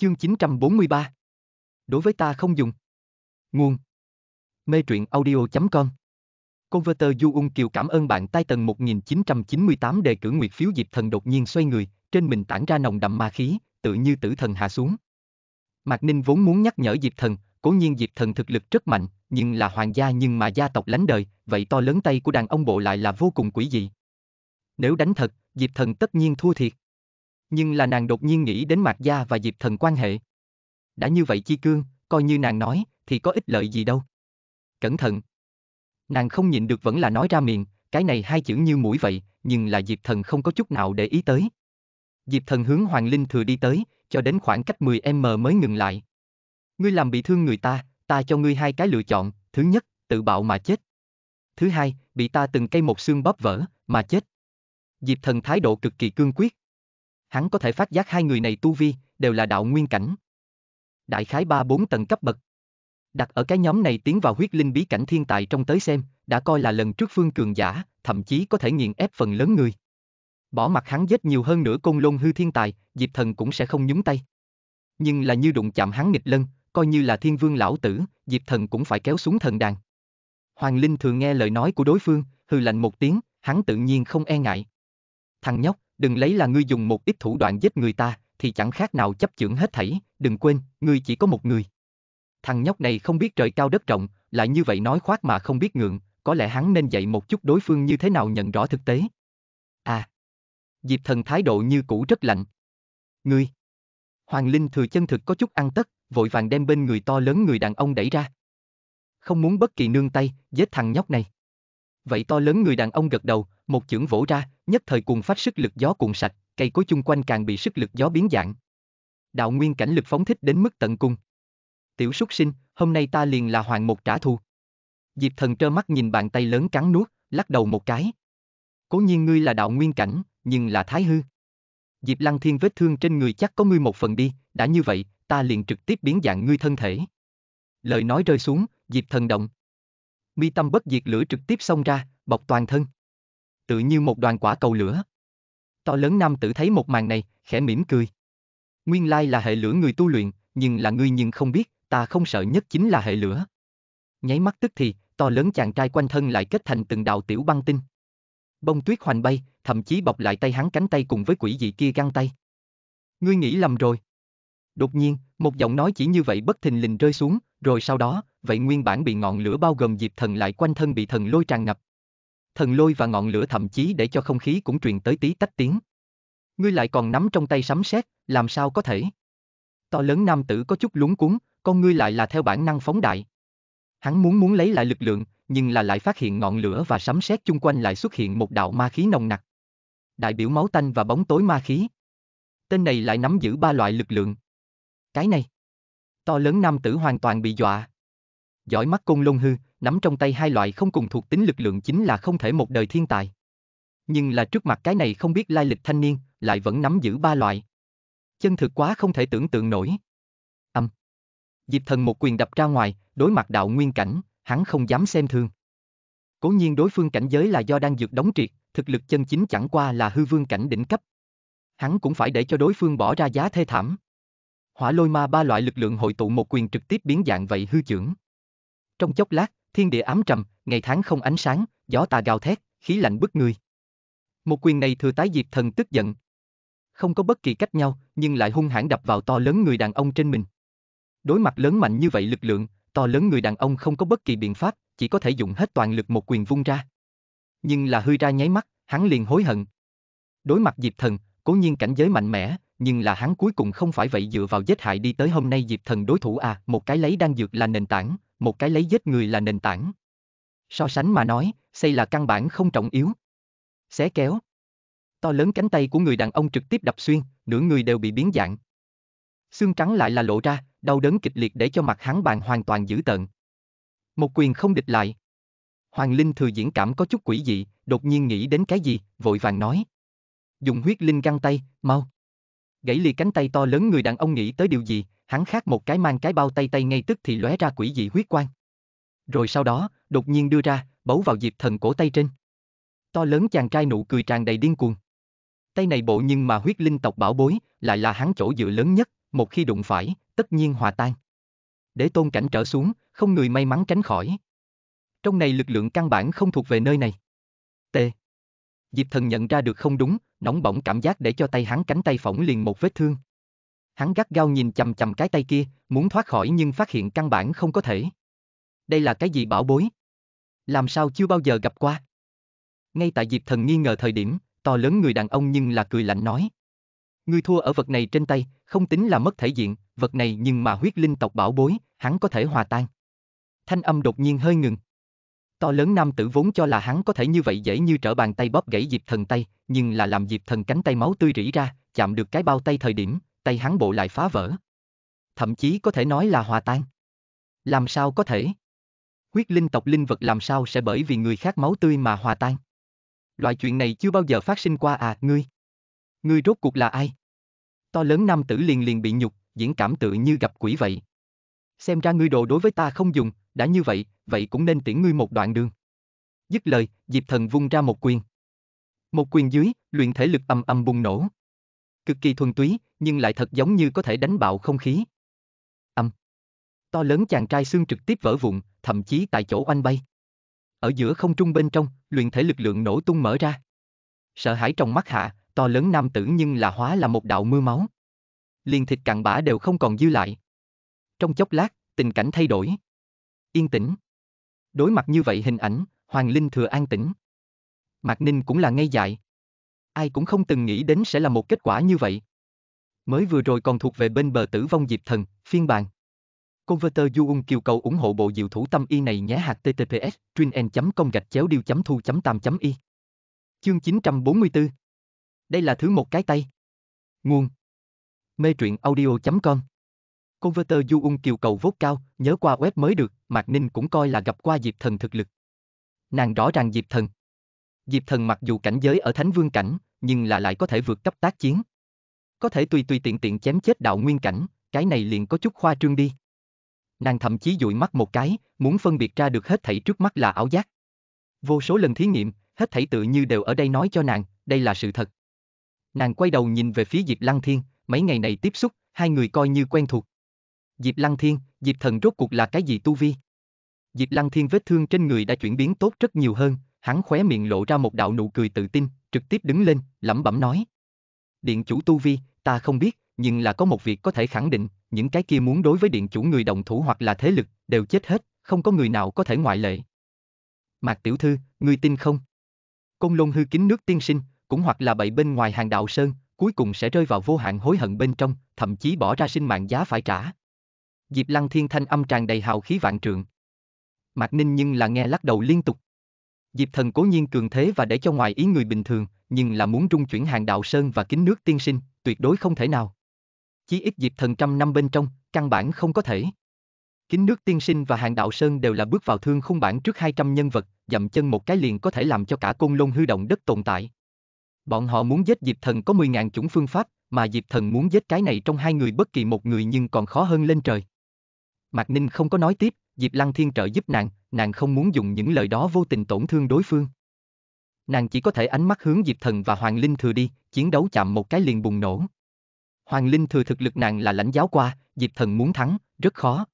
Chương 943 Đối với ta không dùng Nguồn Mê truyện audio.com Converter Du Ung Kiều cảm ơn bạn Tay tầng 1998 đề cử nguyệt phiếu dịp thần đột nhiên xoay người, trên mình tản ra nồng đậm ma khí, tự như tử thần hạ xuống. Mạc Ninh vốn muốn nhắc nhở Diệp Thần, cố nhiên Diệp Thần thực lực rất mạnh, nhưng là hoàng gia nhưng mà gia tộc lánh đời, vậy to lớn tay của đàn ông bộ lại là vô cùng quỷ dị. Nếu đánh thật, Diệp Thần tất nhiên thua thiệt nhưng là nàng đột nhiên nghĩ đến Mạc Gia và Diệp Thần quan hệ. Đã như vậy Chi Cương, coi như nàng nói, thì có ích lợi gì đâu. Cẩn thận. Nàng không nhịn được vẫn là nói ra miệng, cái này hai chữ như mũi vậy, nhưng là Diệp Thần không có chút nào để ý tới. Diệp Thần hướng Hoàng Linh Thừa đi tới, cho đến khoảng cách 10m mới ngừng lại. Ngươi làm bị thương người ta, ta cho ngươi hai cái lựa chọn, thứ nhất, tự bạo mà chết. Thứ hai, bị ta từng cây một xương bóp vỡ, mà chết. Diệp Thần thái độ cực kỳ cương quyết, hắn có thể phát giác hai người này tu vi, đều là đạo nguyên cảnh. Đại khái 3-4 tầng cấp bậc. Đặt ở cái nhóm này tiến vào huyết linh bí cảnh thiên tài trong tới xem, đã coi là lần trước phương cường giả, thậm chí có thể nghiền ép phần lớn người. Bỏ mặt hắn giết nhiều hơn nữa côn lôn hư thiên tài, Diệp Thần cũng sẽ không nhúng tay. Nhưng là như đụng chạm hắn nghịch lân, coi như là thiên vương lão tử, Diệp Thần cũng phải kéo xuống thần đàn. Hoàng Linh thường nghe lời nói của đối phương, hư lạnh một tiếng, hắn tự nhiên không e ngại. Thằng nhóc, đừng lấy là ngươi dùng một ít thủ đoạn giết người ta, thì chẳng khác nào chấp chưởng hết thảy, đừng quên, ngươi chỉ có một người. Thằng nhóc này không biết trời cao đất rộng, lại như vậy nói khoác mà không biết ngượng, có lẽ hắn nên dạy một chút đối phương như thế nào nhận rõ thực tế. À. Diệp thần thái độ như cũ rất lạnh. Ngươi. Hoàng Linh thừa chân thực có chút ăn tất, vội vàng đem bên người to lớn người đàn ông đẩy ra. Không muốn bất kỳ nương tay, giết thằng nhóc này. Vậy to lớn người đàn ông gật đầu, một chưởng vỗ ra, nhất thời cuồng phát sức lực gió cuồng sạch, cây cối chung quanh càng bị sức lực gió biến dạng. Đạo nguyên cảnh lực phóng thích đến mức tận cung. Tiểu súc sinh, hôm nay ta liền là hoàng một trả thù. Diệp thần trơ mắt nhìn bàn tay lớn cắn nuốt, lắc đầu một cái. Cố nhiên ngươi là đạo nguyên cảnh, nhưng là thái hư. Diệp lăng thiên vết thương trên người chắc có ngươi một phần đi, đã như vậy, ta liền trực tiếp biến dạng ngươi thân thể. Lời nói rơi xuống, Diệp thần động, mi tâm bất diệt lửa trực tiếp xông ra, bọc toàn thân. Tự như một đoàn quả cầu lửa. To lớn nam tử thấy một màn này, khẽ mỉm cười. Nguyên lai là hệ lửa người tu luyện, nhưng là ngươi nhưng không biết, ta không sợ nhất chính là hệ lửa. Nháy mắt tức thì, to lớn chàng trai quanh thân lại kết thành từng đạo tiểu băng tinh. Bông tuyết hoành bay, thậm chí bọc lại tay hắn cánh tay cùng với quỷ dị kia găng tay. Ngươi nghĩ lầm rồi. Đột nhiên, một giọng nói chỉ như vậy bất thình lình rơi xuống, rồi sau đó, vậy nguyên bản bị ngọn lửa bao gồm diệp thần lại quanh thân bị thần lôi tràn ngập. Thần lôi và ngọn lửa thậm chí để cho không khí cũng truyền tới tí tách tiếng. Ngươi lại còn nắm trong tay sấm sét, làm sao có thể? To lớn nam tử có chút lúng cuốn, con ngươi lại là theo bản năng phóng đại. Hắn muốn muốn lấy lại lực lượng, nhưng là lại phát hiện ngọn lửa và sấm sét chung quanh lại xuất hiện một đạo ma khí nồng nặc. Đại biểu máu tanh và bóng tối ma khí. Tên này lại nắm giữ ba loại lực lượng. Cái này To lớn nam tử hoàn toàn bị dọa. Giỏi mắt côn lông hư, nắm trong tay hai loại không cùng thuộc tính lực lượng chính là không thể một đời thiên tài. Nhưng là trước mặt cái này không biết lai lịch thanh niên, lại vẫn nắm giữ ba loại. Chân thực quá không thể tưởng tượng nổi. Âm. Diệp thần một quyền đập ra ngoài, đối mặt đạo nguyên cảnh, hắn không dám xem thường. Cố nhiên đối phương cảnh giới là do đang dược đóng triệt, thực lực chân chính chẳng qua là hư vương cảnh đỉnh cấp. Hắn cũng phải để cho đối phương bỏ ra giá thê thảm hỏa lôi ma ba loại lực lượng hội tụ một quyền trực tiếp biến dạng vậy hư trưởng. Trong chốc lát, thiên địa ám trầm, ngày tháng không ánh sáng, gió tà gào thét, khí lạnh bức người. Một quyền này thừa tái diệt thần tức giận. Không có bất kỳ cách nhau, nhưng lại hung hãn đập vào to lớn người đàn ông trên mình. Đối mặt lớn mạnh như vậy lực lượng, to lớn người đàn ông không có bất kỳ biện pháp, chỉ có thể dùng hết toàn lực một quyền vung ra. Nhưng là hư ra nháy mắt, hắn liền hối hận. Đối mặt diệp thần, cố nhiên cảnh giới mạnh mẽ, nhưng là hắn cuối cùng không phải vậy dựa vào giết hại đi tới hôm nay dịp Thần đối thủ à, một cái lấy đang dược là nền tảng, một cái lấy giết người là nền tảng. So sánh mà nói, xây là căn bản không trọng yếu. Xé kéo. To lớn cánh tay của người đàn ông trực tiếp đập xuyên, nửa người đều bị biến dạng. Xương trắng lại là lộ ra, đau đớn kịch liệt để cho mặt hắn bàn hoàn toàn dữ tợn. Một quyền không địch lại. Hoàng Linh thừa diễn cảm có chút quỷ dị, đột nhiên nghĩ đến cái gì, vội vàng nói. Dùng huyết linh găng tay, mau gãy lìa cánh tay to lớn người đàn ông nghĩ tới điều gì, hắn khác một cái mang cái bao tay tay ngay tức thì lóe ra quỷ dị huyết quang. Rồi sau đó, đột nhiên đưa ra, bấu vào Diệp Thần cổ tay trên. To lớn chàng trai nụ cười tràn đầy điên cuồng. Tay này bộ nhưng mà huyết linh tộc bảo bối, lại là hắn chỗ dựa lớn nhất, một khi đụng phải, tất nhiên hòa tan. Để tôn cảnh trở xuống, không người may mắn tránh khỏi. Trong này lực lượng căn bản không thuộc về nơi này. T. Diệp Thần nhận ra được không đúng, nóng bỏng cảm giác để cho tay hắn cánh tay phỏng liền một vết thương. Hắn gắt gao nhìn chầm chầm cái tay kia, muốn thoát khỏi nhưng phát hiện căn bản không có thể. Đây là cái gì bảo bối? Làm sao chưa bao giờ gặp qua? Ngay tại Diệp Thần nghi ngờ thời điểm, to lớn người đàn ông nhưng là cười lạnh nói. Ngươi thua ở vật này trên tay, không tính là mất thể diện, vật này nhưng mà huyết linh tộc bảo bối, hắn có thể hòa tan. Thanh âm đột nhiên hơi ngừng. To lớn nam tử vốn cho là hắn có thể như vậy dễ như trở bàn tay bóp gãy Diệp Thần tay, nhưng là làm Diệp Thần cánh tay máu tươi rỉ ra, chạm được cái bao tay thời điểm, tay hắn bộ lại phá vỡ. Thậm chí có thể nói là hòa tan. Làm sao có thể? Huyết linh tộc linh vật làm sao sẽ bởi vì người khác máu tươi mà hòa tan? Loại chuyện này chưa bao giờ phát sinh qua à, ngươi? Ngươi rốt cuộc là ai? To lớn nam tử liền liền bị nhục, diễn cảm tự như gặp quỷ vậy. Xem ra ngươi đồ đối với ta không dùng, đã như vậy, vậy cũng nên tiễn ngươi một đoạn đường. Dứt lời, Diệp Thần vung ra một quyền. Một quyền dưới, luyện thể lực âm âm bùng nổ. Cực kỳ thuần túy, nhưng lại thật giống như có thể đánh bạo không khí. Âm. To lớn chàng trai xương trực tiếp vỡ vụn, thậm chí tại chỗ oanh bay. Ở giữa không trung bên trong, luyện thể lực lượng nổ tung mở ra. Sợ hãi trong mắt hạ, to lớn nam tử nhưng là hóa là một đạo mưa máu. Liền thịt cặn bã đều không còn dư lại. Trong chốc lát, tình cảnh thay đổi yên tĩnh. Đối mặt như vậy hình ảnh, Hoàng Linh thừa an tĩnh. Mạc Ninh cũng là ngây dại. Ai cũng không từng nghĩ đến sẽ là một kết quả như vậy. Mới vừa rồi còn thuộc về bên bờ tử vong diệp thần, phiên bản. Converter Yuung kêu cầu ủng hộ bộ diệu thủ tâm y này nhé hạt TTPS, truyen.com gạch chéo điêu thu tam y. Chương 944 Đây là thứ một cái tay. Nguồn Mê truyện audio.com Converter Yuung kêu cầu vốt cao, nhớ qua web mới được. Mạc Ninh cũng coi là gặp qua Diệp Thần thực lực. Nàng rõ ràng Diệp Thần. Diệp Thần mặc dù cảnh giới ở Thánh Vương cảnh, nhưng là lại có thể vượt cấp tác chiến. Có thể tùy tùy tiện tiện chém chết đạo nguyên cảnh, cái này liền có chút khoa trương đi. Nàng thậm chí dụi mắt một cái, muốn phân biệt ra được hết thảy trước mắt là ảo giác. Vô số lần thí nghiệm, hết thảy tự như đều ở đây nói cho nàng, đây là sự thật. Nàng quay đầu nhìn về phía Diệp Lăng Thiên, mấy ngày này tiếp xúc, hai người coi như quen thuộc. Diệp Lăng Thiên, Diệp Thần rốt cuộc là cái gì tu vi? Diệp Lăng Thiên vết thương trên người đã chuyển biến tốt rất nhiều hơn, hắn khóe miệng lộ ra một đạo nụ cười tự tin, trực tiếp đứng lên, lẩm bẩm nói. Điện chủ tu vi, ta không biết, nhưng là có một việc có thể khẳng định, những cái kia muốn đối với điện chủ người đồng thủ hoặc là thế lực, đều chết hết, không có người nào có thể ngoại lệ. Mạc Tiểu Thư, ngươi tin không? Công Long hư kính nước tiên sinh, cũng hoặc là bậy bên ngoài hàng đạo sơn, cuối cùng sẽ rơi vào vô hạn hối hận bên trong, thậm chí bỏ ra sinh mạng giá phải trả. Diệp Lăng Thiên thanh âm tràn đầy hào khí vạn trượng. Mạc Ninh nhưng là nghe lắc đầu liên tục. Diệp Thần cố nhiên cường thế và để cho ngoài ý người bình thường, nhưng là muốn trung chuyển hàng đạo sơn và kính nước tiên sinh, tuyệt đối không thể nào. Chí ít Diệp Thần trăm năm bên trong, căn bản không có thể. Kính nước tiên sinh và hàng đạo sơn đều là bước vào thương khung bản trước 200 nhân vật, dậm chân một cái liền có thể làm cho cả côn lôn hư động đất tồn tại. Bọn họ muốn giết Diệp Thần có 10.000 chủng phương pháp, mà Diệp Thần muốn giết cái này trong hai người bất kỳ một người nhưng còn khó hơn lên trời. Mạc Ninh không có nói tiếp, Diệp Lăng Thiên trợ giúp nàng, nàng không muốn dùng những lời đó vô tình tổn thương đối phương. Nàng chỉ có thể ánh mắt hướng Diệp Thần và Hoàng Linh Thừa đi, chiến đấu chạm một cái liền bùng nổ. Hoàng Linh Thừa thực lực nàng là lãnh giáo qua, Diệp Thần muốn thắng, rất khó.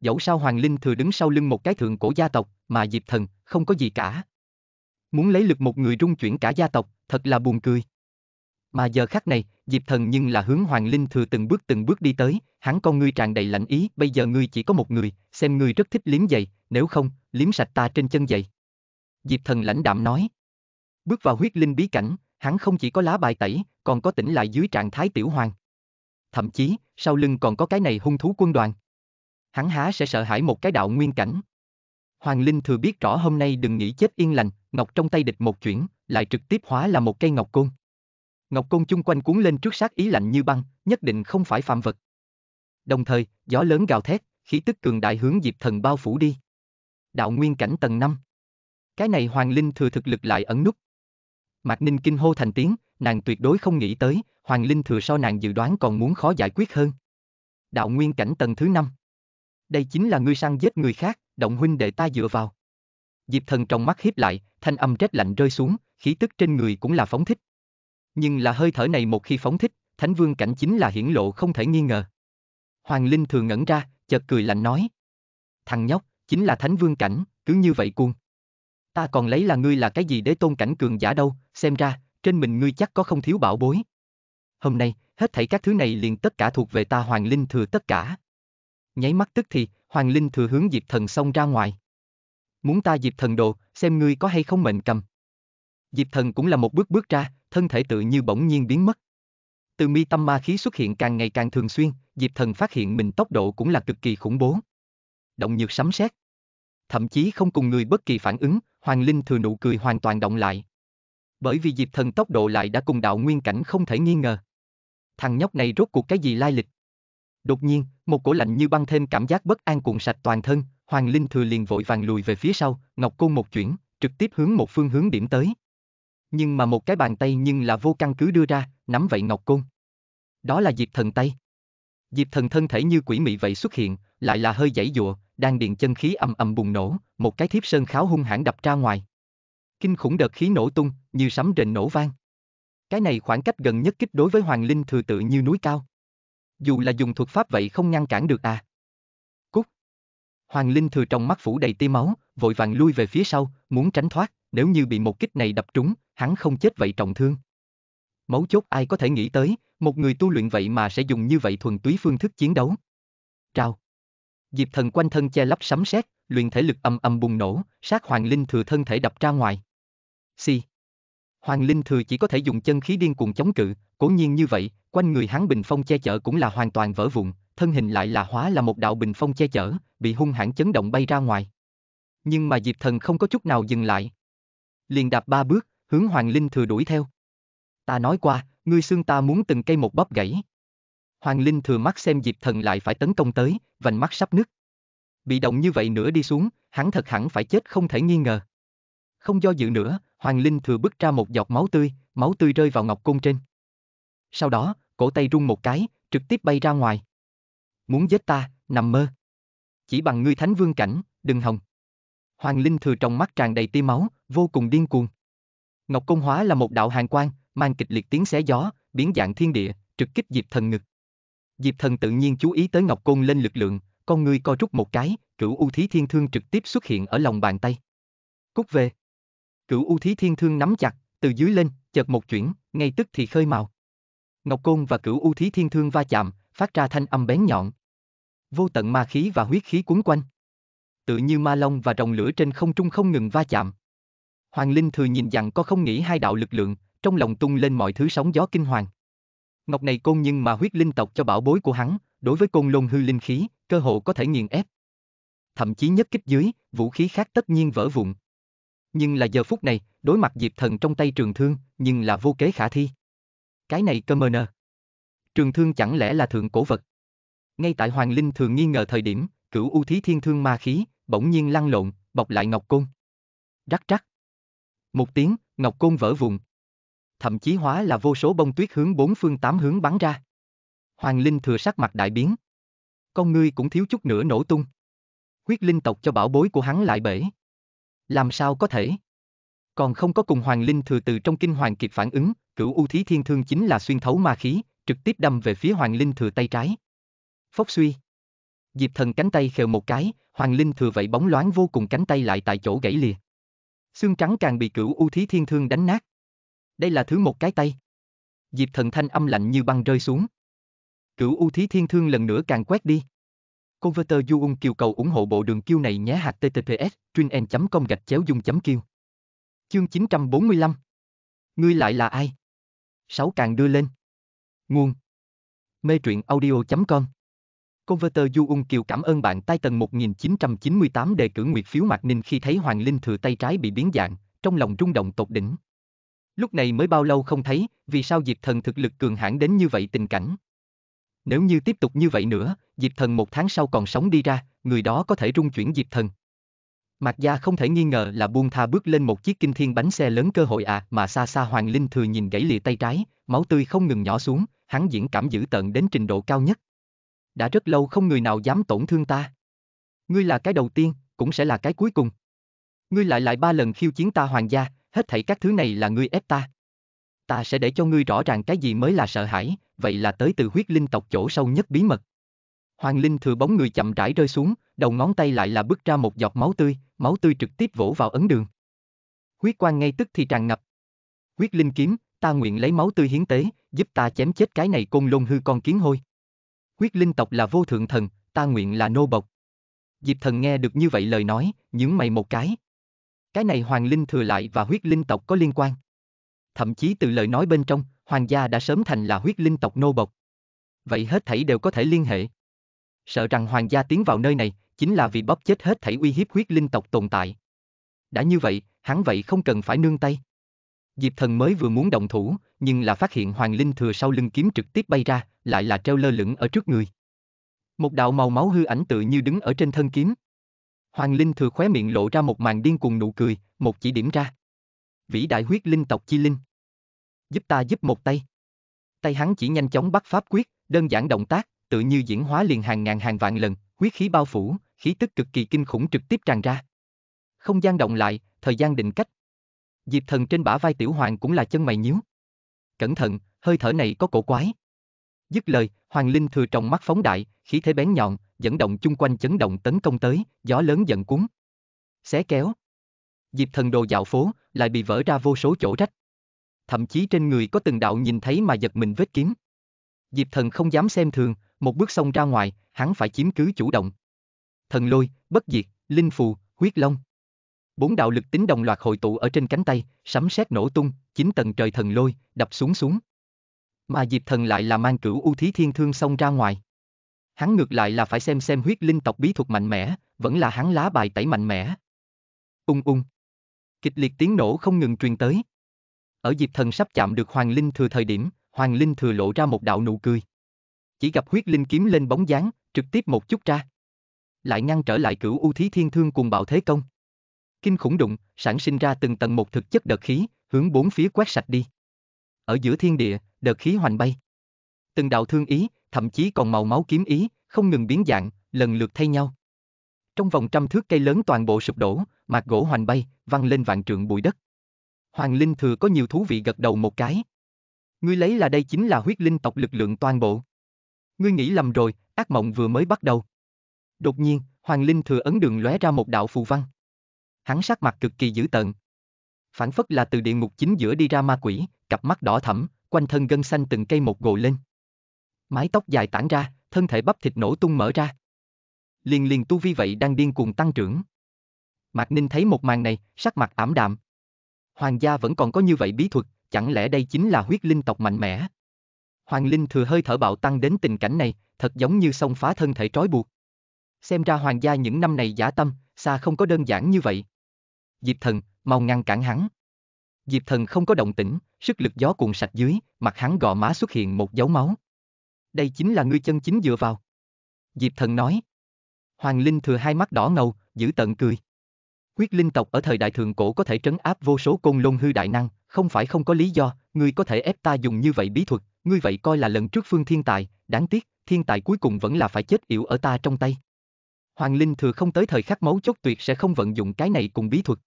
Dẫu sao Hoàng Linh Thừa đứng sau lưng một cái thượng cổ gia tộc, mà Diệp Thần, không có gì cả. Muốn lấy lực một người rung chuyển cả gia tộc, thật là buồn cười. Mà giờ khắc này, Diệp Thần nhưng là hướng Hoàng Linh Thừa từng bước từng bước đi tới, hắn con ngươi tràn đầy lạnh ý, bây giờ ngươi chỉ có một người, xem ngươi rất thích liếm giày, nếu không, liếm sạch ta trên chân giày. Diệp Thần lãnh đạm nói. Bước vào huyết linh bí cảnh, hắn không chỉ có lá bài tẩy, còn có tỉnh lại dưới trạng thái tiểu hoàng. Thậm chí, sau lưng còn có cái này hung thú quân đoàn. Hắn há sẽ sợ hãi một cái đạo nguyên cảnh. Hoàng Linh thừa biết rõ hôm nay đừng nghĩ chết yên lành, ngọc trong tay địch một chuyển, lại trực tiếp hóa là một cây ngọc côn. Ngọc Côn chung quanh cuốn lên trước sát ý lạnh như băng, nhất định không phải phạm vật. Đồng thời, gió lớn gào thét, khí tức cường đại hướng Diệp Thần bao phủ đi. Đạo nguyên cảnh tầng 5. Cái này Hoàng Linh thừa thực lực lại ẩn nút. Mạc Ninh kinh hô thành tiếng, nàng tuyệt đối không nghĩ tới, Hoàng Linh thừa so nàng dự đoán còn muốn khó giải quyết hơn. Đạo nguyên cảnh tầng thứ năm, Đây chính là ngươi săn giết người khác, động huynh để ta dựa vào. Diệp Thần trong mắt hiếp lại, thanh âm rét lạnh rơi xuống, khí tức trên người cũng là phóng thích. Nhưng là hơi thở này một khi phóng thích, Thánh Vương cảnh chính là hiển lộ không thể nghi ngờ. Hoàng Linh thường ngẩn ra, chợt cười lạnh nói. Thằng nhóc, chính là Thánh Vương cảnh, cứ như vậy cuồng. Ta còn lấy là ngươi là cái gì để tôn cảnh cường giả đâu, xem ra, trên mình ngươi chắc có không thiếu bảo bối. Hôm nay, hết thảy các thứ này liền tất cả thuộc về ta Hoàng Linh thừa tất cả. Nháy mắt tức thì, Hoàng Linh thừa hướng Diệp Thần xông ra ngoài. Muốn ta Diệp Thần đồ, xem ngươi có hay không mệnh cầm. Diệp Thần cũng là một bước bước ra, thân thể tự như bỗng nhiên biến mất. Từ mi tâm ma khí xuất hiện càng ngày càng thường xuyên, Diệp Thần phát hiện mình tốc độ cũng là cực kỳ khủng bố. Động nhược sấm sét. Thậm chí không cùng người bất kỳ phản ứng, Hoàng Linh thừa nụ cười hoàn toàn động lại. Bởi vì Diệp Thần tốc độ lại đã cùng đạo nguyên cảnh không thể nghi ngờ. Thằng nhóc này rốt cuộc cái gì lai lịch? Đột nhiên, một cổ lạnh như băng thêm cảm giác bất an cuộn sạch toàn thân, Hoàng Linh thừa liền vội vàng lùi về phía sau, Ngọc Côn một chuyển, trực tiếp hướng một phương hướng điểm tới nhưng mà một cái bàn tay nhưng là vô căn cứ đưa ra, nắm vậy ngọc côn. Đó là Diệp Thần tay. Diệp Thần thân thể như quỷ mị vậy xuất hiện, lại là hơi giãy dụa, đang điện chân khí ầm ầm bùng nổ, một cái thiếp sơn kháo hung hãn đập ra ngoài. Kinh khủng đợt khí nổ tung, như sấm rền nổ vang. Cái này khoảng cách gần nhất kích đối với Hoàng Linh thừa tự như núi cao. Dù là dùng thuật pháp vậy không ngăn cản được à. Cút. Hoàng Linh thừa trong mắt phủ đầy tia máu, vội vàng lui về phía sau, muốn tránh thoát, nếu như bị một kích này đập trúng, hắn không chết vậy trọng thương. Mấu chốt ai có thể nghĩ tới, một người tu luyện vậy mà sẽ dùng như vậy thuần túy phương thức chiến đấu. Trao. Diệp thần quanh thân che lấp sấm sét, luyện thể lực âm âm bùng nổ, sát hoàng linh thừa thân thể đập ra ngoài. Xì. Si. Hoàng linh thừa chỉ có thể dùng chân khí điên cuồng chống cự, cố nhiên như vậy, quanh người hắn bình phong che chở cũng là hoàn toàn vỡ vụn, thân hình lại là hóa là một đạo bình phong che chở, bị hung hãn chấn động bay ra ngoài. Nhưng mà Diệp Thần không có chút nào dừng lại. Liền đạp ba bước, hướng Hoàng Linh thừa đuổi theo. Ta nói qua, ngươi xương ta muốn từng cây một bóp gãy. Hoàng Linh thừa mắt xem Diệp Thần lại phải tấn công tới, vành mắt sắp nứt. Bị động như vậy nữa đi xuống, hắn thật hẳn phải chết không thể nghi ngờ. Không do dự nữa, Hoàng Linh thừa bứt ra một giọt máu tươi, máu tươi rơi vào ngọc cung trên. Sau đó, cổ tay rung một cái, trực tiếp bay ra ngoài. Muốn giết ta, nằm mơ. Chỉ bằng ngươi thánh vương cảnh, đừng hồng. Hoàng Linh thừa trong mắt tràn đầy tia máu, vô cùng điên cuồng. Ngọc Công Hóa là một đạo hàng quan, mang kịch liệt tiếng xé gió, biến dạng thiên địa, trực kích Diệp Thần ngực. Diệp Thần tự nhiên chú ý tới Ngọc Côn lên lực lượng, con ngươi co rút một cái, cửu u thí thiên thương trực tiếp xuất hiện ở lòng bàn tay. Cút về. Cửu u thí thiên thương nắm chặt, từ dưới lên, chợt một chuyển, ngay tức thì khơi màu. Ngọc Côn và cửu u thí thiên thương va chạm, phát ra thanh âm bén nhọn. Vô tận ma khí và huyết khí cuốn quanh. Tự như ma long và rồng lửa trên không trung không ngừng va chạm. Hoàng Linh thừa nhìn dặn có không nghĩ hai đạo lực lượng, trong lòng tung lên mọi thứ sóng gió kinh hoàng. Ngọc này côn nhưng mà huyết linh tộc cho bảo bối của hắn, đối với côn lôn hư linh khí, cơ hội có thể nghiền ép. Thậm chí nhất kích dưới, vũ khí khác tất nhiên vỡ vụn. Nhưng là giờ phút này, đối mặt Diệp Thần trong tay trường thương, nhưng là vô kế khả thi. Cái này cơ mơ nơ. Trường thương chẳng lẽ là thượng cổ vật. Ngay tại Hoàng Linh thường nghi ngờ thời điểm, cửu u thí thiên thương ma khí, bỗng nhiên lăn lộn, bọc lại Ngọc Côn. Rắc rắc. Một tiếng, ngọc côn vỡ vụn. Thậm chí hóa là vô số bông tuyết hướng bốn phương tám hướng bắn ra. Hoàng Linh thừa sắc mặt đại biến. Con ngươi cũng thiếu chút nữa nổ tung. Huyết linh tộc cho bảo bối của hắn lại bể. Làm sao có thể? Còn không có cùng Hoàng Linh thừa từ trong kinh hoàng kịp phản ứng, cửu u thí thiên thương chính là xuyên thấu ma khí, trực tiếp đâm về phía Hoàng Linh thừa tay trái. Phốc suy. Diệp thần cánh tay khều một cái, Hoàng Linh thừa vậy bóng loáng vô cùng cánh tay lại tại chỗ gãy lìa xương trắng càng bị cửu u thí thiên thương đánh nát. Đây là thứ một cái tay. Diệp thần thanh âm lạnh như băng rơi xuống. Cửu u thí thiên thương lần nữa càng quét đi. Converter Duung kiều cầu ủng hộ bộ đường kiêu này nhé hạt https chuyên.com gạch chéo dung chấm kiêu. Chương 945 Ngươi lại là ai? Sáu càng đưa lên. Nguồn Mê truyện audio.com Converter Du Ung Kiều cảm ơn bạn tay tầng 1998 đề cử nguyệt phiếu Mạc Ninh khi thấy Hoàng Linh thừa tay trái bị biến dạng, trong lòng rung động tột đỉnh. Lúc này mới bao lâu không thấy, vì sao Diệp Thần thực lực cường hãn đến như vậy tình cảnh? Nếu như tiếp tục như vậy nữa, Diệp Thần một tháng sau còn sống đi ra, người đó có thể rung chuyển Diệp Thần. Mạc Gia không thể nghi ngờ là buông tha bước lên một chiếc kinh thiên bánh xe lớn cơ hội à mà xa xa Hoàng Linh thừa nhìn gãy lìa tay trái, máu tươi không ngừng nhỏ xuống, hắn diễn cảm dữ tận đến trình độ cao nhất đã rất lâu không người nào dám tổn thương ta. Ngươi là cái đầu tiên, cũng sẽ là cái cuối cùng. Ngươi lại lại ba lần khiêu chiến ta hoàng gia, hết thảy các thứ này là ngươi ép ta. Ta sẽ để cho ngươi rõ ràng cái gì mới là sợ hãi, vậy là tới từ huyết linh tộc chỗ sâu nhất bí mật. Hoàng Linh thừa bóng người chậm rãi rơi xuống, đầu ngón tay lại là bứt ra một giọt máu tươi, máu tươi trực tiếp vỗ vào ấn đường. Huyết quang ngay tức thì tràn ngập. Huyết Linh kiếm, ta nguyện lấy máu tươi hiến tế, giúp ta chém chết cái này côn lôn hư con kiến hôi. Quyết linh tộc là vô thượng thần, ta nguyện là nô bộc. Diệp thần nghe được như vậy lời nói, nhướng mày một cái. Cái này hoàng linh thừa lại và huyết linh tộc có liên quan. Thậm chí từ lời nói bên trong, hoàng gia đã sớm thành là huyết linh tộc nô bộc. Vậy hết thảy đều có thể liên hệ. Sợ rằng hoàng gia tiến vào nơi này, chính là vì bóp chết hết thảy uy hiếp huyết linh tộc tồn tại. Đã như vậy, hắn vậy không cần phải nương tay. Diệp thần mới vừa muốn động thủ, nhưng là phát hiện hoàng linh thừa sau lưng kiếm trực tiếp bay ra, lại là treo lơ lửng ở trước người. Một đạo màu máu hư ảnh tự như đứng ở trên thân kiếm. Hoàng Linh thừa khóe miệng lộ ra một màn điên cuồng nụ cười, một chỉ điểm ra. Vĩ đại huyết linh tộc chi linh. Giúp ta giúp một tay. Tay hắn chỉ nhanh chóng bắt pháp quyết, đơn giản động tác, tự như diễn hóa liền hàng ngàn hàng vạn lần, huyết khí bao phủ, khí tức cực kỳ kinh khủng trực tiếp tràn ra. Không gian động lại, thời gian định cách. Diệp thần trên bả vai tiểu hoàng cũng là chân mày nhíu. Cẩn thận, hơi thở này có cổ quái. Dứt lời, Hoàng Linh thừa trong mắt phóng đại, khí thế bén nhọn, dẫn động chung quanh chấn động tấn công tới, gió lớn giận cuốn. Xé kéo. Diệp thần đồ dạo phố, lại bị vỡ ra vô số chỗ rách. Thậm chí trên người có từng đạo nhìn thấy mà giật mình vết kiếm. Diệp thần không dám xem thường, một bước xông ra ngoài, hắn phải chiếm cứ chủ động. Thần lôi, bất diệt, linh phù, huyết long. Bốn đạo lực tính đồng loạt hội tụ ở trên cánh tay, sấm sét nổ tung, chín tầng trời thần lôi, đập xuống xuống. Mà Diệp Thần lại là mang cửu u thí thiên thương xông ra ngoài. Hắn ngược lại là phải xem xem huyết linh tộc bí thuật mạnh mẽ, vẫn là hắn lá bài tẩy mạnh mẽ. Ung ung. Kịch liệt tiếng nổ không ngừng truyền tới. Ở Diệp Thần sắp chạm được Hoàng Linh thừa thời điểm, Hoàng Linh thừa lộ ra một đạo nụ cười. Chỉ gặp huyết linh kiếm lên bóng dáng, trực tiếp một chút ra. Lại ngăn trở lại cửu u thí thiên thương cùng bạo thế công. Kinh khủng đụng, sản sinh ra từng tầng một thực chất đợt khí, hướng bốn phía quét sạch đi ở giữa thiên địa, đợt khí hoành bay. Từng đạo thương ý, thậm chí còn màu máu kiếm ý, không ngừng biến dạng, lần lượt thay nhau. Trong vòng trăm thước cây lớn toàn bộ sụp đổ, mạc gỗ hoành bay, văng lên vạn trượng bụi đất. Hoàng Linh thừa có nhiều thú vị gật đầu một cái. Ngươi lấy là đây chính là huyết linh tộc lực lượng toàn bộ. Ngươi nghĩ lầm rồi, ác mộng vừa mới bắt đầu. Đột nhiên, Hoàng Linh thừa ấn đường lóe ra một đạo phù văn. Hắn sắc mặt cực kỳ dữ tợn, phản phất là từ địa ngục chính giữa đi ra ma quỷ, cặp mắt đỏ thẫm, quanh thân gân xanh từng cây một gồ lên. Mái tóc dài tản ra, thân thể bắp thịt nổ tung mở ra. Liền liền tu vi vậy đang điên cuồng tăng trưởng. Mạc Ninh thấy một màn này, sắc mặt ảm đạm. Hoàng gia vẫn còn có như vậy bí thuật, chẳng lẽ đây chính là huyết linh tộc mạnh mẽ? Hoàng Linh thừa hơi thở bạo tăng đến tình cảnh này, thật giống như xông phá thân thể trói buộc. Xem ra hoàng gia những năm này giả tâm, xa không có đơn giản như vậy. Diệp thần, mau ngăn cản hắn. Diệp thần không có động tĩnh, sức lực gió cuồn sạch dưới, mặt hắn gò má xuất hiện một dấu máu. Đây chính là ngươi chân chính dựa vào. Diệp thần nói. Hoàng Linh thừa hai mắt đỏ ngầu, giữ tận cười. Quyết linh tộc ở thời đại thượng cổ có thể trấn áp vô số côn lôn hư đại năng, không phải không có lý do, ngươi có thể ép ta dùng như vậy bí thuật, ngươi vậy coi là lần trước phương thiên tài, đáng tiếc, thiên tài cuối cùng vẫn là phải chết yểu ở ta trong tay. Hoàng Linh thừa không tới thời khắc máu chốt tuyệt sẽ không vận dụng cái này cùng bí thuật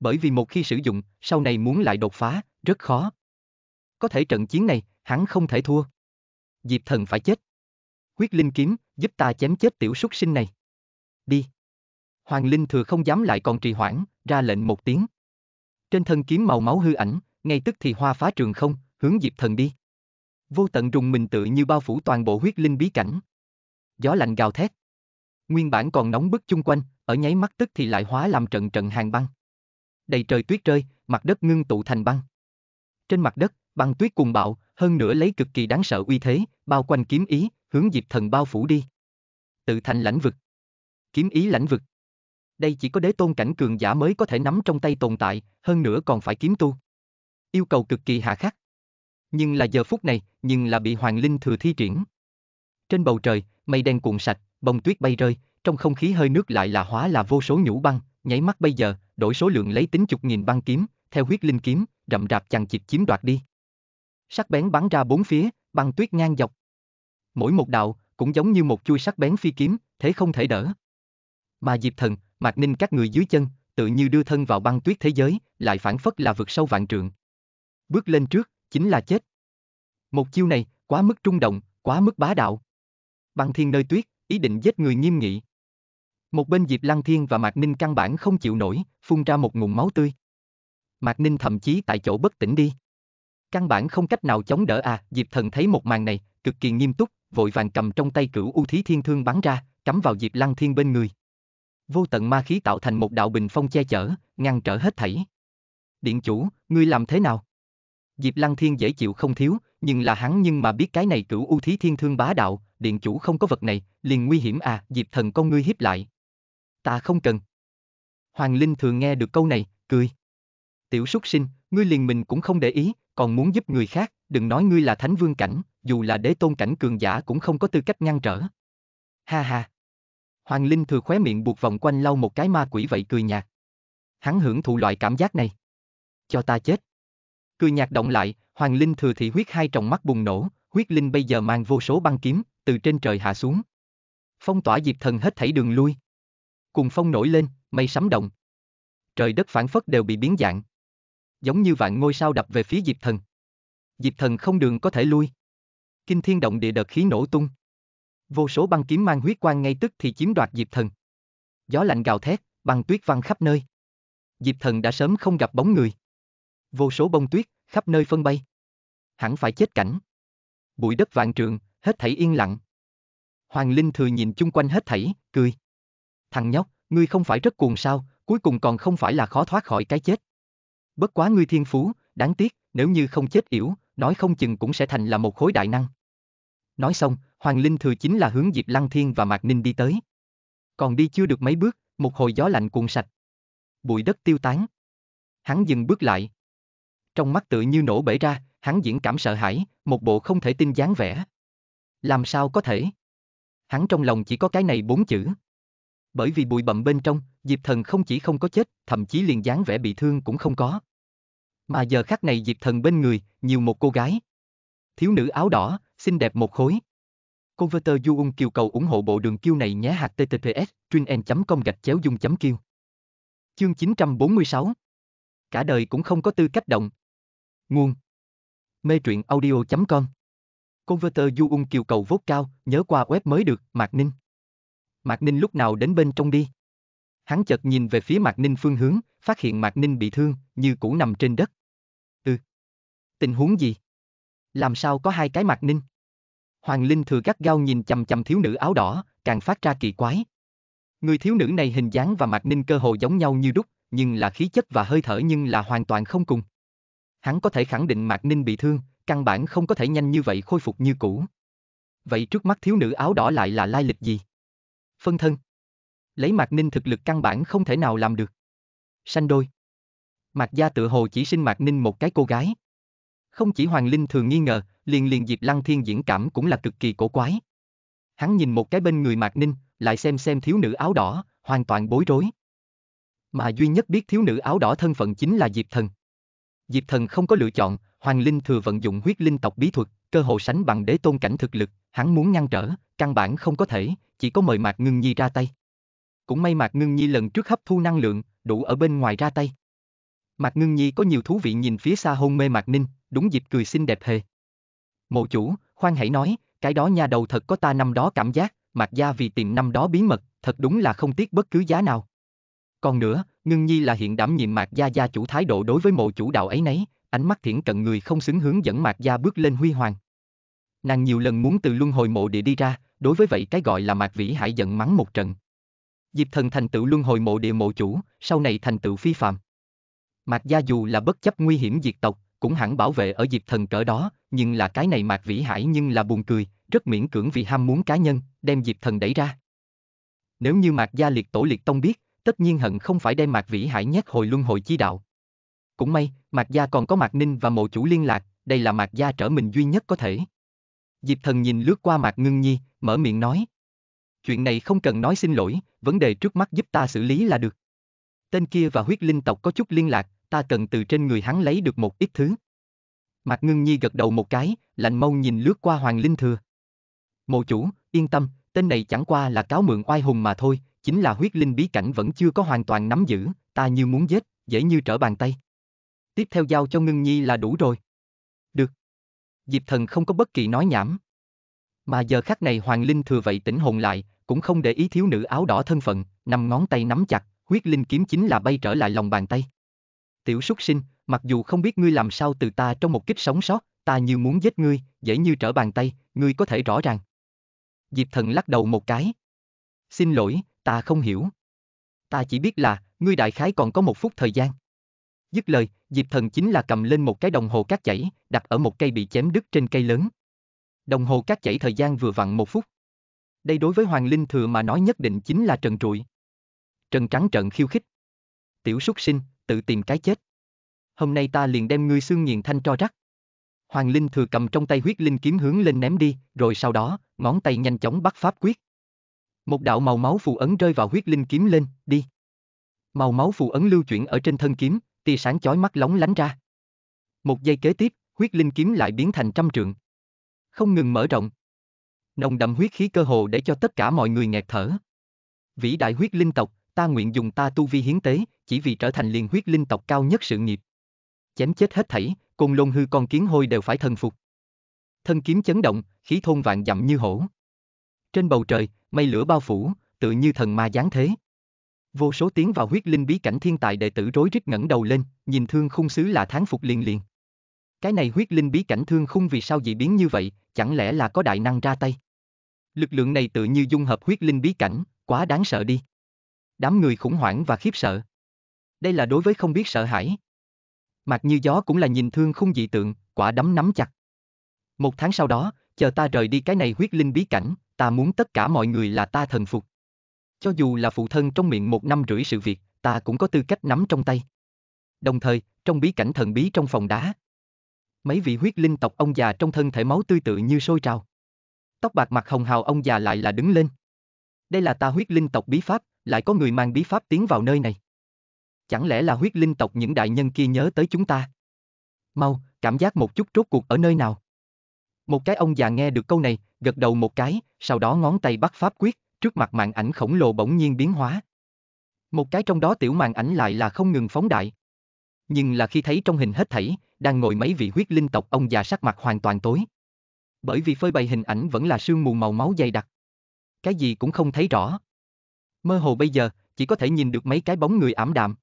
bởi vì một khi sử dụng, sau này muốn lại đột phá, rất khó. Có thể trận chiến này, hắn không thể thua. Diệp thần phải chết. Huyết linh kiếm, giúp ta chém chết tiểu súc sinh này. Đi. Hoàng Linh thừa không dám lại còn trì hoãn, ra lệnh một tiếng. Trên thân kiếm màu máu hư ảnh, ngay tức thì hoa phá trường không, hướng Diệp Thần đi. Vô tận rùng mình tự như bao phủ toàn bộ huyết linh bí cảnh. Gió lạnh gào thét. Nguyên bản còn nóng bức chung quanh, ở nháy mắt tức thì lại hóa làm trận trận hàng băng đầy trời tuyết rơi, mặt đất ngưng tụ thành băng. Trên mặt đất, băng tuyết cùng bạo, hơn nữa lấy cực kỳ đáng sợ uy thế, bao quanh kiếm ý, hướng Diệp Thần bao phủ đi. Tự thành lãnh vực. Kiếm ý lãnh vực. Đây chỉ có đế tôn cảnh cường giả mới có thể nắm trong tay tồn tại, hơn nữa còn phải kiếm tu. Yêu cầu cực kỳ hạ khắc. Nhưng là giờ phút này, nhưng là bị Hoàng Linh thừa thi triển. Trên bầu trời, mây đen cuộn sạch, bông tuyết bay rơi, trong không khí hơi nước lại là hóa là vô số nhũ băng, nháy mắt bây giờ, đổi số lượng lấy tính chục nghìn băng kiếm, theo huyết linh kiếm, rậm rạp chằng chịt chiếm đoạt đi. Sắc bén bắn ra bốn phía, băng tuyết ngang dọc. Mỗi một đạo, cũng giống như một chui sắc bén phi kiếm, thế không thể đỡ. Mà Diệp Thần, Mạc Ninh các người dưới chân, tự như đưa thân vào băng tuyết thế giới, lại phản phất là vực sâu vạn trượng. Bước lên trước, chính là chết. Một chiêu này, quá mức trung động, quá mức bá đạo. Băng thiên nơi tuyết, ý định giết người nghiêm nghị. Một bên Diệp Lăng Thiên và Mạc Ninh căn bản không chịu nổi, phun ra một ngụm máu tươi. Mạc Ninh thậm chí tại chỗ bất tỉnh đi. Căn bản không cách nào chống đỡ à, Diệp Thần thấy một màn này, cực kỳ nghiêm túc, vội vàng cầm trong tay cửu u thí thiên thương bắn ra, cắm vào Diệp Lăng Thiên bên người. Vô tận ma khí tạo thành một đạo bình phong che chở, ngăn trở hết thảy. Điện chủ, ngươi làm thế nào? Diệp Lăng Thiên dễ chịu không thiếu, nhưng là hắn nhưng mà biết cái này cửu u thí thiên thương bá đạo, điện chủ không có vật này, liền nguy hiểm à, Diệp Thần con ngươi hiếp lại. Ta không cần. Hoàng Linh thường nghe được câu này, cười. Tiểu súc sinh, ngươi liền mình cũng không để ý, còn muốn giúp người khác, đừng nói ngươi là thánh vương cảnh, dù là đế tôn cảnh cường giả cũng không có tư cách ngăn trở. Ha ha. Hoàng Linh thừa khóe miệng buộc vòng quanh lau một cái ma quỷ vậy cười nhạt. Hắn hưởng thụ loại cảm giác này. Cho ta chết. Cười nhạt động lại, Hoàng Linh thừa thị huyết hai tròng mắt bùng nổ, huyết linh bây giờ mang vô số băng kiếm, từ trên trời hạ xuống. Phong tỏa diệp thần hết thảy đường lui cùng phong nổi lên, mây sấm động. Trời đất phản phất đều bị biến dạng. Giống như vạn ngôi sao đập về phía Diệp Thần. Diệp Thần không đường có thể lui. Kinh thiên động địa đợt khí nổ tung. Vô số băng kiếm mang huyết quang ngay tức thì chiếm đoạt Diệp Thần. Gió lạnh gào thét, băng tuyết văng khắp nơi. Diệp Thần đã sớm không gặp bóng người. Vô số bông tuyết, khắp nơi phân bay. Hẳn phải chết cảnh. Bụi đất vạn trường, hết thảy yên lặng. Hoàng Linh thừa nhìn chung quanh hết thảy, cười thằng nhóc, ngươi không phải rất cuồng sao, cuối cùng còn không phải là khó thoát khỏi cái chết. Bất quá ngươi thiên phú, đáng tiếc, nếu như không chết yểu, nói không chừng cũng sẽ thành là một khối đại năng. Nói xong, Hoàng Linh thừa chính là hướng Diệp Lăng Thiên và Mạc Ninh đi tới. Còn đi chưa được mấy bước, một hồi gió lạnh cuồn sạch. Bụi đất tiêu tán. Hắn dừng bước lại. Trong mắt tự như nổ bể ra, hắn diễn cảm sợ hãi, một bộ không thể tin dáng vẻ. Làm sao có thể? Hắn trong lòng chỉ có cái này bốn chữ bởi vì bụi bậm bên trong, Diệp Thần không chỉ không có chết, thậm chí liền dáng vẻ bị thương cũng không có. Mà giờ khắc này Diệp Thần bên người, nhiều một cô gái. Thiếu nữ áo đỏ, xinh đẹp một khối. Converter Du Ung Kiều cầu ủng hộ bộ đường kêu này nhé hạt https chuyên.com gạch chéo dung chấm kiêu. Chương 946 Cả đời cũng không có tư cách động. Nguồn Mê truyện audio.com Converter Du Ung Kiều cầu vốt cao, nhớ qua web mới được, Mạc Ninh. Mạc Ninh lúc nào đến bên trong đi. Hắn chợt nhìn về phía Mạc Ninh phương hướng, phát hiện Mạc Ninh bị thương, như cũ nằm trên đất. Ừ. Tình huống gì? Làm sao có hai cái Mạc Ninh? Hoàng Linh thừa gắt gao nhìn chầm chầm thiếu nữ áo đỏ, càng phát ra kỳ quái. Người thiếu nữ này hình dáng và Mạc Ninh cơ hồ giống nhau như đúc, nhưng là khí chất và hơi thở nhưng là hoàn toàn không cùng. Hắn có thể khẳng định Mạc Ninh bị thương, căn bản không có thể nhanh như vậy khôi phục như cũ. Vậy trước mắt thiếu nữ áo đỏ lại là lai lịch gì? phân thân. Lấy Mạc Ninh thực lực căn bản không thể nào làm được. Sanh đôi. Mạc gia tự hồ chỉ sinh Mạc Ninh một cái cô gái. Không chỉ Hoàng Linh thường nghi ngờ, liền liền Diệp Lăng Thiên diễn cảm cũng là cực kỳ cổ quái. Hắn nhìn một cái bên người Mạc Ninh, lại xem xem thiếu nữ áo đỏ, hoàn toàn bối rối. Mà duy nhất biết thiếu nữ áo đỏ thân phận chính là Diệp Thần. Diệp Thần không có lựa chọn, Hoàng Linh thừa vận dụng huyết linh tộc bí thuật, cơ hội sánh bằng đế tôn cảnh thực lực, hắn muốn ngăn trở, căn bản không có thể, chỉ có mời Mạc Ngưng Nhi ra tay. Cũng may Mạc Ngưng Nhi lần trước hấp thu năng lượng, đủ ở bên ngoài ra tay. Mạc Ngưng Nhi có nhiều thú vị nhìn phía xa hôn mê Mạc Ninh, đúng dịp cười xinh đẹp hề. Mộ chủ, khoan hãy nói, cái đó nha đầu thật có ta năm đó cảm giác, Mạc gia vì tìm năm đó bí mật, thật đúng là không tiếc bất cứ giá nào. Còn nữa, Ngưng Nhi là hiện đảm nhiệm Mạc gia gia chủ thái độ đối với mộ chủ đạo ấy nấy, ánh mắt thiển cận người không xứng hướng dẫn Mạc gia bước lên huy hoàng. Nàng nhiều lần muốn từ luân hồi mộ địa đi ra, đối với vậy cái gọi là mạc vĩ hải giận mắng một trận. Diệp thần thành tựu luân hồi mộ địa mộ chủ, sau này thành tựu phi phàm. Mạc gia dù là bất chấp nguy hiểm diệt tộc, cũng hẳn bảo vệ ở Diệp thần cỡ đó, nhưng là cái này mạc vĩ hải nhưng là buồn cười, rất miễn cưỡng vì ham muốn cá nhân, đem Diệp thần đẩy ra. Nếu như mạc gia liệt tổ liệt tông biết, tất nhiên hận không phải đem mạc vĩ hải nhét hồi luân hồi chi đạo. Cũng may, mạc gia còn có mạc ninh và mộ chủ liên lạc, đây là mạc gia trở mình duy nhất có thể. Diệp Thần nhìn lướt qua Mạc Ngưng Nhi, mở miệng nói. Chuyện này không cần nói xin lỗi, vấn đề trước mắt giúp ta xử lý là được. Tên kia và huyết linh tộc có chút liên lạc, ta cần từ trên người hắn lấy được một ít thứ. Mạc Ngưng Nhi gật đầu một cái, lạnh mâu nhìn lướt qua Hoàng Linh Thừa. Mộ chủ, yên tâm, tên này chẳng qua là cáo mượn oai hùng mà thôi, chính là huyết linh bí cảnh vẫn chưa có hoàn toàn nắm giữ, ta như muốn giết, dễ như trở bàn tay. Tiếp theo giao cho Ngưng Nhi là đủ rồi. Diệp Thần không có bất kỳ nói nhảm. Mà giờ khắc này Hoàng Linh thừa vậy tỉnh hồn lại, cũng không để ý thiếu nữ áo đỏ thân phận, nằm ngón tay nắm chặt, huyết linh kiếm chính là bay trở lại lòng bàn tay. Tiểu súc sinh, mặc dù không biết ngươi làm sao từ ta trong một kích sống sót, ta như muốn giết ngươi, dễ như trở bàn tay, ngươi có thể rõ ràng. Diệp thần lắc đầu một cái. Xin lỗi, ta không hiểu. Ta chỉ biết là, ngươi đại khái còn có một phút thời gian. Dứt lời, Diệp Thần chính là cầm lên một cái đồng hồ cát chảy, đặt ở một cây bị chém đứt trên cây lớn. Đồng hồ cát chảy thời gian vừa vặn một phút. Đây đối với Hoàng Linh Thừa mà nói nhất định chính là trần trụi. Trần trắng trận khiêu khích. Tiểu súc sinh, tự tìm cái chết. Hôm nay ta liền đem ngươi xương nghiền thanh cho rắc. Hoàng Linh Thừa cầm trong tay huyết linh kiếm hướng lên ném đi, rồi sau đó, ngón tay nhanh chóng bắt pháp quyết. Một đạo màu máu phù ấn rơi vào huyết linh kiếm lên, đi. Màu máu phù ấn lưu chuyển ở trên thân kiếm, tia sáng chói mắt lóng lánh ra. Một giây kế tiếp, huyết linh kiếm lại biến thành trăm trượng. Không ngừng mở rộng. Nồng đậm huyết khí cơ hồ để cho tất cả mọi người nghẹt thở. Vĩ đại huyết linh tộc, ta nguyện dùng ta tu vi hiến tế, chỉ vì trở thành liền huyết linh tộc cao nhất sự nghiệp. Chém chết hết thảy, côn lôn hư con kiến hôi đều phải thần phục. Thân kiếm chấn động, khí thôn vạn dặm như hổ. Trên bầu trời, mây lửa bao phủ, tự như thần ma giáng thế. Vô số tiếng vào huyết linh bí cảnh thiên tài đệ tử rối rít ngẩng đầu lên, nhìn thương khung xứ là tháng phục liền liền. Cái này huyết linh bí cảnh thương khung vì sao dị biến như vậy, chẳng lẽ là có đại năng ra tay? Lực lượng này tự như dung hợp huyết linh bí cảnh, quá đáng sợ đi. Đám người khủng hoảng và khiếp sợ. Đây là đối với không biết sợ hãi. Mặc như gió cũng là nhìn thương khung dị tượng, quả đấm nắm chặt. Một tháng sau đó, chờ ta rời đi cái này huyết linh bí cảnh, ta muốn tất cả mọi người là ta thần phục. Cho dù là phụ thân trong miệng một năm rưỡi sự việc, ta cũng có tư cách nắm trong tay. Đồng thời, trong bí cảnh thần bí trong phòng đá. Mấy vị huyết linh tộc ông già trong thân thể máu tươi tự như sôi trào. Tóc bạc mặt hồng hào ông già lại là đứng lên. Đây là ta huyết linh tộc bí pháp, lại có người mang bí pháp tiến vào nơi này. Chẳng lẽ là huyết linh tộc những đại nhân kia nhớ tới chúng ta? Mau, cảm giác một chút rốt cuộc ở nơi nào? Một cái ông già nghe được câu này, gật đầu một cái, sau đó ngón tay bắt pháp quyết trước mặt màn ảnh khổng lồ bỗng nhiên biến hóa. Một cái trong đó tiểu màn ảnh lại là không ngừng phóng đại. Nhưng là khi thấy trong hình hết thảy, đang ngồi mấy vị huyết linh tộc ông già sắc mặt hoàn toàn tối. Bởi vì phơi bày hình ảnh vẫn là sương mù màu máu dày đặc. Cái gì cũng không thấy rõ. Mơ hồ bây giờ, chỉ có thể nhìn được mấy cái bóng người ảm đạm.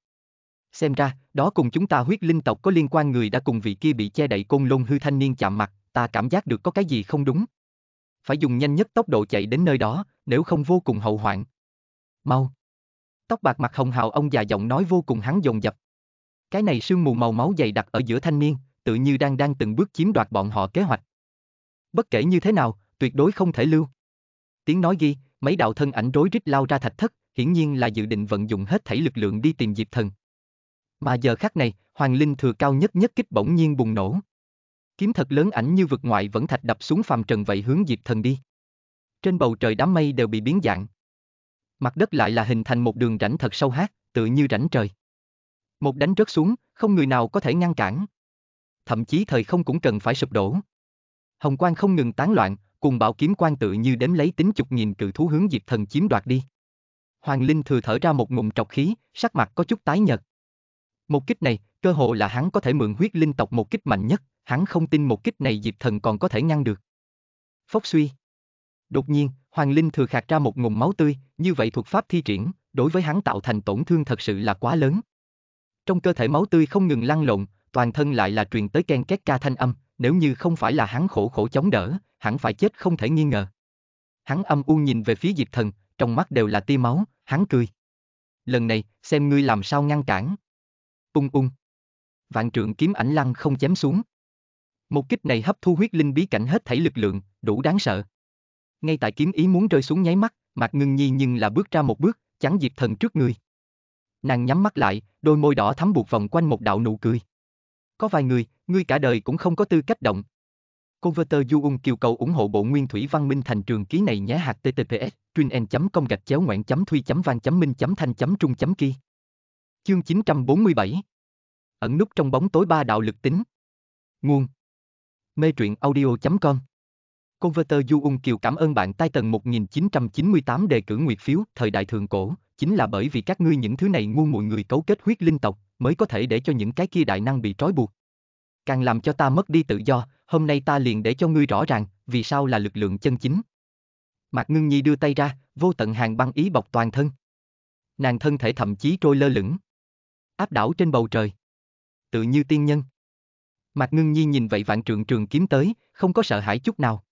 Xem ra, đó cùng chúng ta huyết linh tộc có liên quan người đã cùng vị kia bị che đậy côn lôn hư thanh niên chạm mặt, ta cảm giác được có cái gì không đúng. Phải dùng nhanh nhất tốc độ chạy đến nơi đó, nếu không vô cùng hậu hoạn. Mau! Tóc bạc mặt hồng hào ông già giọng nói vô cùng hắn dồn dập. Cái này sương mù màu máu dày đặc ở giữa thanh niên, tự như đang đang từng bước chiếm đoạt bọn họ kế hoạch. Bất kể như thế nào, tuyệt đối không thể lưu. Tiếng nói ghi, mấy đạo thân ảnh rối rít lao ra thạch thất, hiển nhiên là dự định vận dụng hết thảy lực lượng đi tìm Diệp Thần. Mà giờ khắc này, Hoàng Linh thừa cao nhất nhất kích bỗng nhiên bùng nổ. Kiếm thật lớn ảnh như vực ngoại vẫn thạch đập xuống phàm trần vậy hướng Diệp Thần đi. Trên bầu trời đám mây đều bị biến dạng. Mặt đất lại là hình thành một đường rãnh thật sâu hát, tự như rãnh trời. Một đánh rớt xuống, không người nào có thể ngăn cản. Thậm chí thời không cũng cần phải sụp đổ. Hồng quang không ngừng tán loạn, cùng bảo kiếm quan tự như đếm lấy tính chục nghìn cự thú hướng Diệp Thần chiếm đoạt đi. Hoàng Linh thừa thở ra một ngụm trọc khí, sắc mặt có chút tái nhợt. Một kích này, cơ hội là hắn có thể mượn huyết linh tộc một kích mạnh nhất, hắn không tin một kích này Diệp Thần còn có thể ngăn được. Phốc suy. Đột nhiên, Hoàng Linh thừa khạc ra một ngụm máu tươi, như vậy thuật pháp thi triển, đối với hắn tạo thành tổn thương thật sự là quá lớn. Trong cơ thể máu tươi không ngừng lăn lộn, toàn thân lại là truyền tới ken két ca thanh âm, nếu như không phải là hắn khổ khổ chống đỡ, hắn phải chết không thể nghi ngờ. Hắn âm u nhìn về phía Diệp Thần, trong mắt đều là tia máu, hắn cười. Lần này, xem ngươi làm sao ngăn cản. Ung ung. Vạn trượng kiếm ảnh lăng không chém xuống. Một kích này hấp thu huyết linh bí cảnh hết thảy lực lượng, đủ đáng sợ ngay tại kiếm ý muốn rơi xuống nháy mắt, Mạc Ngưng Nhi nhưng là bước ra một bước, chắn Diệp Thần trước người. Nàng nhắm mắt lại, đôi môi đỏ thắm buộc vòng quanh một đạo nụ cười. Có vài người, ngươi cả đời cũng không có tư cách động. Converter Du Ung kêu cầu ủng hộ bộ nguyên thủy văn minh thành trường ký này nhé hạt ttps chuyên com gạch chéo ngoạn chấm thui chấm van chấm minh chấm thanh chấm trung chấm kia. Chương 947 Ẩn nút trong bóng tối ba đạo lực tính Nguồn Mê truyện audio.com Converter Du Ung Kiều cảm ơn bạn tai tầng 1998 đề cử nguyệt phiếu, thời đại thượng cổ, chính là bởi vì các ngươi những thứ này ngu muội người cấu kết huyết linh tộc, mới có thể để cho những cái kia đại năng bị trói buộc. Càng làm cho ta mất đi tự do, hôm nay ta liền để cho ngươi rõ ràng, vì sao là lực lượng chân chính. Mạc Ngưng Nhi đưa tay ra, vô tận hàng băng ý bọc toàn thân. Nàng thân thể thậm chí trôi lơ lửng. Áp đảo trên bầu trời. Tự như tiên nhân. Mạc Ngưng Nhi nhìn vậy vạn trượng trường kiếm tới, không có sợ hãi chút nào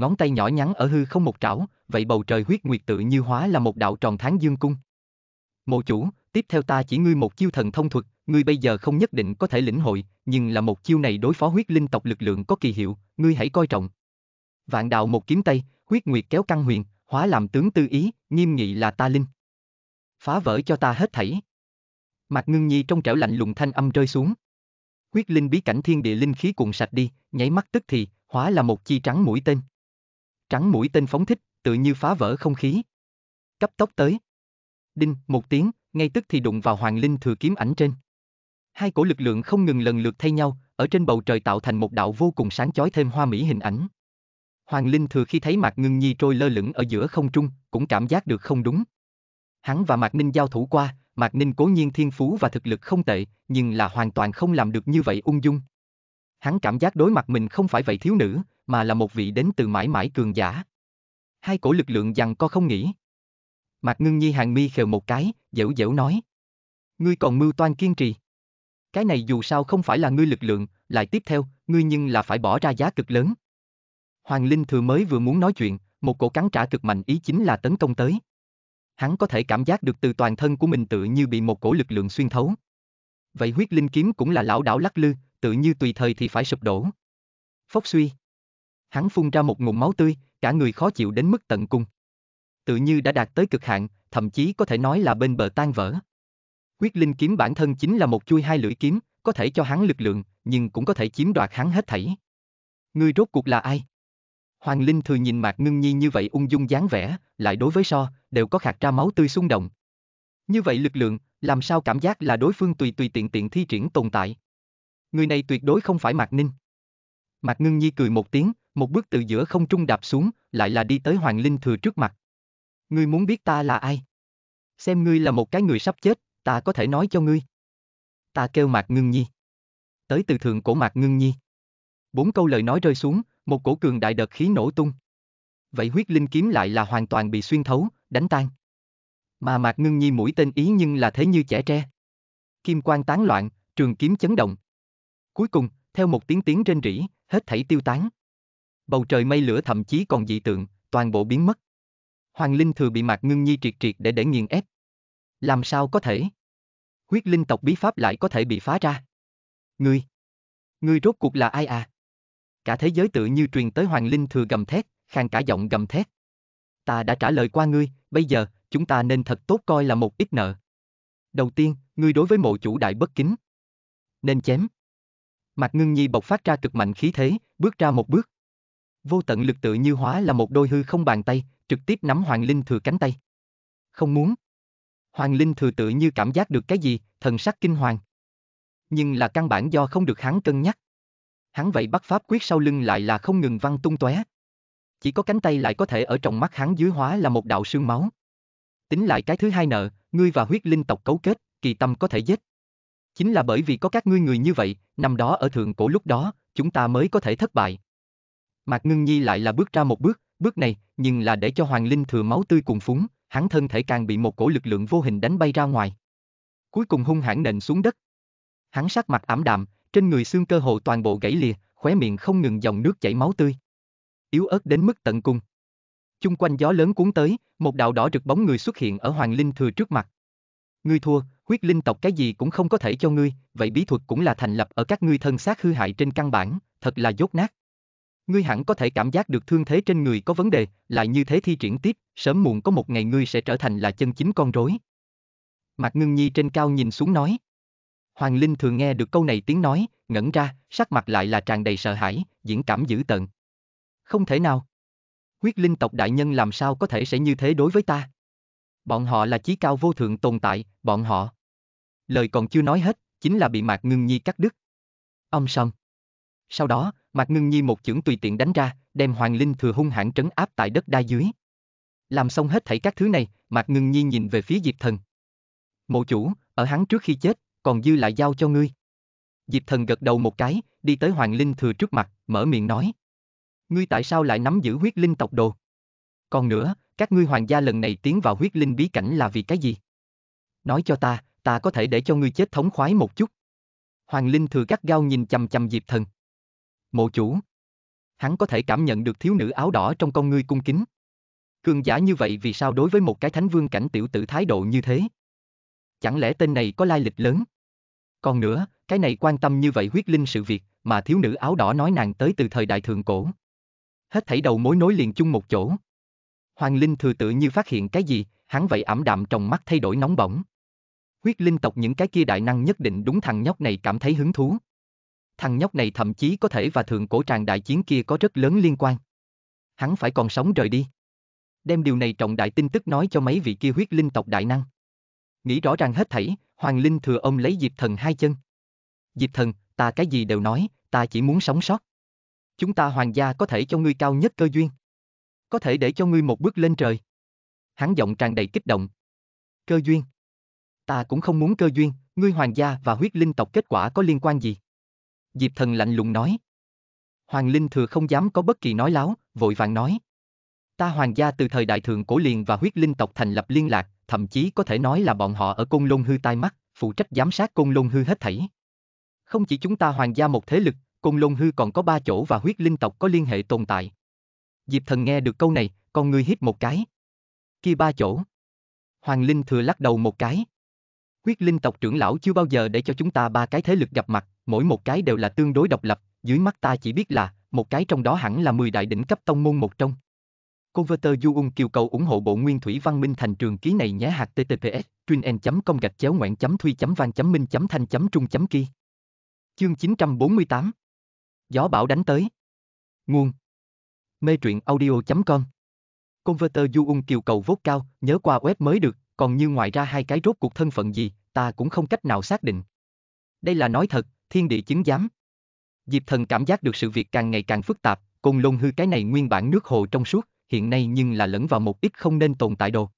ngón tay nhỏ nhắn ở hư không một trảo, vậy bầu trời huyết nguyệt tự như hóa là một đạo tròn tháng dương cung. Mộ chủ, tiếp theo ta chỉ ngươi một chiêu thần thông thuật, ngươi bây giờ không nhất định có thể lĩnh hội, nhưng là một chiêu này đối phó huyết linh tộc lực lượng có kỳ hiệu, ngươi hãy coi trọng. Vạn đạo một kiếm tay, huyết nguyệt kéo căng huyền, hóa làm tướng tư ý, nghiêm nghị là ta linh. Phá vỡ cho ta hết thảy. Mặt ngưng nhi trong trẻo lạnh lùng thanh âm rơi xuống. Huyết linh bí cảnh thiên địa linh khí cuộn sạch đi, nháy mắt tức thì, hóa là một chi trắng mũi tên trắng mũi tên phóng thích, tự như phá vỡ không khí. Cấp tốc tới. Đinh, một tiếng, ngay tức thì đụng vào hoàng linh thừa kiếm ảnh trên. Hai cổ lực lượng không ngừng lần lượt thay nhau, ở trên bầu trời tạo thành một đạo vô cùng sáng chói thêm hoa mỹ hình ảnh. Hoàng Linh thừa khi thấy Mạc Ngưng Nhi trôi lơ lửng ở giữa không trung, cũng cảm giác được không đúng. Hắn và Mạc Ninh giao thủ qua, Mạc Ninh cố nhiên thiên phú và thực lực không tệ, nhưng là hoàn toàn không làm được như vậy ung dung hắn cảm giác đối mặt mình không phải vậy thiếu nữ, mà là một vị đến từ mãi mãi cường giả. Hai cổ lực lượng dằn co không nghĩ. Mạc ngưng nhi hàng mi khều một cái, dễu dễu nói. Ngươi còn mưu toan kiên trì. Cái này dù sao không phải là ngươi lực lượng, lại tiếp theo, ngươi nhưng là phải bỏ ra giá cực lớn. Hoàng Linh thừa mới vừa muốn nói chuyện, một cổ cắn trả cực mạnh ý chính là tấn công tới. Hắn có thể cảm giác được từ toàn thân của mình tự như bị một cổ lực lượng xuyên thấu. Vậy huyết linh kiếm cũng là lão đảo lắc lư, tự như tùy thời thì phải sụp đổ. Phốc suy. Hắn phun ra một ngụm máu tươi, cả người khó chịu đến mức tận cùng. Tự như đã đạt tới cực hạn, thậm chí có thể nói là bên bờ tan vỡ. Quyết linh kiếm bản thân chính là một chui hai lưỡi kiếm, có thể cho hắn lực lượng, nhưng cũng có thể chiếm đoạt hắn hết thảy. Ngươi rốt cuộc là ai? Hoàng Linh thừa nhìn mặt Ngưng Nhi như vậy ung dung dáng vẻ, lại đối với so, đều có khạc ra máu tươi xung động. Như vậy lực lượng, làm sao cảm giác là đối phương tùy tùy tiện tiện thi triển tồn tại người này tuyệt đối không phải Mạc Ninh. Mạc Ngưng Nhi cười một tiếng, một bước từ giữa không trung đạp xuống, lại là đi tới Hoàng Linh Thừa trước mặt. Ngươi muốn biết ta là ai? Xem ngươi là một cái người sắp chết, ta có thể nói cho ngươi. Ta kêu Mạc Ngưng Nhi. Tới từ thượng cổ Mạc Ngưng Nhi. Bốn câu lời nói rơi xuống, một cổ cường đại đợt khí nổ tung. Vậy huyết linh kiếm lại là hoàn toàn bị xuyên thấu, đánh tan. Mà Mạc Ngưng Nhi mũi tên ý nhưng là thế như trẻ tre. Kim quang tán loạn, trường kiếm chấn động. Cuối cùng, theo một tiếng tiếng rên rỉ, hết thảy tiêu tán. Bầu trời mây lửa thậm chí còn dị tượng, toàn bộ biến mất. Hoàng Linh thừa bị Mạc Ngưng Nhi triệt triệt để để nghiền ép. Làm sao có thể? Huyết linh tộc bí pháp lại có thể bị phá ra. Ngươi! Ngươi rốt cuộc là ai à? Cả thế giới tự như truyền tới Hoàng Linh thừa gầm thét, khang cả giọng gầm thét. Ta đã trả lời qua ngươi, bây giờ, chúng ta nên thật tốt coi là một ít nợ. Đầu tiên, ngươi đối với mộ chủ đại bất kính. Nên chém. Mạc Ngưng Nhi bộc phát ra cực mạnh khí thế, bước ra một bước. Vô tận lực tự như hóa là một đôi hư không bàn tay, trực tiếp nắm Hoàng Linh Thừa cánh tay. Không muốn. Hoàng Linh Thừa tự như cảm giác được cái gì, thần sắc kinh hoàng. Nhưng là căn bản do không được hắn cân nhắc. Hắn vậy bắt pháp quyết sau lưng lại là không ngừng văng tung tóe. Chỉ có cánh tay lại có thể ở trong mắt hắn dưới hóa là một đạo sương máu. Tính lại cái thứ hai nợ, ngươi và huyết linh tộc cấu kết, kỳ tâm có thể giết. Chính là bởi vì có các ngươi người như vậy, năm đó ở thượng cổ lúc đó, chúng ta mới có thể thất bại. Mạc Ngưng Nhi lại là bước ra một bước, bước này, nhưng là để cho Hoàng Linh thừa máu tươi cùng phúng, hắn thân thể càng bị một cổ lực lượng vô hình đánh bay ra ngoài. Cuối cùng hung hãn nện xuống đất. Hắn sắc mặt ảm đạm, trên người xương cơ hồ toàn bộ gãy lìa, khóe miệng không ngừng dòng nước chảy máu tươi. Yếu ớt đến mức tận cùng. Chung quanh gió lớn cuốn tới, một đạo đỏ rực bóng người xuất hiện ở Hoàng Linh thừa trước mặt. Ngươi thua, huyết linh tộc cái gì cũng không có thể cho ngươi, vậy bí thuật cũng là thành lập ở các ngươi thân xác hư hại trên căn bản, thật là dốt nát. Ngươi hẳn có thể cảm giác được thương thế trên người có vấn đề, lại như thế thi triển tiếp, sớm muộn có một ngày ngươi sẽ trở thành là chân chính con rối. Mạc Ngưng Nhi trên cao nhìn xuống nói. Hoàng Linh thường nghe được câu này tiếng nói, ngẩn ra, sắc mặt lại là tràn đầy sợ hãi, diễn cảm dữ tợn. Không thể nào. Huyết linh tộc đại nhân làm sao có thể sẽ như thế đối với ta? bọn họ là chí cao vô thượng tồn tại, bọn họ. Lời còn chưa nói hết, chính là bị Mạc Ngưng Nhi cắt đứt. Ông xong. Sau đó, Mạc Ngưng Nhi một chưởng tùy tiện đánh ra, đem Hoàng Linh thừa hung hãn trấn áp tại đất đai dưới. Làm xong hết thảy các thứ này, Mạc Ngưng Nhi nhìn về phía Diệp Thần. Mộ chủ, ở hắn trước khi chết, còn dư lại giao cho ngươi. Diệp Thần gật đầu một cái, đi tới Hoàng Linh thừa trước mặt, mở miệng nói. Ngươi tại sao lại nắm giữ huyết linh tộc đồ? Còn nữa, các ngươi hoàng gia lần này tiến vào huyết linh bí cảnh là vì cái gì? Nói cho ta, ta có thể để cho ngươi chết thống khoái một chút. Hoàng Linh thừa gắt gao nhìn chầm chầm Diệp Thần. Mộ chủ. Hắn có thể cảm nhận được thiếu nữ áo đỏ trong con ngươi cung kính. Cường giả như vậy vì sao đối với một cái thánh vương cảnh tiểu tử thái độ như thế? Chẳng lẽ tên này có lai lịch lớn? Còn nữa, cái này quan tâm như vậy huyết linh sự việc, mà thiếu nữ áo đỏ nói nàng tới từ thời đại thượng cổ. Hết thảy đầu mối nối liền chung một chỗ. Hoàng Linh thừa tự như phát hiện cái gì, hắn vậy ảm đạm trong mắt thay đổi nóng bỏng. Huyết linh tộc những cái kia đại năng nhất định đúng thằng nhóc này cảm thấy hứng thú. Thằng nhóc này thậm chí có thể và thượng cổ tràng đại chiến kia có rất lớn liên quan. Hắn phải còn sống rời đi. Đem điều này trọng đại tin tức nói cho mấy vị kia huyết linh tộc đại năng. Nghĩ rõ ràng hết thảy, Hoàng Linh thừa ông lấy Diệp Thần hai chân. Diệp Thần, ta cái gì đều nói, ta chỉ muốn sống sót. Chúng ta hoàng gia có thể cho ngươi cao nhất cơ duyên có thể để cho ngươi một bước lên trời. Hắn giọng tràn đầy kích động. Cơ duyên. Ta cũng không muốn cơ duyên, ngươi hoàng gia và huyết linh tộc kết quả có liên quan gì? Diệp thần lạnh lùng nói. Hoàng linh thừa không dám có bất kỳ nói láo, vội vàng nói. Ta hoàng gia từ thời đại thượng cổ liền và huyết linh tộc thành lập liên lạc, thậm chí có thể nói là bọn họ ở côn lôn hư tai mắt, phụ trách giám sát côn lôn hư hết thảy. Không chỉ chúng ta hoàng gia một thế lực, côn lôn hư còn có ba chỗ và huyết linh tộc có liên hệ tồn tại, Diệp thần nghe được câu này, con ngươi hít một cái. Kia ba chỗ. Hoàng Linh thừa lắc đầu một cái. Quyết linh tộc trưởng lão chưa bao giờ để cho chúng ta ba cái thế lực gặp mặt, mỗi một cái đều là tương đối độc lập, dưới mắt ta chỉ biết là, một cái trong đó hẳn là 10 đại đỉnh cấp tông môn một trong. Converter Yuung kêu cầu ủng hộ bộ nguyên thủy văn minh thành trường ký này nhé hạt ttps chuyên.com gạch chéo ngoạn chấm thui chấm van chấm minh chấm thanh chấm trung chấm kia. Chương 948 Gió bão đánh tới Nguồn mê truyện audio.com. Converter du ung kiều cầu vốt cao, nhớ qua web mới được, còn như ngoài ra hai cái rốt cuộc thân phận gì, ta cũng không cách nào xác định. Đây là nói thật, thiên địa chứng giám. Diệp thần cảm giác được sự việc càng ngày càng phức tạp, cùng lôn hư cái này nguyên bản nước hồ trong suốt, hiện nay nhưng là lẫn vào một ít không nên tồn tại đồ.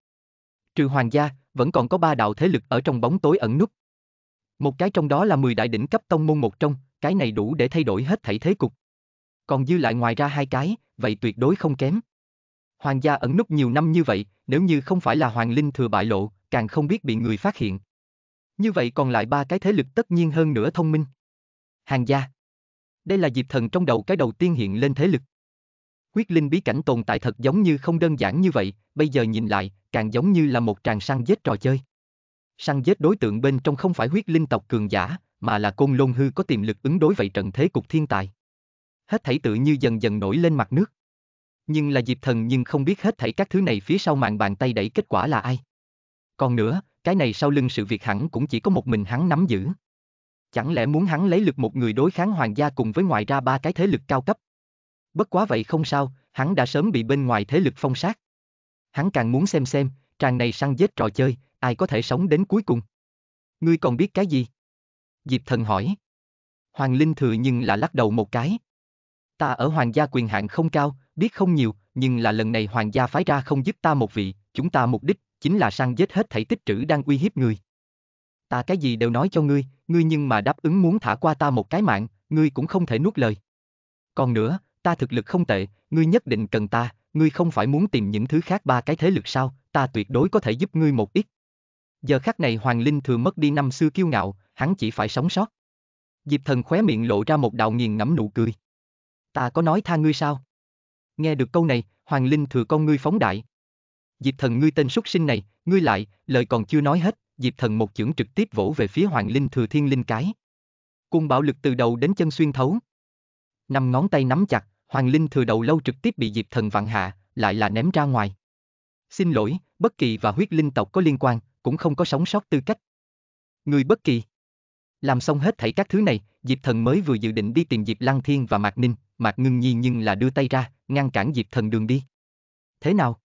Trừ hoàng gia, vẫn còn có ba đạo thế lực ở trong bóng tối ẩn núp. Một cái trong đó là 10 đại đỉnh cấp tông môn một trong, cái này đủ để thay đổi hết thảy thế cục còn dư lại ngoài ra hai cái, vậy tuyệt đối không kém. Hoàng gia ẩn núp nhiều năm như vậy, nếu như không phải là hoàng linh thừa bại lộ, càng không biết bị người phát hiện. Như vậy còn lại ba cái thế lực tất nhiên hơn nữa thông minh. Hàng gia. Đây là Diệp Thần trong đầu cái đầu tiên hiện lên thế lực. Quyết linh bí cảnh tồn tại thật giống như không đơn giản như vậy, bây giờ nhìn lại, càng giống như là một tràng săn giết trò chơi. Săn giết đối tượng bên trong không phải huyết linh tộc cường giả, mà là côn lôn hư có tiềm lực ứng đối vậy trận thế cục thiên tài hết thảy tự như dần dần nổi lên mặt nước. Nhưng là Diệp Thần nhưng không biết hết thảy các thứ này phía sau mạng bàn tay đẩy kết quả là ai. Còn nữa, cái này sau lưng sự việc hẳn cũng chỉ có một mình hắn nắm giữ. Chẳng lẽ muốn hắn lấy lực một người đối kháng hoàng gia cùng với ngoài ra ba cái thế lực cao cấp? Bất quá vậy không sao, hắn đã sớm bị bên ngoài thế lực phong sát. Hắn càng muốn xem xem, tràng này săn giết trò chơi, ai có thể sống đến cuối cùng. Ngươi còn biết cái gì? Diệp thần hỏi. Hoàng Linh thừa nhưng là lắc đầu một cái. Ta ở hoàng gia quyền hạn không cao, biết không nhiều, nhưng là lần này hoàng gia phái ra không giúp ta một vị, chúng ta mục đích chính là săn giết hết thảy tích trữ đang uy hiếp người. Ta cái gì đều nói cho ngươi, ngươi nhưng mà đáp ứng muốn thả qua ta một cái mạng, ngươi cũng không thể nuốt lời. Còn nữa, ta thực lực không tệ, ngươi nhất định cần ta, ngươi không phải muốn tìm những thứ khác ba cái thế lực sao, ta tuyệt đối có thể giúp ngươi một ít. Giờ khắc này Hoàng Linh thừa mất đi năm xưa kiêu ngạo, hắn chỉ phải sống sót. Diệp thần khóe miệng lộ ra một đạo nghiền ngẫm nụ cười. Ta có nói tha ngươi sao? Nghe được câu này, Hoàng Linh thừa con ngươi phóng đại. Diệp thần ngươi tên súc sinh này, ngươi lại, lời còn chưa nói hết, Diệp thần một chưởng trực tiếp vỗ về phía Hoàng Linh thừa thiên linh cái. Cung bạo lực từ đầu đến chân xuyên thấu. Năm ngón tay nắm chặt, Hoàng Linh thừa đầu lâu trực tiếp bị Diệp thần vặn hạ, lại là ném ra ngoài. Xin lỗi, bất kỳ và huyết linh tộc có liên quan, cũng không có sống sót tư cách. Người bất kỳ. Làm xong hết thảy các thứ này, Diệp Thần mới vừa dự định đi tìm Diệp Lăng Thiên và Mạc Ninh, Mạc Ngưng Nhi nhưng là đưa tay ra, ngăn cản Diệp Thần đường đi. Thế nào?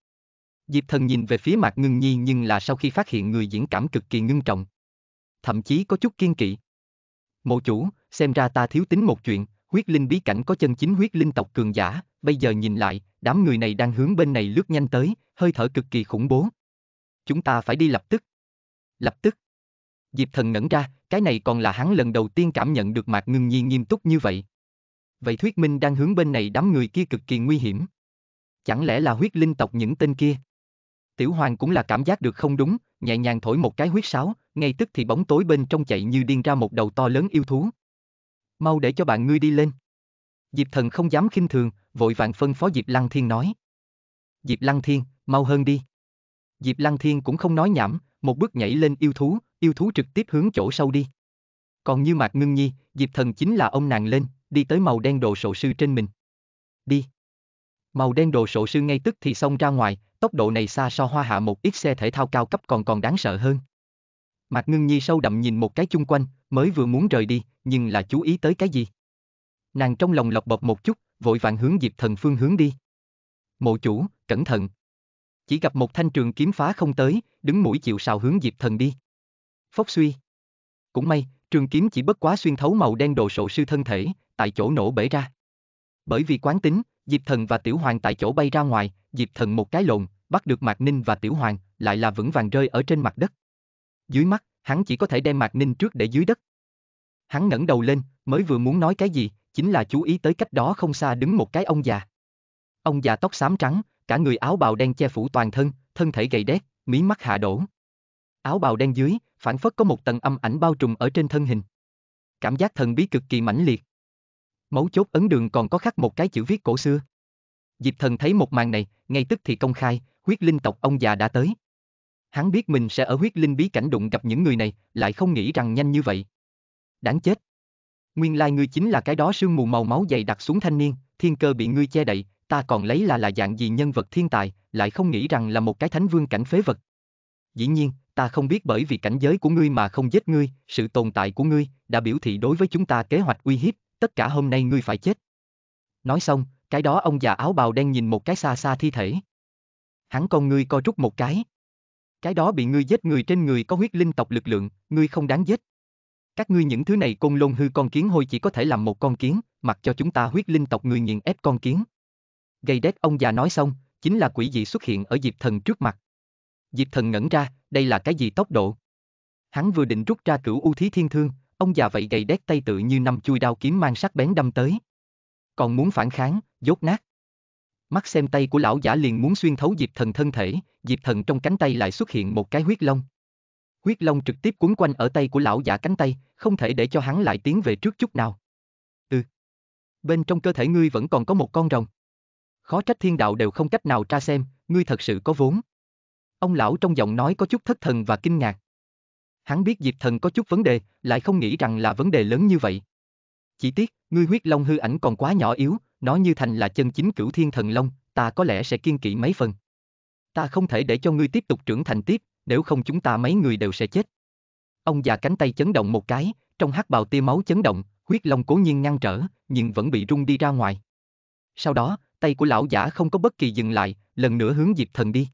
Diệp Thần nhìn về phía Mạc Ngưng Nhi nhưng là sau khi phát hiện người diễn cảm cực kỳ ngưng trọng. Thậm chí có chút kiên kỵ. Mộ chủ, xem ra ta thiếu tính một chuyện, huyết linh bí cảnh có chân chính huyết linh tộc cường giả, bây giờ nhìn lại, đám người này đang hướng bên này lướt nhanh tới, hơi thở cực kỳ khủng bố. Chúng ta phải đi lập tức. Lập tức. Diệp Thần ngẩn ra, cái này còn là hắn lần đầu tiên cảm nhận được Mạc Ngưng Nhi nghiêm túc như vậy vậy thuyết minh đang hướng bên này đám người kia cực kỳ nguy hiểm. Chẳng lẽ là huyết linh tộc những tên kia? Tiểu Hoàng cũng là cảm giác được không đúng, nhẹ nhàng thổi một cái huyết sáo, ngay tức thì bóng tối bên trong chạy như điên ra một đầu to lớn yêu thú. Mau để cho bạn ngươi đi lên. Diệp thần không dám khinh thường, vội vàng phân phó Diệp Lăng Thiên nói. Diệp Lăng Thiên, mau hơn đi. Diệp Lăng Thiên cũng không nói nhảm, một bước nhảy lên yêu thú, yêu thú trực tiếp hướng chỗ sâu đi. Còn như Mạc Ngưng Nhi, Diệp Thần chính là ông nàng lên, đi tới màu đen đồ sộ sư trên mình. Đi. Màu đen đồ sộ sư ngay tức thì xông ra ngoài, tốc độ này xa so hoa hạ một ít xe thể thao cao cấp còn còn đáng sợ hơn. Mạc Ngưng Nhi sâu đậm nhìn một cái chung quanh, mới vừa muốn rời đi, nhưng là chú ý tới cái gì? Nàng trong lòng lọc bọc một chút, vội vàng hướng Diệp Thần phương hướng đi. Mộ chủ, cẩn thận. Chỉ gặp một thanh trường kiếm phá không tới, đứng mũi chịu sào hướng Diệp Thần đi. Phốc suy. Cũng may, trường kiếm chỉ bất quá xuyên thấu màu đen đồ sộ sư thân thể, tại chỗ nổ bể ra. Bởi vì quán tính, Diệp Thần và Tiểu Hoàng tại chỗ bay ra ngoài, Diệp Thần một cái lộn, bắt được Mạc Ninh và Tiểu Hoàng, lại là vững vàng rơi ở trên mặt đất. Dưới mắt, hắn chỉ có thể đem Mạc Ninh trước để dưới đất. Hắn ngẩng đầu lên, mới vừa muốn nói cái gì, chính là chú ý tới cách đó không xa đứng một cái ông già. Ông già tóc xám trắng, cả người áo bào đen che phủ toàn thân, thân thể gầy đét, mí mắt hạ đổ. Áo bào đen dưới, phản phất có một tầng âm ảnh bao trùm ở trên thân hình. Cảm giác thần bí cực kỳ mãnh liệt. Mấu chốt ấn đường còn có khắc một cái chữ viết cổ xưa. Diệp thần thấy một màn này, ngay tức thì công khai, huyết linh tộc ông già đã tới. Hắn biết mình sẽ ở huyết linh bí cảnh đụng gặp những người này, lại không nghĩ rằng nhanh như vậy. Đáng chết. Nguyên lai ngươi chính là cái đó sương mù màu máu dày đặc xuống thanh niên, thiên cơ bị ngươi che đậy, ta còn lấy là là dạng gì nhân vật thiên tài, lại không nghĩ rằng là một cái thánh vương cảnh phế vật. Dĩ nhiên, ta không biết bởi vì cảnh giới của ngươi mà không giết ngươi, sự tồn tại của ngươi đã biểu thị đối với chúng ta kế hoạch uy hiếp, tất cả hôm nay ngươi phải chết. Nói xong, cái đó ông già áo bào đen nhìn một cái xa xa thi thể. Hắn con ngươi co rút một cái. Cái đó bị ngươi giết người trên người có huyết linh tộc lực lượng, ngươi không đáng giết. Các ngươi những thứ này côn lôn hư con kiến hôi chỉ có thể làm một con kiến, mặc cho chúng ta huyết linh tộc người nghiền ép con kiến. Gây đét ông già nói xong, chính là quỷ dị xuất hiện ở Diệp Thần trước mặt. Diệp Thần ngẩn ra, đây là cái gì tốc độ? Hắn vừa định rút ra cửu u thí thiên thương, ông già vậy gầy đét tay tự như năm chui đao kiếm mang sắc bén đâm tới. Còn muốn phản kháng, dốt nát. Mắt xem tay của lão giả liền muốn xuyên thấu Diệp Thần thân thể, Diệp Thần trong cánh tay lại xuất hiện một cái huyết long. Huyết long trực tiếp cuốn quanh ở tay của lão giả cánh tay, không thể để cho hắn lại tiến về trước chút nào. Ừ. Bên trong cơ thể ngươi vẫn còn có một con rồng. Khó trách thiên đạo đều không cách nào tra xem, ngươi thật sự có vốn. Ông lão trong giọng nói có chút thất thần và kinh ngạc. Hắn biết Diệp Thần có chút vấn đề, lại không nghĩ rằng là vấn đề lớn như vậy. Chỉ tiếc, ngươi huyết long hư ảnh còn quá nhỏ yếu, nó như thành là chân chính cửu thiên thần long, ta có lẽ sẽ kiên kỵ mấy phần. Ta không thể để cho ngươi tiếp tục trưởng thành tiếp, nếu không chúng ta mấy người đều sẽ chết. Ông già cánh tay chấn động một cái, trong hắc bào tia máu chấn động, huyết long cố nhiên ngăn trở, nhưng vẫn bị rung đi ra ngoài. Sau đó, tay của lão giả không có bất kỳ dừng lại, lần nữa hướng Diệp Thần đi.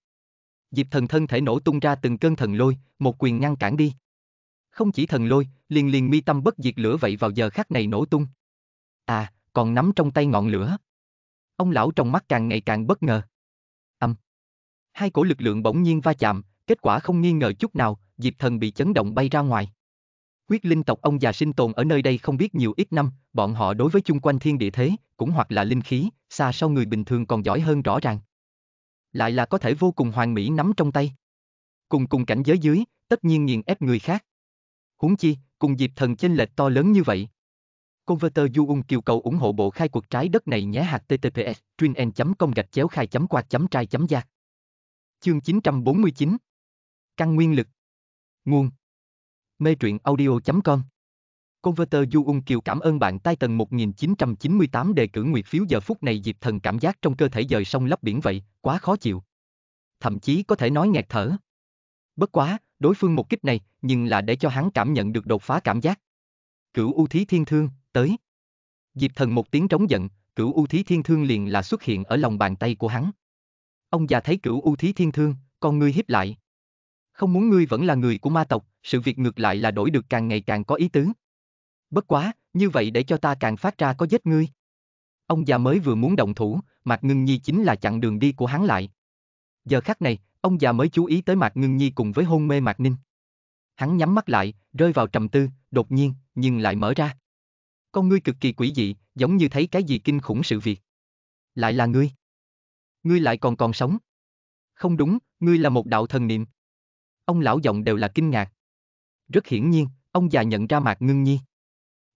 Diệp Thần thân thể nổ tung ra từng cơn thần lôi, một quyền ngăn cản đi. Không chỉ thần lôi, liền liền mi tâm bất diệt lửa vậy vào giờ khắc này nổ tung. À, còn nắm trong tay ngọn lửa. Ông lão trong mắt càng ngày càng bất ngờ. Âm. Hai cổ lực lượng bỗng nhiên va chạm, kết quả không nghi ngờ chút nào, Diệp Thần bị chấn động bay ra ngoài. quyết linh tộc ông già sinh tồn ở nơi đây không biết nhiều ít năm, bọn họ đối với chung quanh thiên địa thế, cũng hoặc là linh khí, xa sau người bình thường còn giỏi hơn rõ ràng. Lại là có thể vô cùng hoàn mỹ nắm trong tay. Cùng cùng cảnh giới dưới, tất nhiên nghiền ép người khác. Huống chi, cùng dịp thần chênh lệch to lớn như vậy. Converter du ung kêu cầu ủng hộ bộ khai cuộc trái đất này nhé https chuyên.com gạch chéo khai chấm qua chấm trai chấm giác. Chương 949 Căn nguyên lực Nguồn Mê truyện audio.com Converter Du Ung Kiều cảm ơn bạn tay tầng 1998 đề cử nguyệt phiếu giờ phút này dịp thần cảm giác trong cơ thể dời sông lấp biển vậy, quá khó chịu. Thậm chí có thể nói nghẹt thở. Bất quá, đối phương một kích này, nhưng là để cho hắn cảm nhận được đột phá cảm giác. Cửu U Thí Thiên Thương, tới. Diệp thần một tiếng trống giận, Cửu U Thí Thiên Thương liền là xuất hiện ở lòng bàn tay của hắn. Ông già thấy Cửu U Thí Thiên Thương, con ngươi hiếp lại. Không muốn ngươi vẫn là người của ma tộc, sự việc ngược lại là đổi được càng ngày càng có ý tứ. Bất quá, như vậy để cho ta càng phát ra có giết ngươi. Ông già mới vừa muốn động thủ, Mạc Ngưng Nhi chính là chặn đường đi của hắn lại. Giờ khắc này, ông già mới chú ý tới Mạc Ngưng Nhi cùng với hôn mê Mạc Ninh. Hắn nhắm mắt lại, rơi vào trầm tư, đột nhiên, nhưng lại mở ra. Con ngươi cực kỳ quỷ dị, giống như thấy cái gì kinh khủng sự việc. Lại là ngươi. Ngươi lại còn còn sống. Không đúng, ngươi là một đạo thần niệm. Ông lão giọng đều là kinh ngạc. Rất hiển nhiên, ông già nhận ra Mạc Ngưng Nhi.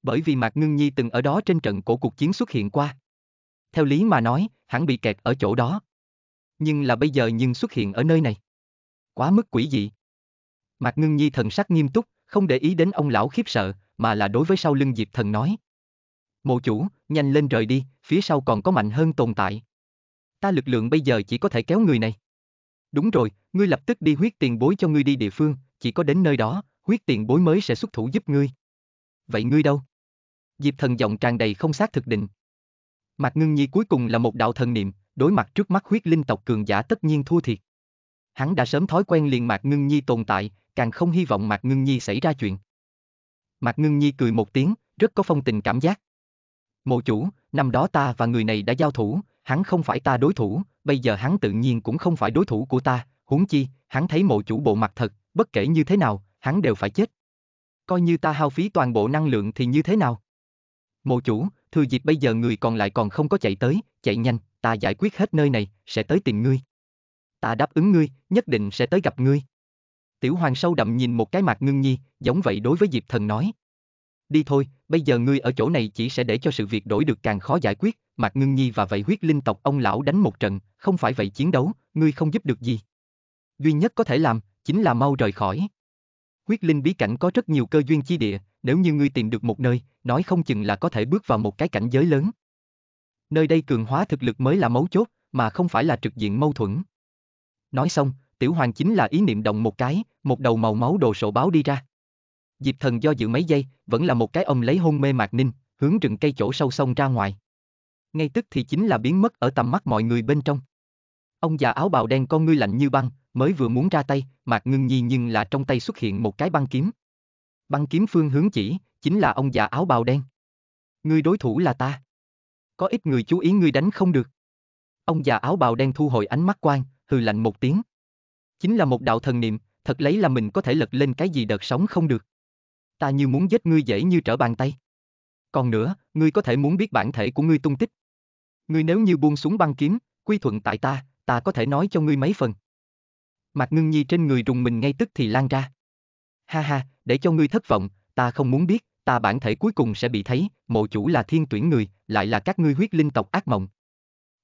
Bởi vì Mạc Ngưng Nhi từng ở đó trên trận cổ cuộc chiến xuất hiện qua. Theo lý mà nói, hắn bị kẹt ở chỗ đó, nhưng là bây giờ nhưng xuất hiện ở nơi này. Quá mức quỷ dị. Mạc Ngưng Nhi thần sắc nghiêm túc, không để ý đến ông lão khiếp sợ, mà là đối với sau lưng Diệp Thần nói. Mộ chủ, nhanh lên rời đi, phía sau còn có mạnh hơn tồn tại. Ta lực lượng bây giờ chỉ có thể kéo người này. Đúng rồi, ngươi lập tức đi huyết tiền bối cho ngươi đi địa phương, chỉ có đến nơi đó, huyết tiền bối mới sẽ xuất thủ giúp ngươi. Vậy ngươi đâu? Diệp thần giọng tràn đầy không xác thực định. Mạc Ngưng Nhi cuối cùng là một đạo thần niệm, đối mặt trước mắt huyết linh tộc cường giả tất nhiên thua thiệt. Hắn đã sớm thói quen liền Mạc Ngưng Nhi tồn tại, càng không hy vọng Mạc Ngưng Nhi xảy ra chuyện. Mạc Ngưng Nhi cười một tiếng, rất có phong tình cảm giác. Mộ chủ, năm đó ta và người này đã giao thủ, hắn không phải ta đối thủ, bây giờ hắn tự nhiên cũng không phải đối thủ của ta, huống chi, hắn thấy mộ chủ bộ mặt thật, bất kể như thế nào, hắn đều phải chết. Coi như ta hao phí toàn bộ năng lượng thì như thế nào? Mộ chủ, Thừa dịp bây giờ người còn lại còn không có chạy tới, chạy nhanh, ta giải quyết hết nơi này, sẽ tới tìm ngươi. Ta đáp ứng ngươi, nhất định sẽ tới gặp ngươi. Tiểu hoàng sâu đậm nhìn một cái mặt ngưng nhi, giống vậy đối với Diệp Thần nói. Đi thôi, bây giờ ngươi ở chỗ này chỉ sẽ để cho sự việc đổi được càng khó giải quyết, Mặt Ngưng Nhi và vậy huyết linh tộc ông lão đánh một trận, không phải vậy chiến đấu, ngươi không giúp được gì. Duy nhất có thể làm, chính là mau rời khỏi. Huyết linh bí cảnh có rất nhiều cơ duyên chi địa, nếu như ngươi tìm được một nơi, nói không chừng là có thể bước vào một cái cảnh giới lớn. Nơi đây cường hóa thực lực mới là mấu chốt, mà không phải là trực diện mâu thuẫn. Nói xong, tiểu hoàng chính là ý niệm động một cái, một đầu màu máu đồ sổ báo đi ra. Diệp thần do dự mấy giây, vẫn là một cái ông lấy hôn mê mạc ninh, hướng rừng cây chỗ sâu sông ra ngoài. Ngay tức thì chính là biến mất ở tầm mắt mọi người bên trong. Ông già áo bào đen con ngươi lạnh như băng, mới vừa muốn ra tay, Mạc Ngưng Nhi nhưng là trong tay xuất hiện một cái băng kiếm. Băng kiếm phương hướng chỉ, chính là ông già áo bào đen. Ngươi đối thủ là ta. Có ít người chú ý ngươi đánh không được. Ông già áo bào đen thu hồi ánh mắt quan, hừ lạnh một tiếng. Chính là một đạo thần niệm, thật lấy là mình có thể lật lên cái gì đợt sóng không được. Ta như muốn giết ngươi dễ như trở bàn tay. Còn nữa, ngươi có thể muốn biết bản thể của ngươi tung tích. Ngươi nếu như buông xuống băng kiếm, quy thuận tại ta, ta có thể nói cho ngươi mấy phần. Mạc Ngưng Nhi trên người rùng mình ngay tức thì lan ra. Ha ha, để cho ngươi thất vọng, ta không muốn biết, ta bản thể cuối cùng sẽ bị thấy, mộ chủ là thiên tuyển người, lại là các ngươi huyết linh tộc ác mộng.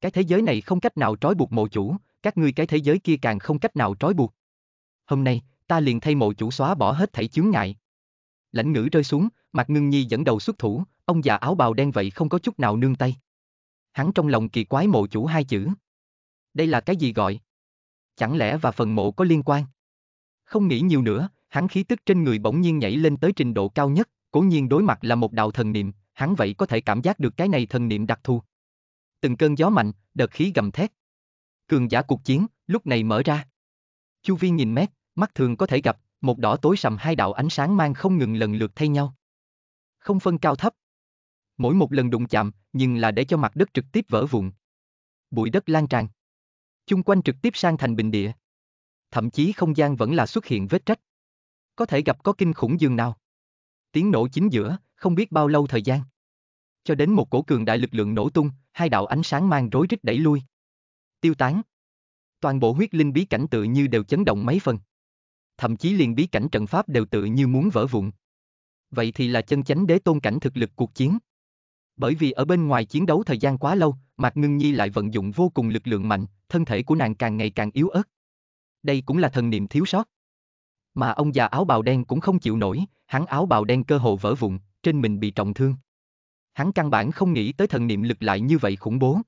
Cái thế giới này không cách nào trói buộc mộ chủ, các ngươi cái thế giới kia càng không cách nào trói buộc. Hôm nay, ta liền thay mộ chủ xóa bỏ hết thảy chướng ngại. Lãnh ngữ rơi xuống, mặt ngưng nhi dẫn đầu xuất thủ, ông già áo bào đen vậy không có chút nào nương tay. Hắn trong lòng kỳ quái mộ chủ hai chữ. Đây là cái gì gọi? Chẳng lẽ và phần mộ có liên quan? Không nghĩ nhiều nữa, hắn khí tức trên người bỗng nhiên nhảy lên tới trình độ cao nhất, cố nhiên đối mặt là một đạo thần niệm, hắn vậy có thể cảm giác được cái này thần niệm đặc thù. Từng cơn gió mạnh, đợt khí gầm thét. Cường giả cuộc chiến, lúc này mở ra. Chu vi nhìn mét, mắt thường có thể gặp, một đỏ tối sầm hai đạo ánh sáng mang không ngừng lần lượt thay nhau. Không phân cao thấp. Mỗi một lần đụng chạm, nhưng là để cho mặt đất trực tiếp vỡ vụn. Bụi đất lan tràn. Chung quanh trực tiếp sang thành bình địa. Thậm chí không gian vẫn là xuất hiện vết rách. Có thể gặp có kinh khủng dường nào. Tiếng nổ chính giữa, không biết bao lâu thời gian. Cho đến một cổ cường đại lực lượng nổ tung, hai đạo ánh sáng mang rối rít đẩy lui. Tiêu tán. Toàn bộ huyết linh bí cảnh tự như đều chấn động mấy phần. Thậm chí liền bí cảnh trận pháp đều tự như muốn vỡ vụn. Vậy thì là chân chánh đế tôn cảnh thực lực cuộc chiến. Bởi vì ở bên ngoài chiến đấu thời gian quá lâu, Mạc Ngưng Nhi lại vận dụng vô cùng lực lượng mạnh, thân thể của nàng càng ngày càng yếu ớt. Đây cũng là thần niệm thiếu sót. Mà ông già áo bào đen cũng không chịu nổi, hắn áo bào đen cơ hồ vỡ vụn, trên mình bị trọng thương. Hắn căn bản không nghĩ tới thần niệm lực lại như vậy khủng bố.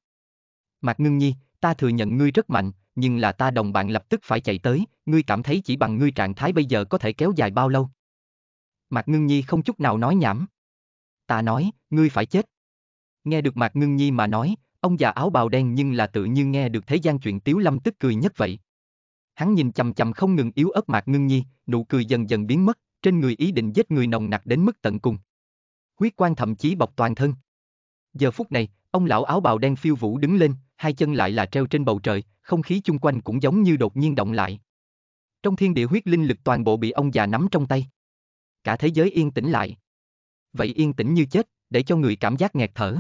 Mạc Ngưng Nhi, ta thừa nhận ngươi rất mạnh, nhưng là ta đồng bạn lập tức phải chạy tới, ngươi cảm thấy chỉ bằng ngươi trạng thái bây giờ có thể kéo dài bao lâu? Mạc Ngưng Nhi không chút nào nói nhảm. Ta nói, ngươi phải chết. Nghe được Mạc Ngưng Nhi mà nói, ông già áo bào đen nhưng là tự như nghe được thế gian chuyện Tiếu Lâm tức cười nhất vậy hắn nhìn chằm chằm không ngừng yếu ớt mạc ngưng nhi, nụ cười dần dần biến mất, trên người ý định giết người nồng nặc đến mức tận cùng. Huyết quan thậm chí bọc toàn thân. Giờ phút này, ông lão áo bào đen phiêu vũ đứng lên, hai chân lại là treo trên bầu trời, không khí chung quanh cũng giống như đột nhiên động lại. Trong thiên địa huyết linh lực toàn bộ bị ông già nắm trong tay. Cả thế giới yên tĩnh lại. Vậy yên tĩnh như chết, để cho người cảm giác nghẹt thở.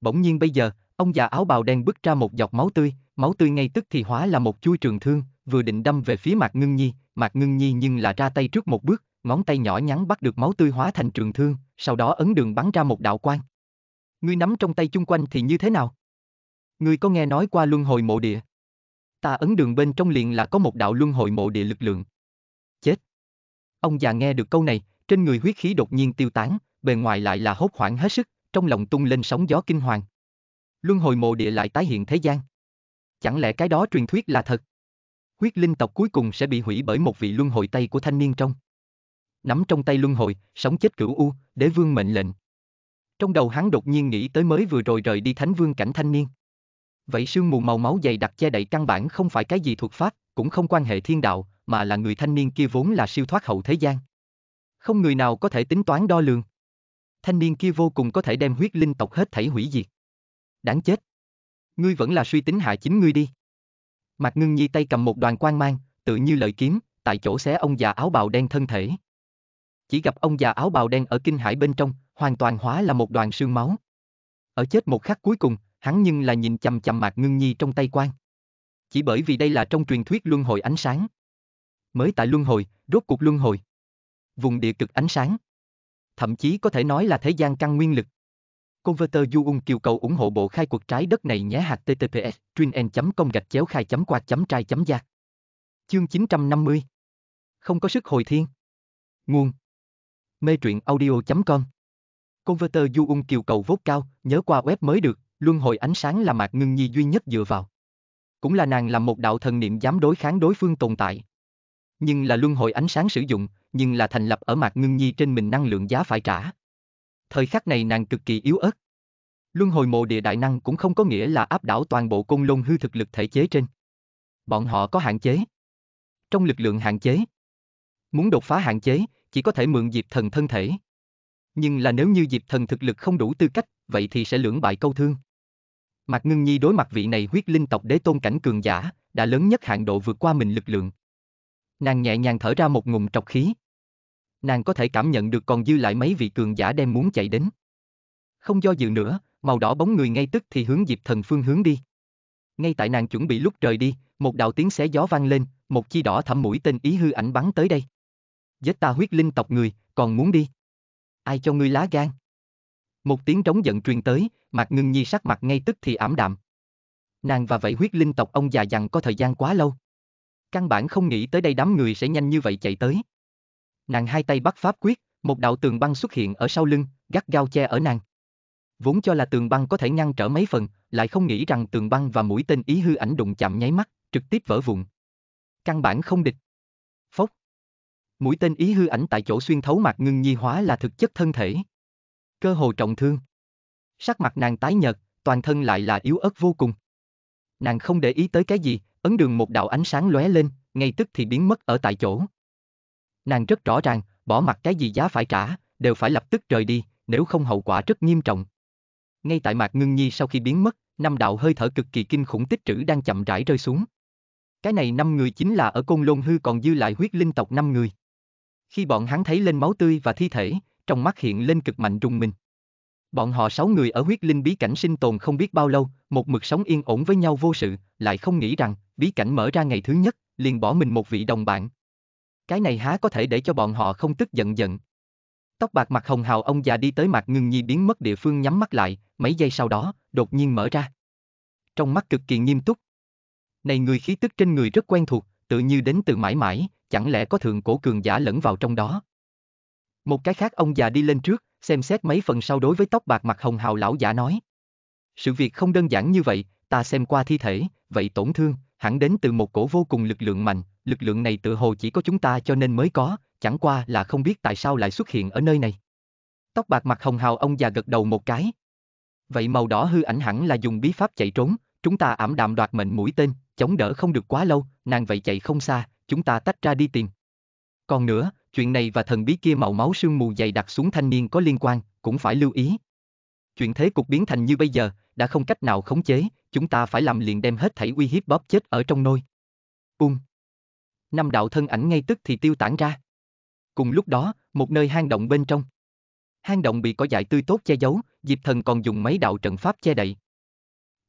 Bỗng nhiên bây giờ, ông già áo bào đen bứt ra một giọt máu tươi, máu tươi ngay tức thì hóa là một chuôi trường thương, vừa định đâm về phía mặt Ngưng Nhi, mặt Ngưng Nhi nhưng là ra tay trước một bước, ngón tay nhỏ nhắn bắt được máu tươi hóa thành trường thương, sau đó ấn đường bắn ra một đạo quan. Ngươi nắm trong tay chung quanh thì như thế nào? Ngươi có nghe nói qua luân hồi mộ địa? Ta ấn đường bên trong liền là có một đạo luân hồi mộ địa lực lượng. Chết! Ông già nghe được câu này, trên người huyết khí đột nhiên tiêu tán, bề ngoài lại là hốt hoảng hết sức, trong lòng tung lên sóng gió kinh hoàng. Luân hồi mộ địa lại tái hiện thế gian. Chẳng lẽ cái đó truyền thuyết là thật? huyết linh tộc cuối cùng sẽ bị hủy bởi một vị luân hồi tay của thanh niên trong. Nắm trong tay luân hồi, sống chết cửu u, đế vương mệnh lệnh. Trong đầu hắn đột nhiên nghĩ tới mới vừa rồi rời đi thánh vương cảnh thanh niên. Vậy sương mù màu máu dày đặc che đậy căn bản không phải cái gì thuộc pháp, cũng không quan hệ thiên đạo, mà là người thanh niên kia vốn là siêu thoát hậu thế gian. Không người nào có thể tính toán đo lường. Thanh niên kia vô cùng có thể đem huyết linh tộc hết thảy hủy diệt. Đáng chết. Ngươi vẫn là suy tính hạ chính ngươi đi. Mạc Ngưng Nhi tay cầm một đoàn quang mang, tự như lợi kiếm, tại chỗ xé ông già áo bào đen thân thể. Chỉ gặp ông già áo bào đen ở kinh hải bên trong, hoàn toàn hóa là một đoàn sương máu. Ở chết một khắc cuối cùng, hắn nhưng là nhìn chằm chằm Mạc Ngưng Nhi trong tay quang. Chỉ bởi vì đây là trong truyền thuyết luân hồi ánh sáng. Mới tại luân hồi, rốt cuộc luân hồi. Vùng địa cực ánh sáng. Thậm chí có thể nói là thế gian căn nguyên lực. Converter Yuung kêu cầu ủng hộ bộ khai cuộc trái đất này nhé hạt TTPS. chuyên.com gạch chéo khai chấm quạt chấm trai chấm giác. Chương 950 Không có sức hồi thiên Nguồn Mê truyện audio.com Converter Yuung kêu cầu vốt cao, nhớ qua web mới được, luân hồi ánh sáng là mạc ngưng nhi duy nhất dựa vào. Cũng là nàng làm một đạo thần niệm dám đối kháng đối phương tồn tại. Nhưng là luân hồi ánh sáng sử dụng, nhưng là thành lập ở mạc ngưng nhi trên mình năng lượng giá phải trả thời khắc này nàng cực kỳ yếu ớt. Luân hồi mộ địa đại năng cũng không có nghĩa là áp đảo toàn bộ cung lôn hư thực lực thể chế trên. Bọn họ có hạn chế. Trong lực lượng hạn chế, muốn đột phá hạn chế, chỉ có thể mượn diệp thần thân thể. Nhưng là nếu như diệp thần thực lực không đủ tư cách, vậy thì sẽ lưỡng bại câu thương. Mạc Ngưng Nhi đối mặt vị này huyết linh tộc đế tôn cảnh cường giả, đã lớn nhất hạn độ vượt qua mình lực lượng. Nàng nhẹ nhàng thở ra một ngụm trọc khí nàng có thể cảm nhận được còn dư lại mấy vị cường giả đem muốn chạy đến. Không do dự nữa, màu đỏ bóng người ngay tức thì hướng Diệp Thần phương hướng đi. Ngay tại nàng chuẩn bị lúc rời đi, một đạo tiếng xé gió vang lên, một chi đỏ thẫm mũi tên ý hư ảnh bắn tới đây. Giết ta huyết linh tộc người, còn muốn đi. Ai cho ngươi lá gan? Một tiếng trống giận truyền tới, mặt ngưng nhi sắc mặt ngay tức thì ảm đạm. Nàng và vậy huyết linh tộc ông già dằn có thời gian quá lâu. Căn bản không nghĩ tới đây đám người sẽ nhanh như vậy chạy tới nàng hai tay bắt pháp quyết, một đạo tường băng xuất hiện ở sau lưng, gắt gao che ở nàng. Vốn cho là tường băng có thể ngăn trở mấy phần, lại không nghĩ rằng tường băng và mũi tên ý hư ảnh đụng chạm nháy mắt, trực tiếp vỡ vụn. Căn bản không địch. Phốc. Mũi tên ý hư ảnh tại chỗ xuyên thấu mặt ngưng nhi hóa là thực chất thân thể. Cơ hồ trọng thương. Sắc mặt nàng tái nhợt, toàn thân lại là yếu ớt vô cùng. Nàng không để ý tới cái gì, ấn đường một đạo ánh sáng lóe lên, ngay tức thì biến mất ở tại chỗ nàng rất rõ ràng, bỏ mặc cái gì giá phải trả, đều phải lập tức rời đi, nếu không hậu quả rất nghiêm trọng. Ngay tại Mạc Ngưng Nhi sau khi biến mất, năm đạo hơi thở cực kỳ kinh khủng tích trữ đang chậm rãi rơi xuống. Cái này năm người chính là ở Côn Lôn Hư còn dư lại huyết linh tộc năm người. Khi bọn hắn thấy lên máu tươi và thi thể, trong mắt hiện lên cực mạnh rung mình. Bọn họ sáu người ở huyết linh bí cảnh sinh tồn không biết bao lâu, một mực sống yên ổn với nhau vô sự, lại không nghĩ rằng, bí cảnh mở ra ngày thứ nhất, liền bỏ mình một vị đồng bạn, cái này há có thể để cho bọn họ không tức giận giận. Tóc bạc mặt hồng hào ông già đi tới mặt ngưng nhi biến mất địa phương nhắm mắt lại, mấy giây sau đó, đột nhiên mở ra. Trong mắt cực kỳ nghiêm túc. Này người khí tức trên người rất quen thuộc, tự như đến từ mãi mãi, chẳng lẽ có thượng cổ cường giả lẫn vào trong đó. Một cái khác ông già đi lên trước, xem xét mấy phần sau đối với tóc bạc mặt hồng hào lão giả nói. Sự việc không đơn giản như vậy, ta xem qua thi thể, vậy tổn thương, hẳn đến từ một cổ vô cùng lực lượng mạnh, lực lượng này tự hồ chỉ có chúng ta cho nên mới có, chẳng qua là không biết tại sao lại xuất hiện ở nơi này. Tóc bạc mặt hồng hào ông già gật đầu một cái. Vậy màu đỏ hư ảnh hẳn là dùng bí pháp chạy trốn, chúng ta ảm đạm đoạt mệnh mũi tên, chống đỡ không được quá lâu, nàng vậy chạy không xa, chúng ta tách ra đi tìm. Còn nữa, chuyện này và thần bí kia màu máu sương mù dày đặc xuống thanh niên có liên quan, cũng phải lưu ý. Chuyện thế cục biến thành như bây giờ, đã không cách nào khống chế, chúng ta phải làm liền đem hết thảy uy hiếp bóp chết ở trong nôi. Ung. Um năm đạo thân ảnh ngay tức thì tiêu tản ra. Cùng lúc đó, một nơi hang động bên trong. Hang động bị có dại tươi tốt che giấu, Diệp Thần còn dùng mấy đạo trận pháp che đậy.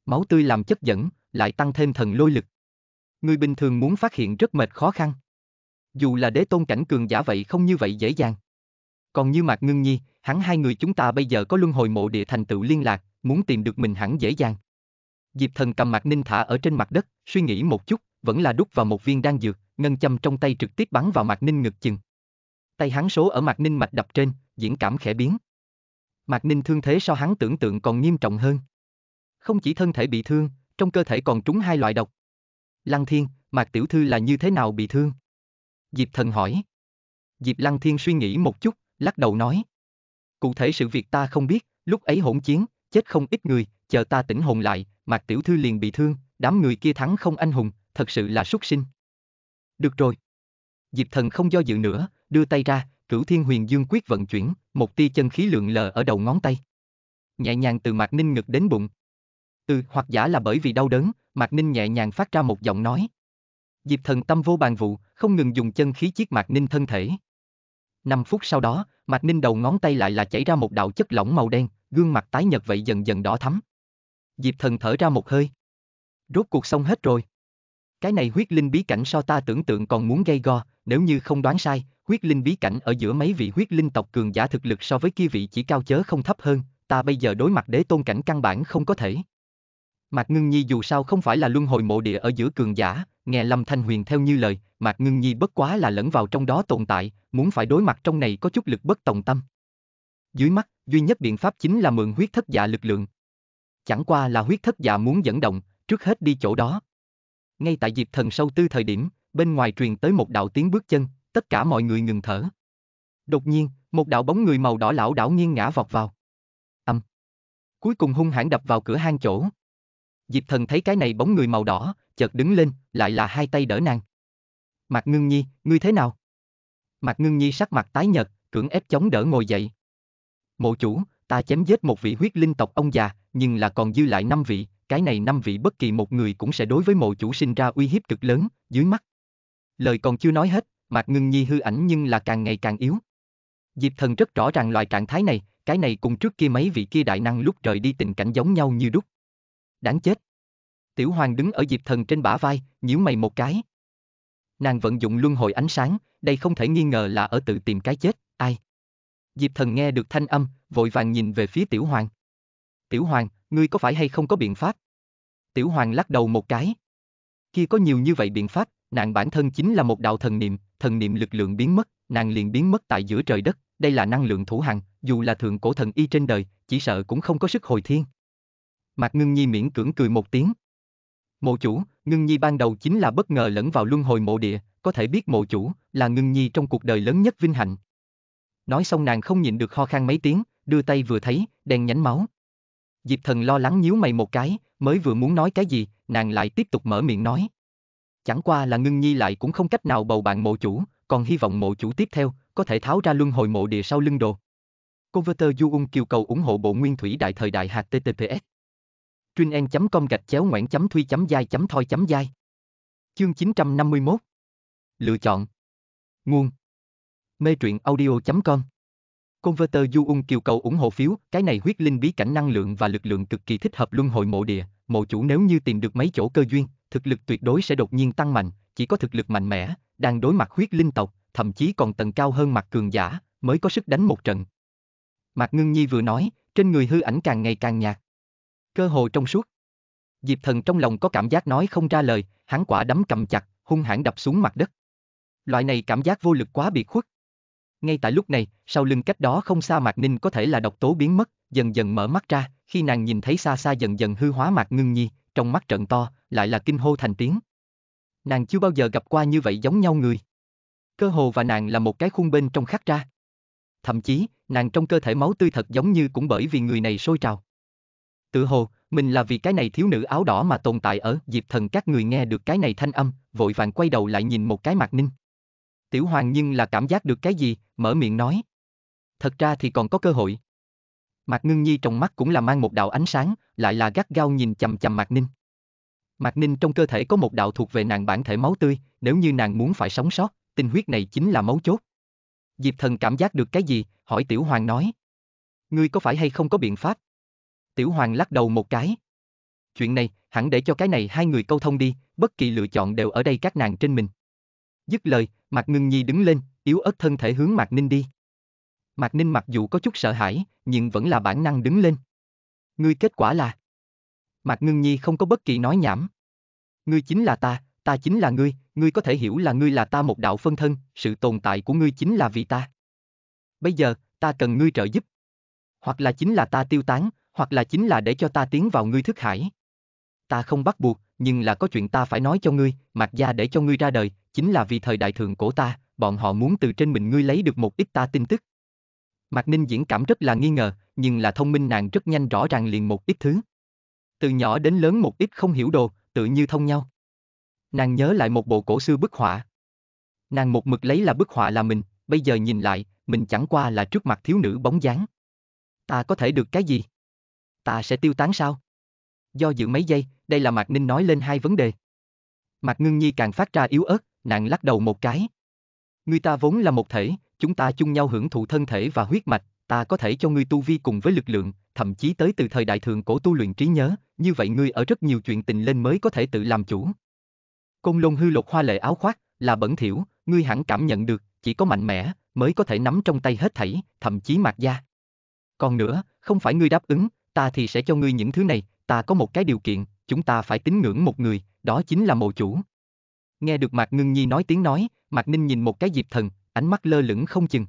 Máu tươi làm chất dẫn, lại tăng thêm thần lôi lực. Người bình thường muốn phát hiện rất mệt khó khăn. Dù là đế tôn cảnh cường giả vậy không như vậy dễ dàng. Còn như Mạc Ngưng Nhi, hắn hai người chúng ta bây giờ có luân hồi mộ địa thành tựu liên lạc, muốn tìm được mình hẳn dễ dàng. Diệp Thần cầm Mạc Ninh thả ở trên mặt đất, suy nghĩ một chút, vẫn là đúc vào một viên đan dược, ngân châm trong tay trực tiếp bắn vào Mạc Ninh ngực chừng. Tay hắn số ở Mạc Ninh mạch đập trên, diễn cảm khẽ biến. Mạc Ninh thương thế so hắn tưởng tượng còn nghiêm trọng hơn. Không chỉ thân thể bị thương, trong cơ thể còn trúng hai loại độc. Lăng Thiên, Mạc Tiểu Thư là như thế nào bị thương? Diệp Thần hỏi. Diệp Lăng Thiên suy nghĩ một chút, lắc đầu nói. Cụ thể sự việc ta không biết, lúc ấy hỗn chiến, chết không ít người, chờ ta tỉnh hồn lại, Mạc Tiểu Thư liền bị thương, đám người kia thắng không anh hùng, thật sự là súc sinh. Được rồi. Diệp thần không do dự nữa, đưa tay ra, cửu thiên huyền dương quyết vận chuyển, một tia chân khí lượng lờ ở đầu ngón tay. Nhẹ nhàng từ mặt ninh ngực đến bụng. Từ hoặc giả là bởi vì đau đớn, mặt ninh nhẹ nhàng phát ra một giọng nói. Diệp thần tâm vô bàn vụ, không ngừng dùng chân khí chiết mặt ninh thân thể. Năm phút sau đó, mặt ninh đầu ngón tay lại là chảy ra một đạo chất lỏng màu đen, gương mặt tái nhật vậy dần dần đỏ thắm. Diệp thần thở ra một hơi. Rốt cuộc xong hết rồi. Cái này huyết linh bí cảnh so ta tưởng tượng còn muốn gây go, nếu như không đoán sai, huyết linh bí cảnh ở giữa mấy vị huyết linh tộc cường giả thực lực so với kia vị chỉ cao chớ không thấp hơn, ta bây giờ đối mặt đế tôn cảnh căn bản không có thể. Mạc Ngưng Nhi dù sao không phải là luân hồi mộ địa ở giữa cường giả, nghe Lâm Thanh Huyền theo như lời, Mạc Ngưng Nhi bất quá là lẫn vào trong đó tồn tại, muốn phải đối mặt trong này có chút lực bất tòng tâm. Dưới mắt, duy nhất biện pháp chính là mượn huyết thất dạ lực lượng. Chẳng qua là huyết thất dạ muốn dẫn động, trước hết đi chỗ đó, ngay tại diệp thần sâu tư thời điểm, bên ngoài truyền tới một đạo tiếng bước chân, tất cả mọi người ngừng thở. Đột nhiên, một đạo bóng người màu đỏ lão đảo nghiêng ngã vọt vào. Âm. Cuối cùng hung hãn đập vào cửa hang chỗ. Diệp thần thấy cái này bóng người màu đỏ, chợt đứng lên, lại là hai tay đỡ nàng. Mạc Ngưng Nhi, ngươi thế nào? Mạc Ngưng Nhi sắc mặt tái nhợt, cưỡng ép chống đỡ ngồi dậy. Mộ chủ, ta chém giết một vị huyết linh tộc ông già, nhưng là còn dư lại năm vị, cái này năm vị bất kỳ một người cũng sẽ đối với mộ chủ sinh ra uy hiếp cực lớn, dưới mắt. Lời còn chưa nói hết, Mạc Ngưng Nhi hư ảnh nhưng là càng ngày càng yếu. Diệp thần rất rõ ràng loại trạng thái này, cái này cùng trước kia mấy vị kia đại năng lúc trời đi tình cảnh giống nhau như đúc. Đáng chết. Tiểu Hoàng đứng ở Diệp thần trên bả vai, nhíu mày một cái. Nàng vận dụng luân hồi ánh sáng, đây không thể nghi ngờ là ở tự tìm cái chết, ai. Diệp thần nghe được thanh âm, vội vàng nhìn về phía Tiểu Hoàng. Tiểu Hoàng, ngươi có phải hay không có biện pháp? Tiểu Hoàng lắc đầu một cái. Kia có nhiều như vậy biện pháp, nàng bản thân chính là một đạo thần niệm, thần niệm lực lượng biến mất, nàng liền biến mất tại giữa trời đất, đây là năng lượng thủ hằng, dù là thượng cổ thần y trên đời, chỉ sợ cũng không có sức hồi thiên. Mạc Ngưng Nhi miễn cưỡng cười một tiếng. Mộ chủ, Ngưng Nhi ban đầu chính là bất ngờ lẫn vào luân hồi mộ địa, có thể biết mộ chủ là Ngưng Nhi trong cuộc đời lớn nhất vinh hạnh. Nói xong nàng không nhịn được ho khan mấy tiếng, đưa tay vừa thấy, đèn nhánh máu. Diệp thần lo lắng nhíu mày một cái, mới vừa muốn nói cái gì, nàng lại tiếp tục mở miệng nói. Chẳng qua là ngưng nhi lại cũng không cách nào bầu bạn mộ chủ, còn hy vọng mộ chủ tiếp theo, có thể tháo ra luân hồi mộ địa sau lưng đồ. Converter du Yuung kêu cầu ủng hộ bộ nguyên thủy đại thời đại hạt TTPS. Truyen.com gạch chéo ngoãn chấm thui chấm dai chấm thoi chấm dai. Chương 951 Lựa chọn Nguồn Mê truyện audio.com Converter du ung kêu cầu ủng hộ phiếu, cái này huyết linh bí cảnh năng lượng và lực lượng cực kỳ thích hợp luân hồi mộ địa, mộ chủ nếu như tìm được mấy chỗ cơ duyên, thực lực tuyệt đối sẽ đột nhiên tăng mạnh, chỉ có thực lực mạnh mẽ, đang đối mặt huyết linh tộc, thậm chí còn tầng cao hơn mặt cường giả, mới có sức đánh một trận. Mạc Ngưng Nhi vừa nói, trên người hư ảnh càng ngày càng nhạt. Cơ hồ trong suốt. Diệp thần trong lòng có cảm giác nói không ra lời, hắn quả đấm cầm chặt, hung hãn đập xuống mặt đất. Loại này cảm giác vô lực quá bị khuất, ngay tại lúc này, sau lưng cách đó không xa Mạc Ninh có thể là độc tố biến mất, dần dần mở mắt ra, khi nàng nhìn thấy xa xa dần dần hư hóa Mạc Ngưng Nhi, trong mắt trận to, lại là kinh hô thành tiếng. Nàng chưa bao giờ gặp qua như vậy giống nhau người. Cơ hồ và nàng là một cái khuôn bên trong khắc ra. Thậm chí, nàng trong cơ thể máu tươi thật giống như cũng bởi vì người này sôi trào. Tự hồ, mình là vì cái này thiếu nữ áo đỏ mà tồn tại ở, Diệp Thần các người nghe được cái này thanh âm, vội vàng quay đầu lại nhìn một cái Mạc Ninh. Tiểu Hoàng nhưng là cảm giác được cái gì, mở miệng nói. Thật ra thì còn có cơ hội. Mạc Ngưng Nhi trong mắt cũng là mang một đạo ánh sáng, lại là gắt gao nhìn chầm chầm Mạc Ninh. Mạc Ninh trong cơ thể có một đạo thuộc về nàng bản thể máu tươi, nếu như nàng muốn phải sống sót, tinh huyết này chính là máu chốt. Diệp thần cảm giác được cái gì, hỏi Tiểu Hoàng nói. Ngươi có phải hay không có biện pháp? Tiểu Hoàng lắc đầu một cái. Chuyện này, hẳn để cho cái này hai người câu thông đi, bất kỳ lựa chọn đều ở đây các nàng trên mình. Dứt lời, Mạc Ngưng Nhi đứng lên, yếu ớt thân thể hướng Mạc Ninh đi. Mạc Ninh mặc dù có chút sợ hãi, nhưng vẫn là bản năng đứng lên. Ngươi kết quả là? Mạc Ngưng Nhi không có bất kỳ nói nhảm. Ngươi chính là ta, ta chính là ngươi, ngươi có thể hiểu là ngươi là ta một đạo phân thân, sự tồn tại của ngươi chính là vì ta. Bây giờ, ta cần ngươi trợ giúp. Hoặc là chính là ta tiêu tán, hoặc là chính là để cho ta tiến vào ngươi thức hải. Ta không bắt buộc, nhưng là có chuyện ta phải nói cho ngươi, mặc gia để cho ngươi ra đời, chính là vì thời đại thượng cổ ta, bọn họ muốn từ trên mình ngươi lấy được một ít ta tin tức. Mạc Ninh Diễn cảm rất là nghi ngờ, nhưng là thông minh nàng rất nhanh rõ ràng liền một ít thứ. Từ nhỏ đến lớn một ít không hiểu đồ, tự như thông nhau. Nàng nhớ lại một bộ cổ xưa bức họa. Nàng một mực lấy là bức họa là mình, bây giờ nhìn lại, mình chẳng qua là trước mặt thiếu nữ bóng dáng. Ta có thể được cái gì? Ta sẽ tiêu tán sao? Do dự mấy giây, đây là Mạc Ninh nói lên hai vấn đề. Mạc Ngưng Nhi càng phát ra yếu ớt, nàng lắc đầu một cái. Người ta vốn là một thể, chúng ta chung nhau hưởng thụ thân thể và huyết mạch, ta có thể cho ngươi tu vi cùng với lực lượng, thậm chí tới từ thời đại thượng cổ tu luyện trí nhớ, như vậy ngươi ở rất nhiều chuyện tình lên mới có thể tự làm chủ. Côn lôn hư lột hoa lệ áo khoác, là bẩn thiểu, ngươi hẳn cảm nhận được, chỉ có mạnh mẽ, mới có thể nắm trong tay hết thảy, thậm chí mạc gia. Còn nữa, không phải ngươi đáp ứng, ta thì sẽ cho ngươi những thứ này, ta có một cái điều kiện, chúng ta phải tín ngưỡng một người, đó chính là mộ chủ. Nghe được Mạc Ngưng Nhi nói tiếng nói, Mạc Ninh nhìn một cái Diệp Thần, ánh mắt lơ lửng không chừng.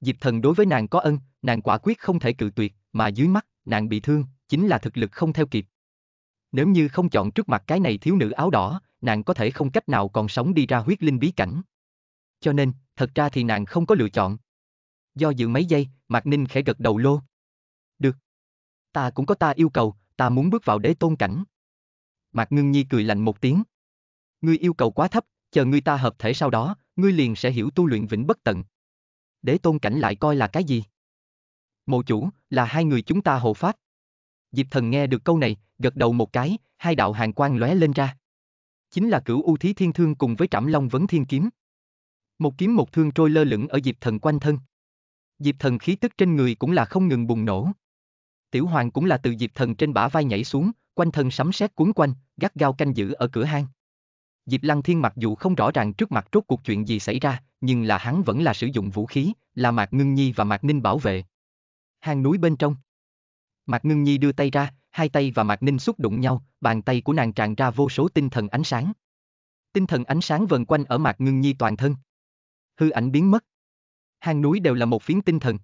Diệp Thần đối với nàng có ân, nàng quả quyết không thể cự tuyệt, mà dưới mắt, nàng bị thương, chính là thực lực không theo kịp. Nếu như không chọn trước mặt cái này thiếu nữ áo đỏ, nàng có thể không cách nào còn sống đi ra huyết linh bí cảnh. Cho nên, thật ra thì nàng không có lựa chọn. Do dự mấy giây, Mạc Ninh khẽ gật đầu lô. Được. Ta cũng có ta yêu cầu, ta muốn bước vào đế tôn cảnh. Mạc Ngưng Nhi cười lạnh một tiếng, ngươi yêu cầu quá thấp, chờ ngươi ta hợp thể sau đó, ngươi liền sẽ hiểu tu luyện vĩnh bất tận. Đế tôn cảnh lại coi là cái gì? Mộ chủ, là hai người chúng ta hộ pháp. Diệp thần nghe được câu này, gật đầu một cái, hai đạo hàng quang lóe lên ra. Chính là cửu u thí thiên thương cùng với trảm long vấn thiên kiếm. Một kiếm một thương trôi lơ lửng ở diệp thần quanh thân. Diệp thần khí tức trên người cũng là không ngừng bùng nổ. Tiểu hoàng cũng là từ diệp thần trên bả vai nhảy xuống, quanh thân sấm sét cuốn quanh, gắt gao canh giữ ở cửa hang. Diệp Lăng Thiên mặc dù không rõ ràng trước mặt rốt cuộc chuyện gì xảy ra, nhưng là hắn vẫn là sử dụng vũ khí, là Mạc Ngưng Nhi và Mạc Ninh bảo vệ. Hang núi bên trong. Mạc Ngưng Nhi đưa tay ra, hai tay và Mạc Ninh xúc đụng nhau, bàn tay của nàng tràn ra vô số tinh thần ánh sáng. Tinh thần ánh sáng vần quanh ở Mạc Ngưng Nhi toàn thân. Hư ảnh biến mất. Hang núi đều là một phiến tinh thần.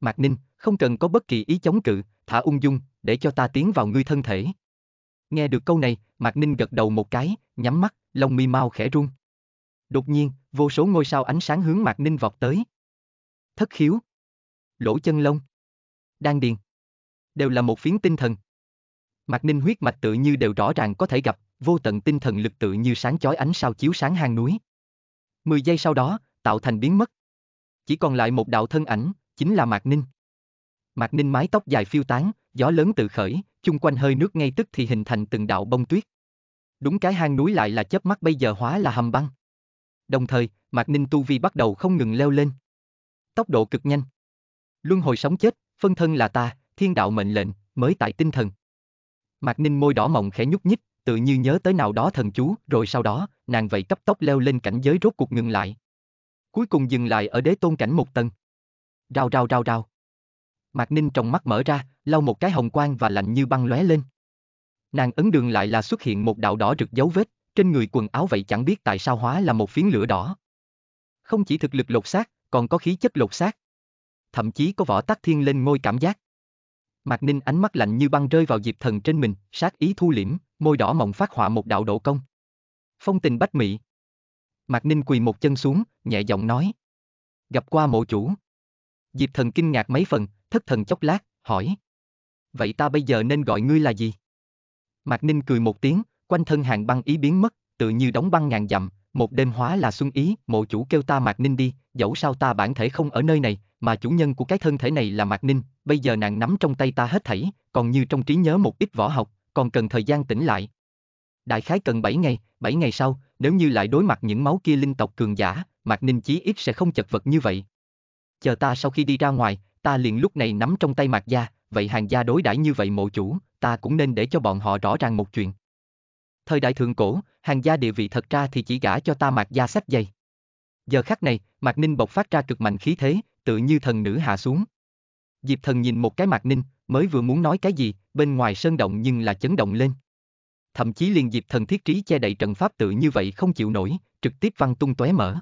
Mạc Ninh, không cần có bất kỳ ý chống cự, thả ung dung, để cho ta tiến vào ngươi thân thể. Nghe được câu này, Mạc Ninh gật đầu một cái, nhắm mắt, lông mi mau khẽ run. Đột nhiên, vô số ngôi sao ánh sáng hướng Mạc Ninh vọt tới. Thất khiếu. Lỗ chân lông. Đan điền. Đều là một phiến tinh thần. Mạc Ninh huyết mạch tự như đều rõ ràng có thể gặp, vô tận tinh thần lực tự như sáng chói ánh sao chiếu sáng hang núi. Mười giây sau đó, tạo thành biến mất. Chỉ còn lại một đạo thân ảnh, chính là Mạc Ninh. Mạc Ninh mái tóc dài phiêu tán, gió lớn tự khởi, chung quanh hơi nước ngay tức thì hình thành từng đạo bông tuyết. Đúng cái hang núi lại là chớp mắt bây giờ hóa là hầm băng. Đồng thời, Mạc Ninh Tu Vi bắt đầu không ngừng leo lên. Tốc độ cực nhanh. Luân hồi sống chết, phân thân là ta, thiên đạo mệnh lệnh, mới tại tinh thần. Mạc Ninh môi đỏ mộng khẽ nhúc nhích, tự như nhớ tới nào đó thần chú, rồi sau đó, nàng vậy cấp tốc leo lên cảnh giới rốt cuộc ngừng lại. Cuối cùng dừng lại ở đế tôn cảnh một tầng. Rào rào rào rào. Mạc Ninh trong mắt mở ra, lau một cái hồng quang và lạnh như băng lóe lên. Nàng ấn đường lại là xuất hiện một đạo đỏ rực dấu vết, trên người quần áo vậy chẳng biết tại sao hóa là một phiến lửa đỏ. Không chỉ thực lực lột xác, còn có khí chất lột xác. Thậm chí có võ tắc thiên lên ngôi cảm giác. Mạc Ninh ánh mắt lạnh như băng rơi vào Diệp Thần trên mình, sát ý thu liễm, môi đỏ mộng phát họa một đạo độ công. Phong tình bách mị. Mạc Ninh quỳ một chân xuống, nhẹ giọng nói. Gặp qua mộ chủ. Diệp Thần kinh ngạc mấy phần, thất thần chốc lát, hỏi. Vậy ta bây giờ nên gọi ngươi là gì? Mạc Ninh cười một tiếng, quanh thân hàng băng ý biến mất, tự như đóng băng ngàn dặm, một đêm hóa là xuân ý, mộ chủ kêu ta Mạc Ninh đi, dẫu sao ta bản thể không ở nơi này, mà chủ nhân của cái thân thể này là Mạc Ninh, bây giờ nàng nắm trong tay ta hết thảy, còn như trong trí nhớ một ít võ học, còn cần thời gian tỉnh lại. Đại khái cần 7 ngày, 7 ngày sau, nếu như lại đối mặt những máu kia linh tộc cường giả, Mạc Ninh chí ít sẽ không chật vật như vậy. Chờ ta sau khi đi ra ngoài, ta liền lúc này nắm trong tay mạc gia, vậy hàng gia đối đãi như vậy mộ chủ, ta cũng nên để cho bọn họ rõ ràng một chuyện. Thời đại thượng cổ, hàng gia địa vị thật ra thì chỉ gả cho ta mạc gia sách dày. Giờ khắc này, mạc ninh bộc phát ra cực mạnh khí thế, tự như thần nữ hạ xuống. Diệp thần nhìn một cái mạc ninh, mới vừa muốn nói cái gì, bên ngoài sơn động nhưng là chấn động lên. Thậm chí liền Diệp thần thiết trí che đậy trận pháp tự như vậy không chịu nổi, trực tiếp văng tung tóe mở.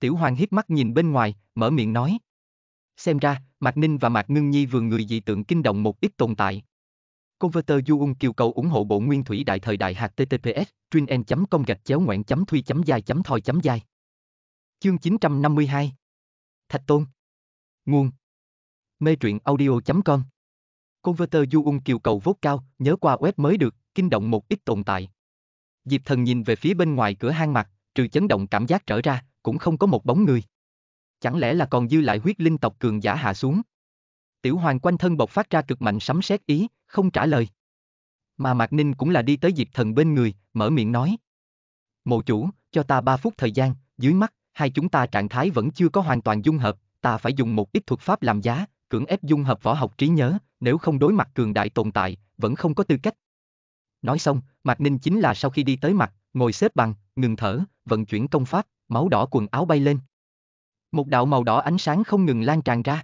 Tiểu hoàng hiếp mắt nhìn bên ngoài, mở miệng nói, Xem ra, Mạc Ninh và Mạc Ngưng Nhi vừa người dị tượng kinh động một ít tồn tại. Converter Yuung kêu cầu ủng hộ bộ nguyên thủy đại thời đại hạt TTPS, chuyên.com gạch chéo ngoạn chấm thui chấm dài chấm thoi chấm dài. Chương 952 Thạch Tôn Nguồn Mê truyện audio.com Converter Yuung kiều cầu vốt cao, nhớ qua web mới được, kinh động một ít tồn tại. Diệp thần nhìn về phía bên ngoài cửa hang mặt, trừ chấn động cảm giác trở ra, cũng không có một bóng người chẳng lẽ là còn dư lại huyết linh tộc cường giả hạ xuống. Tiểu hoàng quanh thân bộc phát ra cực mạnh sấm sét ý, không trả lời. Mà Mạc Ninh cũng là đi tới diệt Thần bên người, mở miệng nói. Mộ chủ, cho ta ba phút thời gian, dưới mắt, hai chúng ta trạng thái vẫn chưa có hoàn toàn dung hợp, ta phải dùng một ít thuật pháp làm giá, cưỡng ép dung hợp võ học trí nhớ, nếu không đối mặt cường đại tồn tại, vẫn không có tư cách. Nói xong, Mạc Ninh chính là sau khi đi tới mặt, ngồi xếp bằng, ngừng thở, vận chuyển công pháp, máu đỏ quần áo bay lên. Một đạo màu đỏ ánh sáng không ngừng lan tràn ra.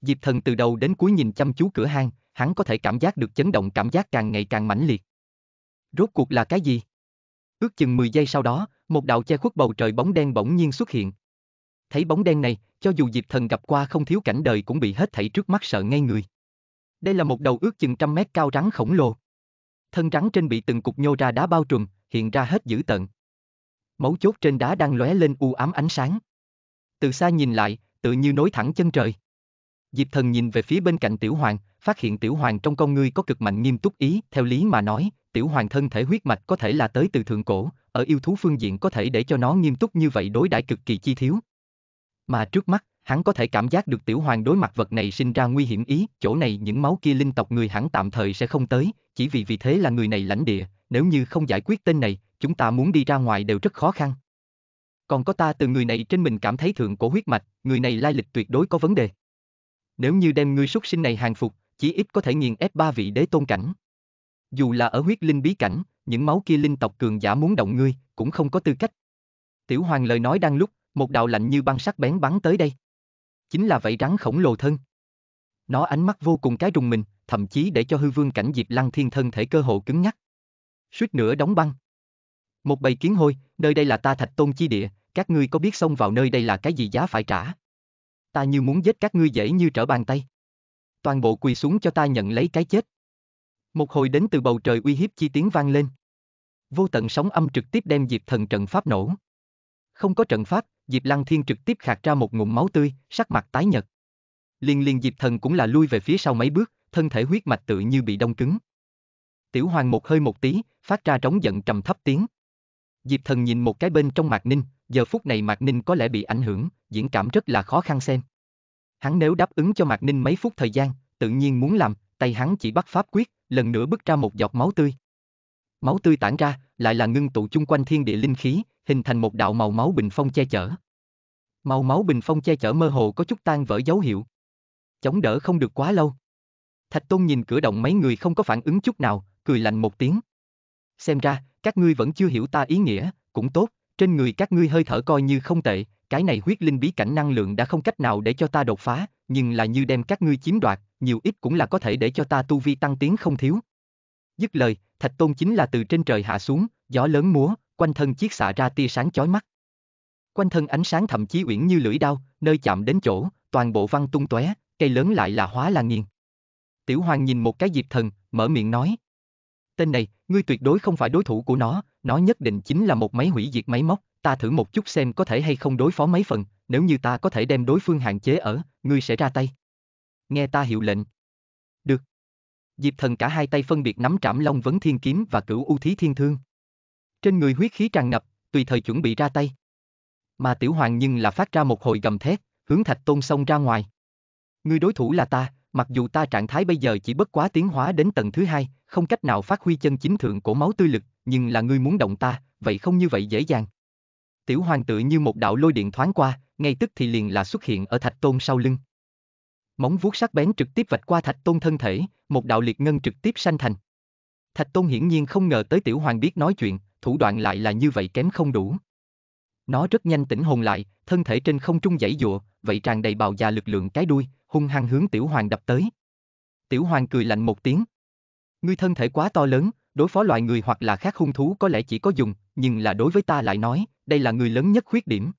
Diệp thần từ đầu đến cuối nhìn chăm chú cửa hang, hắn có thể cảm giác được chấn động cảm giác càng ngày càng mãnh liệt. Rốt cuộc là cái gì? Ước chừng 10 giây sau đó, một đạo che khuất bầu trời bóng đen bỗng nhiên xuất hiện. Thấy bóng đen này, cho dù Diệp Thần gặp qua không thiếu cảnh đời cũng bị hết thảy trước mắt sợ ngay người. Đây là một đầu ước chừng trăm mét cao rắn khổng lồ. Thân rắn trên bị từng cục nhô ra đá bao trùm, hiện ra hết dữ tận. Mấu chốt trên đá đang lóe lên u ám ánh sáng từ xa nhìn lại, tự như nối thẳng chân trời. Diệp thần nhìn về phía bên cạnh Tiểu Hoàng, phát hiện Tiểu Hoàng trong con ngươi có cực mạnh nghiêm túc ý, theo lý mà nói, Tiểu Hoàng thân thể huyết mạch có thể là tới từ thượng cổ, ở yêu thú phương diện có thể để cho nó nghiêm túc như vậy đối đãi cực kỳ chi thiếu. Mà trước mắt, hắn có thể cảm giác được Tiểu Hoàng đối mặt vật này sinh ra nguy hiểm ý, chỗ này những máu kia linh tộc người hắn tạm thời sẽ không tới, chỉ vì vì thế là người này lãnh địa, nếu như không giải quyết tên này, chúng ta muốn đi ra ngoài đều rất khó khăn. Còn có ta từ người này trên mình cảm thấy thượng cổ huyết mạch, người này lai lịch tuyệt đối có vấn đề. Nếu như đem ngươi xuất sinh này hàng phục, chỉ ít có thể nghiền ép ba vị đế tôn cảnh. Dù là ở huyết linh bí cảnh, những máu kia linh tộc cường giả muốn động ngươi, cũng không có tư cách. Tiểu hoàng lời nói đang lúc, một đạo lạnh như băng sắc bén bắn tới đây. Chính là vậy rắn khổng lồ thân. Nó ánh mắt vô cùng cái rùng mình, thậm chí để cho hư vương cảnh Diệp Lăng Thiên thân thể cơ hồ cứng nhắc. Suýt nữa đóng băng. Một bầy kiến hôi, nơi đây là ta thạch tôn chi địa, các ngươi có biết xông vào nơi đây là cái gì giá phải trả? Ta như muốn giết các ngươi dễ như trở bàn tay. Toàn bộ quỳ xuống cho ta nhận lấy cái chết. Một hồi đến từ bầu trời uy hiếp chi tiếng vang lên. Vô tận sóng âm trực tiếp đem Diệp Thần trận pháp nổ. Không có trận pháp, Diệp Lăng Thiên trực tiếp khạc ra một ngụm máu tươi, sắc mặt tái nhật. Liên liên Diệp Thần cũng là lui về phía sau mấy bước, thân thể huyết mạch tự như bị đông cứng. Tiểu Hoàng một hơi một tí, phát ra trống giận trầm thấp tiếng. Diệp Thần nhìn một cái bên trong Mạc Ninh, giờ phút này Mạc Ninh có lẽ bị ảnh hưởng, diễn cảm rất là khó khăn xem. Hắn nếu đáp ứng cho Mạc Ninh mấy phút thời gian, tự nhiên muốn làm, tay hắn chỉ bắt pháp quyết, lần nữa bứt ra một giọt máu tươi. Máu tươi tản ra, lại là ngưng tụ chung quanh thiên địa linh khí, hình thành một đạo màu máu bình phong che chở. Màu máu bình phong che chở mơ hồ có chút tan vỡ dấu hiệu. Chống đỡ không được quá lâu. Thạch Tôn nhìn cửa động mấy người không có phản ứng chút nào, cười lạnh một tiếng. Xem ra, các ngươi vẫn chưa hiểu ta ý nghĩa, cũng tốt, trên người các ngươi hơi thở coi như không tệ, cái này huyết linh bí cảnh năng lượng đã không cách nào để cho ta đột phá, nhưng là như đem các ngươi chiếm đoạt, nhiều ít cũng là có thể để cho ta tu vi tăng tiến không thiếu. Dứt lời, Thạch Tôn chính là từ trên trời hạ xuống, gió lớn múa, quanh thân chiếc xạ ra tia sáng chói mắt. Quanh thân ánh sáng thậm chí uyển như lưỡi đao, nơi chạm đến chỗ, toàn bộ văn tung tóe, cây lớn lại là hóa là nghiền. Tiểu Hoàng nhìn một cái Diệp Thần, mở miệng nói, Tên này, ngươi tuyệt đối không phải đối thủ của nó, nó nhất định chính là một máy hủy diệt máy móc, ta thử một chút xem có thể hay không đối phó mấy phần, nếu như ta có thể đem đối phương hạn chế ở, ngươi sẽ ra tay. Nghe ta hiệu lệnh. Được. Diệp thần cả hai tay phân biệt nắm trảm long vấn thiên kiếm và cửu u thí thiên thương. Trên người huyết khí tràn ngập, tùy thời chuẩn bị ra tay. Mà tiểu hoàng nhưng là phát ra một hồi gầm thét, hướng thạch tôn Sông ra ngoài. Ngươi đối thủ là ta, mặc dù ta trạng thái bây giờ chỉ bất quá tiến hóa đến tầng thứ hai, không cách nào phát huy chân chính thượng cổ máu tươi lực, nhưng là ngươi muốn động ta, vậy không như vậy dễ dàng. Tiểu hoàng tự như một đạo lôi điện thoáng qua, ngay tức thì liền là xuất hiện ở thạch tôn sau lưng. Móng vuốt sắc bén trực tiếp vạch qua thạch tôn thân thể, một đạo liệt ngân trực tiếp sanh thành. Thạch tôn hiển nhiên không ngờ tới tiểu hoàng biết nói chuyện, thủ đoạn lại là như vậy kém không đủ. Nó rất nhanh tỉnh hồn lại, thân thể trên không trung dãy dụa, vậy tràn đầy bào già lực lượng cái đuôi, hung hăng hướng tiểu hoàng đập tới. Tiểu hoàng cười lạnh một tiếng, Ngươi thân thể quá to lớn, đối phó loài người hoặc là khác hung thú có lẽ chỉ có dùng, nhưng là đối với ta lại nói, đây là người lớn nhất khuyết điểm.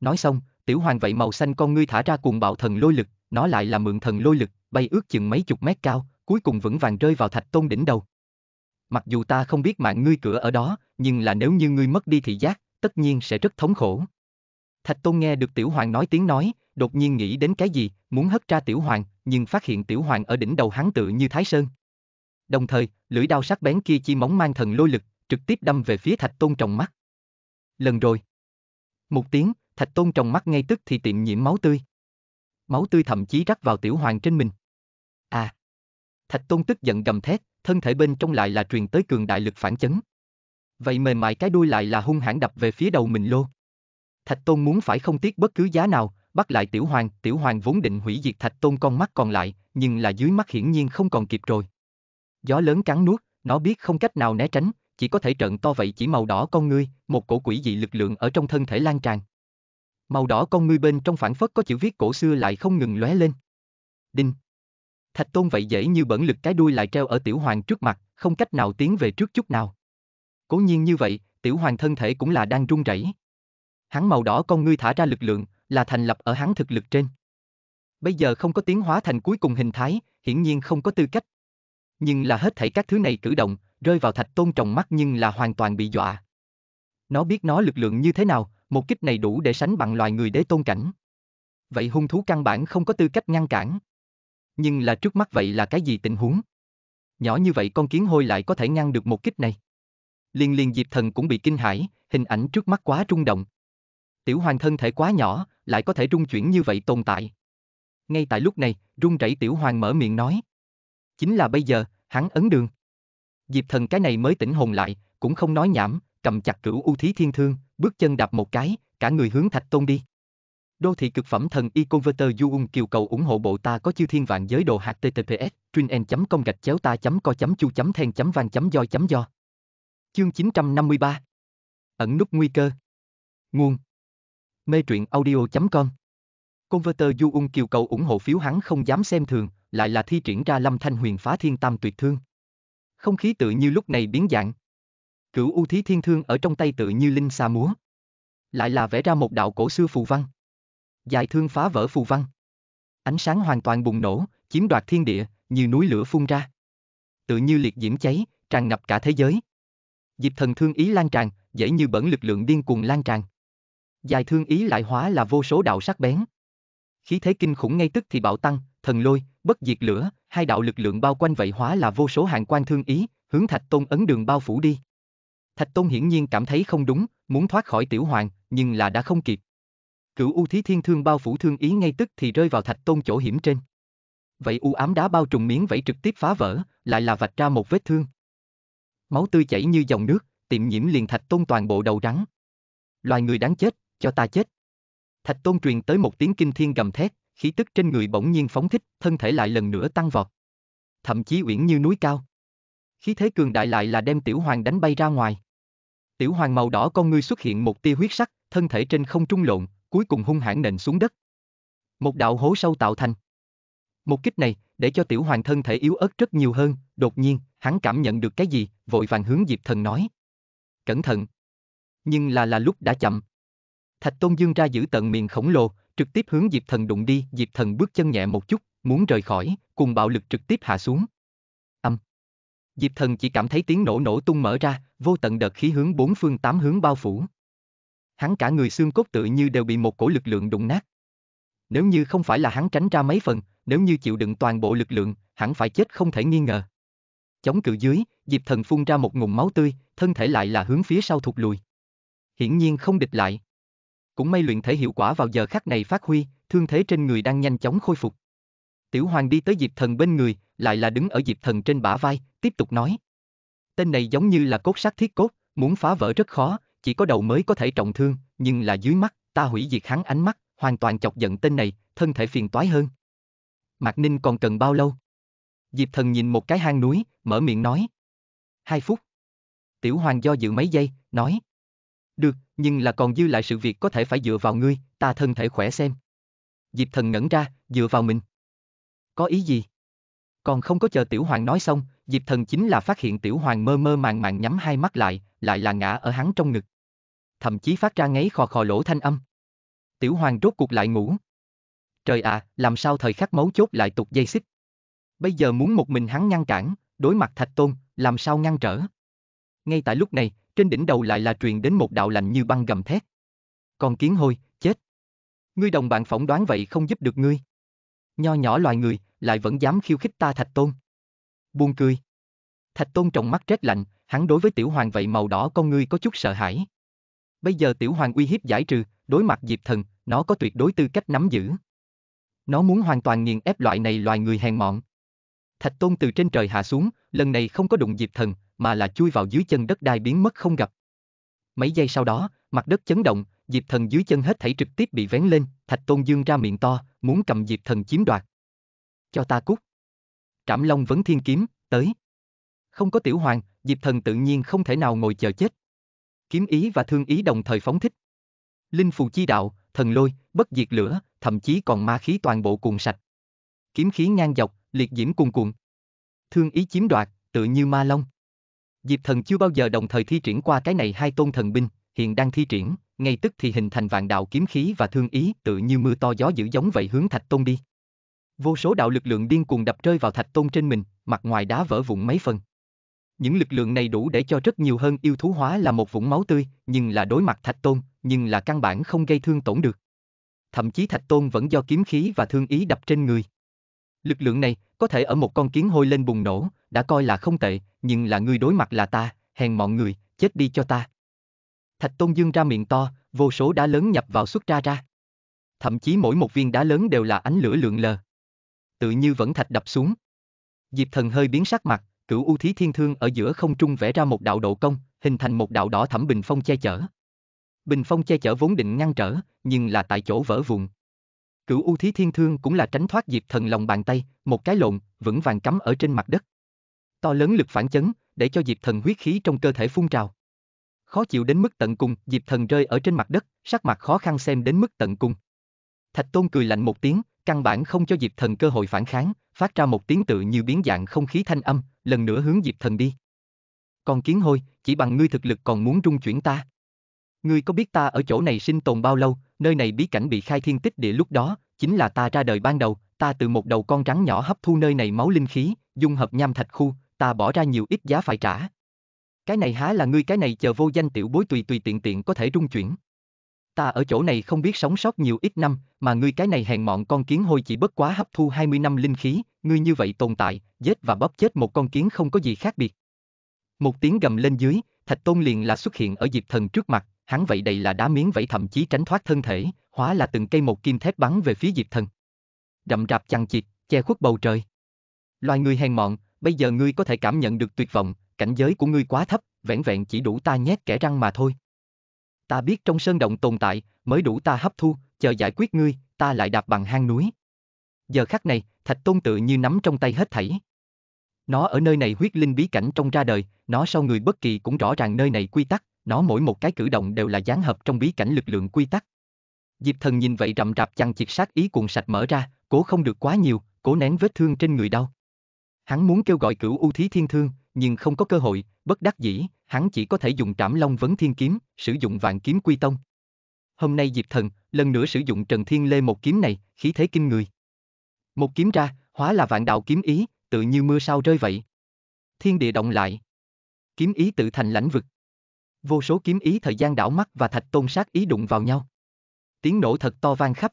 Nói xong, tiểu hoàng vậy màu xanh con ngươi thả ra cuồng bạo thần lôi lực, nó lại là mượn thần lôi lực, bay ước chừng mấy chục mét cao, cuối cùng vững vàng rơi vào thạch tôn đỉnh đầu. Mặc dù ta không biết mạng ngươi cửa ở đó, nhưng là nếu như ngươi mất đi thị giác, tất nhiên sẽ rất thống khổ. Thạch tôn nghe được tiểu hoàng nói tiếng nói, đột nhiên nghĩ đến cái gì, muốn hất ra tiểu hoàng, nhưng phát hiện tiểu hoàng ở đỉnh đầu hắn tự như thái sơn đồng thời, lưỡi đao sắc bén kia chi móng mang thần lôi lực, trực tiếp đâm về phía Thạch Tôn trong mắt. Lần rồi. Một tiếng, Thạch Tôn trong mắt ngay tức thì tiệm nhiễm máu tươi. Máu tươi thậm chí rắc vào tiểu hoàng trên mình. À. Thạch Tôn tức giận gầm thét, thân thể bên trong lại là truyền tới cường đại lực phản chấn. Vậy mềm mại cái đuôi lại là hung hãn đập về phía đầu mình lô. Thạch Tôn muốn phải không tiếc bất cứ giá nào, bắt lại Tiểu Hoàng, Tiểu Hoàng vốn định hủy diệt Thạch Tôn con mắt còn lại, nhưng là dưới mắt hiển nhiên không còn kịp rồi. Gió lớn cắn nuốt, nó biết không cách nào né tránh, chỉ có thể trận to vậy chỉ màu đỏ con ngươi, một cổ quỷ dị lực lượng ở trong thân thể lan tràn. Màu đỏ con ngươi bên trong phản phất có chữ viết cổ xưa lại không ngừng lóe lên. Đinh. Thạch Tôn vậy dễ như bẩn lực cái đuôi lại treo ở Tiểu Hoàng trước mặt, không cách nào tiến về trước chút nào. Cố nhiên như vậy, Tiểu Hoàng thân thể cũng là đang run rẩy. Hắn màu đỏ con ngươi thả ra lực lượng, là thành lập ở hắn thực lực trên. Bây giờ không có tiến hóa thành cuối cùng hình thái, hiển nhiên không có tư cách. Nhưng là hết thảy các thứ này cử động, rơi vào thạch tôn trọng mắt nhưng là hoàn toàn bị dọa. Nó biết nó lực lượng như thế nào, một kích này đủ để sánh bằng loài người đế tôn cảnh. Vậy hung thú căn bản không có tư cách ngăn cản. Nhưng là trước mắt vậy là cái gì tình huống? Nhỏ như vậy con kiến hôi lại có thể ngăn được một kích này. Liên liên diệp thần cũng bị kinh hãi, hình ảnh trước mắt quá rung động. Tiểu hoàng thân thể quá nhỏ, lại có thể rung chuyển như vậy tồn tại. Ngay tại lúc này, rung rẩy tiểu hoàng mở miệng nói chính là bây giờ, hắn ấn đường. Diệp thần cái này mới tỉnh hồn lại, cũng không nói nhảm, cầm chặt cửu u thí thiên thương, bước chân đạp một cái, cả người hướng thạch tôn đi. Đô thị cực phẩm thần y converter Yuung kiều cầu ủng hộ bộ ta có chiêu thiên vạn giới đồ hạt https chuyên công gạch chéo ta chấm co chấm chu chấm then chấm van chấm do chấm do. Chương 953 Ẩn nút nguy cơ Nguồn Mê truyện audio.com Converter Yuung kiều cầu ủng hộ phiếu hắn không dám xem thường, lại là thi triển ra lâm thanh huyền phá thiên tam tuyệt thương. Không khí tự như lúc này biến dạng. Cửu u thí thiên thương ở trong tay tự như linh xa múa. Lại là vẽ ra một đạo cổ xưa phù văn. Dài thương phá vỡ phù văn. Ánh sáng hoàn toàn bùng nổ, chiếm đoạt thiên địa, như núi lửa phun ra. Tự như liệt diễm cháy, tràn ngập cả thế giới. Diệp thần thương ý lan tràn, dễ như bẩn lực lượng điên cuồng lan tràn. Dài thương ý lại hóa là vô số đạo sắc bén. Khí thế kinh khủng ngay tức thì bạo tăng, thần lôi, bất diệt lửa, hai đạo lực lượng bao quanh vậy hóa là vô số hàng quan thương ý, hướng Thạch Tôn ấn đường bao phủ đi. Thạch Tôn hiển nhiên cảm thấy không đúng, muốn thoát khỏi Tiểu Hoàng, nhưng là đã không kịp. Cửu U Thí Thiên Thương bao phủ thương ý ngay tức thì rơi vào Thạch Tôn chỗ hiểm trên. Vậy u ám đá bao trùm miếng vẫy trực tiếp phá vỡ, lại là vạch ra một vết thương. Máu tươi chảy như dòng nước, tiệm nhiễm liền Thạch Tôn toàn bộ đầu rắn. Loài người đáng chết, cho ta chết. Thạch Tôn truyền tới một tiếng kinh thiên gầm thét, khí tức trên người bỗng nhiên phóng thích, thân thể lại lần nữa tăng vọt. Thậm chí uyển như núi cao. Khí thế cường đại lại là đem tiểu hoàng đánh bay ra ngoài. Tiểu hoàng màu đỏ con ngươi xuất hiện một tia huyết sắc, thân thể trên không trung lộn, cuối cùng hung hãn nện xuống đất. Một đạo hố sâu tạo thành. Một kích này, để cho tiểu hoàng thân thể yếu ớt rất nhiều hơn, đột nhiên, hắn cảm nhận được cái gì, vội vàng hướng Diệp Thần nói. Cẩn thận. Nhưng là là lúc đã chậm. Thạch Tôn Dương ra giữ tận miệng khổng lồ, trực tiếp hướng Diệp Thần đụng đi, Diệp Thần bước chân nhẹ một chút, muốn rời khỏi, cùng bạo lực trực tiếp hạ xuống. Âm. Diệp Thần chỉ cảm thấy tiếng nổ nổ tung mở ra, vô tận đợt khí hướng bốn phương tám hướng bao phủ. Hắn cả người xương cốt tự như đều bị một cổ lực lượng đụng nát. Nếu như không phải là hắn tránh ra mấy phần, nếu như chịu đựng toàn bộ lực lượng, hẳn phải chết không thể nghi ngờ. Chống cự dưới, Diệp Thần phun ra một ngụm máu tươi, thân thể lại là hướng phía sau thụt lùi. Hiển nhiên không địch lại, cũng may luyện thể hiệu quả vào giờ khắc này phát huy, thương thế trên người đang nhanh chóng khôi phục. Tiểu Hoàng đi tới Diệp Thần bên người, lại là đứng ở Diệp Thần trên bả vai, tiếp tục nói. Tên này giống như là cốt sát thiết cốt, muốn phá vỡ rất khó, chỉ có đầu mới có thể trọng thương, nhưng là dưới mắt, ta hủy diệt hắn ánh mắt, hoàn toàn chọc giận tên này, thân thể phiền toái hơn. Mạc Ninh còn cần bao lâu? Diệp Thần nhìn một cái hang núi, mở miệng nói. Hai phút. Tiểu Hoàng do dự mấy giây, nói. Được, nhưng là còn dư lại sự việc có thể phải dựa vào ngươi, ta thân thể khỏe xem. Diệp thần ngẩn ra, dựa vào mình. Có ý gì? Còn không có chờ tiểu hoàng nói xong, Diệp thần chính là phát hiện tiểu hoàng mơ mơ màng màng nhắm hai mắt lại, lại là ngã ở hắn trong ngực. Thậm chí phát ra ngáy khò khò lỗ thanh âm. Tiểu hoàng rốt cuộc lại ngủ. Trời ạ, à, làm sao thời khắc mấu chốt lại tục dây xích. Bây giờ muốn một mình hắn ngăn cản, đối mặt thạch tôn, làm sao ngăn trở. Ngay tại lúc này, trên đỉnh đầu lại là truyền đến một đạo lạnh như băng gầm thét. Còn kiến hôi, chết. Ngươi đồng bạn phỏng đoán vậy không giúp được ngươi. Nho nhỏ loài người, lại vẫn dám khiêu khích ta Thạch Tôn. Buông cười. Thạch Tôn trọng mắt rét lạnh, hắn đối với tiểu hoàng vậy màu đỏ con ngươi có chút sợ hãi. Bây giờ tiểu hoàng uy hiếp giải trừ, đối mặt Diệp Thần, nó có tuyệt đối tư cách nắm giữ. Nó muốn hoàn toàn nghiền ép loại này loài người hèn mọn. Thạch Tôn từ trên trời hạ xuống, lần này không có đụng Diệp Thần, mà là chui vào dưới chân đất đai biến mất không gặp. Mấy giây sau đó, mặt đất chấn động, Diệp Thần dưới chân hết thảy trực tiếp bị vén lên, Thạch Tôn Dương ra miệng to, muốn cầm Diệp Thần chiếm đoạt. Cho ta cút. Trảm Long vấn thiên kiếm, tới. Không có tiểu hoàng, Diệp Thần tự nhiên không thể nào ngồi chờ chết. Kiếm ý và thương ý đồng thời phóng thích. Linh phù chi đạo, thần lôi, bất diệt lửa, thậm chí còn ma khí toàn bộ cuồn sạch. Kiếm khí ngang dọc, liệt diễm cuồn cuộn. Thương ý chiếm đoạt, tự như ma long. Diệp Thần chưa bao giờ đồng thời thi triển qua cái này hai tôn thần binh, hiện đang thi triển, ngay tức thì hình thành vạn đạo kiếm khí và thương ý tự như mưa to gió dữ giống vậy hướng Thạch Tôn đi. Vô số đạo lực lượng điên cuồng đập rơi vào Thạch Tôn trên mình, mặt ngoài đá vỡ vụn mấy phần. Những lực lượng này đủ để cho rất nhiều hơn yêu thú hóa là một vũng máu tươi, nhưng là đối mặt Thạch Tôn, nhưng là căn bản không gây thương tổn được. Thậm chí Thạch Tôn vẫn do kiếm khí và thương ý đập trên người. Lực lượng này có thể ở một con kiến hôi lên bùng nổ, đã coi là không tệ, nhưng là ngươi đối mặt là ta, hèn mọn người, chết đi cho ta. Thạch Tôn Dương ra miệng to, vô số đá lớn nhập vào xuất ra ra. Thậm chí mỗi một viên đá lớn đều là ánh lửa lượn lờ. Tự như vẫn thạch đập xuống. Diệp Thần hơi biến sắc mặt, cửu u thí thiên thương ở giữa không trung vẽ ra một đạo độ công, hình thành một đạo đỏ thẳm bình phong che chở. Bình phong che chở vốn định ngăn trở, nhưng là tại chỗ vỡ vụn. Cửu u thí thiên thương cũng là tránh thoát Diệp Thần lòng bàn tay, một cái lộn, vững vàng cắm ở trên mặt đất to lớn lực phản chấn, để cho Diệp Thần huyết khí trong cơ thể phun trào. Khó chịu đến mức tận cùng, Diệp Thần rơi ở trên mặt đất, sắc mặt khó khăn xem đến mức tận cùng. Thạch Tôn cười lạnh một tiếng, căn bản không cho Diệp Thần cơ hội phản kháng, phát ra một tiếng tự như biến dạng không khí thanh âm, lần nữa hướng Diệp Thần đi. Còn kiến hôi, chỉ bằng ngươi thực lực còn muốn trung chuyển ta. Ngươi có biết ta ở chỗ này sinh tồn bao lâu, nơi này bí cảnh bị khai thiên tích địa lúc đó, chính là ta ra đời ban đầu, ta từ một đầu con rắn nhỏ hấp thu nơi này máu linh khí, dung hợp nham thạch khu, ta bỏ ra nhiều ít giá phải trả. Cái này há là ngươi cái này chờ vô danh tiểu bối tùy tùy tiện tiện có thể rung chuyển. Ta ở chỗ này không biết sống sót nhiều ít năm, mà ngươi cái này hèn mọn con kiến hôi chỉ bất quá hấp thu 20 năm linh khí, ngươi như vậy tồn tại, giết và bóp chết một con kiến không có gì khác biệt. Một tiếng gầm lên dưới, Thạch Tôn liền là xuất hiện ở Diệp Thần trước mặt, hắn vậy đầy là đá miếng vậy thậm chí tránh thoát thân thể, hóa là từng cây một kim thép bắn về phía Diệp Thần. Đậm rạp chằng chịt, che khuất bầu trời. Loài người hèn mọn, bây giờ ngươi có thể cảm nhận được tuyệt vọng, cảnh giới của ngươi quá thấp, vẻn vẹn chỉ đủ ta nhét kẻ răng mà thôi. Ta biết trong sơn động tồn tại, mới đủ ta hấp thu, chờ giải quyết ngươi, ta lại đạp bằng hang núi. Giờ khắc này, thạch tôn tự như nắm trong tay hết thảy. Nó ở nơi này huyết linh bí cảnh trong ra đời, nó sau người bất kỳ cũng rõ ràng nơi này quy tắc, nó mỗi một cái cử động đều là gián hợp trong bí cảnh lực lượng quy tắc. Diệp thần nhìn vậy rậm rạp chằng chiệt sát ý cuồng sạch mở ra, cố không được quá nhiều, cố nén vết thương trên người đau. Hắn muốn kêu gọi cửu u thí thiên thương, nhưng không có cơ hội, bất đắc dĩ, hắn chỉ có thể dùng trảm long vấn thiên kiếm, sử dụng vạn kiếm quy tông. Hôm nay Diệp Thần, lần nữa sử dụng Trần Thiên Lê một kiếm này, khí thế kinh người. Một kiếm ra, hóa là vạn đạo kiếm ý, tự như mưa sao rơi vậy. Thiên địa động lại. Kiếm ý tự thành lãnh vực. Vô số kiếm ý thời gian đảo mắt và thạch tôn sát ý đụng vào nhau. Tiếng nổ thật to vang khắp.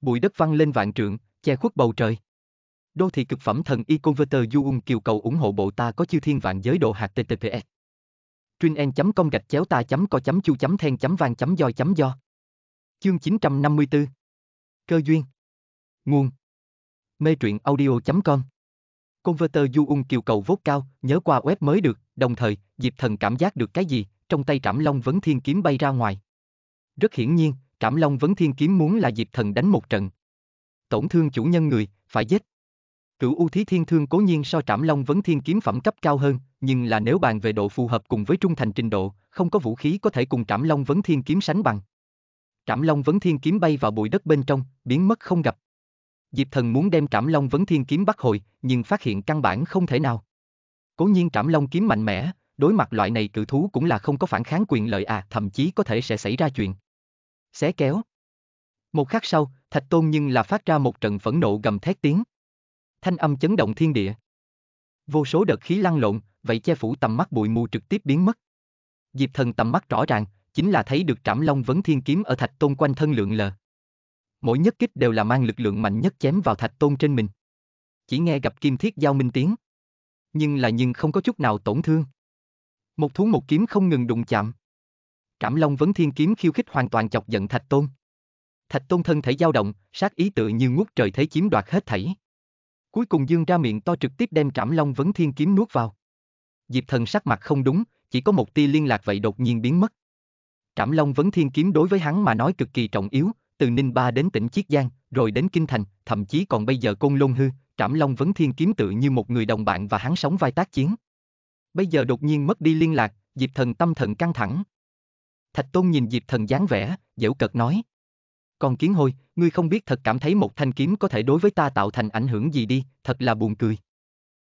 Bụi đất văng lên vạn trượng, che khuất bầu trời. Đô thị cực phẩm thần y Converter ung Kiều cầu ủng hộ bộ ta có chư thiên vạn giới độ hạt TTPS. Truyên chấm công gạch chéo ta chấm co chấm chu chấm then chấm vang chấm do chấm do. Chương 954 Cơ duyên Nguồn Mê truyện audio.com Converter du ung Kiều cầu vốt cao, nhớ qua web mới được, đồng thời, Diệp Thần cảm giác được cái gì, trong tay Trảm Long Vấn Thiên Kiếm bay ra ngoài. Rất hiển nhiên, Trảm Long Vấn Thiên Kiếm muốn là Diệp Thần đánh một trận. Tổn thương chủ nhân người, phải giết. Cửu U Thí Thiên Thương cố nhiên so Trảm Long Vấn Thiên kiếm phẩm cấp cao hơn, nhưng là nếu bàn về độ phù hợp cùng với trung thành trình độ, không có vũ khí có thể cùng Trảm Long Vấn Thiên kiếm sánh bằng. Trảm Long Vấn Thiên kiếm bay vào bụi đất bên trong, biến mất không gặp. Diệp Thần muốn đem Trảm Long Vấn Thiên kiếm bắt hồi, nhưng phát hiện căn bản không thể nào. Cố nhiên Trảm Long kiếm mạnh mẽ, đối mặt loại này cự thú cũng là không có phản kháng quyền lợi à, thậm chí có thể sẽ xảy ra chuyện. Xé kéo. Một khắc sau, Thạch Tôn nhưng là phát ra một trận phẫn nộ gầm thét tiếng thanh âm chấn động thiên địa. Vô số đợt khí lăn lộn, vậy che phủ tầm mắt bụi mù trực tiếp biến mất. Diệp thần tầm mắt rõ ràng, chính là thấy được trảm long vấn thiên kiếm ở thạch tôn quanh thân lượng lờ. Mỗi nhất kích đều là mang lực lượng mạnh nhất chém vào thạch tôn trên mình. Chỉ nghe gặp kim thiết giao minh tiếng. Nhưng là nhưng không có chút nào tổn thương. Một thú một kiếm không ngừng đụng chạm. Trảm long vấn thiên kiếm khiêu khích hoàn toàn chọc giận thạch tôn. Thạch tôn thân thể dao động, sát ý tự như ngút trời thế chiếm đoạt hết thảy cuối cùng dương ra miệng to trực tiếp đem trảm long vấn thiên kiếm nuốt vào. Diệp thần sắc mặt không đúng, chỉ có một tia liên lạc vậy đột nhiên biến mất. Trảm long vấn thiên kiếm đối với hắn mà nói cực kỳ trọng yếu, từ Ninh Ba đến tỉnh Chiết Giang, rồi đến Kinh Thành, thậm chí còn bây giờ Côn Lôn Hư, Trảm Long Vấn Thiên Kiếm tự như một người đồng bạn và hắn sống vai tác chiến. Bây giờ đột nhiên mất đi liên lạc, Diệp Thần tâm thần căng thẳng. Thạch Tôn nhìn Diệp Thần dáng vẻ, giễu cợt nói. Còn kiến hôi, ngươi không biết thật cảm thấy một thanh kiếm có thể đối với ta tạo thành ảnh hưởng gì đi, thật là buồn cười.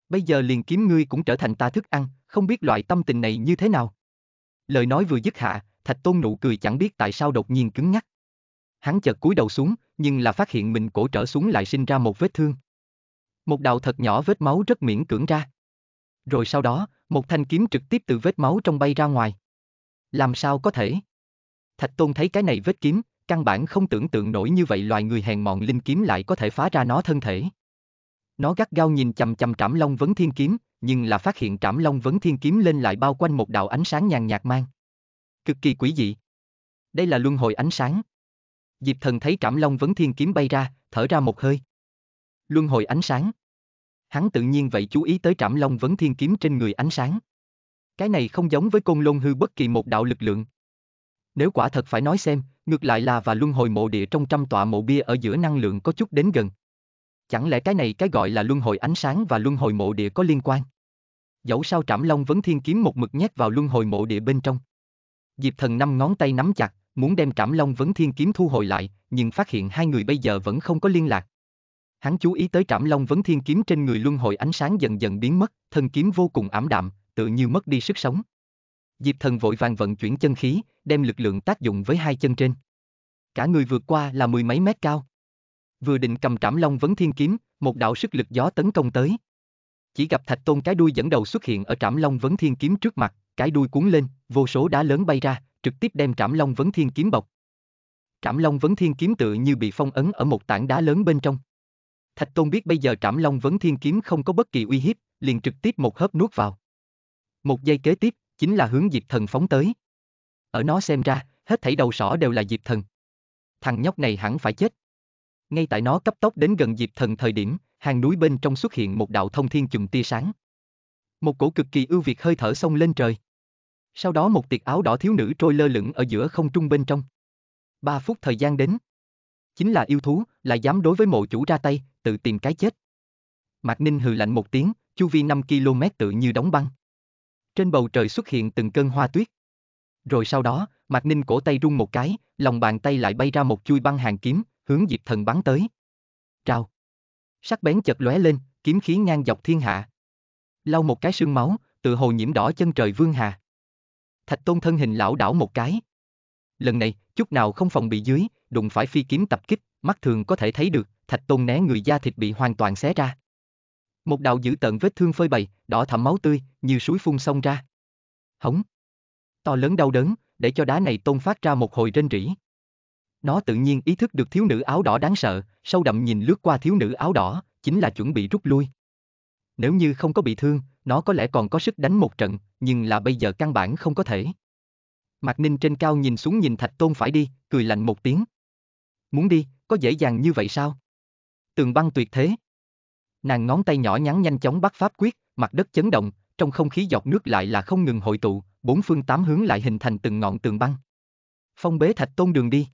Bây giờ liền kiếm ngươi cũng trở thành ta thức ăn, không biết loại tâm tình này như thế nào. Lời nói vừa dứt hạ, thạch tôn nụ cười chẳng biết tại sao đột nhiên cứng ngắc. Hắn chợt cúi đầu xuống, nhưng là phát hiện mình cổ trở xuống lại sinh ra một vết thương. Một đạo thật nhỏ vết máu rất miễn cưỡng ra. Rồi sau đó, một thanh kiếm trực tiếp từ vết máu trong bay ra ngoài. Làm sao có thể? Thạch Tôn thấy cái này vết kiếm, căn bản không tưởng tượng nổi như vậy loài người hèn mọn linh kiếm lại có thể phá ra nó thân thể. Nó gắt gao nhìn chằm chằm Trảm Long Vấn Thiên Kiếm, nhưng là phát hiện Trảm Long Vấn Thiên Kiếm lên lại bao quanh một đạo ánh sáng nhàn nhạt mang. Cực kỳ quỷ dị. Đây là luân hồi ánh sáng. Diệp Thần thấy Trảm Long Vấn Thiên Kiếm bay ra, thở ra một hơi. Luân hồi ánh sáng. Hắn tự nhiên vậy chú ý tới Trảm Long Vấn Thiên Kiếm trên người ánh sáng. Cái này không giống với côn long hư bất kỳ một đạo lực lượng, nếu quả thật phải nói xem, ngược lại là và luân hồi mộ địa trong trăm tọa mộ bia ở giữa năng lượng có chút đến gần. Chẳng lẽ cái này cái gọi là luân hồi ánh sáng và luân hồi mộ địa có liên quan? Dẫu sao Trảm Long vấn thiên kiếm một mực nhét vào luân hồi mộ địa bên trong. Diệp Thần năm ngón tay nắm chặt, muốn đem Trảm Long vấn thiên kiếm thu hồi lại, nhưng phát hiện hai người bây giờ vẫn không có liên lạc. Hắn chú ý tới Trảm Long vấn thiên kiếm trên người luân hồi ánh sáng dần dần biến mất, thân kiếm vô cùng ảm đạm, tự như mất đi sức sống. Diệp Thần vội vàng vận chuyển chân khí, đem lực lượng tác dụng với hai chân trên. Cả người vượt qua là mười mấy mét cao. Vừa định cầm trảm long vấn thiên kiếm, một đạo sức lực gió tấn công tới. Chỉ gặp Thạch Tôn cái đuôi dẫn đầu xuất hiện ở trảm long vấn thiên kiếm trước mặt, cái đuôi cuốn lên, vô số đá lớn bay ra, trực tiếp đem trảm long vấn thiên kiếm bọc. Trảm long vấn thiên kiếm tự như bị phong ấn ở một tảng đá lớn bên trong. Thạch Tôn biết bây giờ Trảm Long Vấn Thiên Kiếm không có bất kỳ uy hiếp, liền trực tiếp một hớp nuốt vào. Một giây kế tiếp, chính là hướng Diệp Thần phóng tới. Ở nó xem ra, hết thảy đầu sỏ đều là Diệp Thần. Thằng nhóc này hẳn phải chết. Ngay tại nó cấp tốc đến gần Diệp Thần thời điểm, hàng núi bên trong xuất hiện một đạo thông thiên chùm tia sáng. Một cổ cực kỳ ưu việt hơi thở xông lên trời. Sau đó một tiệc áo đỏ thiếu nữ trôi lơ lửng ở giữa không trung bên trong. Ba phút thời gian đến. Chính là yêu thú, lại dám đối với mộ chủ ra tay, tự tìm cái chết. Mạc Ninh hừ lạnh một tiếng, chu vi 5 km tự như đóng băng. Trên bầu trời xuất hiện từng cơn hoa tuyết. Rồi sau đó, Mạc Ninh cổ tay rung một cái, lòng bàn tay lại bay ra một chui băng hàng kiếm, hướng Diệp Thần bắn tới. Trao. Sắc bén chật lóe lên, kiếm khí ngang dọc thiên hạ. Lau một cái sương máu, tự hồ nhiễm đỏ chân trời vương hà. Thạch Tôn thân hình lão đảo một cái. Lần này, chút nào không phòng bị dưới, đụng phải phi kiếm tập kích, mắt thường có thể thấy được, Thạch Tôn né người da thịt bị hoàn toàn xé ra. Một đạo dữ tận vết thương phơi bày, đỏ thẫm máu tươi, nhiều suối phun xông ra. Hống. To lớn đau đớn, để cho đá này tôn phát ra một hồi rên rỉ. Nó tự nhiên ý thức được thiếu nữ áo đỏ đáng sợ, sâu đậm nhìn lướt qua thiếu nữ áo đỏ, chính là chuẩn bị rút lui. Nếu như không có bị thương, nó có lẽ còn có sức đánh một trận, nhưng là bây giờ căn bản không có thể. Mạc Ninh trên cao nhìn xuống nhìn Thạch Tôn phải đi, cười lạnh một tiếng. Muốn đi, có dễ dàng như vậy sao? Tường băng tuyệt thế. Nàng ngón tay nhỏ nhắn nhanh chóng bắt pháp quyết, mặt đất chấn động, trong không khí giọt nước lại là không ngừng hội tụ, bốn phương tám hướng lại hình thành từng ngọn tường băng. Phong bế thạch tôn đường đi.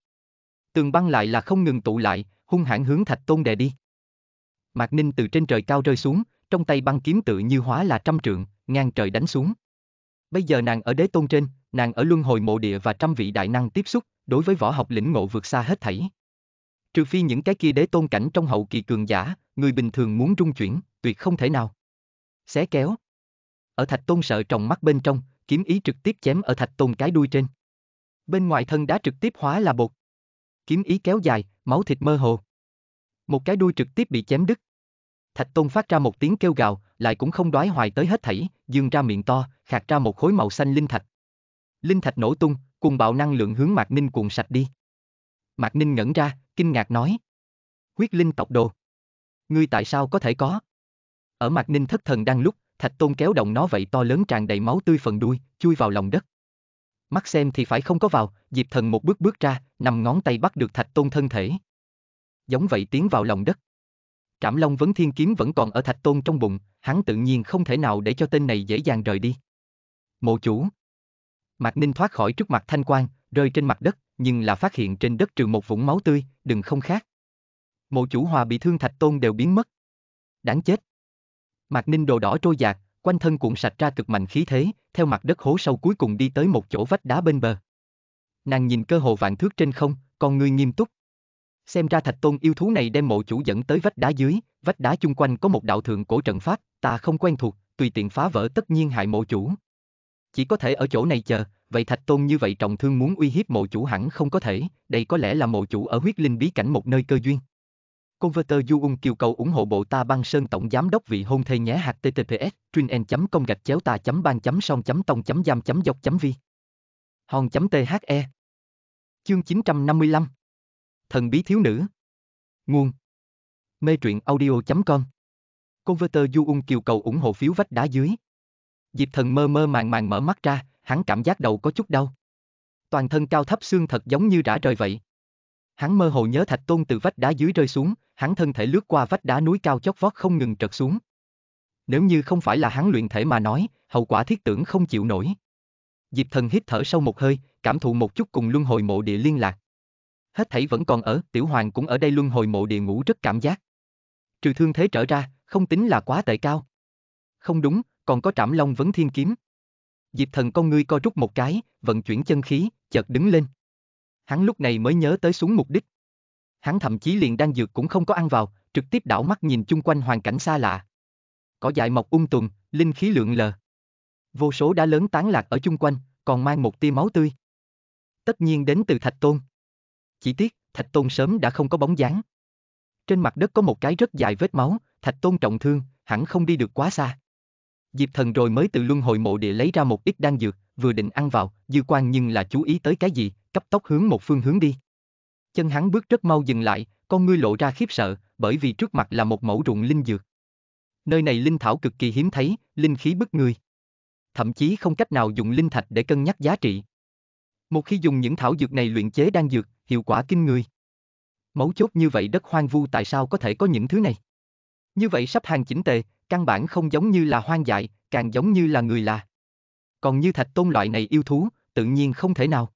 Tường băng lại là không ngừng tụ lại, hung hãn hướng thạch tôn đè đi. Mạc Ninh từ trên trời cao rơi xuống, trong tay băng kiếm tự như hóa là trăm trượng, ngang trời đánh xuống. Bây giờ nàng ở đế tôn trên, nàng ở luân hồi mộ địa và trăm vị đại năng tiếp xúc, đối với võ học lĩnh ngộ vượt xa hết thảy. Trừ phi những cái kia đế tôn cảnh trong hậu kỳ cường giả, người bình thường muốn trung chuyển, tuyệt không thể nào. Xé kéo. Ở thạch tôn sợ tròng mắt bên trong, kiếm ý trực tiếp chém ở thạch tôn cái đuôi trên. Bên ngoài thân đá trực tiếp hóa là bột. Kiếm ý kéo dài, máu thịt mơ hồ. Một cái đuôi trực tiếp bị chém đứt. Thạch tôn phát ra một tiếng kêu gào, lại cũng không đoái hoài tới hết thảy, dương ra miệng to, khạc ra một khối màu xanh linh thạch. Linh thạch nổ tung, cùng bạo năng lượng hướng Mạc Ninh cuộn sạch đi. Mạc Ninh ngẩn ra, kinh ngạc nói. Huyết linh tộc đồ ngươi tại sao có thể có? Ở mặt ninh thất thần đang lúc, thạch tôn kéo động nó vậy to lớn tràn đầy máu tươi phần đuôi, chui vào lòng đất. Mắt xem thì phải không có vào, diệp thần một bước bước ra, nằm ngón tay bắt được thạch tôn thân thể. Giống vậy tiến vào lòng đất. Trảm Long Vấn Thiên Kiếm vẫn còn ở thạch tôn trong bụng, hắn tự nhiên không thể nào để cho tên này dễ dàng rời đi. Mộ chủ. Mạc Ninh thoát khỏi trước mặt thanh quan, rơi trên mặt đất, nhưng là phát hiện trên đất trừ một vũng máu tươi, đừng không khác. Mộ chủ hòa bị thương thạch tôn đều biến mất. Đáng chết. Mạc Ninh đồ đỏ trôi giạt, quanh thân cuộn sạch ra cực mạnh khí thế, theo mặt đất hố sâu cuối cùng đi tới một chỗ vách đá bên bờ. Nàng nhìn cơ hồ vạn thước trên không, con người nghiêm túc. Xem ra thạch tôn yêu thú này đem mộ chủ dẫn tới vách đá dưới, vách đá chung quanh có một đạo thượng cổ trận pháp, ta không quen thuộc, tùy tiện phá vỡ tất nhiên hại mộ chủ. Chỉ có thể ở chỗ này chờ, vậy thạch tôn như vậy trọng thương muốn uy hiếp mộ chủ hẳn không có thể, đây có lẽ là mộ chủ ở huyết linh bí cảnh một nơi cơ duyên. Converter ung kêu cầu ủng hộ bộ ta băng sơn tổng giám đốc vị hôn thê nhé https truyền Công gạch chéo ta chấm ban chấm song chấm tông chấm giam chấm dọc chấm vi hòn chấm the chương 955 thần bí thiếu nữ nguồn mê truyện audio com Converter ung kêu cầu ủng hộ phiếu vách đá dưới Diệp thần mơ mơ màng màng mở mắt ra, hắn cảm giác đầu có chút đau. Toàn thân cao thấp xương thật giống như rã rời vậy. Hắn mơ hồ nhớ thạch tôn từ vách đá dưới rơi xuống, hắn thân thể lướt qua vách đá núi cao chót vót không ngừng trật xuống. Nếu như không phải là hắn luyện thể mà nói, hậu quả thiết tưởng không chịu nổi. Diệp thần hít thở sâu một hơi, cảm thụ một chút cùng luân hồi mộ địa liên lạc. Hết thảy vẫn còn ở, tiểu hoàng cũng ở đây luân hồi mộ địa ngủ rất cảm giác. Trừ thương thế trở ra, không tính là quá tệ cao. Không đúng, còn có trảm long vấn thiên kiếm. Diệp thần con ngươi co rút một cái, vận chuyển chân khí, chợt đứng lên hắn lúc này mới nhớ tới xuống mục đích. Hắn thậm chí liền đang dược cũng không có ăn vào, trực tiếp đảo mắt nhìn chung quanh hoàn cảnh xa lạ. Cỏ dại mọc ung tùm, linh khí lượng lờ. Vô số đã lớn tán lạc ở chung quanh, còn mang một tia máu tươi. Tất nhiên đến từ Thạch Tôn. Chỉ tiếc, Thạch Tôn sớm đã không có bóng dáng. Trên mặt đất có một cái rất dài vết máu, Thạch Tôn trọng thương, hẳn không đi được quá xa. Diệp Thần rồi mới từ luân hồi mộ địa lấy ra một ít đan dược, vừa định ăn vào, dư quan nhưng là chú ý tới cái gì, cấp tốc hướng một phương hướng đi. Chân hắn bước rất mau dừng lại, con ngươi lộ ra khiếp sợ, bởi vì trước mặt là một mẫu ruộng linh dược. Nơi này linh thảo cực kỳ hiếm thấy, linh khí bức người. Thậm chí không cách nào dùng linh thạch để cân nhắc giá trị. Một khi dùng những thảo dược này luyện chế đan dược, hiệu quả kinh người. Mấu chốt như vậy đất hoang vu tại sao có thể có những thứ này? Như vậy sắp hàng chỉnh tề, căn bản không giống như là hoang dại, càng giống như là người là còn như thạch tôn loại này yêu thú, tự nhiên không thể nào.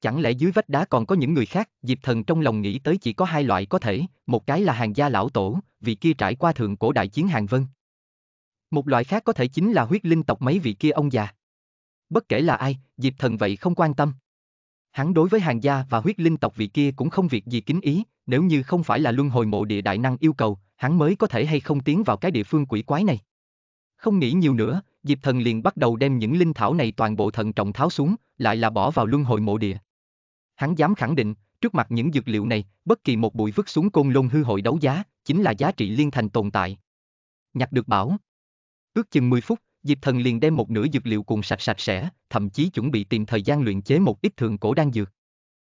Chẳng lẽ dưới vách đá còn có những người khác, Diệp Thần trong lòng nghĩ tới chỉ có hai loại có thể, một cái là hàng gia lão tổ, vị kia trải qua thượng cổ đại chiến hàng vân. Một loại khác có thể chính là huyết linh tộc mấy vị kia ông già. Bất kể là ai, Diệp Thần vậy không quan tâm. Hắn đối với hàng gia và huyết linh tộc vị kia cũng không việc gì kính ý, nếu như không phải là luân hồi mộ địa đại năng yêu cầu, hắn mới có thể hay không tiến vào cái địa phương quỷ quái này. Không nghĩ nhiều nữa, Diệp Thần liền bắt đầu đem những linh thảo này toàn bộ thận trọng tháo xuống, lại là bỏ vào luân hồi mộ địa. Hắn dám khẳng định, trước mặt những dược liệu này, bất kỳ một bụi vứt xuống côn lôn hư hội đấu giá, chính là giá trị liên thành tồn tại. Nhặt được bảo. Ước chừng 10 phút, Diệp Thần liền đem một nửa dược liệu cùng sạch sạch sẽ, thậm chí chuẩn bị tìm thời gian luyện chế một ít thượng cổ đan dược.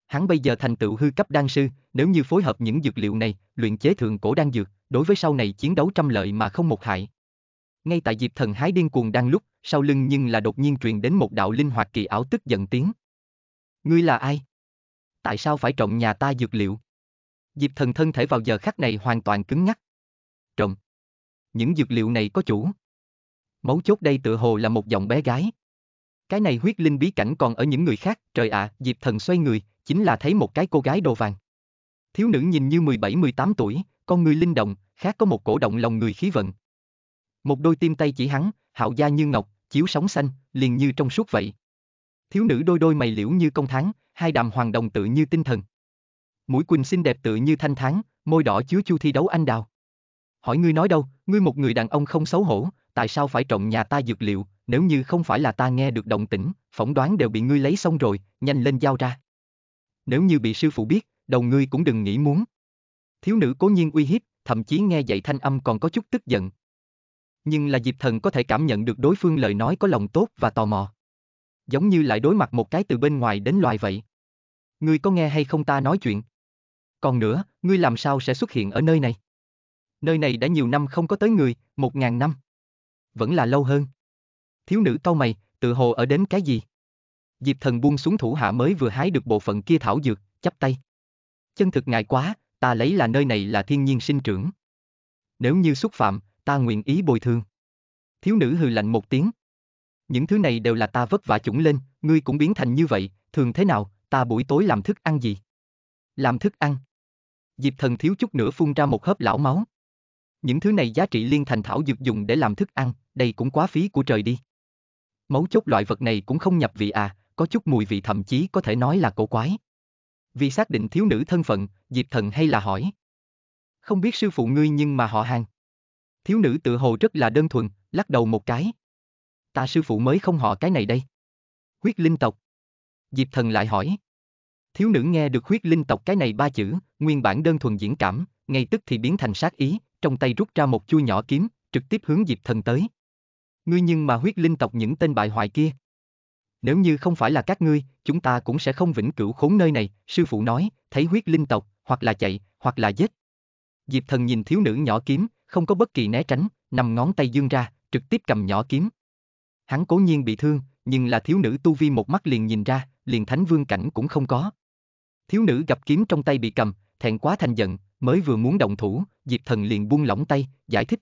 Hắn bây giờ thành tựu hư cấp đan sư, nếu như phối hợp những dược liệu này, luyện chế thượng cổ đan dược, đối với sau này chiến đấu trăm lợi mà không một hại. Ngay tại dịp Thần hái điên cuồng đang lúc, sau lưng nhưng là đột nhiên truyền đến một đạo linh hoạt kỳ ảo tức giận tiếng. Ngươi là ai? Tại sao phải trộm nhà ta dược liệu? Dịp Thần thân thể vào giờ khắc này hoàn toàn cứng ngắc. Trộm. Những dược liệu này có chủ. Mấu chốt đây tựa hồ là một giọng bé gái. Cái này huyết linh bí cảnh còn ở những người khác, trời ạ, à, Diệp Thần xoay người, chính là thấy một cái cô gái đồ vàng. Thiếu nữ nhìn như 17-18 tuổi, con người linh động, khác có một cổ động lòng người khí vận, một đôi tim tay chỉ hắn, hạo da như ngọc, chiếu sóng xanh, liền như trong suốt vậy. Thiếu nữ đôi đôi mày liễu như công tháng, hai đàm hoàng đồng tự như tinh thần. Mũi quỳnh xinh đẹp tự như thanh tháng, môi đỏ chứa chu thi đấu anh đào. Hỏi ngươi nói đâu, ngươi một người đàn ông không xấu hổ, tại sao phải trộm nhà ta dược liệu, nếu như không phải là ta nghe được động tĩnh, phỏng đoán đều bị ngươi lấy xong rồi, nhanh lên giao ra. Nếu như bị sư phụ biết, đầu ngươi cũng đừng nghĩ muốn. Thiếu nữ cố nhiên uy hiếp, thậm chí nghe dậy thanh âm còn có chút tức giận, nhưng là Diệp Thần có thể cảm nhận được đối phương lời nói có lòng tốt và tò mò. Giống như lại đối mặt một cái từ bên ngoài đến loài vậy. Ngươi có nghe hay không ta nói chuyện? Còn nữa, ngươi làm sao sẽ xuất hiện ở nơi này? Nơi này đã nhiều năm không có tới người, một ngàn năm. Vẫn là lâu hơn. Thiếu nữ cau mày, tự hồ ở đến cái gì? Diệp thần buông xuống thủ hạ mới vừa hái được bộ phận kia thảo dược, chắp tay. Chân thực ngại quá, ta lấy là nơi này là thiên nhiên sinh trưởng. Nếu như xúc phạm, ta nguyện ý bồi thường. Thiếu nữ hừ lạnh một tiếng. Những thứ này đều là ta vất vả chủng lên, ngươi cũng biến thành như vậy, thường thế nào, ta buổi tối làm thức ăn gì? Làm thức ăn. Diệp thần thiếu chút nữa phun ra một hớp lão máu. Những thứ này giá trị liên thành thảo dược dùng để làm thức ăn, đây cũng quá phí của trời đi. Mấu chốt loại vật này cũng không nhập vị à, có chút mùi vị thậm chí có thể nói là cổ quái. Vì xác định thiếu nữ thân phận, Diệp thần hay là hỏi. Không biết sư phụ ngươi nhưng mà họ hàng. Thiếu nữ tự hồ rất là đơn thuần, lắc đầu một cái. Ta sư phụ mới không họ cái này đây. Huyết linh tộc. Diệp thần lại hỏi. Thiếu nữ nghe được huyết linh tộc cái này ba chữ, nguyên bản đơn thuần diễn cảm, ngay tức thì biến thành sát ý, trong tay rút ra một chui nhỏ kiếm, trực tiếp hướng Diệp thần tới. Ngươi nhưng mà huyết linh tộc những tên bại hoại kia. Nếu như không phải là các ngươi, chúng ta cũng sẽ không vĩnh cửu khốn nơi này, sư phụ nói, thấy huyết linh tộc, hoặc là chạy, hoặc là giết. Diệp thần nhìn thiếu nữ nhỏ kiếm, không có bất kỳ né tránh, nằm ngón tay dương ra, trực tiếp cầm nhỏ kiếm. Hắn cố nhiên bị thương, nhưng là thiếu nữ tu vi một mắt liền nhìn ra, liền thánh vương cảnh cũng không có. Thiếu nữ gặp kiếm trong tay bị cầm, thẹn quá thành giận, mới vừa muốn động thủ, Diệp Thần liền buông lỏng tay, giải thích.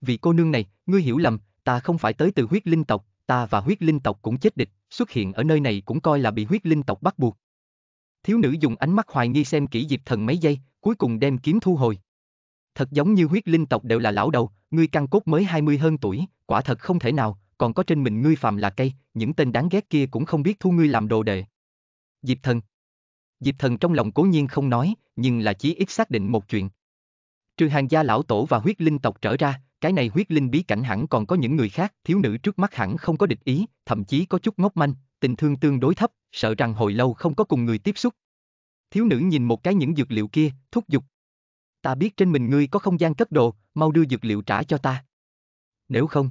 vì cô nương này, ngươi hiểu lầm, ta không phải tới từ huyết linh tộc, ta và huyết linh tộc cũng chết địch, xuất hiện ở nơi này cũng coi là bị huyết linh tộc bắt buộc. Thiếu nữ dùng ánh mắt hoài nghi xem kỹ Diệp Thần mấy giây, cuối cùng đem kiếm thu hồi thật giống như huyết linh tộc đều là lão đầu, ngươi căn cốt mới 20 hơn tuổi, quả thật không thể nào, còn có trên mình ngươi phàm là cây, những tên đáng ghét kia cũng không biết thu ngươi làm đồ đệ. Diệp thần Diệp thần trong lòng cố nhiên không nói, nhưng là chí ít xác định một chuyện. Trừ hàng gia lão tổ và huyết linh tộc trở ra, cái này huyết linh bí cảnh hẳn còn có những người khác, thiếu nữ trước mắt hẳn không có địch ý, thậm chí có chút ngốc manh, tình thương tương đối thấp, sợ rằng hồi lâu không có cùng người tiếp xúc. Thiếu nữ nhìn một cái những dược liệu kia, thúc giục, Ta biết trên mình ngươi có không gian cất đồ, mau đưa dược liệu trả cho ta. Nếu không,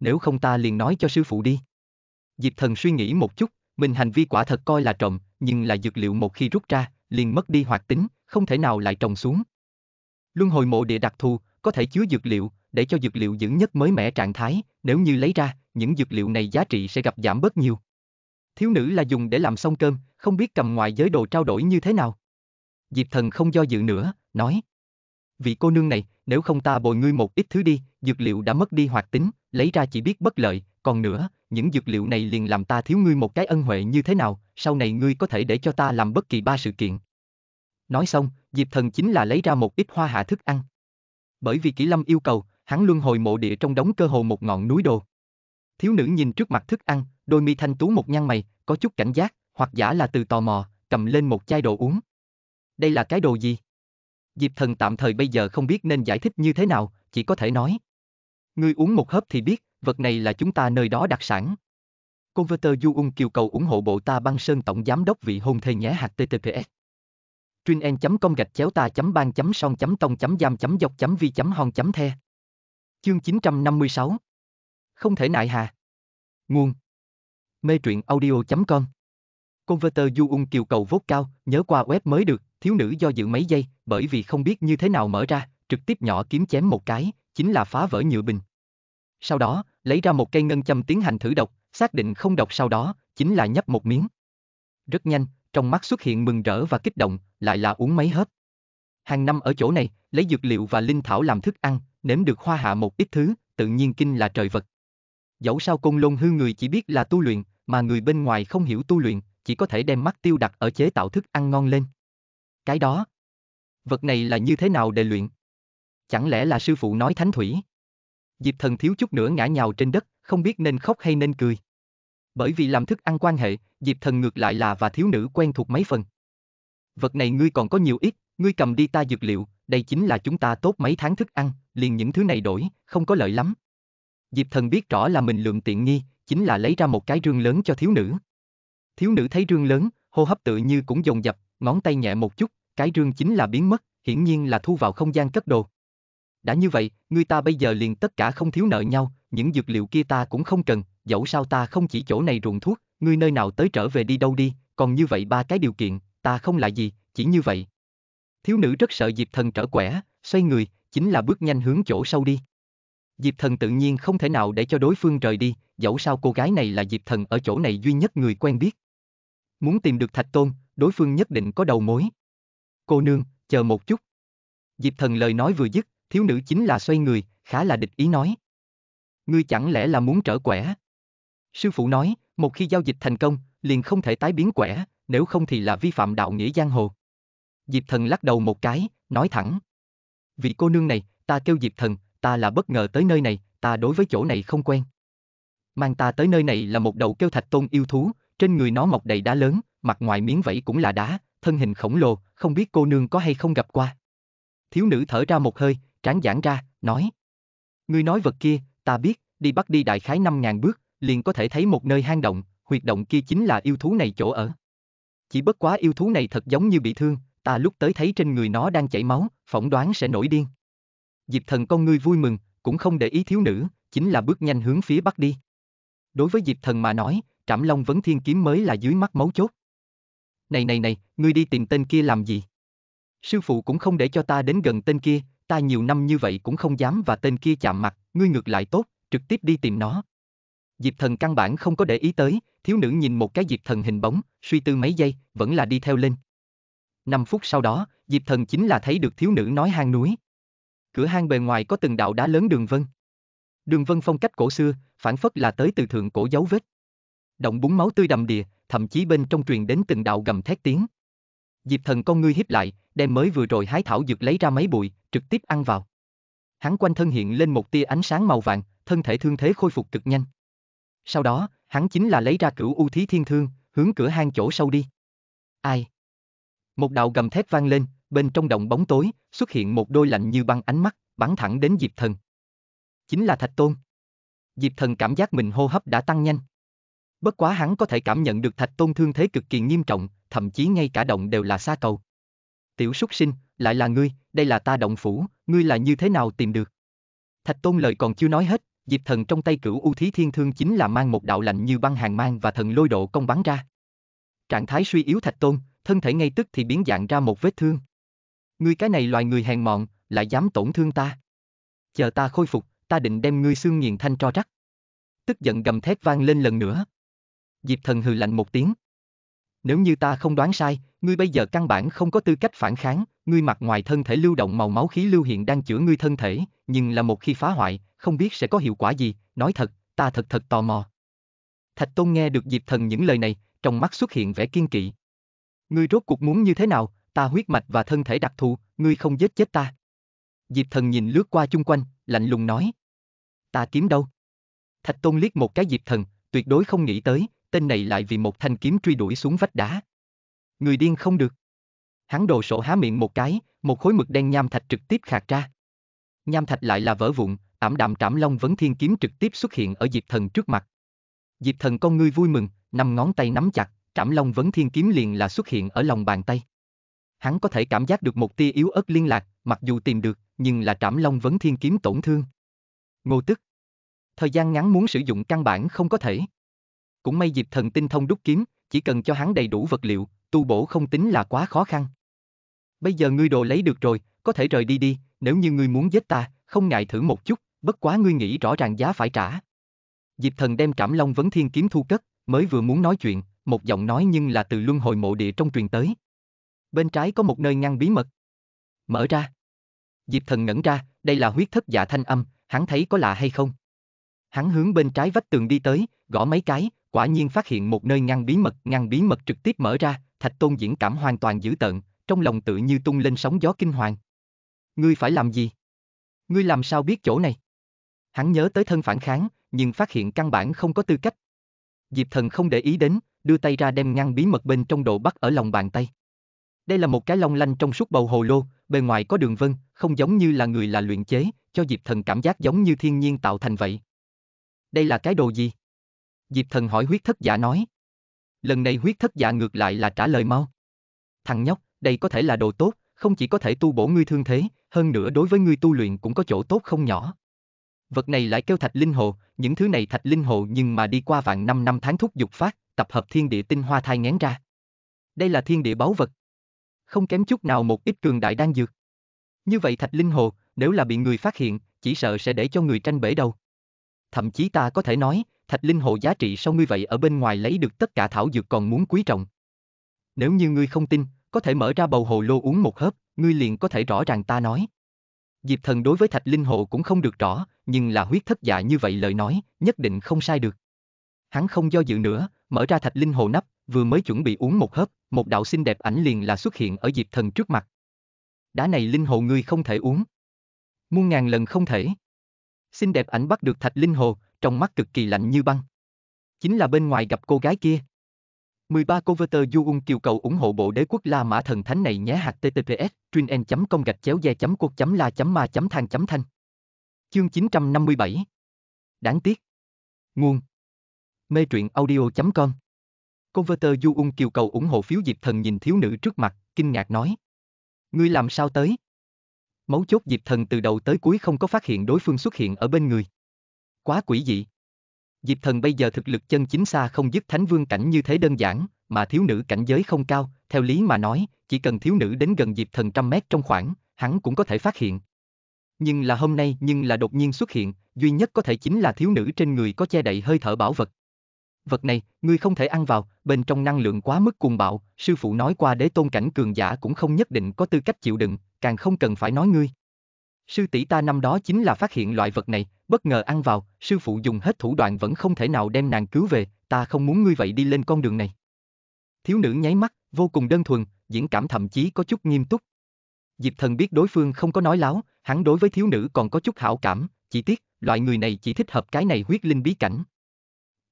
nếu không ta liền nói cho sư phụ đi. Diệp thần suy nghĩ một chút, mình hành vi quả thật coi là trộm, nhưng là dược liệu một khi rút ra, liền mất đi hoạt tính, không thể nào lại trồng xuống. Luân hồi mộ địa đặc thù, có thể chứa dược liệu, để cho dược liệu giữ nhất mới mẻ trạng thái, nếu như lấy ra, những dược liệu này giá trị sẽ gặp giảm bớt nhiều. Thiếu nữ là dùng để làm xong cơm, không biết cầm ngoài giới đồ trao đổi như thế nào. Diệp thần không do dự nữa, nói. Vị cô nương này, nếu không ta bồi ngươi một ít thứ đi, dược liệu đã mất đi hoạt tính, lấy ra chỉ biết bất lợi, còn nữa, những dược liệu này liền làm ta thiếu ngươi một cái ân huệ như thế nào, sau này ngươi có thể để cho ta làm bất kỳ ba sự kiện. Nói xong, Diệp Thần chính là lấy ra một ít hoa hạ thức ăn. Bởi vì Kỷ Lâm yêu cầu, hắn luân hồi mộ địa trong đống cơ hồ một ngọn núi đồ. Thiếu nữ nhìn trước mặt thức ăn, đôi mi thanh tú một nhăn mày, có chút cảnh giác, hoặc giả là từ tò mò, cầm lên một chai đồ uống. Đây là cái đồ gì? Diệp Thần tạm thời bây giờ không biết nên giải thích như thế nào, chỉ có thể nói. Ngươi uống một hớp thì biết, vật này là chúng ta nơi đó đặc sản. Converter Du Ung kêu cầu ủng hộ bộ ta băng sơn tổng giám đốc vị hôn thê nhé https. Truyen.com gạch chéo ta chấm ban chấm son chấm tông chấm giam chấm dọc chấm vi chấm hon chấm the. Chương 956. Không thể nại hà. Nguồn. Mê truyện audio.com Converter Du Ung kiều cầu vốt cao, nhớ qua web mới được thiếu nữ do dự mấy giây, bởi vì không biết như thế nào mở ra, trực tiếp nhỏ kiếm chém một cái, chính là phá vỡ nhựa bình. Sau đó, lấy ra một cây ngân châm tiến hành thử độc, xác định không độc sau đó, chính là nhấp một miếng. Rất nhanh, trong mắt xuất hiện mừng rỡ và kích động, lại là uống mấy hớp. Hàng năm ở chỗ này, lấy dược liệu và linh thảo làm thức ăn, nếm được hoa hạ một ít thứ, tự nhiên kinh là trời vật. Dẫu sao côn lôn hư người chỉ biết là tu luyện, mà người bên ngoài không hiểu tu luyện, chỉ có thể đem mắt tiêu đặt ở chế tạo thức ăn ngon lên. Cái đó, vật này là như thế nào để luyện? Chẳng lẽ là sư phụ nói thánh thủy? Diệp thần thiếu chút nữa ngã nhào trên đất, không biết nên khóc hay nên cười. Bởi vì làm thức ăn quan hệ, Diệp thần ngược lại là và thiếu nữ quen thuộc mấy phần. Vật này ngươi còn có nhiều ít, ngươi cầm đi ta dược liệu, đây chính là chúng ta tốt mấy tháng thức ăn, liền những thứ này đổi, không có lợi lắm. Diệp thần biết rõ là mình lượng tiện nghi, chính là lấy ra một cái rương lớn cho thiếu nữ. Thiếu nữ thấy rương lớn, hô hấp tự như cũng dồn dập, ngón tay nhẹ một chút, cái rương chính là biến mất, hiển nhiên là thu vào không gian cất đồ. Đã như vậy, người ta bây giờ liền tất cả không thiếu nợ nhau, những dược liệu kia ta cũng không cần, dẫu sao ta không chỉ chỗ này ruộng thuốc, ngươi nơi nào tới trở về đi đâu đi, còn như vậy ba cái điều kiện, ta không lại gì, chỉ như vậy. Thiếu nữ rất sợ Diệp Thần trở quẻ, xoay người, chính là bước nhanh hướng chỗ sâu đi. Diệp Thần tự nhiên không thể nào để cho đối phương rời đi, dẫu sao cô gái này là Diệp Thần ở chỗ này duy nhất người quen biết. Muốn tìm được Thạch Tôn, đối phương nhất định có đầu mối. Cô nương, chờ một chút. Diệp thần lời nói vừa dứt, thiếu nữ chính là xoay người, khá là địch ý nói. Ngươi chẳng lẽ là muốn trở quẻ? Sư phụ nói, một khi giao dịch thành công, liền không thể tái biến quẻ, nếu không thì là vi phạm đạo nghĩa giang hồ. Diệp thần lắc đầu một cái, nói thẳng. Vị cô nương này, ta kêu Diệp thần, ta là bất ngờ tới nơi này, ta đối với chỗ này không quen. Mang ta tới nơi này là một đầu kêu thạch tôn yêu thú, trên người nó mọc đầy đá lớn, mặt ngoài miếng vẫy cũng là đá, thân hình khổng lồ, không biết cô nương có hay không gặp qua. Thiếu nữ thở ra một hơi, tráng giãn ra, nói. Ngươi nói vật kia, ta biết, đi bắt đi đại khái 5.000 bước, liền có thể thấy một nơi hang động, huyệt động kia chính là yêu thú này chỗ ở. Chỉ bất quá yêu thú này thật giống như bị thương, ta lúc tới thấy trên người nó đang chảy máu, phỏng đoán sẽ nổi điên. Diệp thần con ngươi vui mừng, cũng không để ý thiếu nữ, chính là bước nhanh hướng phía bắc đi. Đối với Diệp thần mà nói, Trảm Long Vấn Thiên Kiếm mới là dưới mắt máu chốt này này này, ngươi đi tìm tên kia làm gì? Sư phụ cũng không để cho ta đến gần tên kia, ta nhiều năm như vậy cũng không dám và tên kia chạm mặt, ngươi ngược lại tốt, trực tiếp đi tìm nó. Diệp thần căn bản không có để ý tới, thiếu nữ nhìn một cái diệp thần hình bóng, suy tư mấy giây, vẫn là đi theo lên. Năm phút sau đó, diệp thần chính là thấy được thiếu nữ nói hang núi. Cửa hang bề ngoài có từng đạo đá lớn đường vân. Đường vân phong cách cổ xưa, phản phất là tới từ thượng cổ dấu vết. Động búng máu tươi đầm đìa, thậm chí bên trong truyền đến từng đạo gầm thét tiếng. Diệp thần con ngươi hiếp lại, đem mới vừa rồi hái thảo dược lấy ra mấy bụi, trực tiếp ăn vào. Hắn quanh thân hiện lên một tia ánh sáng màu vàng, thân thể thương thế khôi phục cực nhanh. Sau đó, hắn chính là lấy ra cửu u thí thiên thương, hướng cửa hang chỗ sâu đi. Ai? Một đạo gầm thét vang lên, bên trong động bóng tối, xuất hiện một đôi lạnh như băng ánh mắt, bắn thẳng đến Diệp Thần. Chính là Thạch Tôn. Diệp Thần cảm giác mình hô hấp đã tăng nhanh. Bất quá hắn có thể cảm nhận được thạch tôn thương thế cực kỳ nghiêm trọng, thậm chí ngay cả động đều là xa cầu. Tiểu súc sinh, lại là ngươi, đây là ta động phủ, ngươi là như thế nào tìm được? Thạch tôn lời còn chưa nói hết, diệp thần trong tay cửu u thí thiên thương chính là mang một đạo lạnh như băng hàng mang và thần lôi độ công bắn ra. Trạng thái suy yếu thạch tôn, thân thể ngay tức thì biến dạng ra một vết thương. Ngươi cái này loài người hèn mọn, lại dám tổn thương ta. Chờ ta khôi phục, ta định đem ngươi xương nghiền thanh cho rắc. Tức giận gầm thét vang lên lần nữa. Diệp Thần hừ lạnh một tiếng. Nếu như ta không đoán sai, ngươi bây giờ căn bản không có tư cách phản kháng, ngươi mặt ngoài thân thể lưu động màu máu khí lưu hiện đang chữa ngươi thân thể, nhưng là một khi phá hoại, không biết sẽ có hiệu quả gì, nói thật, ta thật thật tò mò. Thạch Tôn nghe được Diệp Thần những lời này, trong mắt xuất hiện vẻ kiên kỵ. Ngươi rốt cuộc muốn như thế nào, ta huyết mạch và thân thể đặc thù, ngươi không giết chết ta. Diệp Thần nhìn lướt qua chung quanh, lạnh lùng nói. Ta kiếm đâu? Thạch Tôn liếc một cái Diệp Thần, tuyệt đối không nghĩ tới, tên này lại vì một thanh kiếm truy đuổi xuống vách đá. Người điên không được. Hắn đồ sổ há miệng một cái, một khối mực đen nham thạch trực tiếp khạc ra. Nham thạch lại là vỡ vụn, ảm đạm trảm long vấn thiên kiếm trực tiếp xuất hiện ở Diệp Thần trước mặt. Diệp Thần con ngươi vui mừng, năm ngón tay nắm chặt, trảm long vấn thiên kiếm liền là xuất hiện ở lòng bàn tay. Hắn có thể cảm giác được một tia yếu ớt liên lạc, mặc dù tìm được, nhưng là trảm long vấn thiên kiếm tổn thương. Ngô tức. Thời gian ngắn muốn sử dụng căn bản không có thể. Cũng may dịp Thần tinh thông đúc kiếm, chỉ cần cho hắn đầy đủ vật liệu, tu bổ không tính là quá khó khăn. Bây giờ ngươi đồ lấy được rồi, có thể rời đi đi, nếu như ngươi muốn giết ta, không ngại thử một chút, bất quá ngươi nghĩ rõ ràng giá phải trả. dịp Thần đem Trảm Long Vấn Thiên kiếm thu cất, mới vừa muốn nói chuyện, một giọng nói nhưng là từ luân hồi mộ địa trong truyền tới. Bên trái có một nơi ngăn bí mật. Mở ra. dịp Thần ngẩn ra, đây là huyết thất dạ thanh âm, hắn thấy có lạ hay không? Hắn hướng bên trái vách tường đi tới, gõ mấy cái, Quả nhiên phát hiện một nơi ngăn bí mật, ngăn bí mật trực tiếp mở ra, Thạch Tôn diễn cảm hoàn toàn dữ tợn, trong lòng tự như tung lên sóng gió kinh hoàng. Ngươi phải làm gì? Ngươi làm sao biết chỗ này? Hắn nhớ tới thân phản kháng, nhưng phát hiện căn bản không có tư cách. Diệp thần không để ý đến, đưa tay ra đem ngăn bí mật bên trong độ bắt ở lòng bàn tay. Đây là một cái long lanh trong suốt bầu hồ lô, bề ngoài có đường vân, không giống như là người là luyện chế, cho Diệp thần cảm giác giống như thiên nhiên tạo thành vậy. Đây là cái đồ gì? Diệp thần hỏi huyết thất giả nói. Lần này huyết thất giả ngược lại là trả lời mau. Thằng nhóc, đây có thể là đồ tốt, không chỉ có thể tu bổ ngươi thương thế, hơn nữa đối với ngươi tu luyện cũng có chỗ tốt không nhỏ. Vật này lại kêu thạch linh hồ, những thứ này thạch linh hồ nhưng mà đi qua vạn năm năm tháng thúc dục phát, tập hợp thiên địa tinh hoa thai ngén ra. Đây là thiên địa báu vật. Không kém chút nào một ít cường đại đang dược. Như vậy thạch linh hồ, nếu là bị người phát hiện, chỉ sợ sẽ để cho người tranh bể đầu. Thậm chí ta có thể nói, thạch linh hộ giá trị sau ngươi vậy ở bên ngoài lấy được tất cả thảo dược còn muốn quý trọng. Nếu như ngươi không tin, có thể mở ra bầu hồ lô uống một hớp, ngươi liền có thể rõ ràng ta nói. Diệp thần đối với thạch linh hộ cũng không được rõ, nhưng là huyết thất dạ như vậy lời nói, nhất định không sai được. Hắn không do dự nữa, mở ra thạch linh hồ nắp, vừa mới chuẩn bị uống một hớp, một đạo xinh đẹp ảnh liền là xuất hiện ở Diệp thần trước mặt. Đá này linh hồ ngươi không thể uống. Muôn ngàn lần không thể. Xinh đẹp ảnh bắt được thạch linh hồ, trong mắt cực kỳ lạnh như băng. Chính là bên ngoài gặp cô gái kia. 13 Coverter Yuung kêu cầu ủng hộ bộ đế quốc La Mã Thần Thánh này nhé https chuyên chấm công gạch chéo da chấm cuộc chấm la chấm ma chấm than chấm thanh. Chương 957 Đáng tiếc Nguồn Mê truyện audio.com Converter Yuung kêu cầu ủng hộ phiếu Diệp Thần nhìn thiếu nữ trước mặt, kinh ngạc nói. Ngươi làm sao tới? Mấu chốt Diệp Thần từ đầu tới cuối không có phát hiện đối phương xuất hiện ở bên người. Quá quỷ dị. Diệp thần bây giờ thực lực chân chính xa không dứt thánh vương cảnh như thế đơn giản, mà thiếu nữ cảnh giới không cao, theo lý mà nói, chỉ cần thiếu nữ đến gần Diệp thần trăm mét trong khoảng, hắn cũng có thể phát hiện. Nhưng là hôm nay nhưng là đột nhiên xuất hiện, duy nhất có thể chính là thiếu nữ trên người có che đậy hơi thở bảo vật. Vật này, ngươi không thể ăn vào, bên trong năng lượng quá mức cuồng bạo, sư phụ nói qua đế tôn cảnh cường giả cũng không nhất định có tư cách chịu đựng, càng không cần phải nói ngươi. Sư tỷ ta năm đó chính là phát hiện loại vật này, bất ngờ ăn vào, sư phụ dùng hết thủ đoạn vẫn không thể nào đem nàng cứu về, ta không muốn ngươi vậy đi lên con đường này. Thiếu nữ nháy mắt, vô cùng đơn thuần, diễn cảm thậm chí có chút nghiêm túc. Diệp thần biết đối phương không có nói láo, hắn đối với thiếu nữ còn có chút hảo cảm, chỉ tiếc, loại người này chỉ thích hợp cái này huyết linh bí cảnh.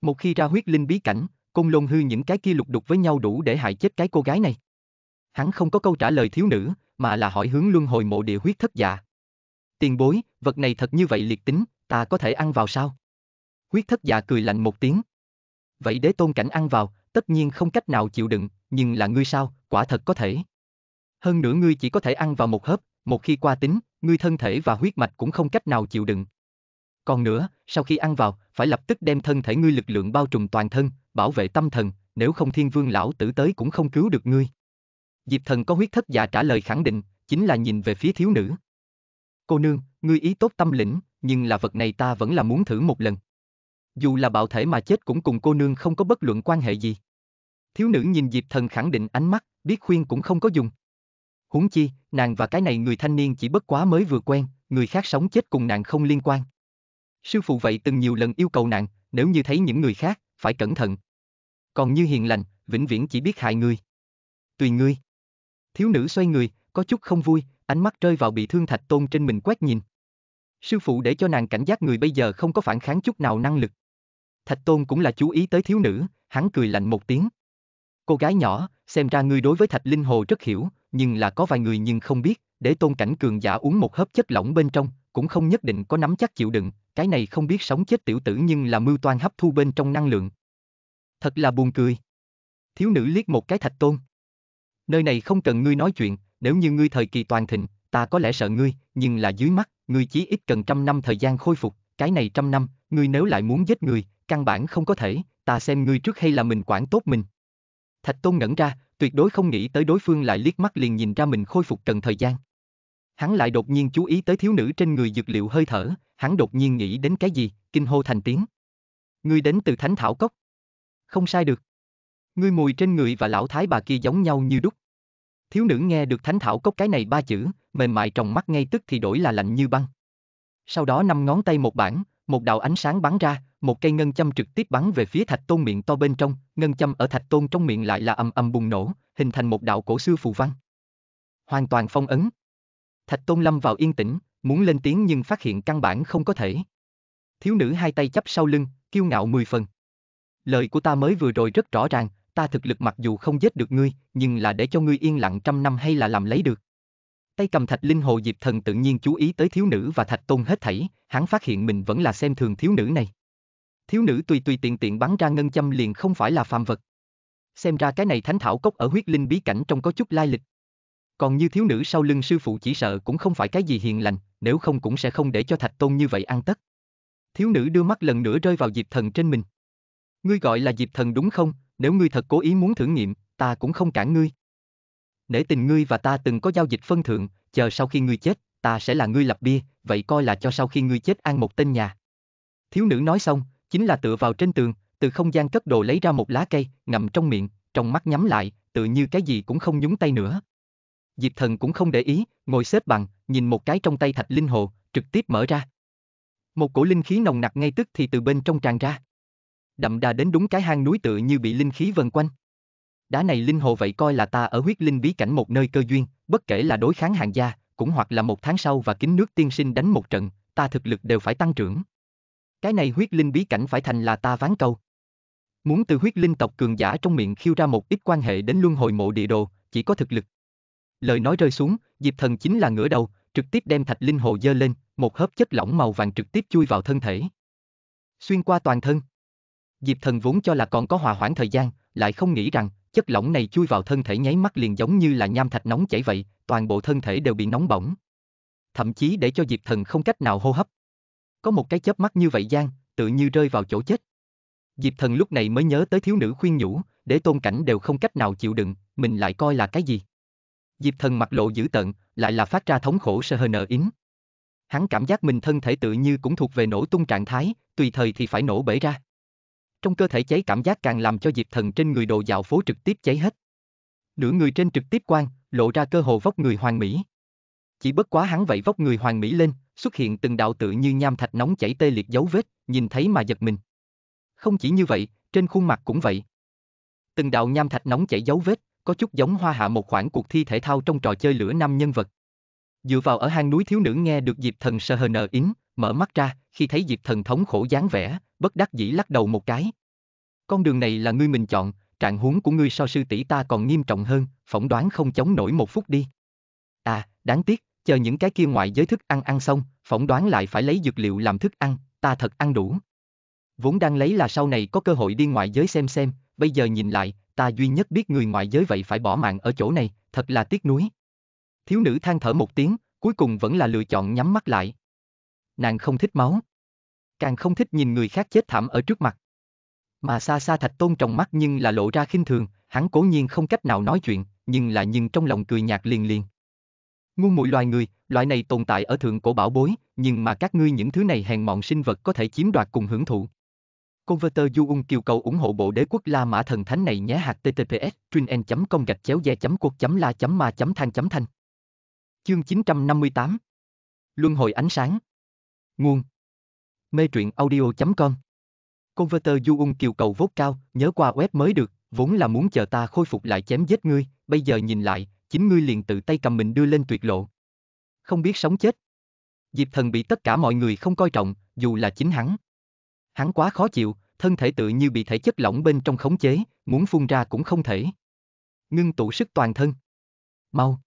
Một khi ra huyết linh bí cảnh, côn lôn hư những cái kia lục đục với nhau đủ để hại chết cái cô gái này. Hắn không có câu trả lời thiếu nữ, mà là hỏi hướng luân hồi mộ địa huyết thất dạ. Tiền bối, vật này thật như vậy liệt tính, ta có thể ăn vào sao? Huyết thất dạ cười lạnh một tiếng. Vậy đế tôn cảnh ăn vào, tất nhiên không cách nào chịu đựng, nhưng là ngươi sao, quả thật có thể. Hơn nữa ngươi chỉ có thể ăn vào một hớp, một khi qua tính, ngươi thân thể và huyết mạch cũng không cách nào chịu đựng. Còn nữa, sau khi ăn vào, phải lập tức đem thân thể ngươi lực lượng bao trùm toàn thân, bảo vệ tâm thần, nếu không thiên vương lão tử tới cũng không cứu được ngươi. Diệp thần có huyết thất dạ trả lời khẳng định, chính là nhìn về phía thiếu nữ. Cô nương, ngươi ý tốt tâm lĩnh, nhưng là vật này ta vẫn là muốn thử một lần. Dù là bạo thể mà chết cũng cùng cô nương không có bất luận quan hệ gì. Thiếu nữ nhìn Diệp Thần khẳng định ánh mắt, biết khuyên cũng không có dùng. Huống chi, nàng và cái này người thanh niên chỉ bất quá mới vừa quen, người khác sống chết cùng nàng không liên quan. Sư phụ vậy từng nhiều lần yêu cầu nàng, nếu như thấy những người khác, phải cẩn thận. Còn như hiền lành, vĩnh viễn chỉ biết hại người. Tùy ngươi. Thiếu nữ xoay người, có chút không vui, ánh mắt rơi vào bị thương thạch tôn trên mình quét nhìn. Sư phụ để cho nàng cảnh giác người bây giờ không có phản kháng chút nào năng lực. Thạch Tôn cũng là chú ý tới thiếu nữ, hắn cười lạnh một tiếng. Cô gái nhỏ, xem ra ngươi đối với Thạch Linh Hồ rất hiểu, nhưng là có vài người nhưng không biết, để Tôn Cảnh Cường giả uống một hớp chất lỏng bên trong, cũng không nhất định có nắm chắc chịu đựng, cái này không biết sống chết tiểu tử nhưng là mưu toan hấp thu bên trong năng lượng. Thật là buồn cười. Thiếu nữ liếc một cái Thạch Tôn. Nơi này không cần ngươi nói chuyện, nếu như ngươi thời kỳ toàn thịnh, ta có lẽ sợ ngươi, nhưng là dưới mắt, người chỉ ít cần trăm năm thời gian khôi phục, cái này trăm năm, ngươi nếu lại muốn giết người, căn bản không có thể, ta xem ngươi trước hay là mình quản tốt mình. Thạch Tôn ngẩn ra, tuyệt đối không nghĩ tới đối phương lại liếc mắt liền nhìn ra mình khôi phục cần thời gian. Hắn lại đột nhiên chú ý tới thiếu nữ trên người dược liệu hơi thở, hắn đột nhiên nghĩ đến cái gì, kinh hô thành tiếng. Ngươi đến từ Thánh Thảo Cốc. Không sai được. Ngươi mùi trên người và lão thái bà kia giống nhau như đúc. Thiếu nữ nghe được thánh thảo cốc cái này ba chữ, mềm mại trong mắt ngay tức thì đổi là lạnh như băng. Sau đó năm ngón tay một bản, một đạo ánh sáng bắn ra, một cây ngân châm trực tiếp bắn về phía thạch tôn miệng to bên trong, ngân châm ở thạch tôn trong miệng lại là âm âm bùng nổ, hình thành một đạo cổ xưa phù văn. Hoàn toàn phong ấn. Thạch tôn lâm vào yên tĩnh, muốn lên tiếng nhưng phát hiện căn bản không có thể. Thiếu nữ hai tay chắp sau lưng, kiêu ngạo mười phần. Lời của ta mới vừa rồi rất rõ ràng, ta thực lực mặc dù không giết được ngươi, nhưng là để cho ngươi yên lặng trăm năm hay là làm lấy được. Tay cầm thạch linh hồ Diệp Thần tự nhiên chú ý tới thiếu nữ và thạch tôn hết thảy, hắn phát hiện mình vẫn là xem thường thiếu nữ này. Thiếu nữ tùy tùy tiện tiện bắn ra ngân châm liền không phải là phàm vật. Xem ra cái này thánh thảo cốc ở huyết linh bí cảnh trong có chút lai lịch. Còn như thiếu nữ sau lưng sư phụ chỉ sợ cũng không phải cái gì hiền lành, nếu không cũng sẽ không để cho thạch tôn như vậy ăn tất. Thiếu nữ đưa mắt lần nữa rơi vào Diệp Thần trên mình. Ngươi gọi là Diệp Thần đúng không, nếu ngươi thật cố ý muốn thử nghiệm, ta cũng không cản ngươi. Nể tình ngươi và ta từng có giao dịch phân thượng, chờ sau khi ngươi chết, ta sẽ là ngươi lập bia, vậy coi là cho sau khi ngươi chết ăn một tên nhà. Thiếu nữ nói xong, chính là tựa vào trên tường, từ không gian cất đồ lấy ra một lá cây, ngậm trong miệng, trong mắt nhắm lại, tự như cái gì cũng không nhúng tay nữa. Diệp thần cũng không để ý, ngồi xếp bằng, nhìn một cái trong tay thạch linh hồ, trực tiếp mở ra. Một cổ linh khí nồng nặc ngay tức thì từ bên trong tràn ra. Đậm đà đến đúng cái hang núi tựa như bị linh khí vần quanh đá này linh hồ vậy coi là ta ở huyết linh bí cảnh một nơi cơ duyên, bất kể là đối kháng hàng gia, cũng hoặc là một tháng sau và kính nước tiên sinh đánh một trận, ta thực lực đều phải tăng trưởng. Cái này huyết linh bí cảnh phải thành là ta ván câu. Muốn từ huyết linh tộc cường giả trong miệng khiêu ra một ít quan hệ đến luân hồi mộ địa đồ, chỉ có thực lực. Lời nói rơi xuống, Diệp Thần chính là ngửa đầu, trực tiếp đem thạch linh hồ dơ lên, một hớp chất lỏng màu vàng trực tiếp chui vào thân thể. Xuyên qua toàn thân. Diệp Thần vốn cho là còn có hòa hoãn thời gian, lại không nghĩ rằng, chất lỏng này chui vào thân thể nháy mắt liền giống như là nham thạch nóng chảy vậy, toàn bộ thân thể đều bị nóng bỏng. Thậm chí để cho Diệp Thần không cách nào hô hấp. Có một cái chớp mắt như vậy gian, tự như rơi vào chỗ chết. Diệp Thần lúc này mới nhớ tới thiếu nữ khuyên nhủ, để tôn cảnh đều không cách nào chịu đựng, mình lại coi là cái gì. Diệp Thần mặt lộ dữ tận, lại là phát ra thống khổ sơ hờ nợ yến. Hắn cảm giác mình thân thể tự như cũng thuộc về nổ tung trạng thái, tùy thời thì phải nổ bể ra trong cơ thể cháy cảm giác càng làm cho Diệp Thần trên người đồ dạo phố trực tiếp cháy hết. Nửa người trên trực tiếp quang, lộ ra cơ hồ vóc người hoàng mỹ. Chỉ bất quá hắn vậy vóc người hoàng mỹ lên, xuất hiện từng đạo tự như nham thạch nóng chảy tê liệt dấu vết, nhìn thấy mà giật mình. Không chỉ như vậy, trên khuôn mặt cũng vậy. Từng đạo nham thạch nóng chảy dấu vết, có chút giống hoa hạ một khoảng cuộc thi thể thao trong trò chơi lửa năm nhân vật. Dựa vào ở hang núi thiếu nữ nghe được Diệp Thần sờ hờ nờ yến, mở mắt ra, khi thấy Diệp Thần thống khổ dáng vẻ, bất đắc dĩ lắc đầu một cái. Con đường này là ngươi mình chọn, trạng huống của ngươi so sư tỷ ta còn nghiêm trọng hơn, phỏng đoán không chống nổi một phút đi. À, đáng tiếc, chờ những cái kia ngoại giới thức ăn ăn xong, phỏng đoán lại phải lấy dược liệu làm thức ăn, ta thật ăn đủ. Vốn đang lấy là sau này có cơ hội đi ngoại giới xem xem, bây giờ nhìn lại, ta duy nhất biết người ngoại giới vậy phải bỏ mạng ở chỗ này, thật là tiếc nuối. Thiếu nữ than thở một tiếng, cuối cùng vẫn là lựa chọn nhắm mắt lại. Nàng không thích máu càng không thích nhìn người khác chết thảm ở trước mặt. Mà xa xa thạch tôn trong mắt nhưng là lộ ra khinh thường, hắn cố nhiên không cách nào nói chuyện, nhưng là nhưng trong lòng cười nhạt liền liền. Ngu muội loài người, loại này tồn tại ở thượng cổ bảo bối, nhưng mà các ngươi những thứ này hèn mọn sinh vật có thể chiếm đoạt cùng hưởng thụ. Converter Du Ung kêu cầu ủng hộ bộ đế quốc La Mã Thần Thánh này nhé hạt TTPS, chuyên chấm gạch chéo da chấm cuộc la ma chấm than chấm thanh. Chương 958 Luân hồi ánh sáng Nguồn mê truyện audio.com. Converter du ung kiều cầu vốt cao, nhớ qua web mới được, vốn là muốn chờ ta khôi phục lại chém giết ngươi, bây giờ nhìn lại, chính ngươi liền tự tay cầm mình đưa lên tuyệt lộ. Không biết sống chết. Diệp thần bị tất cả mọi người không coi trọng, dù là chính hắn. Hắn quá khó chịu, thân thể tự như bị thể chất lỏng bên trong khống chế, muốn phun ra cũng không thể. Ngưng tụ sức toàn thân. Mau.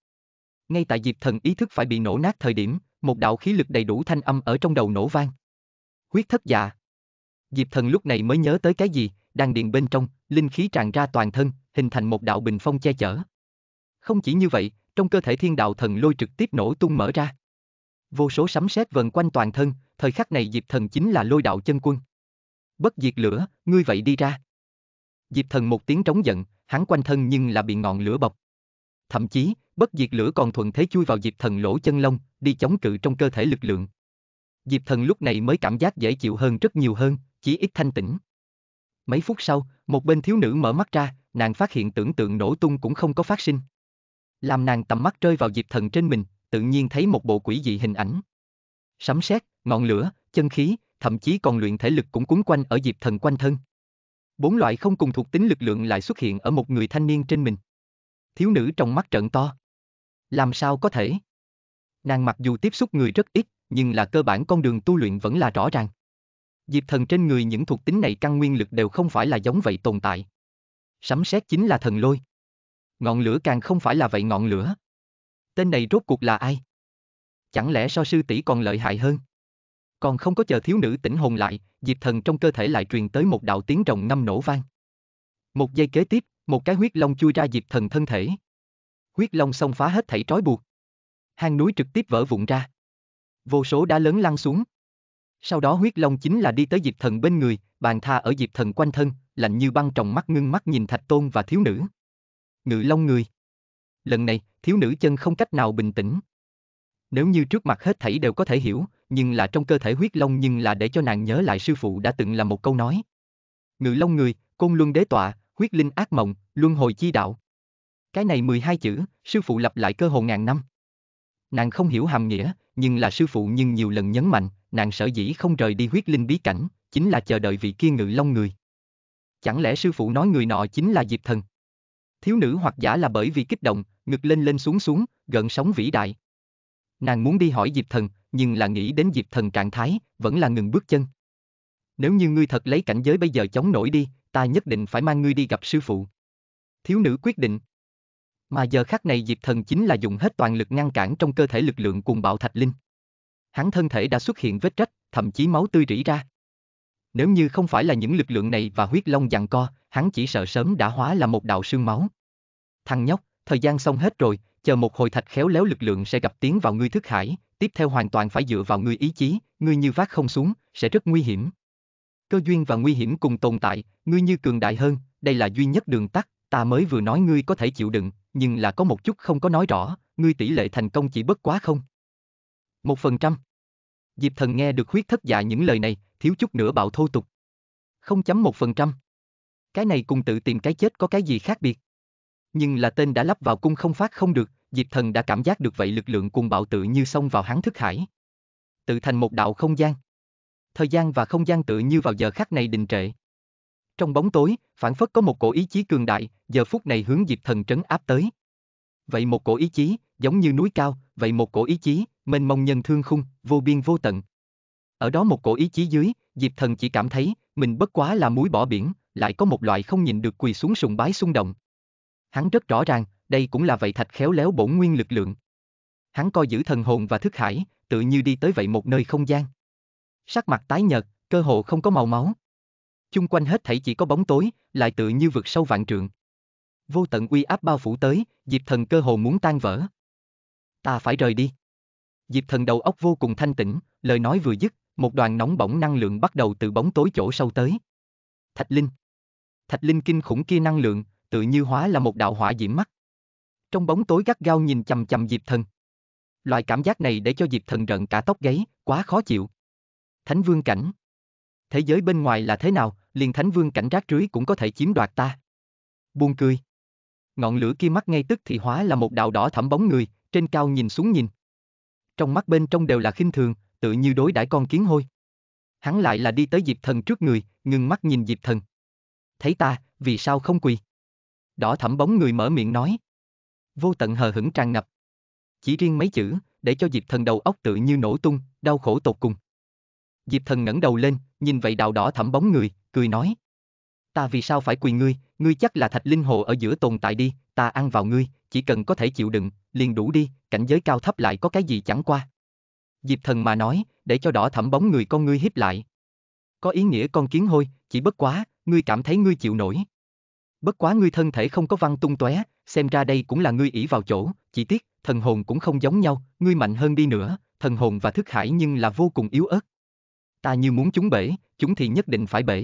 Ngay tại Diệp thần ý thức phải bị nổ nát thời điểm, một đạo khí lực đầy đủ thanh âm ở trong đầu nổ vang. Huyết thất dạ. Diệp thần lúc này mới nhớ tới cái gì, đang điện bên trong, linh khí tràn ra toàn thân, hình thành một đạo bình phong che chở. Không chỉ như vậy, trong cơ thể thiên đạo thần lôi trực tiếp nổ tung mở ra. Vô số sấm sét vần quanh toàn thân, thời khắc này Diệp thần chính là lôi đạo chân quân. Bất diệt lửa, ngươi vậy đi ra. Diệp thần một tiếng trống giận, hắn quanh thân nhưng là bị ngọn lửa bọc. Thậm chí, bất diệt lửa còn thuận thế chui vào Diệp thần lỗ chân lông, đi chống cự trong cơ thể lực lượng. Diệp Thần lúc này mới cảm giác dễ chịu hơn rất nhiều hơn, chỉ ít thanh tĩnh. Mấy phút sau, một bên thiếu nữ mở mắt ra, nàng phát hiện tưởng tượng nổ tung cũng không có phát sinh. Làm nàng tầm mắt rơi vào Diệp Thần trên mình, tự nhiên thấy một bộ quỷ dị hình ảnh. Sấm sét, ngọn lửa, chân khí, thậm chí còn luyện thể lực cũng cuốn quanh ở Diệp Thần quanh thân. Bốn loại không cùng thuộc tính lực lượng lại xuất hiện ở một người thanh niên trên mình. Thiếu nữ trong mắt trợn to. Làm sao có thể? Nàng mặc dù tiếp xúc người rất ít, nhưng là cơ bản con đường tu luyện vẫn là rõ ràng. Diệp thần trên người những thuộc tính này căn nguyên lực đều không phải là giống vậy tồn tại. Sấm sét chính là thần lôi. Ngọn lửa càng không phải là vậy ngọn lửa. Tên này rốt cuộc là ai? Chẳng lẽ so sư tỷ còn lợi hại hơn? Còn không có chờ thiếu nữ tỉnh hồn lại, Diệp thần trong cơ thể lại truyền tới một đạo tiếng rồng năm nổ vang. Một giây kế tiếp, một cái huyết long chui ra Diệp thần thân thể. Huyết long xông phá hết thảy trói buộc. Hang núi trực tiếp vỡ vụn ra vô số đá lớn lăn xuống. Sau đó huyết long chính là đi tới Diệp Thần bên người, bàn tha ở Diệp Thần quanh thân, lạnh như băng trong mắt ngưng mắt nhìn Thạch Tôn và thiếu nữ. Ngự long người. Lần này, thiếu nữ chân không cách nào bình tĩnh. Nếu như trước mặt hết thảy đều có thể hiểu, nhưng là trong cơ thể huyết long nhưng là để cho nàng nhớ lại sư phụ đã từng là một câu nói. Ngự long người, côn luân đế tọa, huyết linh ác mộng, luân hồi chi đạo. Cái này 12 chữ, sư phụ lặp lại cơ hồ ngàn năm. Nàng không hiểu hàm nghĩa, nhưng là sư phụ nhưng nhiều lần nhấn mạnh, nàng sở dĩ không rời đi huyết linh bí cảnh, chính là chờ đợi vị kia ngự long người. Chẳng lẽ sư phụ nói người nọ chính là Diệp Thần? Thiếu nữ hoặc giả là bởi vì kích động, ngực lên lên xuống xuống, gần sóng vĩ đại. Nàng muốn đi hỏi Diệp Thần, nhưng là nghĩ đến Diệp Thần trạng thái, vẫn là ngừng bước chân. Nếu như ngươi thật lấy cảnh giới bây giờ chống nổi đi, ta nhất định phải mang ngươi đi gặp sư phụ. Thiếu nữ quyết định. Mà giờ khắc này Diệp Thần chính là dùng hết toàn lực ngăn cản trong cơ thể lực lượng cùng bạo thạch linh. Hắn thân thể đã xuất hiện vết rách, thậm chí máu tươi rỉ ra. Nếu như không phải là những lực lượng này và huyết long giằng co, hắn chỉ sợ sớm đã hóa là một đạo sương máu. Thằng nhóc, thời gian xong hết rồi, chờ một hồi thạch khéo léo lực lượng sẽ gặp tiến vào ngươi thức hải, tiếp theo hoàn toàn phải dựa vào ngươi ý chí, ngươi như vác không xuống, sẽ rất nguy hiểm. Cơ duyên và nguy hiểm cùng tồn tại, ngươi như cường đại hơn, đây là duy nhất đường tắt, ta mới vừa nói ngươi có thể chịu đựng, nhưng là có một chút không có nói rõ, ngươi tỷ lệ thành công chỉ bất quá không. Một phần trăm. Diệp thần nghe được huyết thất dạ những lời này, thiếu chút nữa bạo thô tục. Không chấm một phần trăm. Cái này cùng tự tìm cái chết có cái gì khác biệt. Nhưng là tên đã lắp vào cung không phát không được, Diệp thần đã cảm giác được vậy lực lượng cùng bạo tự như xông vào hắn thức hải. Tự thành một đạo không gian. Thời gian và không gian tự như vào giờ khắc này đình trệ. Trong bóng tối, phản phất có một cổ ý chí cường đại, giờ phút này hướng Diệp Thần trấn áp tới. Vậy một cổ ý chí, giống như núi cao, vậy một cổ ý chí, mênh mông nhân thương khung, vô biên vô tận. Ở đó một cổ ý chí dưới, Diệp Thần chỉ cảm thấy, mình bất quá là muối bỏ biển, lại có một loại không nhìn được quỳ xuống sùng bái xung động. Hắn rất rõ ràng, đây cũng là vậy thạch khéo léo bổn nguyên lực lượng. Hắn coi giữ thần hồn và thức hải, tự như đi tới vậy một nơi không gian. Sắc mặt tái nhợt, cơ hồ không có màu máu. Chung quanh hết thảy chỉ có bóng tối, lại tự như vượt sâu vạn trượng vô tận uy áp bao phủ tới, Diệp Thần cơ hồ muốn tan vỡ. Ta phải rời đi. Diệp Thần đầu óc vô cùng thanh tĩnh, lời nói vừa dứt, một đoàn nóng bỏng năng lượng bắt đầu từ bóng tối chỗ sâu tới. Thạch Linh. Thạch Linh kinh khủng kia năng lượng, tự như hóa là một đạo hỏa diễm mắt. Trong bóng tối gắt gao nhìn chằm chằm Diệp Thần. Loại cảm giác này để cho Diệp Thần rợn cả tóc gáy, quá khó chịu. Thánh vương cảnh. Thế giới bên ngoài là thế nào, liền thánh vương cảnh rác rưới cũng có thể chiếm đoạt ta. Buồn cười ngọn lửa kia mắt ngay tức thì hóa là một đạo đỏ thẫm bóng người, trên cao nhìn xuống nhìn. Trong mắt bên trong đều là khinh thường, tự như đối đãi con kiến hôi. Hắn lại là đi tới Diệp Thần trước người, ngừng mắt nhìn Diệp Thần. Thấy ta, vì sao không quỳ? Đỏ thẫm bóng người mở miệng nói. Vô tận hờ hững tràn ngập. Chỉ riêng mấy chữ, để cho Diệp Thần đầu óc tự như nổ tung, đau khổ tột cùng. Diệp Thần ngẩng đầu lên, nhìn vậy đạo đỏ thẫm bóng người, cười nói. Ta vì sao phải quỳ ngươi, Ngươi chắc là thạch linh hồ ở giữa tồn tại đi, ta ăn vào ngươi, chỉ cần có thể chịu đựng, liền đủ đi, cảnh giới cao thấp lại có cái gì chẳng qua. Diệp thần mà nói, để cho đỏ thẩm bóng người con ngươi hiếp lại. Có ý nghĩa con kiến hôi, chỉ bất quá, ngươi cảm thấy ngươi chịu nổi. Bất quá ngươi thân thể không có văn tung tóe, xem ra đây cũng là ngươi ỷ vào chỗ, chỉ tiếc, thần hồn cũng không giống nhau, ngươi mạnh hơn đi nữa, thần hồn và thức hải nhưng là vô cùng yếu ớt. Ta như muốn chúng bể, chúng thì nhất định phải bể.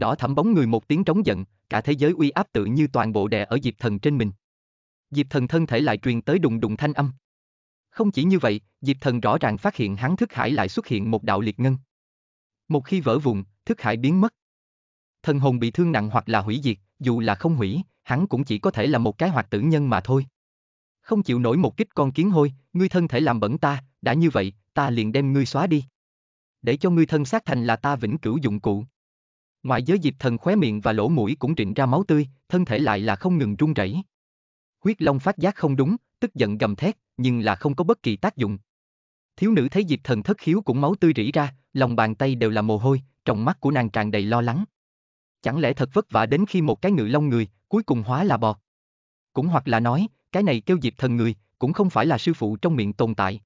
Đỏ thẫm bóng người một tiếng trống giận, cả thế giới uy áp tự như toàn bộ đè ở Diệp Thần trên mình. Diệp Thần thân thể lại truyền tới đùng đùng thanh âm. Không chỉ như vậy, Diệp Thần rõ ràng phát hiện hắn thức hải lại xuất hiện một đạo liệt ngân. Một khi vỡ vụn, thức hải biến mất. Thần hồn bị thương nặng hoặc là hủy diệt, dù là không hủy, hắn cũng chỉ có thể là một cái hoạt tử nhân mà thôi. Không chịu nổi một kích con kiến hôi, ngươi thân thể làm bẩn ta, đã như vậy, ta liền đem ngươi xóa đi. Để cho ngươi thân xác thành là ta vĩnh cửu dụng cụ. Ngoại giới Diệp Thần khóe miệng và lỗ mũi cũng rịn ra máu tươi, thân thể lại là không ngừng run rẩy. Huyết Long phát giác không đúng, tức giận gầm thét, nhưng là không có bất kỳ tác dụng. Thiếu nữ thấy Diệp Thần thất khiếu cũng máu tươi rỉ ra, lòng bàn tay đều là mồ hôi, trong mắt của nàng tràn đầy lo lắng. Chẳng lẽ thật vất vả đến khi một cái ngự long người, cuối cùng hóa là bọt. Cũng hoặc là nói, cái này kêu Diệp Thần người, cũng không phải là sư phụ trong miệng tồn tại.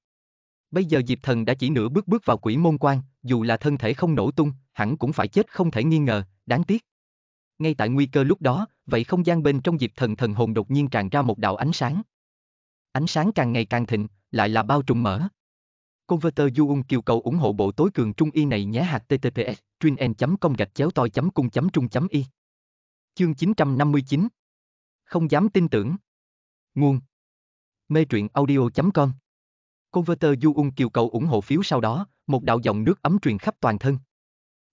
Bây giờ Diệp Thần đã chỉ nửa bước bước vào quỷ môn quan, dù là thân thể không nổ tung, hẳn cũng phải chết không thể nghi ngờ, đáng tiếc. Ngay tại nguy cơ lúc đó, vậy không gian bên trong Diệp Thần thần hồn đột nhiên tràn ra một đạo ánh sáng. Ánh sáng càng ngày càng thịnh, lại là bao trùm mở. Converter Yuung kêu cầu ủng hộ bộ tối cường trung y này nhé hạt TTPS, chuyên.com gạch chéo toi chấm cung chấm trung chấm y. Chương 959 Không dám tin tưởng Nguồn Mê truyện audio.com Converter Ung kêu cầu ủng hộ phiếu sau đó, một đạo dòng nước ấm truyền khắp toàn thân.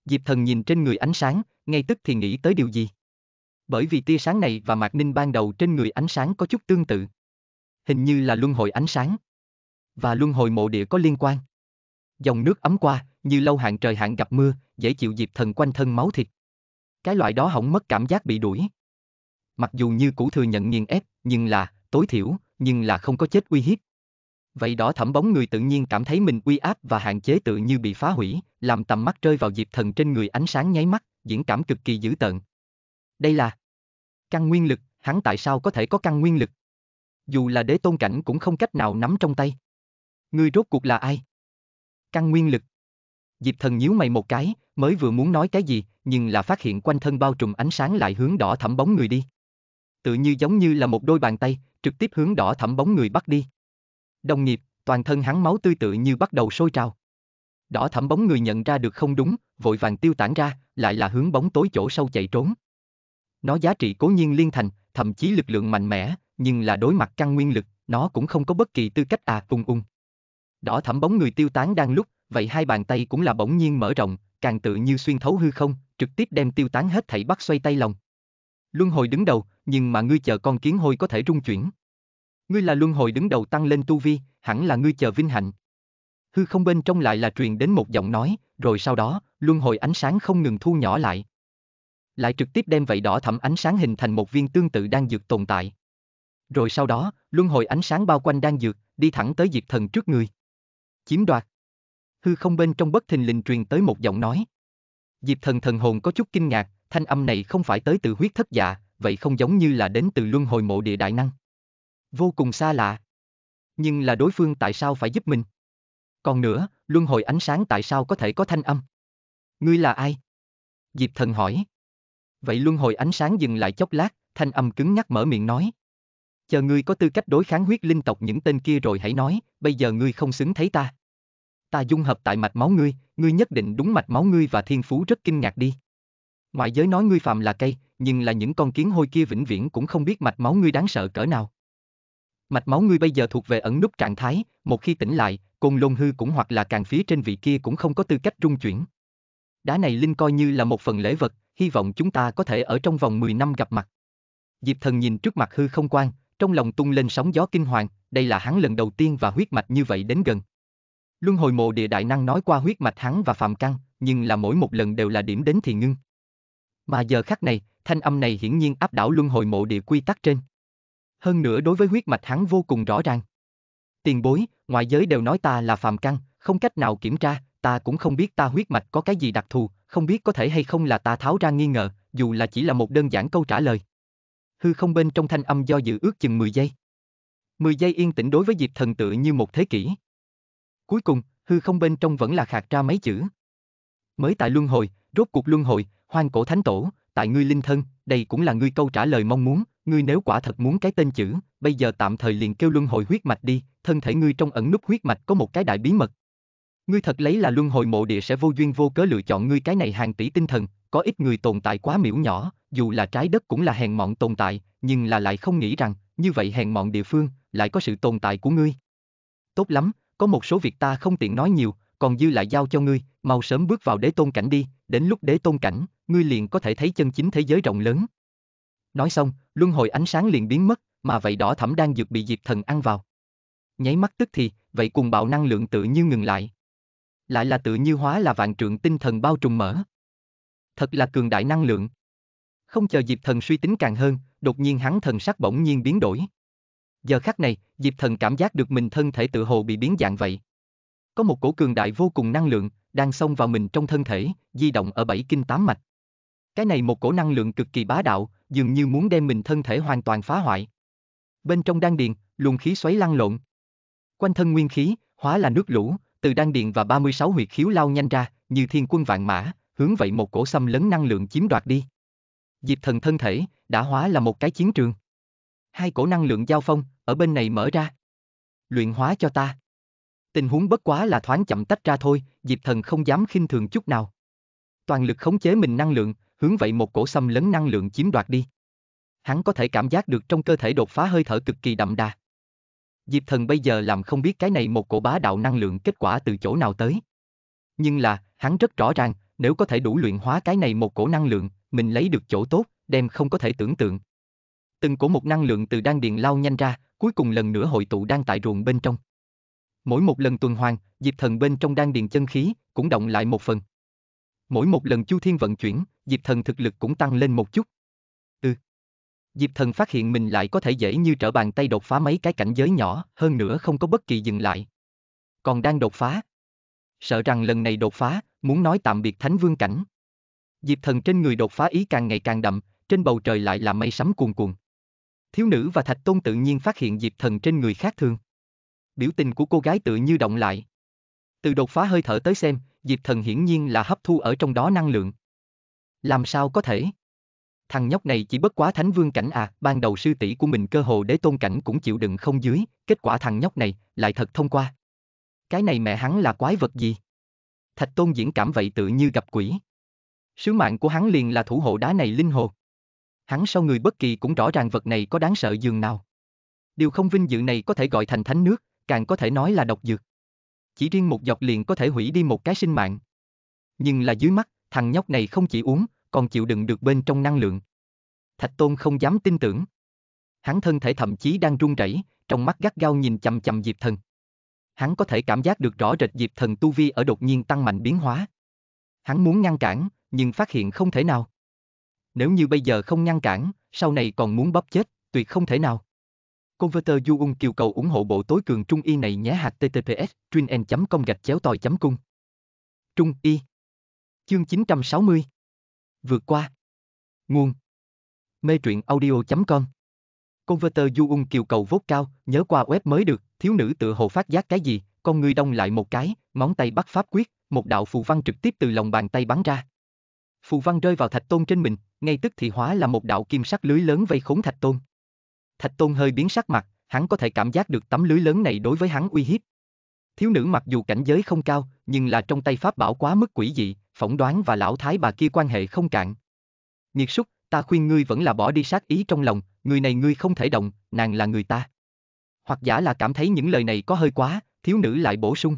Diệp thần nhìn trên người ánh sáng, ngay tức thì nghĩ tới điều gì. Bởi vì tia sáng này và mạc ninh ban đầu trên người ánh sáng có chút tương tự. Hình như là luân hồi ánh sáng. Và luân hồi mộ địa có liên quan. Dòng nước ấm qua, như lâu hạn trời hạn gặp mưa, dễ chịu diệp thần quanh thân máu thịt. Cái loại đó hỏng mất cảm giác bị đuổi. Mặc dù như cũ thừa nhận nghiền ép, nhưng là, tối thiểu, nhưng là không có chết uy hiếp vậy đó thẩm bóng người tự nhiên cảm thấy mình uy áp và hạn chế tự như bị phá hủy, làm tầm mắt rơi vào Diệp Thần trên người ánh sáng nháy mắt, diễn cảm cực kỳ dữ tợn. Đây là căn nguyên lực, hắn tại sao có thể có căn nguyên lực? Dù là đế tôn cảnh cũng không cách nào nắm trong tay. Ngươi rốt cuộc là ai? Căn nguyên lực. Diệp Thần nhíu mày một cái, mới vừa muốn nói cái gì, nhưng là phát hiện quanh thân bao trùm ánh sáng lại hướng đỏ thẩm bóng người đi. Tự như giống như là một đôi bàn tay, trực tiếp hướng đỏ thẩm bóng người bắt đi đồng nghiệp, toàn thân hắn máu tươi tự như bắt đầu sôi trào. Đỏ thẫm bóng người nhận ra được không đúng, vội vàng tiêu tản ra, lại là hướng bóng tối chỗ sâu chạy trốn. Nó giá trị cố nhiên liên thành, thậm chí lực lượng mạnh mẽ, nhưng là đối mặt căn nguyên lực, nó cũng không có bất kỳ tư cách à ung ung. Đỏ thẫm bóng người tiêu tán đang lúc, vậy hai bàn tay cũng là bỗng nhiên mở rộng, càng tự như xuyên thấu hư không, trực tiếp đem tiêu tán hết thảy bắt xoay tay lòng. Luân hồi đứng đầu, nhưng mà ngươi chờ con kiến hôi có thể rung chuyển. Ngươi là luân hồi đứng đầu tăng lên tu vi, hẳn là ngươi chờ vinh hạnh. Hư không bên trong lại là truyền đến một giọng nói, rồi sau đó, luân hồi ánh sáng không ngừng thu nhỏ lại. Lại trực tiếp đem vậy đỏ thẫm ánh sáng hình thành một viên tương tự đang dược tồn tại. Rồi sau đó, luân hồi ánh sáng bao quanh đang dược, đi thẳng tới diệt Thần trước người. Chiếm đoạt. Hư không bên trong bất thình lình truyền tới một giọng nói. Diệp Thần thần hồn có chút kinh ngạc, thanh âm này không phải tới từ huyết thất dạ, vậy không giống như là đến từ luân hồi mộ địa đại năng vô cùng xa lạ. Nhưng là đối phương tại sao phải giúp mình? Còn nữa, luân hồi ánh sáng tại sao có thể có thanh âm? Ngươi là ai? Diệp thần hỏi. Vậy luân hồi ánh sáng dừng lại chốc lát, thanh âm cứng nhắc mở miệng nói. Chờ ngươi có tư cách đối kháng huyết linh tộc những tên kia rồi hãy nói, bây giờ ngươi không xứng thấy ta. Ta dung hợp tại mạch máu ngươi, ngươi nhất định đúng mạch máu ngươi và thiên phú rất kinh ngạc đi. Ngoại giới nói ngươi phàm là cây, nhưng là những con kiến hôi kia vĩnh viễn cũng không biết mạch máu ngươi đáng sợ cỡ nào. Mạch máu ngươi bây giờ thuộc về ẩn nút trạng thái, một khi tỉnh lại, côn lôn hư cũng hoặc là càng phía trên vị kia cũng không có tư cách trung chuyển. Đá này Linh coi như là một phần lễ vật, hy vọng chúng ta có thể ở trong vòng 10 năm gặp mặt. Diệp thần nhìn trước mặt hư không quan, trong lòng tung lên sóng gió kinh hoàng, đây là hắn lần đầu tiên và huyết mạch như vậy đến gần. Luân hồi mộ địa đại năng nói qua huyết mạch hắn và Phạm căn, nhưng là mỗi một lần đều là điểm đến thì ngưng. Mà giờ khắc này, thanh âm này hiển nhiên áp đảo luân hồi mộ địa quy tắc trên hơn nữa đối với huyết mạch hắn vô cùng rõ ràng. Tiền bối, ngoại giới đều nói ta là phàm căn, không cách nào kiểm tra, ta cũng không biết ta huyết mạch có cái gì đặc thù, không biết có thể hay không là ta tháo ra nghi ngờ, dù là chỉ là một đơn giản câu trả lời. Hư không bên trong thanh âm do dự ước chừng 10 giây. 10 giây yên tĩnh đối với Diệp Thần tự như một thế kỷ. Cuối cùng, hư không bên trong vẫn là khạc ra mấy chữ. Mới tại luân hồi, rốt cuộc luân hồi, hoang cổ thánh tổ, tại ngươi linh thân, đây cũng là ngươi câu trả lời mong muốn, ngươi nếu quả thật muốn cái tên chữ, bây giờ tạm thời liền kêu luân hồi huyết mạch đi, thân thể ngươi trong ẩn nút huyết mạch có một cái đại bí mật. Ngươi thật lấy là luân hồi mộ địa sẽ vô duyên vô cớ lựa chọn ngươi cái này hàng tỷ tinh thần, có ít người tồn tại quá miểu nhỏ, dù là trái đất cũng là hèn mọn tồn tại, nhưng là lại không nghĩ rằng, như vậy hèn mọn địa phương, lại có sự tồn tại của ngươi. Tốt lắm, có một số việc ta không tiện nói nhiều, còn dư lại giao cho ngươi, mau sớm bước vào đế tôn cảnh đi, đến lúc đế tôn cảnh, ngươi liền có thể thấy chân chính thế giới rộng lớn. Nói xong, luân hồi ánh sáng liền biến mất, mà vậy đỏ thẫm đang dược bị Diệp Thần ăn vào. Nháy mắt tức thì, vậy cùng bạo năng lượng tự như ngừng lại. Lại là tự như hóa là vạn trượng tinh thần bao trùm mở. Thật là cường đại năng lượng. Không chờ Diệp Thần suy tính càng hơn, đột nhiên hắn thần sắc bỗng nhiên biến đổi. Giờ khắc này, Diệp Thần cảm giác được mình thân thể tự hồ bị biến dạng vậy. Có một cổ cường đại vô cùng năng lượng, đang xông vào mình trong thân thể, di động ở bảy kinh tám mạch. Cái này một cổ năng lượng cực kỳ bá đạo, dường như muốn đem mình thân thể hoàn toàn phá hoại. Bên trong đan điền, luồng khí xoáy lăn lộn. Quanh thân nguyên khí, hóa là nước lũ, từ đan điền và 36 huyệt khiếu lao nhanh ra, như thiên quân vạn mã, hướng vậy một cổ xâm lấn năng lượng chiếm đoạt đi. Diệp thần thân thể, đã hóa là một cái chiến trường. Hai cổ năng lượng giao phong, ở bên này mở ra. Luyện hóa cho ta. Tình huống bất quá là thoáng chậm tách ra thôi, Diệp thần không dám khinh thường chút nào. Toàn lực khống chế mình năng lượng, hướng vậy một cổ xâm lấn năng lượng chiếm đoạt đi. Hắn có thể cảm giác được trong cơ thể đột phá hơi thở cực kỳ đậm đà. Diệp thần bây giờ làm không biết cái này một cổ bá đạo năng lượng kết quả từ chỗ nào tới. Nhưng là, hắn rất rõ ràng, nếu có thể đủ luyện hóa cái này một cổ năng lượng, mình lấy được chỗ tốt, đem không có thể tưởng tượng. Từng cổ một năng lượng từ đan điện lao nhanh ra, cuối cùng lần nữa hội tụ đang tại ruộng bên trong. Mỗi một lần tuần hoàn, Diệp thần bên trong đan điện chân khí cũng động lại một phần. Mỗi một lần Chu Thiên vận chuyển, Diệp Thần thực lực cũng tăng lên một chút. Ừ. Diệp Thần phát hiện mình lại có thể dễ như trở bàn tay đột phá mấy cái cảnh giới nhỏ, hơn nữa không có bất kỳ dừng lại. Còn đang đột phá. Sợ rằng lần này đột phá, muốn nói tạm biệt Thánh Vương cảnh. Diệp Thần trên người đột phá ý càng ngày càng đậm, trên bầu trời lại là mây sấm cuồn cuồn. Thiếu nữ và Thạch Tôn tự nhiên phát hiện Diệp Thần trên người khác thường. Biểu tình của cô gái tự như động lại. Từ đột phá hơi thở tới xem, Diệp Thần hiển nhiên là hấp thu ở trong đó năng lượng. Làm sao có thể? Thằng nhóc này chỉ bất quá thánh vương cảnh à, ban đầu sư tỷ của mình cơ hồ đế tôn cảnh cũng chịu đựng không dưới, kết quả thằng nhóc này lại thật thông qua. Cái này mẹ hắn là quái vật gì? Thạch tôn diễn cảm vậy tự như gặp quỷ. Sứ mạng của hắn liền là thủ hộ đá này linh hồ. Hắn sau người bất kỳ cũng rõ ràng vật này có đáng sợ dường nào. Điều không vinh dự này có thể gọi thành thánh nước, càng có thể nói là độc dược chỉ riêng một giọt liền có thể hủy đi một cái sinh mạng. Nhưng là dưới mắt, thằng nhóc này không chỉ uống, còn chịu đựng được bên trong năng lượng. Thạch Tôn không dám tin tưởng. Hắn thân thể thậm chí đang run rẩy, trong mắt gắt gao nhìn chằm chằm Diệp Thần. Hắn có thể cảm giác được rõ rệt Diệp Thần tu vi ở đột nhiên tăng mạnh biến hóa. Hắn muốn ngăn cản, nhưng phát hiện không thể nào. Nếu như bây giờ không ngăn cản, sau này còn muốn bóp chết, tuyệt không thể nào. Converter Du Ung kêu cầu ủng hộ bộ tối cường Trung Y này nhé hạt TTPS, chuyên com gạch chéo tòi chấm cung. Trung Y Chương 960 Vượt qua Nguồn Mê truyện audio.com Converter Du Ung kiều cầu vốt cao, nhớ qua web mới được, thiếu nữ tự hồ phát giác cái gì, con người đông lại một cái, ngón tay bắt pháp quyết, một đạo phù văn trực tiếp từ lòng bàn tay bắn ra. Phù văn rơi vào thạch tôn trên mình, ngay tức thì hóa là một đạo kim sắc lưới lớn vây khốn thạch tôn. Thạch Tôn hơi biến sắc mặt, hắn có thể cảm giác được tấm lưới lớn này đối với hắn uy hiếp. Thiếu nữ mặc dù cảnh giới không cao, nhưng là trong tay pháp bảo quá mức quỷ dị, phỏng đoán và lão thái bà kia quan hệ không cạn. Nhiệt súc, ta khuyên ngươi vẫn là bỏ đi sát ý trong lòng, người này ngươi không thể động, nàng là người ta. Hoặc giả là cảm thấy những lời này có hơi quá, thiếu nữ lại bổ sung.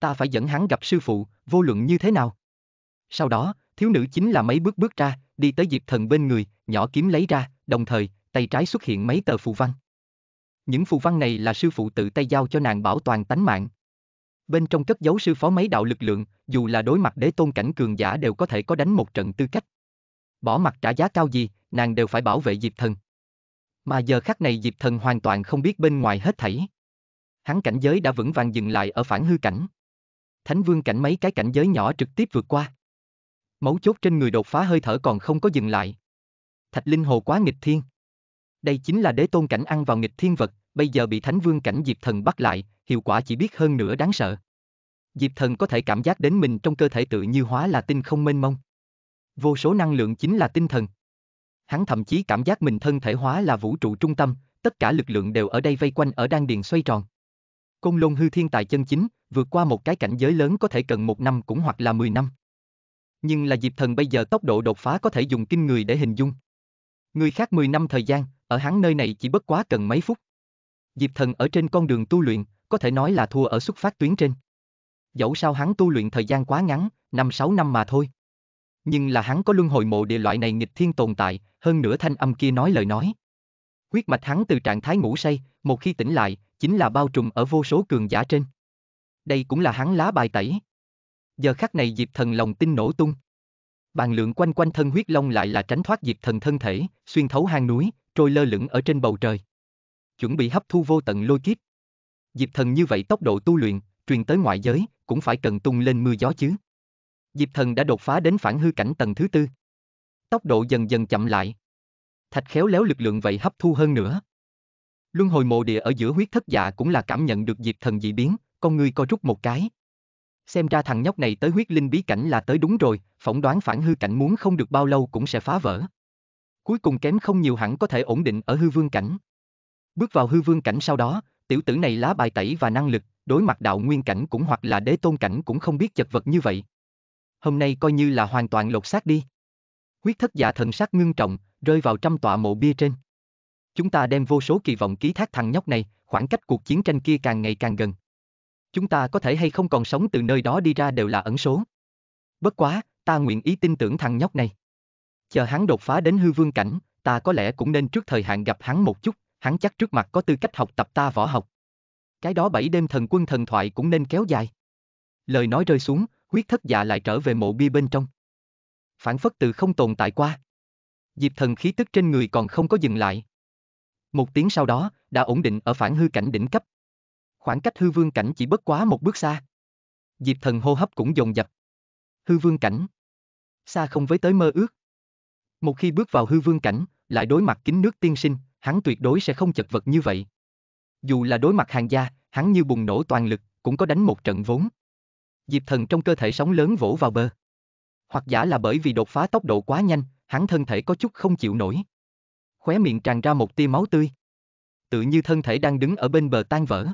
Ta phải dẫn hắn gặp sư phụ, vô luận như thế nào. Sau đó, thiếu nữ chính là mấy bước bước ra, đi tới Diệp Thần bên người, nhỏ kiếm lấy ra, đồng thời, tay trái xuất hiện mấy tờ phù văn. Những phù văn này là sư phụ tự tay giao cho nàng bảo toàn tánh mạng. Bên trong cất giấu sư phó mấy đạo lực lượng, dù là đối mặt đế tôn cảnh cường giả đều có thể có đánh một trận tư cách. Bỏ mặt trả giá cao gì, nàng đều phải bảo vệ Diệp Thần. Mà giờ khắc này Diệp Thần hoàn toàn không biết bên ngoài hết thảy. Hắn cảnh giới đã vững vàng dừng lại ở phản hư cảnh. Thánh vương cảnh mấy cái cảnh giới nhỏ trực tiếp vượt qua. Mấu chốt trên người đột phá hơi thở còn không có dừng lại. Thạch linh hồ quá nghịch thiên. Đây chính là đế tôn cảnh ăn vào nghịch thiên vật, bây giờ bị thánh vương cảnh Diệp Thần bắt lại, hiệu quả chỉ biết hơn nữa đáng sợ. Diệp Thần có thể cảm giác đến mình trong cơ thể tự như hóa là tinh không mênh mông. Vô số năng lượng chính là tinh thần. Hắn thậm chí cảm giác mình thân thể hóa là vũ trụ trung tâm, tất cả lực lượng đều ở đây vây quanh ở đan điền xoay tròn. Côn lôn hư thiên tài chân chính, vượt qua một cái cảnh giới lớn có thể cần một năm cũng hoặc là mười năm. Nhưng là Diệp Thần bây giờ tốc độ đột phá có thể dùng kinh người để hình dung. Người khác mười năm thời gian, ở hắn nơi này chỉ bất quá cần mấy phút. Diệp Thần ở trên con đường tu luyện, có thể nói là thua ở xuất phát tuyến trên. Dẫu sao hắn tu luyện thời gian quá ngắn, 5-6 năm mà thôi. Nhưng là hắn có luân hồi mộ địa loại này nghịch thiên tồn tại, hơn nữa thanh âm kia nói lời nói. Huyết mạch hắn từ trạng thái ngủ say, một khi tỉnh lại, chính là bao trùm ở vô số cường giả trên. Đây cũng là hắn lá bài tẩy. Giờ khắc này Diệp Thần lòng tin nổ tung. Bàn lượng quanh quanh thân huyết long lại là tránh thoát Diệp Thần thân thể, xuyên thấu hang núi, trôi lơ lửng ở trên bầu trời. Chuẩn bị hấp thu vô tận lôi kiếp. Diệp thần như vậy tốc độ tu luyện, truyền tới ngoại giới, cũng phải cần tung lên mưa gió chứ. Diệp thần đã đột phá đến phản hư cảnh tầng thứ tư. Tốc độ dần dần chậm lại. Thạch khéo léo lực lượng vậy hấp thu hơn nữa. Luân hồi mộ địa ở giữa huyết thất dạ cũng là cảm nhận được Diệp thần dị biến, con người co rút một cái. Xem ra thằng nhóc này tới huyết linh bí cảnh là tới đúng rồi, phỏng đoán phản hư cảnh muốn không được bao lâu cũng sẽ phá vỡ. Cuối cùng kém không nhiều hẳn có thể ổn định ở hư vương cảnh. Bước vào hư vương cảnh sau đó, tiểu tử này lá bài tẩy và năng lực, đối mặt đạo nguyên cảnh cũng hoặc là đế tôn cảnh cũng không biết chật vật như vậy. Hôm nay coi như là hoàn toàn lột xác đi. Huyết thất giả dạ thần sắc ngưng trọng, rơi vào trăm tọa mộ bia trên. Chúng ta đem vô số kỳ vọng ký thác thằng nhóc này, khoảng cách cuộc chiến tranh kia càng ngày càng gần. Chúng ta có thể hay không còn sống từ nơi đó đi ra đều là ẩn số. Bất quá, ta nguyện ý tin tưởng thằng nhóc này chờ hắn đột phá đến hư vương cảnh, ta có lẽ cũng nên trước thời hạn gặp hắn một chút, hắn chắc trước mặt có tư cách học tập ta võ học. Cái đó bảy đêm thần quân thần thoại cũng nên kéo dài. Lời nói rơi xuống, huyết thất dạ lại trở về mộ bia bên trong. Phản phất từ không tồn tại qua. Diệp thần khí tức trên người còn không có dừng lại. Một tiếng sau đó, đã ổn định ở phản hư cảnh đỉnh cấp. Khoảng cách hư vương cảnh chỉ bất quá một bước xa. Diệp thần hô hấp cũng dồn dập. Hư vương cảnh. Xa không với tới mơ ước. Một khi bước vào hư vương cảnh, lại đối mặt kính nước tiên sinh, hắn tuyệt đối sẽ không chật vật như vậy. Dù là đối mặt hàng gia, hắn như bùng nổ toàn lực, cũng có đánh một trận vốn. Diệp thần trong cơ thể sóng lớn vỗ vào bờ. Hoặc giả là bởi vì đột phá tốc độ quá nhanh, hắn thân thể có chút không chịu nổi. Khóe miệng tràn ra một tia máu tươi. Tự như thân thể đang đứng ở bên bờ tan vỡ.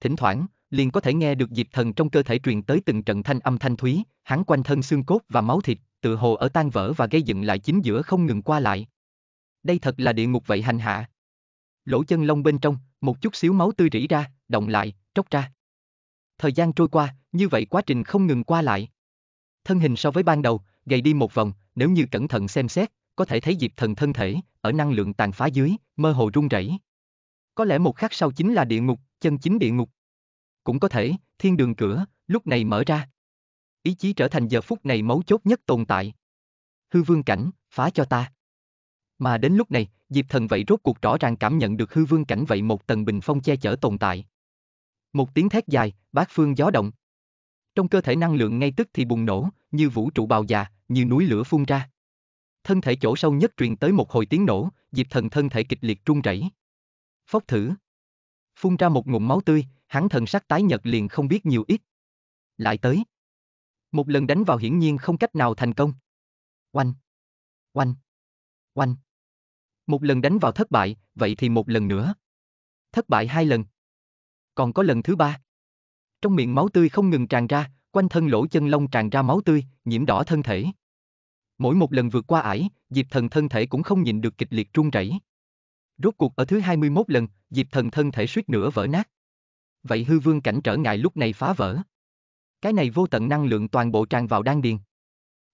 Thỉnh thoảng, liền có thể nghe được diệp thần trong cơ thể truyền tới từng trận thanh âm thanh thúy, hắn quanh thân xương cốt và máu thịt, tự hồ ở tan vỡ và gây dựng lại chính giữa không ngừng qua lại. Đây thật là địa ngục vậy hành hạ. Lỗ chân lông bên trong, một chút xíu máu tươi rỉ ra, động lại, tróc ra. Thời gian trôi qua, như vậy quá trình không ngừng qua lại. Thân hình so với ban đầu, gầy đi một vòng, nếu như cẩn thận xem xét, có thể thấy Diệp Thần thân thể, ở năng lượng tàn phá dưới, mơ hồ run rẩy. Có lẽ một khắc sau chính là địa ngục, chân chính địa ngục cũng có thể, thiên đường cửa, lúc này mở ra. Ý chí trở thành giờ phút này mấu chốt nhất tồn tại. Hư vương cảnh, phá cho ta. Mà đến lúc này, Diệp Thần vậy rốt cuộc rõ ràng cảm nhận được hư vương cảnh vậy một tầng bình phong che chở tồn tại. Một tiếng thét dài, bát phương gió động. Trong cơ thể năng lượng ngay tức thì bùng nổ, như vũ trụ bào già, như núi lửa phun ra. Thân thể chỗ sâu nhất truyền tới một hồi tiếng nổ, Diệp Thần thân thể kịch liệt run rẩy. Phốc thử. Phun ra một ngụm máu tươi, hắn thần sắc tái nhật liền không biết nhiều ít. Lại tới. Một lần đánh vào hiển nhiên không cách nào thành công. Oanh. Oanh. Oanh. Một lần đánh vào thất bại, vậy thì một lần nữa. Thất bại hai lần. Còn có lần thứ ba. Trong miệng máu tươi không ngừng tràn ra, quanh thân lỗ chân lông tràn ra máu tươi, nhiễm đỏ thân thể. Mỗi một lần vượt qua ải, Diệp Thần thân thể cũng không nhịn được kịch liệt run rẩy. Rốt cuộc ở thứ 21 lần, Diệp Thần thân thể suýt nữa vỡ nát vậy hư vương cảnh trở ngại lúc này phá vỡ. Cái này vô tận năng lượng toàn bộ tràn vào đan điền.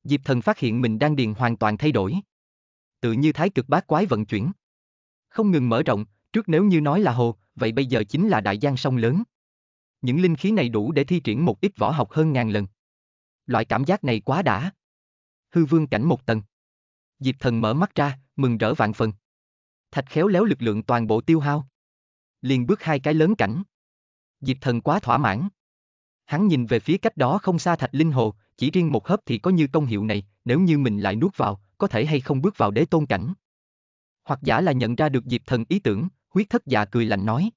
Diệp thần phát hiện mình đan điền hoàn toàn thay đổi. Tự như thái cực bát quái vận chuyển. Không ngừng mở rộng, trước nếu như nói là hồ, vậy bây giờ chính là đại giang sông lớn. Những linh khí này đủ để thi triển một ít võ học hơn ngàn lần. Loại cảm giác này quá đã. Hư vương cảnh một tầng. Diệp thần mở mắt ra, mừng rỡ vạn phần. Thạch khéo léo lực lượng toàn bộ tiêu hao. Liền bước hai cái lớn cảnh. Diệp thần quá thỏa mãn. Hắn nhìn về phía cách đó không xa thạch linh hồ, chỉ riêng một hớp thì có như công hiệu này, nếu như mình lại nuốt vào, có thể hay không bước vào đế tôn cảnh. Hoặc giả là nhận ra được Diệp thần ý tưởng, huyết thất già cười lạnh nói.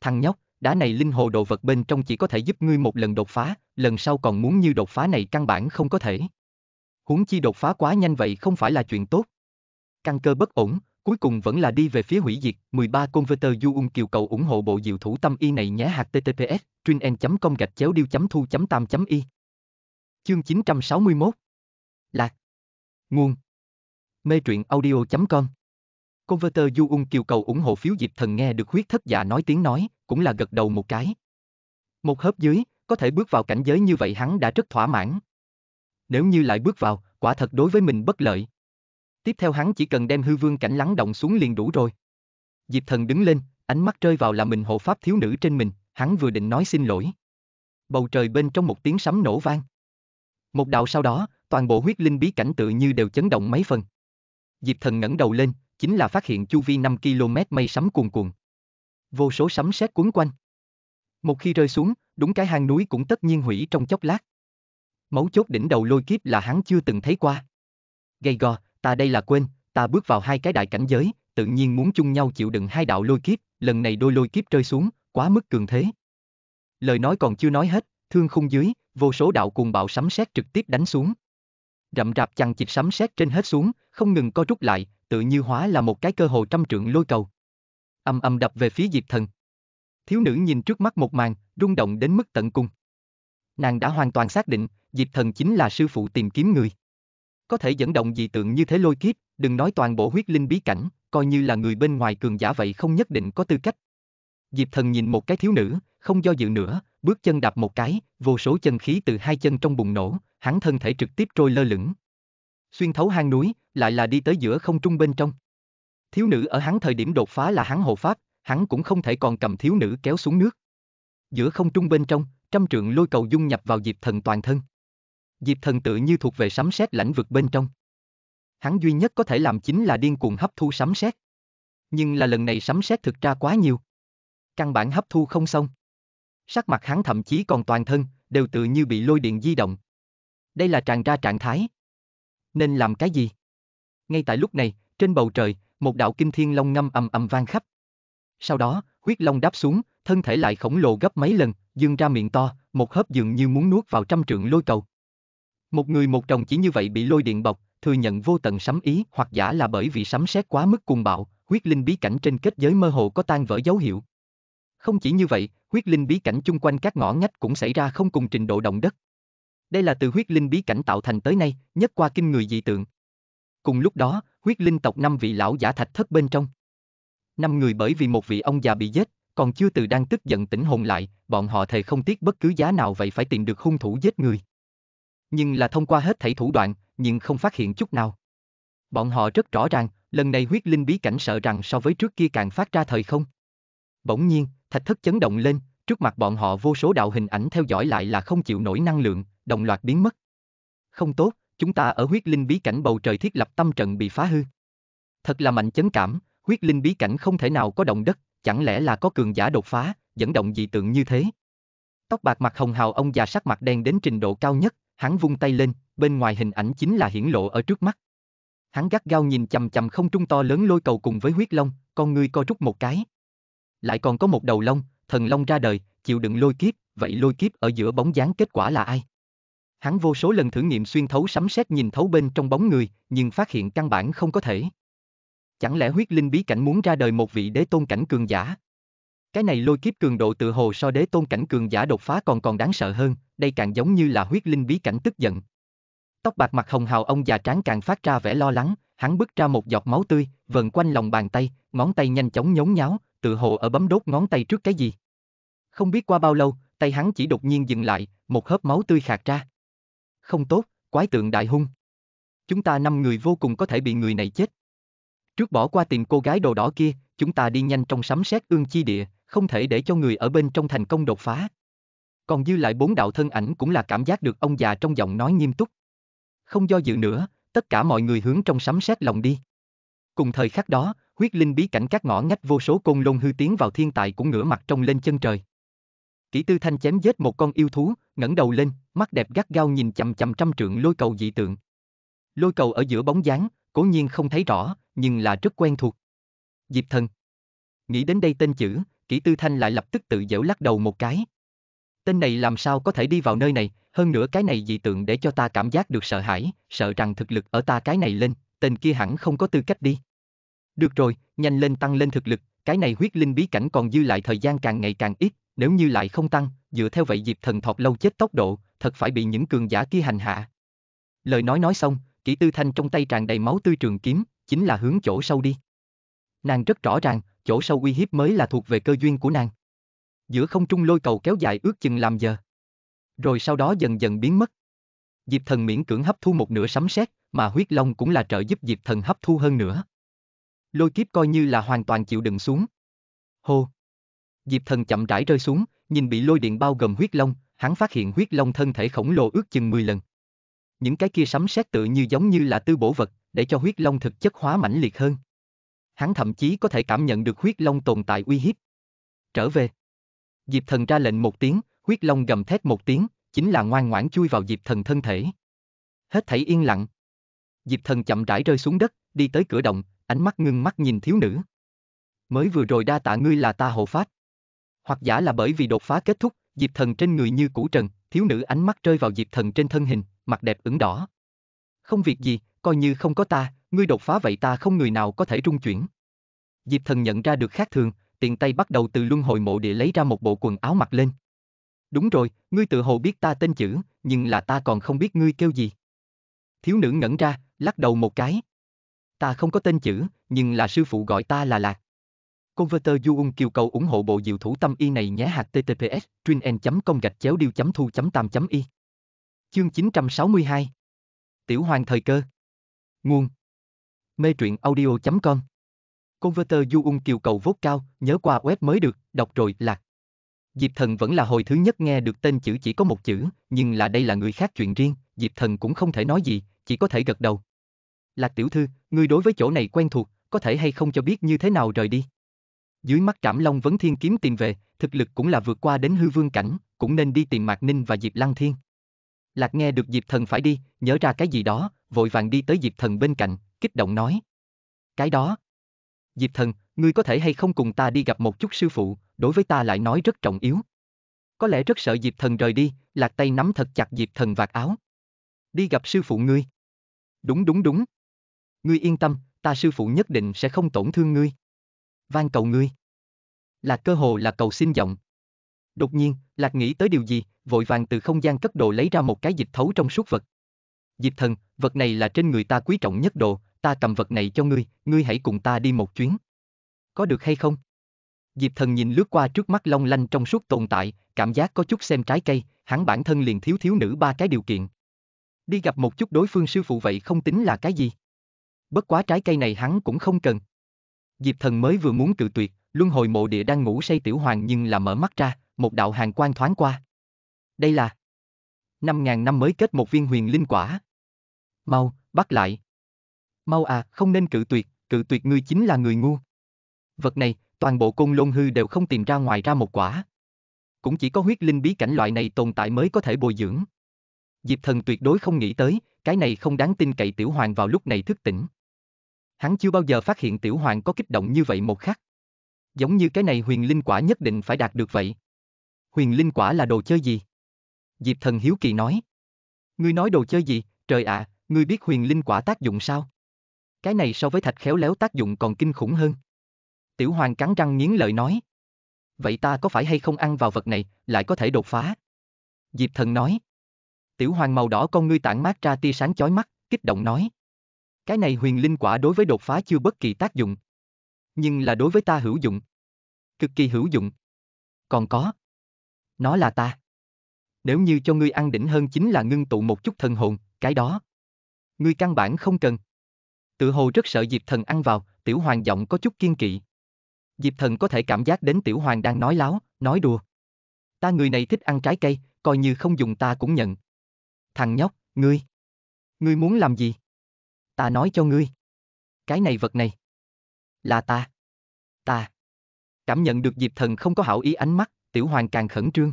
Thằng nhóc, đá này linh hồ đồ vật bên trong chỉ có thể giúp ngươi một lần đột phá, lần sau còn muốn như đột phá này căn bản không có thể. Huống chi đột phá quá nhanh vậy không phải là chuyện tốt. Căn cơ bất ổn, cuối cùng vẫn là đi về phía hủy diệt. 13 Converter Yuung Kiều cầu ủng hộ bộ diệu thủ tâm y này nhé https chuyên.com gạch chéo điêu chấm thu chấm tam chấm y. Chương 961 Lạc Nguồn Mê truyện audio.com Converter Yuung Kiều cầu ủng hộ phiếu diệp thần nghe được huyết thất giả nói tiếng nói, cũng là gật đầu một cái. Một hớp dưới, có thể bước vào cảnh giới như vậy hắn đã rất thỏa mãn. Nếu như lại bước vào, quả thật đối với mình bất lợi, Tiếp theo hắn chỉ cần đem hư vương cảnh lắng động xuống liền đủ rồi. Diệp thần đứng lên, ánh mắt rơi vào là mình hộ pháp thiếu nữ trên mình, hắn vừa định nói xin lỗi. Bầu trời bên trong một tiếng sấm nổ vang. Một đạo sau đó, toàn bộ huyết linh bí cảnh tự như đều chấn động mấy phần. Diệp thần ngẩng đầu lên, chính là phát hiện chu vi 5 km mây sấm cuồn cuộn. Vô số sấm sét cuốn quanh. Một khi rơi xuống, đúng cái hang núi cũng tất nhiên hủy trong chốc lát. Mấu chốt đỉnh đầu lôi kiếp là hắn chưa từng thấy qua. Gay go, ta đây là quên, ta bước vào hai cái đại cảnh giới, tự nhiên muốn chung nhau chịu đựng hai đạo lôi kiếp, lần này đôi lôi kiếp rơi xuống, quá mức cường thế. Lời nói còn chưa nói hết, thương khung dưới, vô số đạo cuồng bạo sấm sét trực tiếp đánh xuống. Rậm rạp chằng chịt sấm sét trên hết xuống, không ngừng co rút lại, tự như hóa là một cái cơ hồ trăm trượng lôi cầu. Âm âm đập về phía Diệp Thần. Thiếu nữ nhìn trước mắt một màn, rung động đến mức tận cùng. Nàng đã hoàn toàn xác định, Diệp Thần chính là sư phụ tìm kiếm người có thể dẫn động dị tượng như thế lôi kiếp, đừng nói toàn bộ huyết linh bí cảnh, coi như là người bên ngoài cường giả vậy không nhất định có tư cách. Diệp thần nhìn một cái thiếu nữ, không do dự nữa, bước chân đạp một cái, vô số chân khí từ hai chân trong bùng nổ, hắn thân thể trực tiếp trôi lơ lửng. Xuyên thấu hang núi, lại là đi tới giữa không trung bên trong. Thiếu nữ ở hắn thời điểm đột phá là hắn hộ pháp, hắn cũng không thể còn cầm thiếu nữ kéo xuống nước. Giữa không trung bên trong, trăm trượng lôi cầu dung nhập vào Diệp thần toàn thân. Diệp Thần tự như thuộc về sấm sét lãnh vực bên trong. Hắn duy nhất có thể làm chính là điên cuồng hấp thu sấm sét. Nhưng là lần này sấm sét thực ra quá nhiều. Căn bản hấp thu không xong. Sắc mặt hắn thậm chí còn toàn thân, đều tự như bị lôi điện di động. Đây là tràn ra trạng thái. Nên làm cái gì? Ngay tại lúc này, trên bầu trời, một đạo kinh thiên long ngâm ầm ầm vang khắp. Sau đó, huyết long đáp xuống, thân thể lại khổng lồ gấp mấy lần, dương ra miệng to, một hớp dường như muốn nuốt vào trăm trượng lôi cầu. Một người một chồng chỉ như vậy bị lôi điện bọc, thừa nhận vô tận sấm ý hoặc giả là bởi vì sấm sét quá mức cuồng bạo, huyết linh bí cảnh trên kết giới mơ hồ có tan vỡ dấu hiệu. Không chỉ như vậy, huyết linh bí cảnh chung quanh các ngõ ngách cũng xảy ra không cùng trình độ động đất. Đây là từ huyết linh bí cảnh tạo thành tới nay, nhất qua kinh người dị tượng. Cùng lúc đó, huyết linh tộc năm vị lão giả thạch thất bên trong. Năm người bởi vì một vị ông già bị giết, còn chưa từ đang tức giận tỉnh hồn lại, bọn họ thề không tiếc bất cứ giá nào vậy phải tìm được hung thủ giết người nhưng là thông qua hết thảy thủ đoạn, nhưng không phát hiện chút nào. Bọn họ rất rõ ràng, lần này huyết linh bí cảnh sợ rằng so với trước kia càng phát ra thời không. Bỗng nhiên, thạch thất chấn động lên, trước mặt bọn họ vô số đạo hình ảnh theo dõi lại là không chịu nổi năng lượng, đồng loạt biến mất. Không tốt, chúng ta ở huyết linh bí cảnh bầu trời thiết lập tâm trận bị phá hư. Thật là mạnh chấn cảm, huyết linh bí cảnh không thể nào có động đất, chẳng lẽ là có cường giả đột phá, dẫn động dị tượng như thế. Tóc bạc mặt hồng hào ông già sắc mặt đen đến trình độ cao nhất, Hắn vung tay lên, bên ngoài hình ảnh chính là hiển lộ ở trước mắt. Hắn gắt gao nhìn chằm chằm không trung to lớn lôi cầu cùng với huyết long, con ngươi co rút một cái. Lại còn có một đầu long, thần long ra đời, chịu đựng lôi kiếp, vậy lôi kiếp ở giữa bóng dáng kết quả là ai? Hắn vô số lần thử nghiệm xuyên thấu sắm xét nhìn thấu bên trong bóng người, nhưng phát hiện căn bản không có thể. Chẳng lẽ huyết linh bí cảnh muốn ra đời một vị đế tôn cảnh cường giả, cái này lôi kiếp cường độ tự hồ so đế tôn cảnh cường giả đột phá còn còn đáng sợ hơn, đây càng giống như là huyết linh bí cảnh tức giận. Tóc bạc mặt hồng hào ông già tráng càng phát ra vẻ lo lắng, hắn bứt ra một giọt máu tươi, vần quanh lòng bàn tay, ngón tay nhanh chóng nhốn nháo, tự hồ ở bấm đốt ngón tay trước cái gì. Không biết qua bao lâu, tay hắn chỉ đột nhiên dừng lại, một hớp máu tươi khạc ra. Không tốt, quái tượng đại hung. Chúng ta năm người vô cùng có thể bị người này chết. Trước bỏ qua tìm cô gái đồ đỏ kia, chúng ta đi nhanh trong sấm sét ương chi địa, không thể để cho người ở bên trong thành công đột phá. Còn dư lại bốn đạo thân ảnh cũng là cảm giác được ông già trong giọng nói nghiêm túc. Không do dự nữa, tất cả mọi người hướng trong sấm sét lòng đi. Cùng thời khắc đó, huyết linh bí cảnh các ngõ ngách vô số côn lôn hư tiến vào thiên tài cũng ngửa mặt trông lên chân trời. Kỷ Tư Thanh chém giết một con yêu thú, ngẩng đầu lên, mắt đẹp gắt gao nhìn chằm chằm trăm trượng lôi cầu dị tượng. Lôi cầu ở giữa bóng dáng, cố nhiên không thấy rõ, nhưng là rất quen thuộc. Diệp Thần. Nghĩ đến đây tên chữ, Kỷ Tư Thanh lại lập tức tự dễu lắc đầu một cái. Tên này làm sao có thể đi vào nơi này, hơn nữa cái này dị tượng để cho ta cảm giác được sợ hãi, sợ rằng thực lực ở ta cái này lên, tên kia hẳn không có tư cách đi. Được rồi, nhanh lên tăng lên thực lực, cái này huyết linh bí cảnh còn dư lại thời gian càng ngày càng ít, nếu như lại không tăng, dựa theo vậy dịp Thần thọt lâu chết tốc độ, thật phải bị những cường giả kia hành hạ. Lời nói nói xong, Kỷ Tư Thanh trong tay tràn đầy máu tươi trường kiếm, chính là hướng chỗ sâu đi. Nàng rất rõ ràng, chỗ sâu uy hiếp mới là thuộc về cơ duyên của nàng. Giữa không trung lôi cầu kéo dài ước chừng làm giờ. Rồi sau đó dần dần biến mất. Diệp thần miễn cưỡng hấp thu một nửa sấm sét, mà huyết long cũng là trợ giúp Diệp thần hấp thu hơn nữa. Lôi kiếp coi như là hoàn toàn chịu đựng xuống. Hô! Diệp thần chậm rãi rơi xuống, nhìn bị lôi điện bao gồm huyết long, hắn phát hiện huyết long thân thể khổng lồ ước chừng 10 lần. Những cái kia sấm sét tự như giống như là tư bổ vật, để cho huyết long thực chất hóa mãnh liệt hơn hắn thậm chí có thể cảm nhận được huyết long tồn tại uy hiếp. Trở về. Diệp thần ra lệnh một tiếng, huyết long gầm thét một tiếng, chính là ngoan ngoãn chui vào diệp thần thân thể. Hết thảy yên lặng. Diệp thần chậm rãi rơi xuống đất, đi tới cửa động, ánh mắt ngưng mắt nhìn thiếu nữ. Mới vừa rồi đa tạ ngươi là ta hộ pháp. Hoặc giả là bởi vì đột phá kết thúc, diệp thần trên người như cũ trần, thiếu nữ ánh mắt rơi vào diệp thần trên thân hình, mặt đẹp ửng đỏ. Không việc gì, coi như không có ta, ngươi đột phá vậy ta không người nào có thể trung chuyển. Diệp thần nhận ra được khác thường, tiện tay bắt đầu từ luân hồi mộ địa lấy ra một bộ quần áo mặc lên. Đúng rồi, ngươi tự hồ biết ta tên chữ, nhưng là ta còn không biết ngươi kêu gì. Thiếu nữ ngẩn ra, lắc đầu một cái. Ta không có tên chữ, nhưng là sư phụ gọi ta là Lạc. Converter Yuung kêu cầu ủng hộ bộ diệu thủ tâm y này nhé hạt https chuyên.com gạch chéo điêu chấm thu chấm tam chấm y. Chương 962 Tiểu hoàng thời cơ Nguồn Mê truyện audio.com Converter du ung kiều cầu vốt cao, nhớ qua web mới được, đọc rồi lạc. Diệp Thần vẫn là hồi thứ nhất nghe được tên chữ chỉ có một chữ, nhưng là đây là người khác chuyện riêng, Diệp Thần cũng không thể nói gì, chỉ có thể gật đầu. Lạc tiểu thư, người đối với chỗ này quen thuộc, có thể hay không cho biết như thế nào rời đi. Dưới mắt Trảm Long vấn thiên kiếm tìm về, thực lực cũng là vượt qua đến hư vương cảnh, cũng nên đi tìm Mạc Ninh và Diệp Lăng Thiên. Lạc nghe được Diệp Thần phải đi, nhớ ra cái gì đó, vội vàng đi tới Diệp Thần bên cạnh, kích động nói. Cái đó. Diệp thần, ngươi có thể hay không cùng ta đi gặp một chút sư phụ, đối với ta lại nói rất trọng yếu. Có lẽ rất sợ Diệp thần rời đi, lạc tay nắm thật chặt Diệp thần vạt áo. Đi gặp sư phụ ngươi. Đúng đúng đúng. Ngươi yên tâm, ta sư phụ nhất định sẽ không tổn thương ngươi. Van cầu ngươi. Lạc cơ hồ là cầu xin giọng. Đột nhiên, Lạc nghĩ tới điều gì, vội vàng từ không gian cất đồ lấy ra một cái dịch thấu trong suốt vật. Diệp thần, vật này là trên người ta quý trọng nhất đồ, ta cầm vật này cho ngươi, ngươi hãy cùng ta đi một chuyến. Có được hay không? Diệp thần nhìn lướt qua trước mắt long lanh trong suốt tồn tại, cảm giác có chút xem trái cây, hắn bản thân liền thiếu thiếu nữ ba cái điều kiện. Đi gặp một chút đối phương sư phụ vậy không tính là cái gì. Bất quá trái cây này hắn cũng không cần. Diệp thần mới vừa muốn cự tuyệt, luân hồi mộ địa đang ngủ say tiểu hoàng nhưng là mở mắt ra, một đạo hàng quan thoáng qua. Đây là 5.000 năm mới kết một viên huyền linh quả. Mau, bắt lại. Mau à, không nên cự tuyệt, cự tuyệt ngươi chính là người ngu. Vật này, toàn bộ côn lôn hư đều không tìm ra ngoài ra một quả. Cũng chỉ có huyết linh bí cảnh loại này tồn tại mới có thể bồi dưỡng. Diệp thần tuyệt đối không nghĩ tới, cái này không đáng tin cậy tiểu hoàng vào lúc này thức tỉnh. Hắn chưa bao giờ phát hiện tiểu hoàng có kích động như vậy một khắc. Giống như cái này huyền linh quả nhất định phải đạt được vậy. Huyền linh quả là đồ chơi gì? Diệp thần hiếu kỳ nói. Ngươi nói đồ chơi gì, trời ạ, à, ngươi biết huyền linh quả tác dụng sao? Cái này so với thạch khéo léo tác dụng còn kinh khủng hơn. Tiểu hoàng cắn răng nghiến lợi nói. Vậy ta có phải hay không ăn vào vật này, lại có thể đột phá? Diệp thần nói. Tiểu hoàng màu đỏ con ngươi tản mát ra tia sáng chói mắt, kích động nói. Cái này huyền linh quả đối với đột phá chưa bất kỳ tác dụng. Nhưng là đối với ta hữu dụng. Cực kỳ hữu dụng. Còn có. Nó là ta. Nếu như cho ngươi ăn đỉnh hơn chính là ngưng tụ một chút thần hồn, cái đó. Ngươi căn bản không cần. Tự hồ rất sợ Diệp Thần ăn vào, Tiểu Hoàng giọng có chút kiên kỵ. Diệp Thần có thể cảm giác đến Tiểu Hoàng đang nói láo, nói đùa. Ta người này thích ăn trái cây, coi như không dùng ta cũng nhận. Thằng nhóc, ngươi. Ngươi muốn làm gì? Ta nói cho ngươi. Cái này vật này. Là ta. Ta. Cảm nhận được Diệp Thần không có hảo ý ánh mắt, Tiểu Hoàng càng khẩn trương.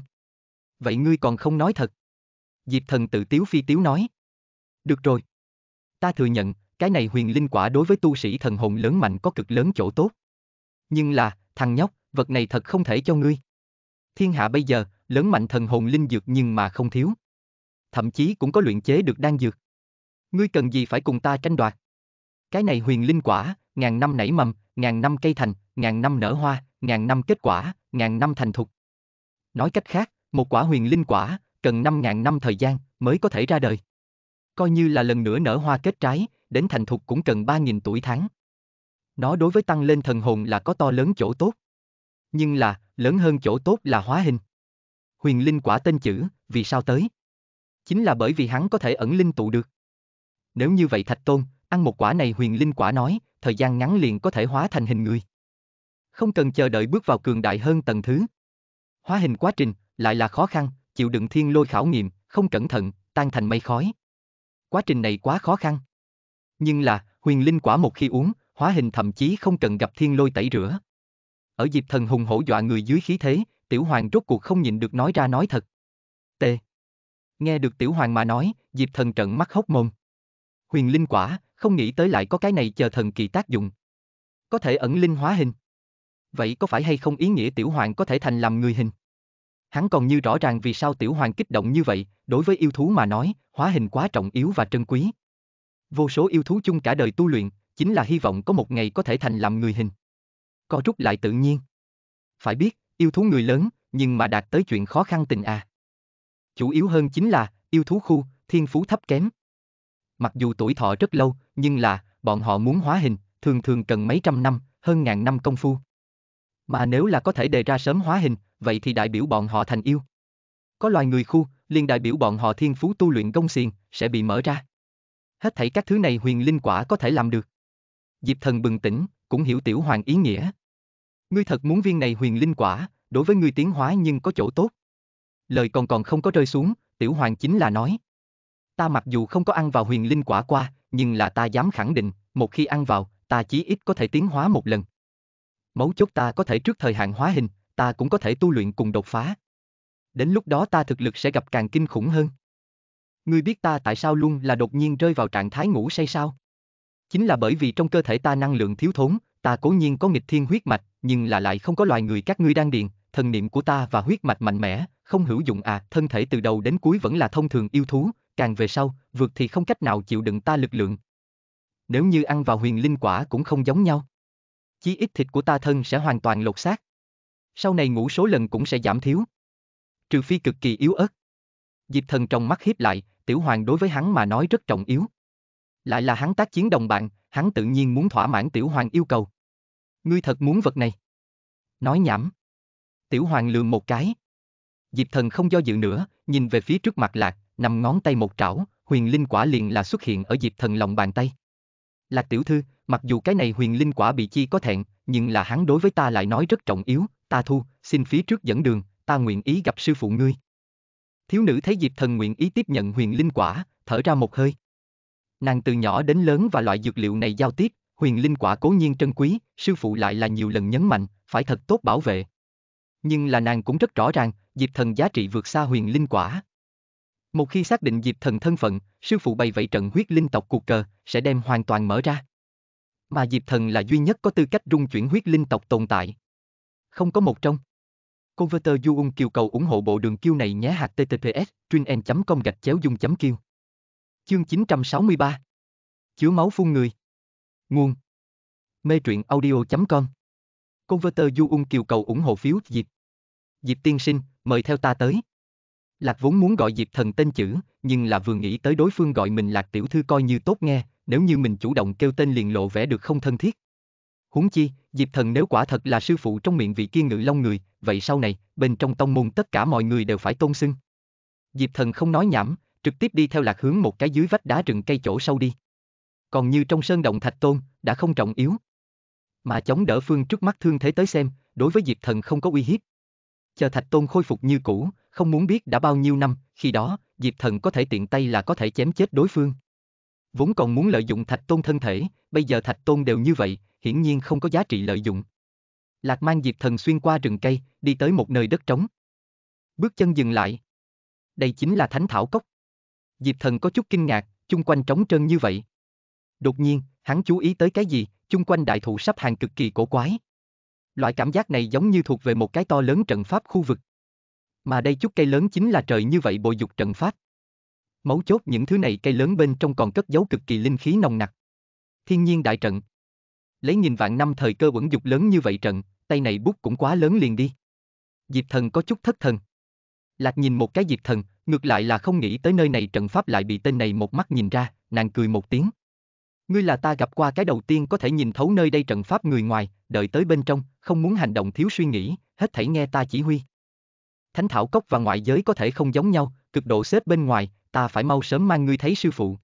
Vậy ngươi còn không nói thật. Diệp Thần tự tiếu phi tiếu nói. Được rồi. Ta thừa nhận, cái này huyền linh quả đối với tu sĩ thần hồn lớn mạnh có cực lớn chỗ tốt. Nhưng là, thằng nhóc, vật này thật không thể cho ngươi. Thiên hạ bây giờ, lớn mạnh thần hồn linh dược nhưng mà không thiếu. Thậm chí cũng có luyện chế được đan dược. Ngươi cần gì phải cùng ta tranh đoạt? Cái này huyền linh quả, ngàn năm nảy mầm, ngàn năm cây thành, ngàn năm nở hoa, ngàn năm kết quả, ngàn năm thành thục. Nói cách khác, một quả huyền linh quả, cần năm ngàn năm thời gian mới có thể ra đời. Coi như là lần nữa nở hoa kết trái, đến thành thục cũng cần 3.000 tuổi tháng. Nó đối với tăng lên thần hồn là có to lớn chỗ tốt. Nhưng là, lớn hơn chỗ tốt là hóa hình. Huyền linh quả tên chữ, vì sao tới? Chính là bởi vì hắn có thể ẩn linh tụ được. Nếu như vậy Thạch Tôn, ăn một quả này huyền linh quả nói, thời gian ngắn liền có thể hóa thành hình người. Không cần chờ đợi bước vào cường đại hơn tầng thứ. Hóa hình quá trình, lại là khó khăn, chịu đựng thiên lôi khảo nghiệm, không cẩn thận, tan thành mây khói. Quá trình này quá khó khăn. Nhưng là, huyền linh quả một khi uống, hóa hình thậm chí không cần gặp thiên lôi tẩy rửa. Ở dịp thần hùng hổ dọa người dưới khí thế, tiểu hoàng rốt cuộc không nhịn được nói ra nói thật. T. Nghe được tiểu hoàng mà nói, dịp thần trận mắt hốc mồm. Huyền linh quả, không nghĩ tới lại có cái này chờ thần kỳ tác dụng. Có thể ẩn linh hóa hình. Vậy có phải hay không ý nghĩa tiểu hoàng có thể thành làm người hình? Hắn còn như rõ ràng vì sao tiểu hoàng kích động như vậy, đối với yêu thú mà nói, hóa hình quá trọng yếu và trân quý. Vô số yêu thú chung cả đời tu luyện, chính là hy vọng có một ngày có thể thành làm người hình. Co rút lại tự nhiên. Phải biết, yêu thú người lớn, nhưng mà đạt tới chuyện khó khăn tình à. Chủ yếu hơn chính là, yêu thú khu, thiên phú thấp kém. Mặc dù tuổi thọ rất lâu, nhưng là, bọn họ muốn hóa hình, thường thường cần mấy trăm năm, hơn ngàn năm công phu. Mà nếu là có thể đề ra sớm hóa hình, vậy thì đại biểu bọn họ thành yêu. Có loài người khu, liền đại biểu bọn họ thiên phú tu luyện công xiền, sẽ bị mở ra hết thảy các thứ này huyền linh quả có thể làm được. Diệp thần bừng tỉnh, cũng hiểu tiểu hoàng ý nghĩa. Ngươi thật muốn viên này huyền linh quả, đối với ngươi tiến hóa nhưng có chỗ tốt. Lời còn còn không có rơi xuống, tiểu hoàng chính là nói. Ta mặc dù không có ăn vào huyền linh quả qua, nhưng là ta dám khẳng định, một khi ăn vào, ta chí ít có thể tiến hóa một lần. Mấu chốt ta có thể trước thời hạn hóa hình, ta cũng có thể tu luyện cùng đột phá. Đến lúc đó ta thực lực sẽ gặp càng kinh khủng hơn. Ngươi biết ta tại sao luôn là đột nhiên rơi vào trạng thái ngủ say sao? Chính là bởi vì trong cơ thể ta năng lượng thiếu thốn, ta cố nhiên có nghịch thiên huyết mạch, nhưng là lại không có loài người các ngươi đang điền, thần niệm của ta và huyết mạch mạnh mẽ, không hữu dụng à, thân thể từ đầu đến cuối vẫn là thông thường yêu thú, càng về sau, vượt thì không cách nào chịu đựng ta lực lượng. Nếu như ăn vào huyền linh quả cũng không giống nhau. Chí ít thịt của ta thân sẽ hoàn toàn lột xác. Sau này ngủ số lần cũng sẽ giảm thiếu. Trừ phi cực kỳ yếu ớt. Diệp Thần trong mắt hiếp lại, Tiểu Hoàng đối với hắn mà nói rất trọng yếu. Lại là hắn tác chiến đồng bạn, hắn tự nhiên muốn thỏa mãn Tiểu Hoàng yêu cầu. Ngươi thật muốn vật này. Nói nhảm. Tiểu Hoàng lườm một cái. Diệp Thần không do dự nữa, nhìn về phía trước mặt Lạc, nằm ngón tay một trảo, huyền linh quả liền là xuất hiện ở Diệp Thần lòng bàn tay. Lạc tiểu thư, mặc dù cái này huyền linh quả bị chi có thẹn, nhưng là hắn đối với ta lại nói rất trọng yếu, ta thu, xin phía trước dẫn đường, ta nguyện ý gặp sư phụ ngươi. Thiếu nữ thấy Diệp Thần nguyện ý tiếp nhận huyền linh quả, thở ra một hơi. Nàng từ nhỏ đến lớn và loại dược liệu này giao tiếp, huyền linh quả cố nhiên trân quý, sư phụ lại là nhiều lần nhấn mạnh, phải thật tốt bảo vệ. Nhưng là nàng cũng rất rõ ràng, Diệp Thần giá trị vượt xa huyền linh quả. Một khi xác định Diệp Thần thân phận, sư phụ bày vẫy trận huyết linh tộc cuộc cờ, sẽ đem hoàn toàn mở ra. Mà Diệp Thần là duy nhất có tư cách rung chuyển huyết linh tộc tồn tại. Không có một trong. Converter Du Ung kêu cầu ủng hộ bộ đường kêu này nhé https chuyên.com gạch chéo dung chấm kêu. Chương 963 Chứa máu phun người Nguồn Mê truyện audio.com Converter Du Ung kêu cầu ủng hộ phiếu Diệp Diệp tiên sinh, mời theo ta tới. Lạc vốn muốn gọi Diệp thần tên chữ, nhưng là vừa nghĩ tới đối phương gọi mình Lạc tiểu thư coi như tốt nghe, nếu như mình chủ động kêu tên liền lộ vẻ được không thân thiết. Huống chi, Diệp thần nếu quả thật là sư phụ trong miệng vị kia ngự long người, vậy sau này, bên trong tông môn tất cả mọi người đều phải tôn xưng. Diệp thần không nói nhảm, trực tiếp đi theo lạc hướng một cái dưới vách đá rừng cây chỗ sâu đi. Còn như trong sơn động thạch tôn, đã không trọng yếu. Mà chống đỡ phương trước mắt thương thế tới xem, đối với Diệp thần không có uy hiếp. Chờ thạch tôn khôi phục như cũ, không muốn biết đã bao nhiêu năm, khi đó, Diệp thần có thể tiện tay là có thể chém chết đối phương. Vốn còn muốn lợi dụng thạch tôn thân thể, bây giờ thạch tôn đều như vậy, hiển nhiên không có giá trị lợi dụng. Lạc mang diệp thần xuyên qua rừng cây, đi tới một nơi đất trống. Bước chân dừng lại. Đây chính là thánh thảo cốc. Diệp thần có chút kinh ngạc, chung quanh trống trơn như vậy. Đột nhiên, hắn chú ý tới cái gì, chung quanh đại thụ sắp hàng cực kỳ cổ quái. Loại cảm giác này giống như thuộc về một cái to lớn trận pháp khu vực. Mà đây chút cây lớn chính là trời như vậy bồi dục trận pháp. Mấu chốt những thứ này cây lớn bên trong còn cất giấu cực kỳ linh khí nồng nặc. Thiên nhiên đại trận, lấy nhìn vạn năm thời cơ quẩn dục lớn như vậy trận, tay này bút cũng quá lớn liền đi. Diệp thần có chút thất thần. Lạc nhìn một cái diệp thần, ngược lại là không nghĩ tới nơi này trận pháp lại bị tên này một mắt nhìn ra, nàng cười một tiếng. Ngươi là ta gặp qua cái đầu tiên có thể nhìn thấu nơi đây trận pháp người ngoài, đợi tới bên trong, không muốn hành động thiếu suy nghĩ, hết thảy nghe ta chỉ huy. Thánh thảo cốc và ngoại giới có thể không giống nhau, cực độ xếp bên ngoài, ta phải mau sớm mang ngươi thấy sư phụ.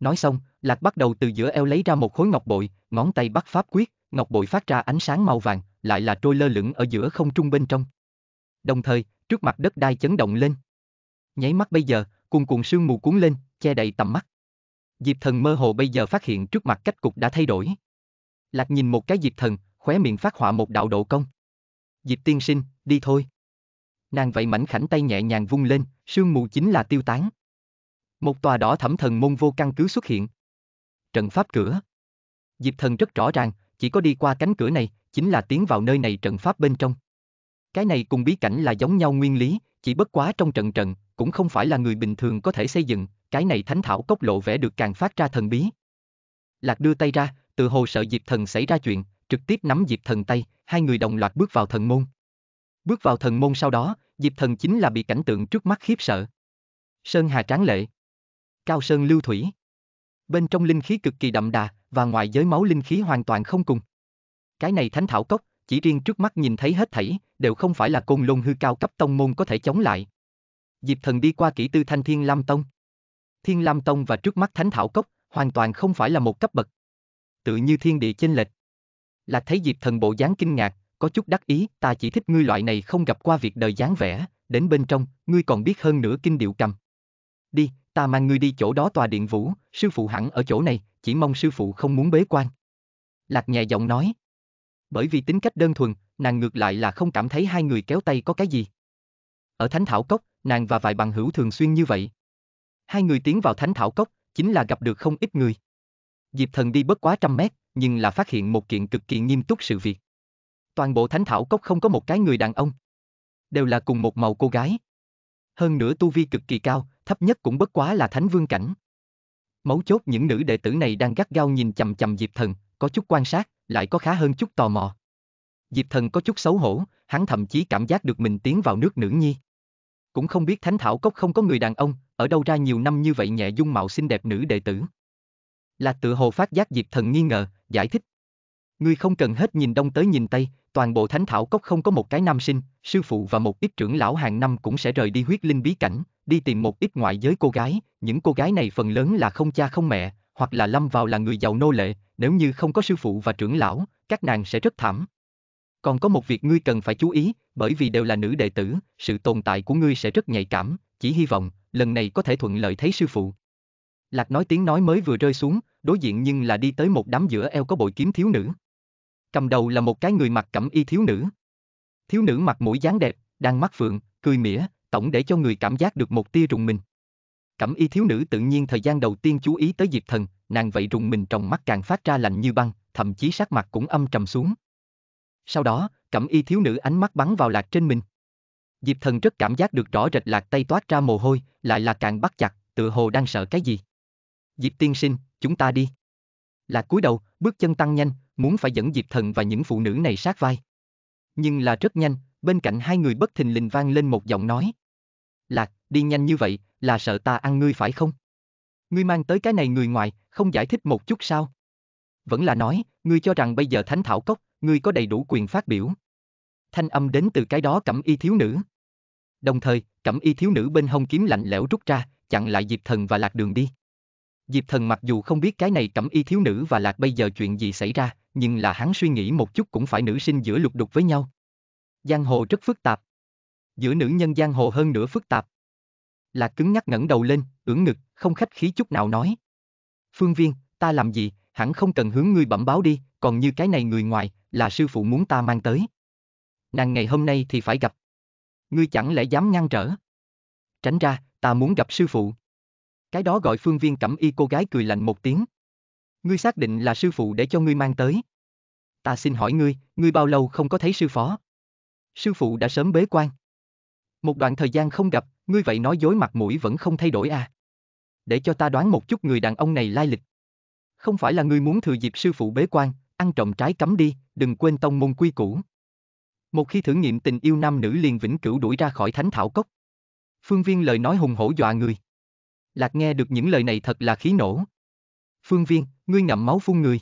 Nói xong, Lạc bắt đầu từ giữa eo lấy ra một khối ngọc bội, ngón tay bắt pháp quyết, ngọc bội phát ra ánh sáng màu vàng, lại là trôi lơ lửng ở giữa không trung bên trong. Đồng thời, trước mặt đất đai chấn động lên. Nháy mắt bây giờ, cuồn cuộn sương mù cuốn lên, che đầy tầm mắt. Diệp thần mơ hồ bây giờ phát hiện trước mặt cách cục đã thay đổi. Lạc nhìn một cái diệp thần, khóe miệng phát họa một đạo độ công. Diệp tiên sinh, đi thôi. Nàng vậy mảnh khảnh tay nhẹ nhàng vung lên, sương mù chính là tiêu tán. Một tòa đỏ thẩm thần môn vô căn cứ xuất hiện trận pháp cửa. Diệp thần rất rõ ràng, chỉ có đi qua cánh cửa này, chính là tiến vào nơi này trận pháp bên trong. Cái này cùng bí cảnh là giống nhau nguyên lý, chỉ bất quá trong trận trận, cũng không phải là người bình thường có thể xây dựng, cái này thánh thảo cốc lộ vẽ được càng phát ra thần bí. Lạc đưa tay ra, từ hồ sợ Diệp Thần xảy ra chuyện, trực tiếp nắm Diệp Thần tay, hai người đồng loạt bước vào thần môn. Bước vào thần môn sau đó, Diệp Thần chính là bị cảnh tượng trước mắt khiếp sợ. Sơn Hà tráng lệ, cao sơn lưu thủy, bên trong linh khí cực kỳ đậm đà, và ngoài giới máu linh khí hoàn toàn không cùng. Cái này thánh thảo cốc, chỉ riêng trước mắt nhìn thấy hết thảy, đều không phải là côn lôn hư cao cấp tông môn có thể chống lại. Diệp thần đi qua kỹ tư thanh thiên lam tông. Thiên lam tông và trước mắt thánh thảo cốc, hoàn toàn không phải là một cấp bậc. Tự như thiên địa chênh lệch. Là thấy Diệp thần bộ dáng kinh ngạc, có chút đắc ý, ta chỉ thích ngươi loại này không gặp qua việc đời dáng vẻ, đến bên trong, ngươi còn biết hơn nửa kinh điệu cầm. Đi, ta mang ngươi đi chỗ đó tòa điện vũ, sư phụ hẳn ở chỗ này, chỉ mong sư phụ không muốn bế quan. Lạc nhẹ giọng nói. Bởi vì tính cách đơn thuần, nàng ngược lại là không cảm thấy hai người kéo tay có cái gì. Ở Thánh Thảo Cốc, nàng và vài bằng hữu thường xuyên như vậy. Hai người tiến vào Thánh Thảo Cốc, chính là gặp được không ít người. Diệp thần đi bất quá trăm mét, nhưng là phát hiện một kiện cực kỳ nghiêm túc sự việc. Toàn bộ Thánh Thảo Cốc không có một cái người đàn ông. Đều là cùng một màu cô gái. Hơn nữa tu vi cực kỳ cao, thấp nhất cũng bất quá là thánh vương cảnh. Mấu chốt những nữ đệ tử này đang gắt gao nhìn chầm chầm Diệp Thần, có chút quan sát, lại có khá hơn chút tò mò. Diệp Thần có chút xấu hổ, hắn thậm chí cảm giác được mình tiến vào nước nữ nhi. Cũng không biết Thánh Thảo Cốc không có người đàn ông, ở đâu ra nhiều năm như vậy nhẹ dung mạo xinh đẹp nữ đệ tử. Là tự hồ phát giác Diệp Thần nghi ngờ, giải thích, Ngươi không cần hết nhìn đông tới nhìn tây, toàn bộ thánh thảo cốc không có một cái nam sinh, sư phụ và một ít trưởng lão hàng năm cũng sẽ rời đi huyết linh bí cảnh, đi tìm một ít ngoại giới cô gái, những cô gái này phần lớn là không cha không mẹ, hoặc là lâm vào là người giàu nô lệ, nếu như không có sư phụ và trưởng lão, các nàng sẽ rất thảm. Còn có một việc ngươi cần phải chú ý, bởi vì đều là nữ đệ tử, sự tồn tại của ngươi sẽ rất nhạy cảm, chỉ hy vọng, lần này có thể thuận lợi thấy sư phụ. Lạc nói tiếng nói mới vừa rơi xuống, đối diện nhưng là đi tới một đám giữa eo có bội kiếm thiếu nữ cầm đầu là một cái người mặc cẩm y thiếu nữ. Thiếu nữ mặt mũi dáng đẹp, đang mắt phượng, cười mỉa, tổng để cho người cảm giác được một tia rùng mình. Cẩm y thiếu nữ tự nhiên thời gian đầu tiên chú ý tới Diệp Thần, nàng vậy rùng mình trong mắt càng phát ra lạnh như băng, thậm chí sắc mặt cũng âm trầm xuống. Sau đó, cẩm y thiếu nữ ánh mắt bắn vào lạc trên mình. Diệp Thần rất cảm giác được rõ rệt lạc tay toát ra mồ hôi, lại là càng bắt chặt, tựa hồ đang sợ cái gì. Diệp tiên sinh, chúng ta đi. Lạc cúi đầu, bước chân tăng nhanh, muốn phải dẫn Diệp Thần và những phụ nữ này sát vai. Nhưng là rất nhanh, bên cạnh hai người bất thình lình vang lên một giọng nói. Lạc, đi nhanh như vậy, là sợ ta ăn ngươi phải không? Ngươi mang tới cái này người ngoài, không giải thích một chút sao? Vẫn là nói, ngươi cho rằng bây giờ thánh thảo cốc, ngươi có đầy đủ quyền phát biểu. Thanh âm đến từ cái đó cẩm y thiếu nữ. Đồng thời, cẩm y thiếu nữ bên hông kiếm lạnh lẽo rút ra, chặn lại Diệp Thần và Lạc đường đi. Diệp Thần mặc dù không biết cái này cẩm y thiếu nữ và Lạc bây giờ chuyện gì xảy ra, nhưng là hắn suy nghĩ một chút cũng phải nữ sinh giữa lục đục với nhau. Giang hồ rất phức tạp. Giữa nữ nhân giang hồ hơn nữa phức tạp. Lạc cứng nhắc ngẩng đầu lên, ưỡn ngực, không khách khí chút nào nói. Phương viên, ta làm gì, hẳn không cần hướng ngươi bẩm báo đi, còn như cái này người ngoài, là sư phụ muốn ta mang tới. Nàng ngày hôm nay thì phải gặp. Ngươi chẳng lẽ dám ngăn trở? Tránh ra, ta muốn gặp sư phụ. Cái đó gọi phương viên cẩm y cô gái cười lạnh một tiếng, Ngươi xác định là sư phụ để cho ngươi mang tới. Ta xin hỏi ngươi, ngươi bao lâu không có thấy sư phó? Sư phụ đã sớm bế quan. Một đoạn thời gian không gặp, ngươi vậy nói dối mặt mũi vẫn không thay đổi à? Để cho ta đoán một chút người đàn ông này lai lịch. Không phải là ngươi muốn thừa dịp sư phụ bế quan, ăn trộm trái cấm đi, đừng quên tông môn quy củ. Một khi thử nghiệm tình yêu nam nữ liền vĩnh cửu đuổi ra khỏi thánh thảo cốc. Phương viên lời nói hùng hổ dọa người. Lạc nghe được những lời này thật là khí nổ. Phương Viên, ngươi ngậm máu phun người.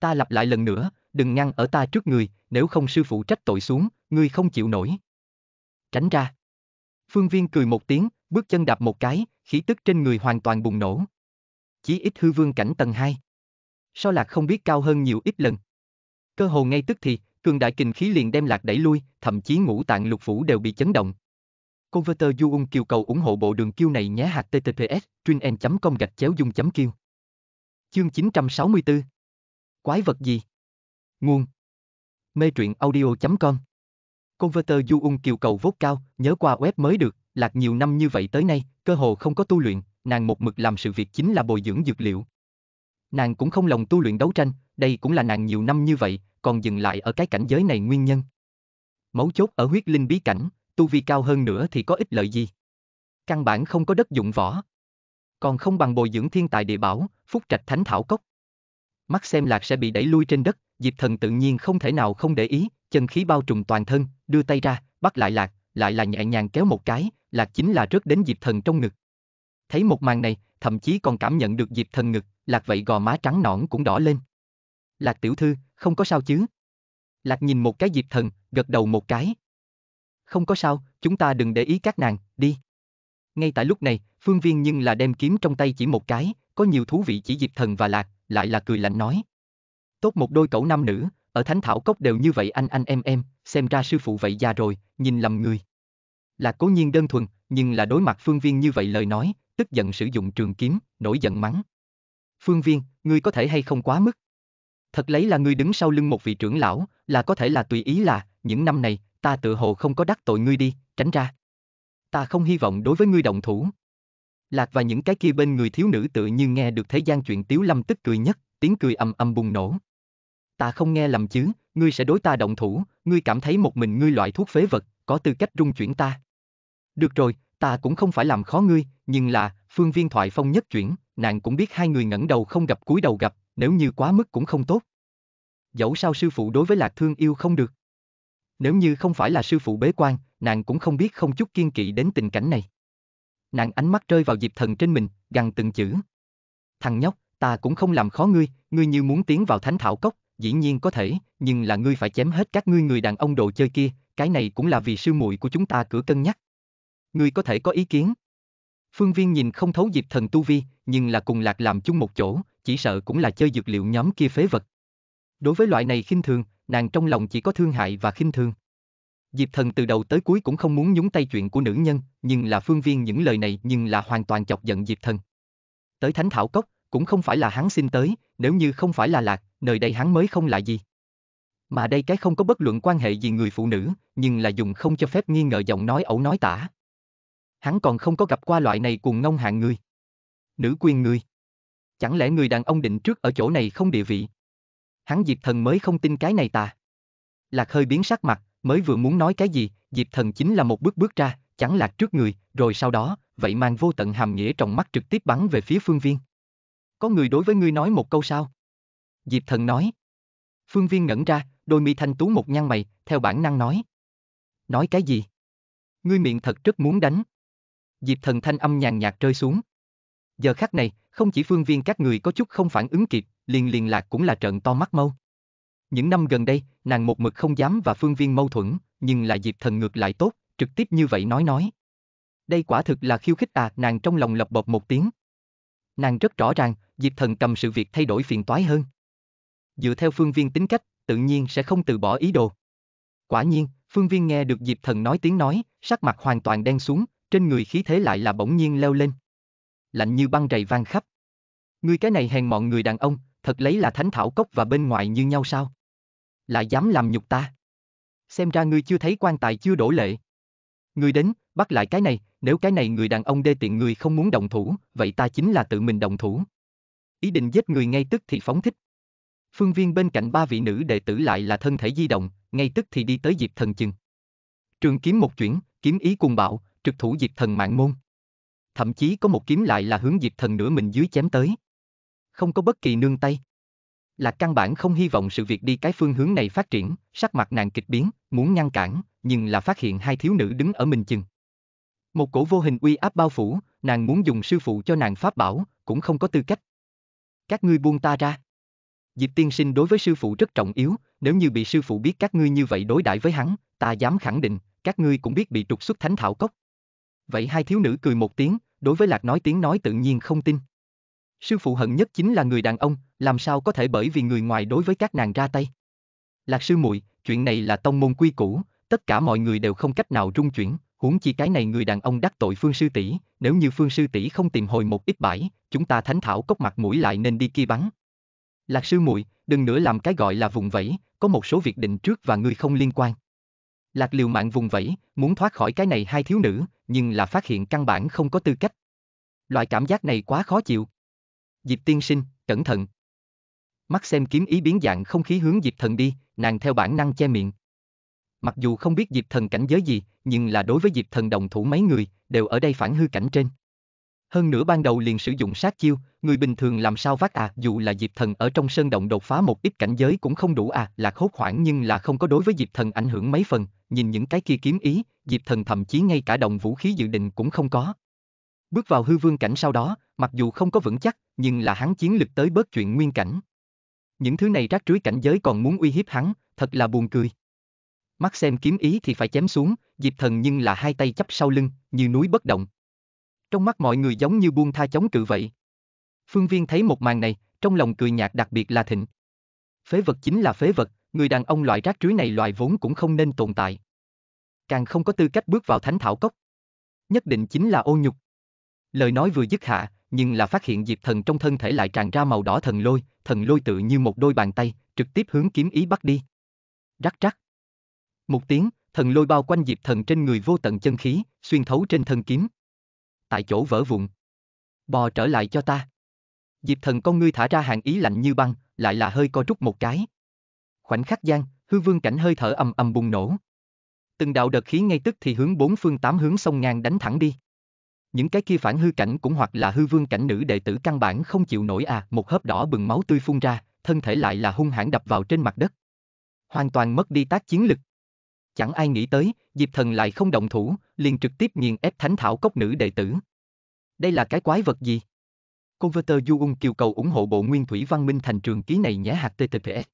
Ta lặp lại lần nữa, đừng ngăn ở ta trước người, nếu không sư phụ trách tội xuống, ngươi không chịu nổi. Tránh ra. Phương Viên cười một tiếng, bước chân đạp một cái, khí tức trên người hoàn toàn bùng nổ. Chí ít hư vương cảnh tầng 2. so lạc không biết cao hơn nhiều ít lần. Cơ hồ ngay tức thì, cường đại kình khí liền đem lạc đẩy lui, thậm chí ngũ tạng lục phủ đều bị chấn động. Converter du ung kêu cầu ủng hộ bộ đường kêu này nhé hạt ttps, chuyên com gạch chéo dung chấm kiêu. Chương 964 Quái vật gì? Nguồn Mê truyện audio.com Converter Du Ung Kiều Cầu vốt cao, nhớ qua web mới được, lạc nhiều năm như vậy tới nay, cơ hồ không có tu luyện, nàng một mực làm sự việc chính là bồi dưỡng dược liệu. Nàng cũng không lòng tu luyện đấu tranh, đây cũng là nàng nhiều năm như vậy, còn dừng lại ở cái cảnh giới này nguyên nhân. Mấu chốt ở huyết linh bí cảnh, tu vi cao hơn nữa thì có ích lợi gì? Căn bản không có đất dụng võ còn không bằng bồi dưỡng thiên tài địa bảo, phúc trạch thánh thảo cốc. Mắt xem lạc sẽ bị đẩy lui trên đất, Diệp Thần tự nhiên không thể nào không để ý, chân khí bao trùm toàn thân, đưa tay ra, bắt lại lạc, lại là nhẹ nhàng kéo một cái, lạc chính là rớt đến Diệp Thần trong ngực. Thấy một màn này, thậm chí còn cảm nhận được Diệp Thần ngực, lạc vậy gò má trắng nõn cũng đỏ lên. Lạc tiểu thư, không có sao chứ? Lạc nhìn một cái Diệp Thần, gật đầu một cái. Không có sao, chúng ta đừng để ý các nàng, đi. Ngay tại lúc này, phương viên nhưng là đem kiếm trong tay chỉ một cái, có nhiều thú vị chỉ Diệp Thần và Lạc, lại là cười lạnh nói. Tốt một đôi cậu nam nữ, ở Thánh Thảo Cốc đều như vậy anh anh em em, xem ra sư phụ vậy già rồi, nhìn lầm người. Lạc cố nhiên đơn thuần, nhưng là đối mặt phương viên như vậy lời nói, tức giận sử dụng trường kiếm, nổi giận mắng. Phương viên, ngươi có thể hay không quá mức. Thật lấy là ngươi đứng sau lưng một vị trưởng lão, là có thể là tùy ý là, những năm này, ta tự hồ không có đắc tội ngươi đi, tránh ra ta không hy vọng đối với ngươi động thủ. Lạc và những cái kia bên người thiếu nữ tự như nghe được thế gian chuyện Tiếu Lâm tức cười nhất, tiếng cười âm âm bùng nổ. Ta không nghe lầm chứ, ngươi sẽ đối ta động thủ, ngươi cảm thấy một mình ngươi loại thuốc phế vật, có tư cách rung chuyển ta. Được rồi, ta cũng không phải làm khó ngươi, nhưng là, phương viên thoại phong nhất chuyển, nàng cũng biết hai người ngẩng đầu không gặp cúi đầu gặp, nếu như quá mức cũng không tốt. Dẫu sao sư phụ đối với lạc thương yêu không được. Nếu như không phải là sư phụ bế quan, nàng cũng không biết không chút kiên kỵ đến tình cảnh này. Nàng ánh mắt rơi vào Diệp Thần trên mình, gằn từng chữ. Thằng nhóc, ta cũng không làm khó ngươi, ngươi như muốn tiến vào thánh thảo cốc, dĩ nhiên có thể, nhưng là ngươi phải chém hết các ngươi người đàn ông đồ chơi kia, cái này cũng là vì sư muội của chúng ta cửa cân nhắc. Ngươi có thể có ý kiến. Phương Viên nhìn không thấu Diệp Thần tu vi, nhưng là cùng lạc làm chung một chỗ, chỉ sợ cũng là chơi dược liệu nhóm kia phế vật. Đối với loại này khinh thường, nàng trong lòng chỉ có thương hại và khinh thường. Diệp Thần từ đầu tới cuối cũng không muốn nhúng tay chuyện của nữ nhân, nhưng là phương viên những lời này nhưng là hoàn toàn chọc giận Diệp Thần. Tới Thánh Thảo Cốc, cũng không phải là hắn xin tới, nếu như không phải là lạc, nơi đây hắn mới không là gì. Mà đây cái không có bất luận quan hệ gì người phụ nữ, nhưng là dùng không cho phép nghi ngờ giọng nói ẩu nói tả. Hắn còn không có gặp qua loại này cùng ngông hạng người. Nữ quyền người. Chẳng lẽ người đàn ông định trước ở chỗ này không địa vị? Hắn Diệp Thần mới không tin cái này tà. Lạc hơi biến sắc mặt, mới vừa muốn nói cái gì, Diệp Thần chính là một bước bước ra, chẳng lạc trước người, rồi sau đó, vậy mang vô tận hàm nghĩa trong mắt trực tiếp bắn về phía phương viên. Có người đối với ngươi nói một câu sao? Diệp Thần nói. Phương viên ngẩn ra, đôi mi thanh tú một nhăn mày, theo bản năng nói. Nói cái gì? Ngươi miệng thật rất muốn đánh. Diệp Thần thanh âm nhàn nhạt rơi xuống. Giờ khắc này, không chỉ phương viên các người có chút không phản ứng kịp, liền liền lạc cũng là trận to mắt mâu. Những năm gần đây, nàng một mực không dám và phương viên mâu thuẫn, nhưng là Diệp Thần ngược lại tốt, trực tiếp như vậy nói nói. Đây quả thực là khiêu khích à, nàng trong lòng lọc bọc một tiếng. Nàng rất rõ ràng, Diệp Thần cầm sự việc thay đổi phiền toái hơn. Dựa theo phương viên tính cách, tự nhiên sẽ không từ bỏ ý đồ. Quả nhiên, phương viên nghe được Diệp Thần nói tiếng nói, sắc mặt hoàn toàn đen xuống, trên người khí thế lại là bỗng nhiên leo lên. Lạnh như băng rầy vang khắp. Ngươi cái này hèn mọn người đàn ông, thật lấy là thánh thảo cốc và bên ngoài như nhau sao? lại dám làm nhục ta. Xem ra ngươi chưa thấy quan tài chưa đổ lệ. Ngươi đến, bắt lại cái này, nếu cái này người đàn ông đê tiện người không muốn động thủ, vậy ta chính là tự mình động thủ. Ý định giết người ngay tức thì phóng thích. Phương viên bên cạnh ba vị nữ đệ tử lại là thân thể di động, ngay tức thì đi tới Diệp Thần chừng. Trường kiếm một chuyển, kiếm ý cùng bạo, trực thủ Diệp Thần mạng môn. Thậm chí có một kiếm lại là hướng Diệp Thần nửa mình dưới chém tới. Không có bất kỳ nương tay là căn bản không hy vọng sự việc đi cái phương hướng này phát triển, sắc mặt nàng kịch biến, muốn ngăn cản, nhưng là phát hiện hai thiếu nữ đứng ở mình chừng. Một cổ vô hình uy áp bao phủ, nàng muốn dùng sư phụ cho nàng pháp bảo, cũng không có tư cách. Các ngươi buông ta ra. Diệp tiên sinh đối với sư phụ rất trọng yếu, nếu như bị sư phụ biết các ngươi như vậy đối đãi với hắn, ta dám khẳng định, các ngươi cũng biết bị trục xuất thánh thảo cốc. Vậy hai thiếu nữ cười một tiếng, đối với lạc nói tiếng nói tự nhiên không tin. Sư phụ hận nhất chính là người đàn ông, làm sao có thể bởi vì người ngoài đối với các nàng ra tay. Lạc sư muội, chuyện này là tông môn quy củ, tất cả mọi người đều không cách nào rung chuyển, huống chi cái này người đàn ông đắc tội Phương sư tỷ, nếu như Phương sư tỷ không tìm hồi một ít bãi, chúng ta thánh thảo cốc mặt mũi lại nên đi kia bắn. Lạc sư muội, đừng nữa làm cái gọi là vùng vẫy, có một số việc định trước và người không liên quan. Lạc liều mạng vùng vẫy, muốn thoát khỏi cái này hai thiếu nữ, nhưng là phát hiện căn bản không có tư cách. Loại cảm giác này quá khó chịu, Diệp tiên sinh, cẩn thận. Mắt xem kiếm ý biến dạng không khí hướng Diệp thần đi, nàng theo bản năng che miệng. Mặc dù không biết Diệp thần cảnh giới gì, nhưng là đối với Diệp thần đồng thủ mấy người, đều ở đây phản hư cảnh trên. Hơn nữa ban đầu liền sử dụng sát chiêu, người bình thường làm sao vác à, dù là Diệp Thần ở trong sơn động đột phá một ít cảnh giới cũng không đủ à, là hốt hoảng nhưng là không có đối với Diệp Thần ảnh hưởng mấy phần, nhìn những cái kia kiếm ý, Diệp Thần thậm chí ngay cả đồng vũ khí dự định cũng không có. Bước vào hư vương cảnh sau đó, mặc dù không có vững chắc, nhưng là hắn chiến lực tới bớt chuyện nguyên cảnh. Những thứ này rác rưới cảnh giới còn muốn uy hiếp hắn, thật là buồn cười. Mắt xem kiếm ý thì phải chém xuống, Diệp Thần nhưng là hai tay chắp sau lưng, như núi bất động. Trong mắt mọi người giống như buông tha chống cự vậy. Phương Viên thấy một màn này, trong lòng cười nhạt đặc biệt là thịnh. Phế vật chính là phế vật, người đàn ông loại rác rưới này loại vốn cũng không nên tồn tại. Càng không có tư cách bước vào thánh thảo cốc. Nhất định chính là ô nhục. Lời nói vừa dứt hạ, nhưng là phát hiện Diệp Thần trong thân thể lại tràn ra màu đỏ thần lôi, thần lôi tự như một đôi bàn tay, trực tiếp hướng kiếm ý bắt đi. Rắc rắc. Một tiếng, thần lôi bao quanh Diệp Thần trên người vô tận chân khí, xuyên thấu trên thân kiếm. Tại chỗ vỡ vụn. Bò trở lại cho ta. Diệp Thần con ngươi thả ra hàng ý lạnh như băng, lại là hơi co rút một cái. Khoảnh khắc gian, hư vương cảnh hơi thở ầm ầm bùng nổ. Từng đạo đợt khí ngay tức thì hướng bốn phương tám hướng sông ngang đánh thẳng đi những cái kia phản hư cảnh cũng hoặc là hư vương cảnh nữ đệ tử căn bản không chịu nổi à, một hớp đỏ bừng máu tươi phun ra, thân thể lại là hung hãn đập vào trên mặt đất. Hoàn toàn mất đi tác chiến lực. Chẳng ai nghĩ tới, Diệp Thần lại không động thủ, liền trực tiếp nghiền ép thánh thảo cốc nữ đệ tử. Đây là cái quái vật gì? Converter Du Ung kêu cầu ủng hộ bộ nguyên thủy văn minh thành trường ký này nhé hạt TTPS.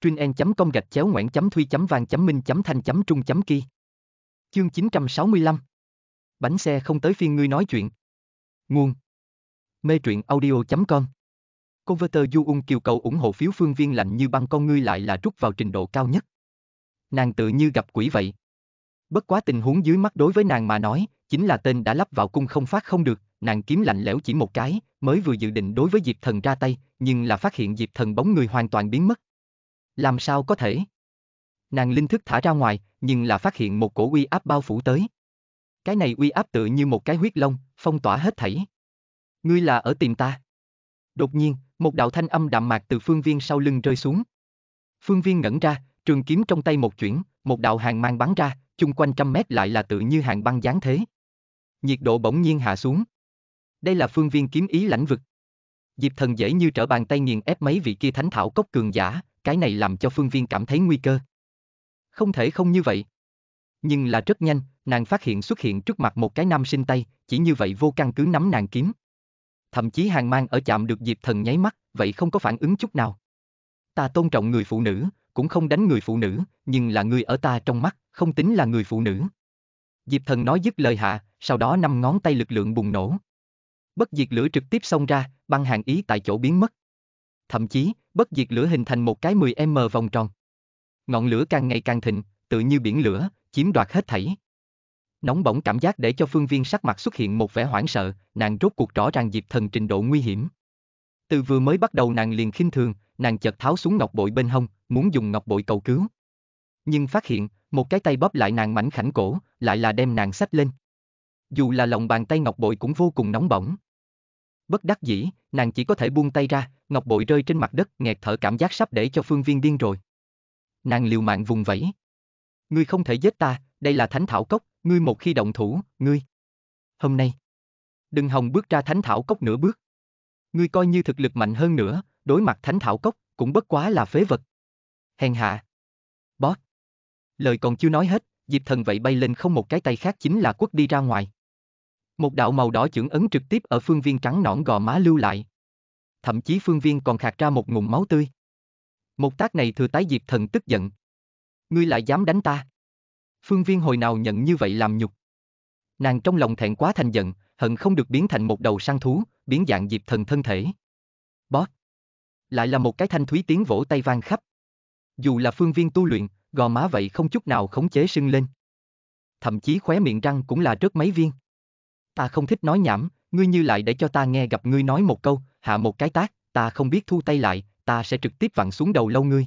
Truyen.com gạch chéo ngoãn thuy thui vàng minh chấm thanh trung chấm Chương 965 bánh xe không tới phiên ngươi nói chuyện. Nguồn Mê truyện audio.com Converter Du Ung kiều cầu ủng hộ phiếu phương viên lạnh như băng con ngươi lại là rút vào trình độ cao nhất. Nàng tự như gặp quỷ vậy. Bất quá tình huống dưới mắt đối với nàng mà nói, chính là tên đã lắp vào cung không phát không được, nàng kiếm lạnh lẽo chỉ một cái, mới vừa dự định đối với Diệp Thần ra tay, nhưng là phát hiện Diệp Thần bóng người hoàn toàn biến mất. Làm sao có thể? Nàng linh thức thả ra ngoài, nhưng là phát hiện một cổ uy áp bao phủ tới. Cái này uy áp tự như một cái huyết long, phong tỏa hết thảy. Ngươi là ở tìm ta. Đột nhiên, một đạo thanh âm đạm mạc từ phương viên sau lưng rơi xuống. Phương viên ngẩn ra, trường kiếm trong tay một chuyển, một đạo hàng mang bắn ra, chung quanh trăm mét lại là tự như hàng băng giáng thế. Nhiệt độ bỗng nhiên hạ xuống. Đây là phương viên kiếm ý lãnh vực. Diệp thần dễ như trở bàn tay nghiền ép mấy vị kia thánh thảo cốc cường giả, cái này làm cho phương viên cảm thấy nguy cơ. Không thể không như vậy. Nhưng là rất nhanh, nàng phát hiện xuất hiện trước mặt một cái nam sinh tay, chỉ như vậy vô căn cứ nắm nàng kiếm. Thậm chí hàng mang ở chạm được Diệp Thần nháy mắt, vậy không có phản ứng chút nào. Ta tôn trọng người phụ nữ, cũng không đánh người phụ nữ, nhưng là người ở ta trong mắt, không tính là người phụ nữ. Diệp Thần nói dứt lời hạ, sau đó năm ngón tay lực lượng bùng nổ. Bất diệt lửa trực tiếp xông ra, băng hàng ý tại chỗ biến mất. Thậm chí, bất diệt lửa hình thành một cái 10m vòng tròn. Ngọn lửa càng ngày càng thịnh, tự như biển lửa, chiếm đoạt hết thảy. Nóng bỏng cảm giác để cho phương viên sắc mặt xuất hiện một vẻ hoảng sợ, nàng rốt cuộc rõ ràng dịp Thần trình độ nguy hiểm. Từ vừa mới bắt đầu nàng liền khinh thường, nàng chợt tháo xuống ngọc bội bên hông, muốn dùng ngọc bội cầu cứu. Nhưng phát hiện, một cái tay bóp lại nàng mảnh khảnh cổ, lại là đem nàng sách lên. Dù là lòng bàn tay ngọc bội cũng vô cùng nóng bỏng. Bất đắc dĩ, nàng chỉ có thể buông tay ra, ngọc bội rơi trên mặt đất, nghẹt thở cảm giác sắp để cho phương viên điên rồi. Nàng liều mạng vùng vẫy ngươi không thể giết ta, đây là thánh thảo cốc, ngươi một khi động thủ, ngươi. Hôm nay, đừng hòng bước ra thánh thảo cốc nửa bước. Ngươi coi như thực lực mạnh hơn nữa, đối mặt thánh thảo cốc, cũng bất quá là phế vật. Hèn hạ. Bót Lời còn chưa nói hết, Diệp Thần vậy bay lên không một cái tay khác chính là quất đi ra ngoài. Một đạo màu đỏ chưởng ấn trực tiếp ở phương viên trắng nõn gò má lưu lại. Thậm chí phương viên còn khạc ra một ngụm máu tươi. Một tác này thừa tái Diệp Thần tức giận ngươi lại dám đánh ta. Phương Viên hồi nào nhận như vậy làm nhục. Nàng trong lòng thẹn quá thành giận, hận không được biến thành một đầu săn thú, biến dạng diệp thần thân thể. Bót. Lại là một cái thanh thúy tiếng vỗ tay vang khắp. Dù là phương viên tu luyện, gò má vậy không chút nào khống chế sưng lên. Thậm chí khóe miệng răng cũng là rớt mấy viên. Ta không thích nói nhảm, ngươi như lại để cho ta nghe gặp ngươi nói một câu, hạ một cái tác, ta không biết thu tay lại, ta sẽ trực tiếp vặn xuống đầu lâu ngươi.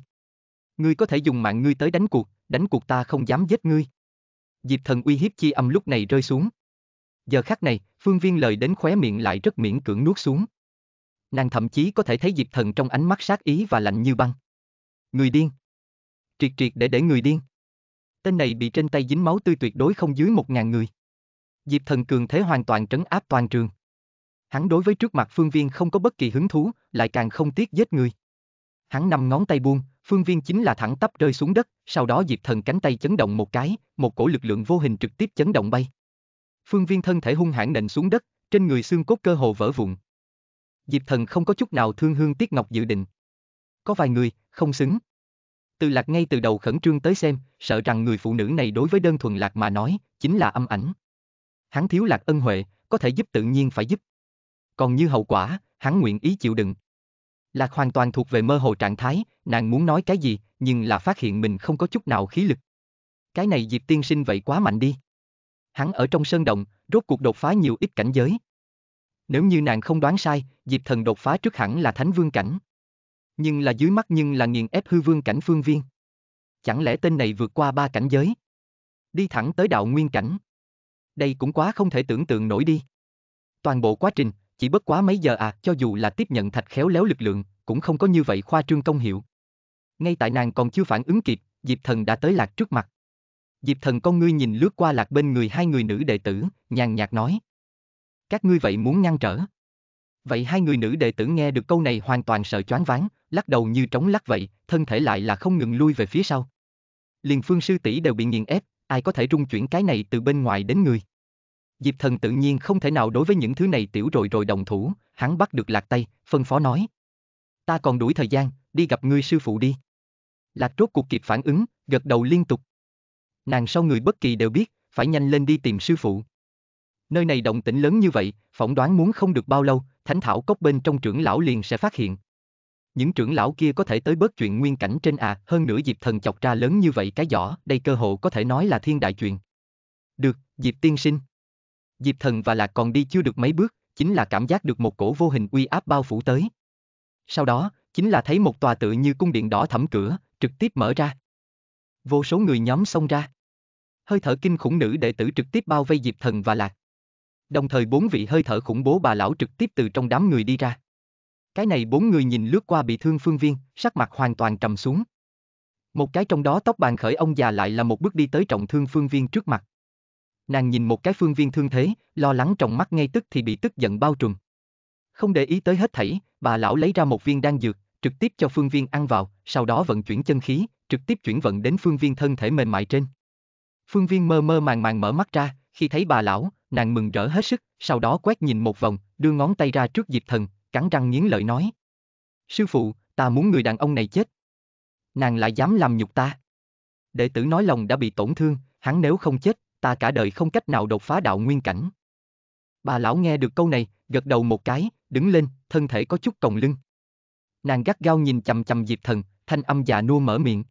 Ngươi có thể dùng mạng ngươi tới đánh cuộc, đánh cuộc ta không dám giết ngươi. Diệp thần uy hiếp chi âm lúc này rơi xuống. Giờ khắc này, phương viên lời đến khóe miệng lại rất miễn cưỡng nuốt xuống. Nàng thậm chí có thể thấy Diệp thần trong ánh mắt sát ý và lạnh như băng. Người điên. Triệt triệt để để người điên. Tên này bị trên tay dính máu tươi tuyệt đối không dưới một ngàn người. Diệp thần cường thế hoàn toàn trấn áp toàn trường. Hắn đối với trước mặt phương viên không có bất kỳ hứng thú, lại càng không tiếc giết người. Hắn nằm ngón tay buông, phương viên chính là thẳng tắp rơi xuống đất, sau đó Diệp Thần cánh tay chấn động một cái, một cổ lực lượng vô hình trực tiếp chấn động bay. Phương viên thân thể hung hãn nện xuống đất, trên người xương cốt cơ hồ vỡ vụn. Diệp Thần không có chút nào thương hương tiếc ngọc dự định. Có vài người, không xứng. Từ lạc ngay từ đầu khẩn trương tới xem, sợ rằng người phụ nữ này đối với đơn thuần lạc mà nói, chính là âm ảnh. Hắn thiếu lạc ân huệ, có thể giúp tự nhiên phải giúp. Còn như hậu quả, hắn nguyện ý chịu đựng. Lạc hoàn toàn thuộc về mơ hồ trạng thái, nàng muốn nói cái gì, nhưng là phát hiện mình không có chút nào khí lực. Cái này Diệp tiên sinh vậy quá mạnh đi. Hắn ở trong sơn động, rốt cuộc đột phá nhiều ít cảnh giới. Nếu như nàng không đoán sai, Diệp thần đột phá trước hẳn là thánh vương cảnh. Nhưng là dưới mắt nhưng là nghiền ép hư vương cảnh phương viên. Chẳng lẽ tên này vượt qua ba cảnh giới? Đi thẳng tới đạo nguyên cảnh. Đây cũng quá không thể tưởng tượng nổi đi. Toàn bộ quá trình, chỉ bất quá mấy giờ à, cho dù là tiếp nhận thạch khéo léo lực lượng, cũng không có như vậy khoa trương công hiệu. Ngay tại nàng còn chưa phản ứng kịp, Diệp Thần đã tới lạc trước mặt. Diệp Thần con ngươi nhìn lướt qua lạc bên người hai người nữ đệ tử, nhàn nhạt nói. Các ngươi vậy muốn ngăn trở. Vậy hai người nữ đệ tử nghe được câu này hoàn toàn sợ choáng váng, lắc đầu như trống lắc vậy, thân thể lại là không ngừng lui về phía sau. Liền phương sư tỷ đều bị nghiền ép, ai có thể rung chuyển cái này từ bên ngoài đến người. Diệp Thần tự nhiên không thể nào đối với những thứ này tiểu rồi rồi đồng thủ, hắn bắt được Lạc tay, phân phó nói. Ta còn đuổi thời gian, đi gặp ngươi sư phụ đi. Lạc rốt cuộc kịp phản ứng, gật đầu liên tục. Nàng sau người bất kỳ đều biết, phải nhanh lên đi tìm sư phụ. Nơi này động tĩnh lớn như vậy, phỏng đoán muốn không được bao lâu, thánh thảo cốc bên trong trưởng lão liền sẽ phát hiện. Những trưởng lão kia có thể tới bớt chuyện nguyên cảnh trên à, hơn nữa Diệp Thần chọc ra lớn như vậy cái giỏ, đây cơ hội có thể nói là thiên đại chuyện. Được, Diệp tiên sinh. Diệp Thần và Lạc còn đi chưa được mấy bước, chính là cảm giác được một cổ vô hình uy áp bao phủ tới. Sau đó, chính là thấy một tòa tự như cung điện đỏ thẫm cửa, trực tiếp mở ra. Vô số người nhóm xông ra. Hơi thở kinh khủng nữ đệ tử trực tiếp bao vây Diệp Thần và Lạc. Đồng thời bốn vị hơi thở khủng bố bà lão trực tiếp từ trong đám người đi ra. Cái này bốn người nhìn lướt qua bị thương phương viên, sắc mặt hoàn toàn trầm xuống. Một cái trong đó tóc bàn khởi ông già lại là một bước đi tới trọng thương phương viên trước mặt. Nàng nhìn một cái phương viên thương thế, lo lắng trong mắt ngay tức thì bị tức giận bao trùm. Không để ý tới hết thảy, bà lão lấy ra một viên đan dược, trực tiếp cho phương viên ăn vào, sau đó vận chuyển chân khí, trực tiếp chuyển vận đến phương viên thân thể mềm mại trên. Phương viên mơ mơ màng màng mở mắt ra, khi thấy bà lão, nàng mừng rỡ hết sức, sau đó quét nhìn một vòng, đưa ngón tay ra trước diệp thần, cắn răng nghiến lợi nói. Sư phụ, ta muốn người đàn ông này chết. Nàng lại dám làm nhục ta. Đệ tử nói lòng đã bị tổn thương, hắn nếu không chết, ta cả đời không cách nào đột phá đạo nguyên cảnh. Bà lão nghe được câu này, gật đầu một cái, đứng lên, thân thể có chút còng lưng. Nàng gắt gao nhìn chầm chầm Diệp Thần, thanh âm già nua mở miệng.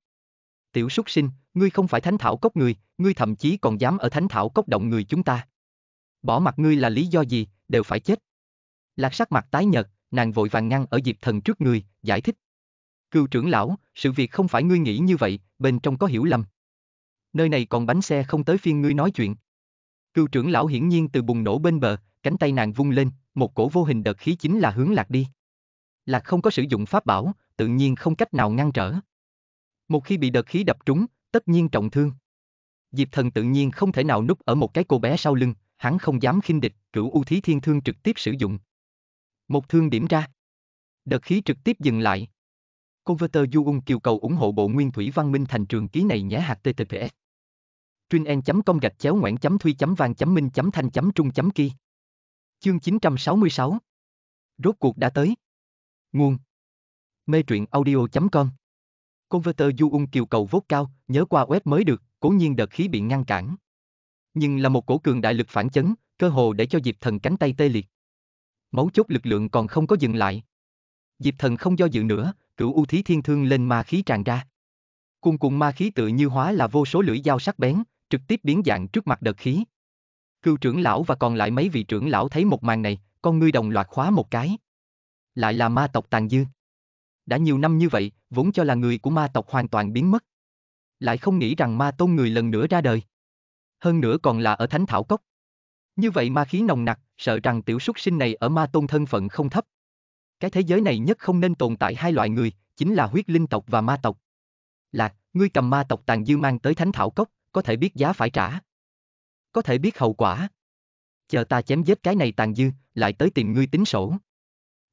Tiểu súc sinh, ngươi không phải thánh thảo cốc người, ngươi thậm chí còn dám ở thánh thảo cốc động người chúng ta. Bỏ mặt ngươi là lý do gì, đều phải chết. Lạc sắc mặt tái nhợt, nàng vội vàng ngăn ở Diệp Thần trước người, giải thích. Cựu trưởng lão, sự việc không phải ngươi nghĩ như vậy, bên trong có hiểu lầm nơi này còn bánh xe không tới phiên ngươi nói chuyện. Cưu trưởng lão hiển nhiên từ bùng nổ bên bờ, cánh tay nàng vung lên, một cổ vô hình đợt khí chính là hướng lạc đi. Lạc không có sử dụng pháp bảo, tự nhiên không cách nào ngăn trở. Một khi bị đợt khí đập trúng, tất nhiên trọng thương. Diệp thần tự nhiên không thể nào núp ở một cái cô bé sau lưng, hắn không dám khinh địch, cửu u thí thiên thương trực tiếp sử dụng. Một thương điểm ra. Đợt khí trực tiếp dừng lại. Converter Du Ung kêu cầu ủng hộ bộ nguyên thủy văn minh thành trường ký này nhé https Tuyên en.com gạch chéo ngoãn chấm thuy chấm vàng chấm minh chấm thanh chấm trung chấm kia. Chương 966 Rốt cuộc đã tới. Nguồn Mê truyện audio.com Converter du ung kiều cầu vốt cao, nhớ qua web mới được, cố nhiên đợt khí bị ngăn cản. Nhưng là một cổ cường đại lực phản chấn, cơ hồ để cho Diệp Thần cánh tay tê liệt. máu chốt lực lượng còn không có dừng lại. Diệp Thần không do dự nữa, cửu u thí thiên thương lên ma khí tràn ra. Cuồn cuộn ma khí tự như hóa là vô số lưỡi dao sắc bén, trực tiếp biến dạng trước mặt đợt khí. Cưu trưởng lão và còn lại mấy vị trưởng lão thấy một màn này, con ngươi đồng loạt khóa một cái. Lại là ma tộc tàn dư. Đã nhiều năm như vậy, vốn cho là người của ma tộc hoàn toàn biến mất. Lại không nghĩ rằng ma tôn người lần nữa ra đời. Hơn nữa còn là ở thánh thảo cốc. Như vậy ma khí nồng nặc, sợ rằng tiểu súc sinh này ở ma tôn thân phận không thấp. Cái thế giới này nhất không nên tồn tại hai loại người, chính là huyết linh tộc và ma tộc. Lạc, ngươi cầm ma tộc tàn dư mang tới thánh thảo cốc, có thể biết giá phải trả. Có thể biết hậu quả. Chờ ta chém giết cái này tàn dư, lại tới tìm ngươi tính sổ.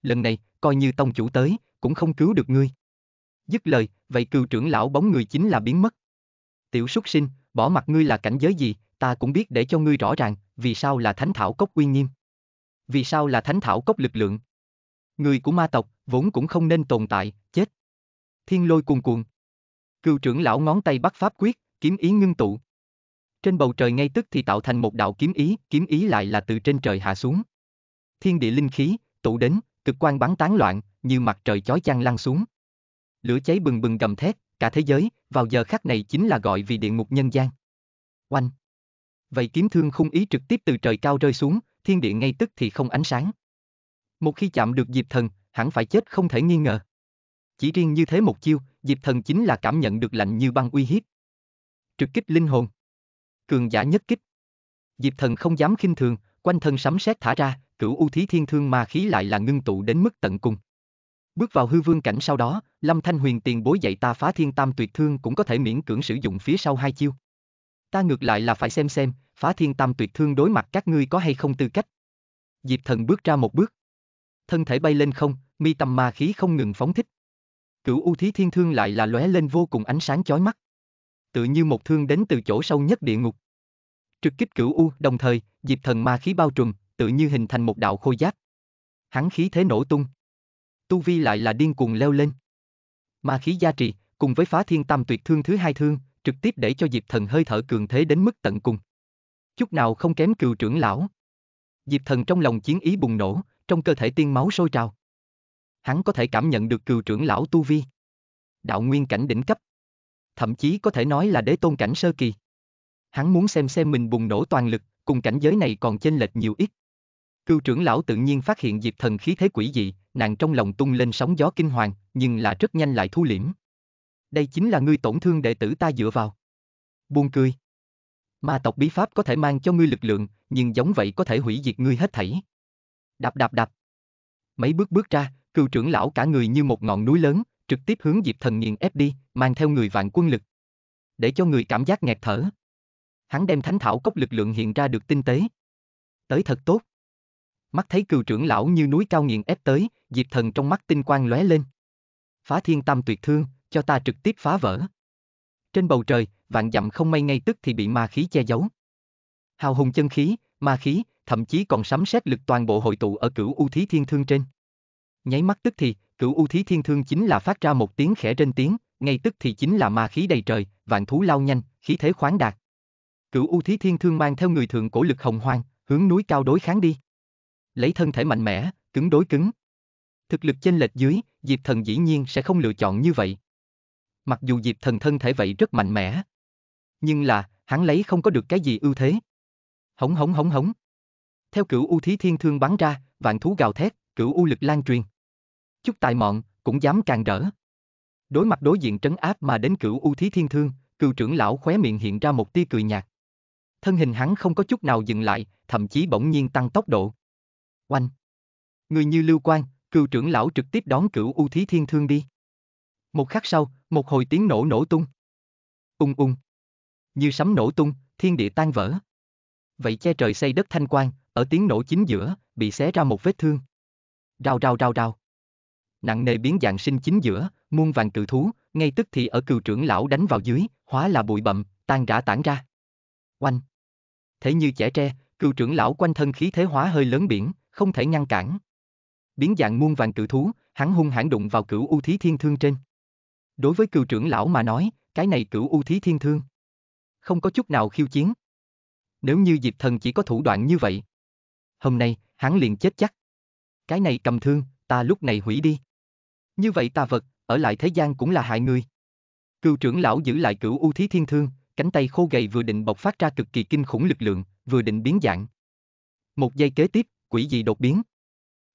Lần này, coi như tông chủ tới, cũng không cứu được ngươi. Dứt lời, vậy cựu trưởng lão bóng người chính là biến mất. Tiểu súc sinh, bỏ mặt ngươi là cảnh giới gì, ta cũng biết để cho ngươi rõ ràng, vì sao là thánh thảo cốc uy nghiêm. Vì sao là thánh thảo cốc lực lượng. Người của ma tộc, vốn cũng không nên tồn tại, chết. Thiên lôi cuồn cuồn. cựu trưởng lão ngón tay bắt pháp quyết, kiếm ý ngưng tụ. Trên bầu trời ngay tức thì tạo thành một đạo kiếm ý, kiếm ý lại là từ trên trời hạ xuống. Thiên địa linh khí, tụ đến, cực quan bắn tán loạn, như mặt trời chói chang lăn xuống. Lửa cháy bừng bừng gầm thét, cả thế giới, vào giờ khắc này chính là gọi vì địa ngục nhân gian. Oanh! Vậy kiếm thương khung ý trực tiếp từ trời cao rơi xuống, thiên địa ngay tức thì không ánh sáng. Một khi chạm được Diệp Thần, hẳn phải chết không thể nghi ngờ. Chỉ riêng như thế một chiêu, Diệp Thần chính là cảm nhận được lạnh như băng uy hiếp. Trực kích linh hồn. Cường giả nhất kích. Diệp thần không dám khinh thường, quanh thân sấm sét thả ra, cửu u thí thiên thương ma khí lại là ngưng tụ đến mức tận cùng. Bước vào hư vương cảnh sau đó, Lâm Thanh Huyền tiền bối dạy ta phá thiên tam tuyệt thương cũng có thể miễn cưỡng sử dụng phía sau hai chiêu. Ta ngược lại là phải xem xem, phá thiên tam tuyệt thương đối mặt các ngươi có hay không tư cách. Diệp thần bước ra một bước. Thân thể bay lên không, mi tâm ma khí không ngừng phóng thích. Cửu u thí thiên thương lại là lóe lên vô cùng ánh sáng chói mắt tự như một thương đến từ chỗ sâu nhất địa ngục. Trực kích cửu u, đồng thời, diệp thần ma khí bao trùm, tự như hình thành một đạo khôi giáp. Hắn khí thế nổ tung. Tu vi lại là điên cuồng leo lên. Ma khí gia trì, cùng với phá thiên tam tuyệt thương thứ hai thương, trực tiếp để cho diệp thần hơi thở cường thế đến mức tận cùng. Chút nào không kém cừu trưởng lão. Diệp thần trong lòng chiến ý bùng nổ, trong cơ thể tiên máu sôi trào. Hắn có thể cảm nhận được cừu trưởng lão tu vi. Đạo nguyên cảnh đỉnh cấp thậm chí có thể nói là đế tôn cảnh sơ kỳ. Hắn muốn xem xem mình bùng nổ toàn lực, cùng cảnh giới này còn chênh lệch nhiều ít. Cưu trưởng lão tự nhiên phát hiện Diệp Thần khí thế quỷ dị, nàng trong lòng tung lên sóng gió kinh hoàng, nhưng là rất nhanh lại thu liễm. Đây chính là ngươi tổn thương đệ tử ta dựa vào. Buông cười. Ma tộc bí pháp có thể mang cho ngươi lực lượng, nhưng giống vậy có thể hủy diệt ngươi hết thảy. Đạp đạp đạp. Mấy bước bước ra, cưu trưởng lão cả người như một ngọn núi lớn, trực tiếp hướng Diệp Thần nghiền ép đi, mang theo người vạn quân lực. Để cho người cảm giác nghẹt thở. Hắn đem thánh thảo cốc lực lượng hiện ra được tinh tế. Tới thật tốt. Mắt thấy cựu trưởng lão như núi cao nghiền ép tới, Diệp Thần trong mắt tinh quang lóe lên. Phá thiên tam tuyệt thương, cho ta trực tiếp phá vỡ. Trên bầu trời, vạn dặm không may ngay tức thì bị ma khí che giấu. Hào hùng chân khí, ma khí, thậm chí còn sắm xét lực toàn bộ hội tụ ở cửu u thí thiên thương trên. Nháy mắt tức thì, Cửu U Thí Thiên Thương chính là phát ra một tiếng khẽ trên tiếng, ngay tức thì chính là ma khí đầy trời, vạn thú lao nhanh, khí thế khoáng đạt. Cửu U Thí Thiên Thương mang theo người thượng cổ lực hồng hoang, hướng núi cao đối kháng đi. Lấy thân thể mạnh mẽ, cứng đối cứng. Thực lực chênh lệch dưới, Diệp Thần dĩ nhiên sẽ không lựa chọn như vậy. Mặc dù Diệp Thần thân thể vậy rất mạnh mẽ, nhưng là, hắn lấy không có được cái gì ưu thế. Hống hống hống hống. Theo cửu u thí thiên thương bắn ra, vạn thú gào thét, cửu u lực lan truyền chút tài mọn, cũng dám càng rỡ. Đối mặt đối diện trấn áp mà đến cửu u thí thiên thương, cựu trưởng lão khóe miệng hiện ra một tia cười nhạt. Thân hình hắn không có chút nào dừng lại, thậm chí bỗng nhiên tăng tốc độ. Oanh! Người như lưu quan, cựu trưởng lão trực tiếp đón cửu u thí thiên thương đi. Một khắc sau, một hồi tiếng nổ nổ tung. Ung ung. Như sấm nổ tung, thiên địa tan vỡ. Vậy che trời xây đất thanh quan, ở tiếng nổ chính giữa, bị xé ra một vết thương. Rào rào rào rào nặng nề biến dạng sinh chính giữa, muôn vàng cự thú, ngay tức thì ở cừu trưởng lão đánh vào dưới, hóa là bụi bậm, tan rã tản ra. Oanh! Thế như trẻ tre, cừu trưởng lão quanh thân khí thế hóa hơi lớn biển, không thể ngăn cản. Biến dạng muôn vàng cự thú, hắn hung hãn đụng vào cửu u thí thiên thương trên. Đối với cừu trưởng lão mà nói, cái này cửu u thí thiên thương. Không có chút nào khiêu chiến. Nếu như Diệp Thần chỉ có thủ đoạn như vậy. Hôm nay, hắn liền chết chắc. Cái này cầm thương, ta lúc này hủy đi. Như vậy tà vật, ở lại thế gian cũng là hại người. Cựu trưởng lão giữ lại cửu u thí thiên thương, cánh tay khô gầy vừa định bộc phát ra cực kỳ kinh khủng lực lượng, vừa định biến dạng. Một giây kế tiếp, quỷ dị đột biến.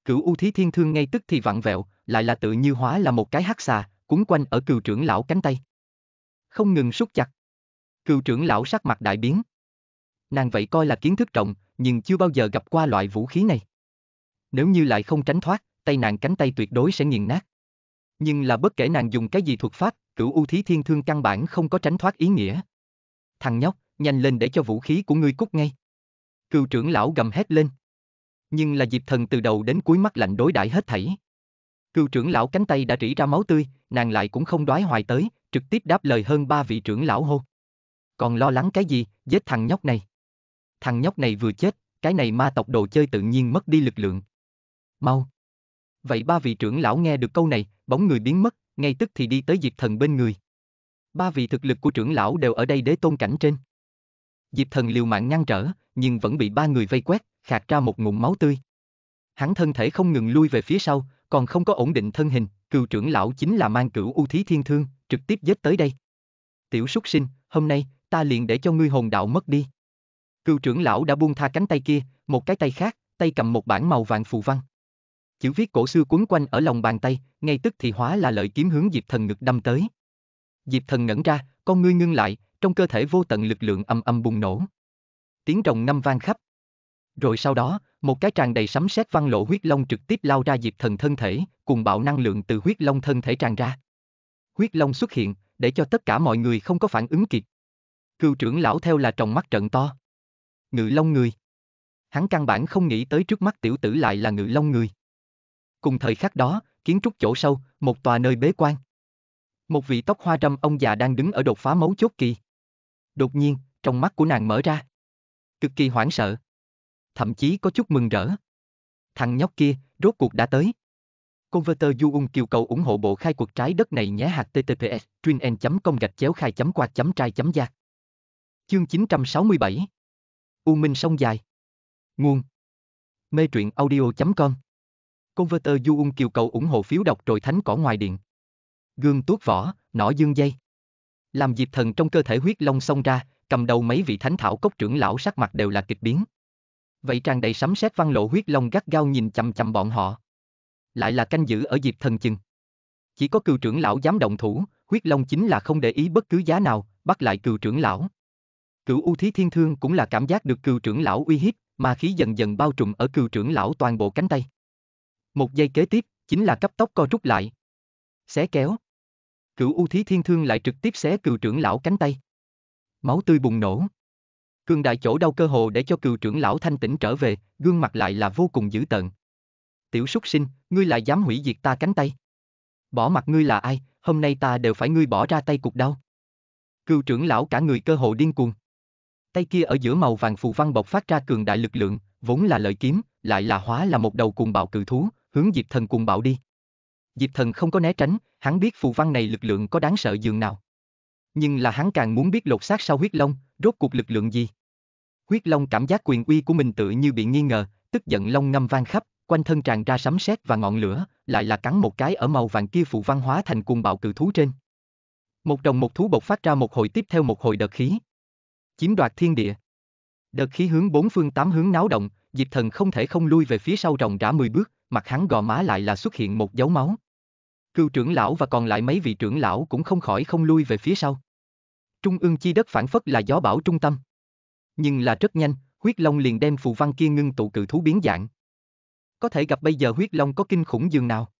Cửu u thí thiên thương ngay tức thì vặn vẹo, lại là tự như hóa là một cái hắc xà, cuốn quanh ở cựu trưởng lão cánh tay. Không ngừng sút chặt. Cựu trưởng lão sắc mặt đại biến. Nàng vậy coi là kiến thức rộng, nhưng chưa bao giờ gặp qua loại vũ khí này. Nếu như lại không tránh thoát, tay nàng cánh tay tuyệt đối sẽ nghiền nát nhưng là bất kể nàng dùng cái gì thuật pháp, cửu u thí thiên thương căn bản không có tránh thoát ý nghĩa. Thằng nhóc, nhanh lên để cho vũ khí của ngươi cút ngay. Cựu trưởng lão gầm hét lên. Nhưng là Diệp Thần từ đầu đến cuối mắt lạnh đối đãi hết thảy. Cựu trưởng lão cánh tay đã rỉ ra máu tươi, nàng lại cũng không đoái hoài tới, trực tiếp đáp lời hơn ba vị trưởng lão hô. Còn lo lắng cái gì, giết thằng nhóc này. Thằng nhóc này vừa chết, cái này ma tộc đồ chơi tự nhiên mất đi lực lượng. Mau. Vậy ba vị trưởng lão nghe được câu này, bóng người biến mất, ngay tức thì đi tới Diệp Thần bên người. Ba vị thực lực của trưởng lão đều ở đây đế tôn cảnh trên. Diệp Thần liều mạng ngăn trở, nhưng vẫn bị ba người vây quét, khạc ra một ngụm máu tươi. Hắn thân thể không ngừng lui về phía sau, còn không có ổn định thân hình, cựu trưởng lão chính là mang cửu u thí thiên thương, trực tiếp giết tới đây. Tiểu súc sinh, hôm nay, ta liền để cho ngươi hồn đạo mất đi. Cựu trưởng lão đã buông tha cánh tay kia, một cái tay khác, tay cầm một bản màu vàng phù văn chữ viết cổ xưa quấn quanh ở lòng bàn tay, ngay tức thì hóa là lợi kiếm hướng Diệp Thần ngực đâm tới. Diệp Thần ngẩn ra, con ngươi ngưng lại, trong cơ thể vô tận lực lượng âm âm bùng nổ. Tiếng rồng ngâm vang khắp. Rồi sau đó, một cái tràn đầy sấm sét văn lộ huyết long trực tiếp lao ra Diệp Thần thân thể, cùng bạo năng lượng từ huyết long thân thể tràn ra. Huyết long xuất hiện, để cho tất cả mọi người không có phản ứng kịp. cựu trưởng lão theo là tròng mắt trận to. Ngự long người. Hắn căn bản không nghĩ tới trước mắt tiểu tử lại là ngự long người. Cùng thời khắc đó, kiến trúc chỗ sâu, một tòa nơi bế quan. Một vị tóc hoa râm ông già đang đứng ở đột phá mấu chốt kỳ. Đột nhiên, trong mắt của nàng mở ra. Cực kỳ hoảng sợ. Thậm chí có chút mừng rỡ. Thằng nhóc kia, rốt cuộc đã tới. Converter ung kêu cầu ủng hộ bộ khai cuộc trái đất này nhé hạt TTPS, chuyên n com gạch chéo khai chấm quạt chấm trai chấm giác. Chương 967 U Minh sông dài Nguồn Mê truyện audio.com Converter Ung Kiều cầu ủng hộ phiếu đọc trội thánh cỏ ngoài điện. Gương tuốt vỏ, nỏ dương dây. Làm diệp thần trong cơ thể huyết long xông ra, cầm đầu mấy vị thánh thảo cốc trưởng lão sắc mặt đều là kịch biến. Vậy tràn đầy sấm sét văn lộ huyết long gắt gao nhìn chằm chằm bọn họ. Lại là canh giữ ở diệp thần chừng. Chỉ có cựu trưởng lão dám động thủ, huyết long chính là không để ý bất cứ giá nào, bắt lại cựu trưởng lão. cựu U Thí Thiên Thương cũng là cảm giác được cựu trưởng lão uy hiếp, mà khí dần dần bao trùm ở cựu trưởng lão toàn bộ cánh tay. Một giây kế tiếp, chính là cấp tốc co rút lại. Xé kéo. Cửu U Thí Thiên Thương lại trực tiếp xé cừu trưởng lão cánh tay. Máu tươi bùng nổ. Cường đại chỗ đau cơ hồ để cho cừu trưởng lão thanh tỉnh trở về, gương mặt lại là vô cùng dữ tợn. Tiểu súc sinh, ngươi lại dám hủy diệt ta cánh tay. Bỏ mặt ngươi là ai, hôm nay ta đều phải ngươi bỏ ra tay cục đau. Cừu trưởng lão cả người cơ hồ điên cuồng. Tay kia ở giữa màu vàng phù văn bộc phát ra cường đại lực lượng, vốn là lợi kiếm, lại là hóa là một đầu cuồng bạo cự thú, hướng Diệp Thần cùng bạo đi. Diệp Thần không có né tránh, hắn biết phù văn này lực lượng có đáng sợ dường nào. Nhưng là hắn càng muốn biết lột xác sau huyết long, rốt cuộc lực lượng gì. Huyết long cảm giác quyền uy của mình tự như bị nghi ngờ, tức giận long ngâm vang khắp, quanh thân tràn ra sấm sét và ngọn lửa, lại là cắn một cái ở màu vàng kia phù văn hóa thành cuồng bạo cự thú trên. Một đồng một thú bộc phát ra một hồi tiếp theo một hồi đợt khí. Chiếm đoạt thiên địa. Đợt khí hướng bốn phương tám hướng náo động, Diệp Thần không thể không lui về phía sau ròng rã 10 bước, mặt hắn gò má lại là xuất hiện một dấu máu. Cưu trưởng lão và còn lại mấy vị trưởng lão cũng không khỏi không lui về phía sau. Trung ương chi đất phản phất là gió bão trung tâm. Nhưng là rất nhanh, huyết long liền đem phù văn kia ngưng tụ cự thú biến dạng. Có thể gặp bây giờ huyết long có kinh khủng dường nào.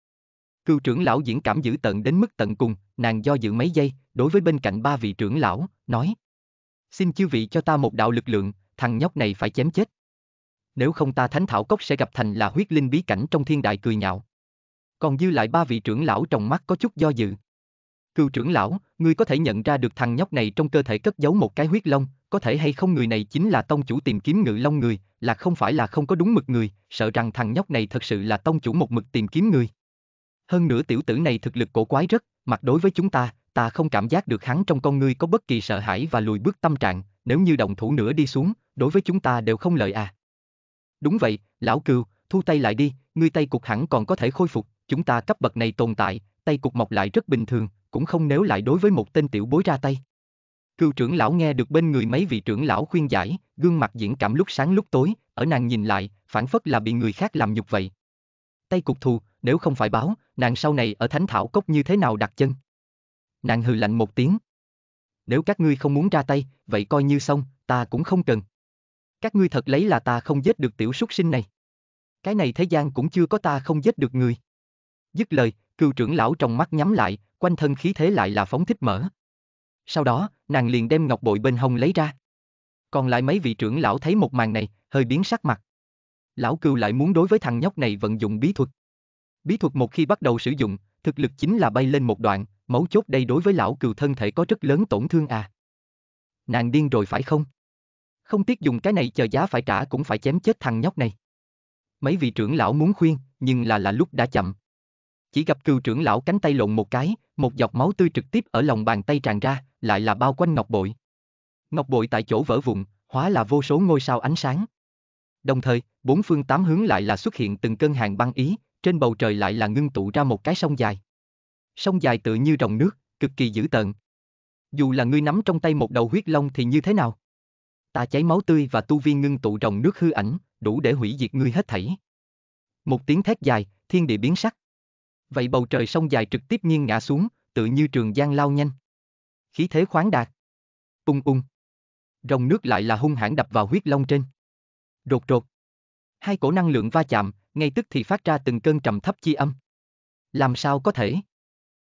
Cưu trưởng lão diễn cảm dữ tận đến mức tận cùng, nàng do dự mấy giây, đối với bên cạnh ba vị trưởng lão, nói. Xin chư vị cho ta một đạo lực lượng, thằng nhóc này phải chém chết nếu không ta thánh thảo cốc sẽ gặp thành là huyết linh bí cảnh trong thiên đại cười nhạo. Còn dư lại ba vị trưởng lão trong mắt có chút do dự. Cựu trưởng lão, ngươi có thể nhận ra được thằng nhóc này trong cơ thể cất giấu một cái huyết long, có thể hay không người này chính là tông chủ tìm kiếm ngự long người, là không phải là không có đúng mực người, sợ rằng thằng nhóc này thật sự là tông chủ một mực tìm kiếm người. Hơn nữa tiểu tử này thực lực cổ quái rất, mặt đối với chúng ta, ta không cảm giác được hắn trong con ngươi có bất kỳ sợ hãi và lùi bước tâm trạng, nếu như đồng thủ nữa đi xuống, đối với chúng ta đều không lợi à. Đúng vậy, lão cừu, thu tay lại đi, ngươi tay cục hẳn còn có thể khôi phục, chúng ta cấp bậc này tồn tại, tay cục mọc lại rất bình thường, cũng không nếu lại đối với một tên tiểu bối ra tay. Cưu trưởng lão nghe được bên người mấy vị trưởng lão khuyên giải, gương mặt diễn cảm lúc sáng lúc tối, ở nàng nhìn lại, phản phất là bị người khác làm nhục vậy. Tay cục thù, nếu không phải báo, nàng sau này ở thánh thảo cốc như thế nào đặt chân? Nàng hừ lạnh một tiếng. Nếu các ngươi không muốn ra tay, vậy coi như xong, ta cũng không cần. Các ngươi thật lấy là ta không giết được tiểu súc sinh này. Cái này thế gian cũng chưa có ta không giết được người. Dứt lời, cựu trưởng lão trong mắt nhắm lại, quanh thân khí thế lại là phóng thích mở. Sau đó, nàng liền đem ngọc bội bên hông lấy ra. Còn lại mấy vị trưởng lão thấy một màn này, hơi biến sắc mặt. Lão cừu lại muốn đối với thằng nhóc này vận dụng bí thuật. Bí thuật một khi bắt đầu sử dụng, thực lực chính là bay lên một đoạn, mấu chốt đây đối với lão cừu thân thể có rất lớn tổn thương à. Nàng điên rồi phải không? không tiếc dùng cái này chờ giá phải trả cũng phải chém chết thằng nhóc này. Mấy vị trưởng lão muốn khuyên, nhưng là là lúc đã chậm. Chỉ gặp cựu trưởng lão cánh tay lộn một cái, một giọt máu tươi trực tiếp ở lòng bàn tay tràn ra, lại là bao quanh ngọc bội. Ngọc bội tại chỗ vỡ vụn, hóa là vô số ngôi sao ánh sáng. Đồng thời, bốn phương tám hướng lại là xuất hiện từng cơn hàng băng ý, trên bầu trời lại là ngưng tụ ra một cái sông dài. Sông dài tự như rồng nước, cực kỳ dữ tợn. Dù là ngươi nắm trong tay một đầu huyết long thì như thế nào? ta cháy máu tươi và tu vi ngưng tụ rồng nước hư ảnh, đủ để hủy diệt ngươi hết thảy. Một tiếng thét dài, thiên địa biến sắc. Vậy bầu trời sông dài trực tiếp nghiêng ngã xuống, tự như trường giang lao nhanh. Khí thế khoáng đạt. Ung ung. Rồng nước lại là hung hãn đập vào huyết long trên. Rột rột. Hai cổ năng lượng va chạm, ngay tức thì phát ra từng cơn trầm thấp chi âm. Làm sao có thể?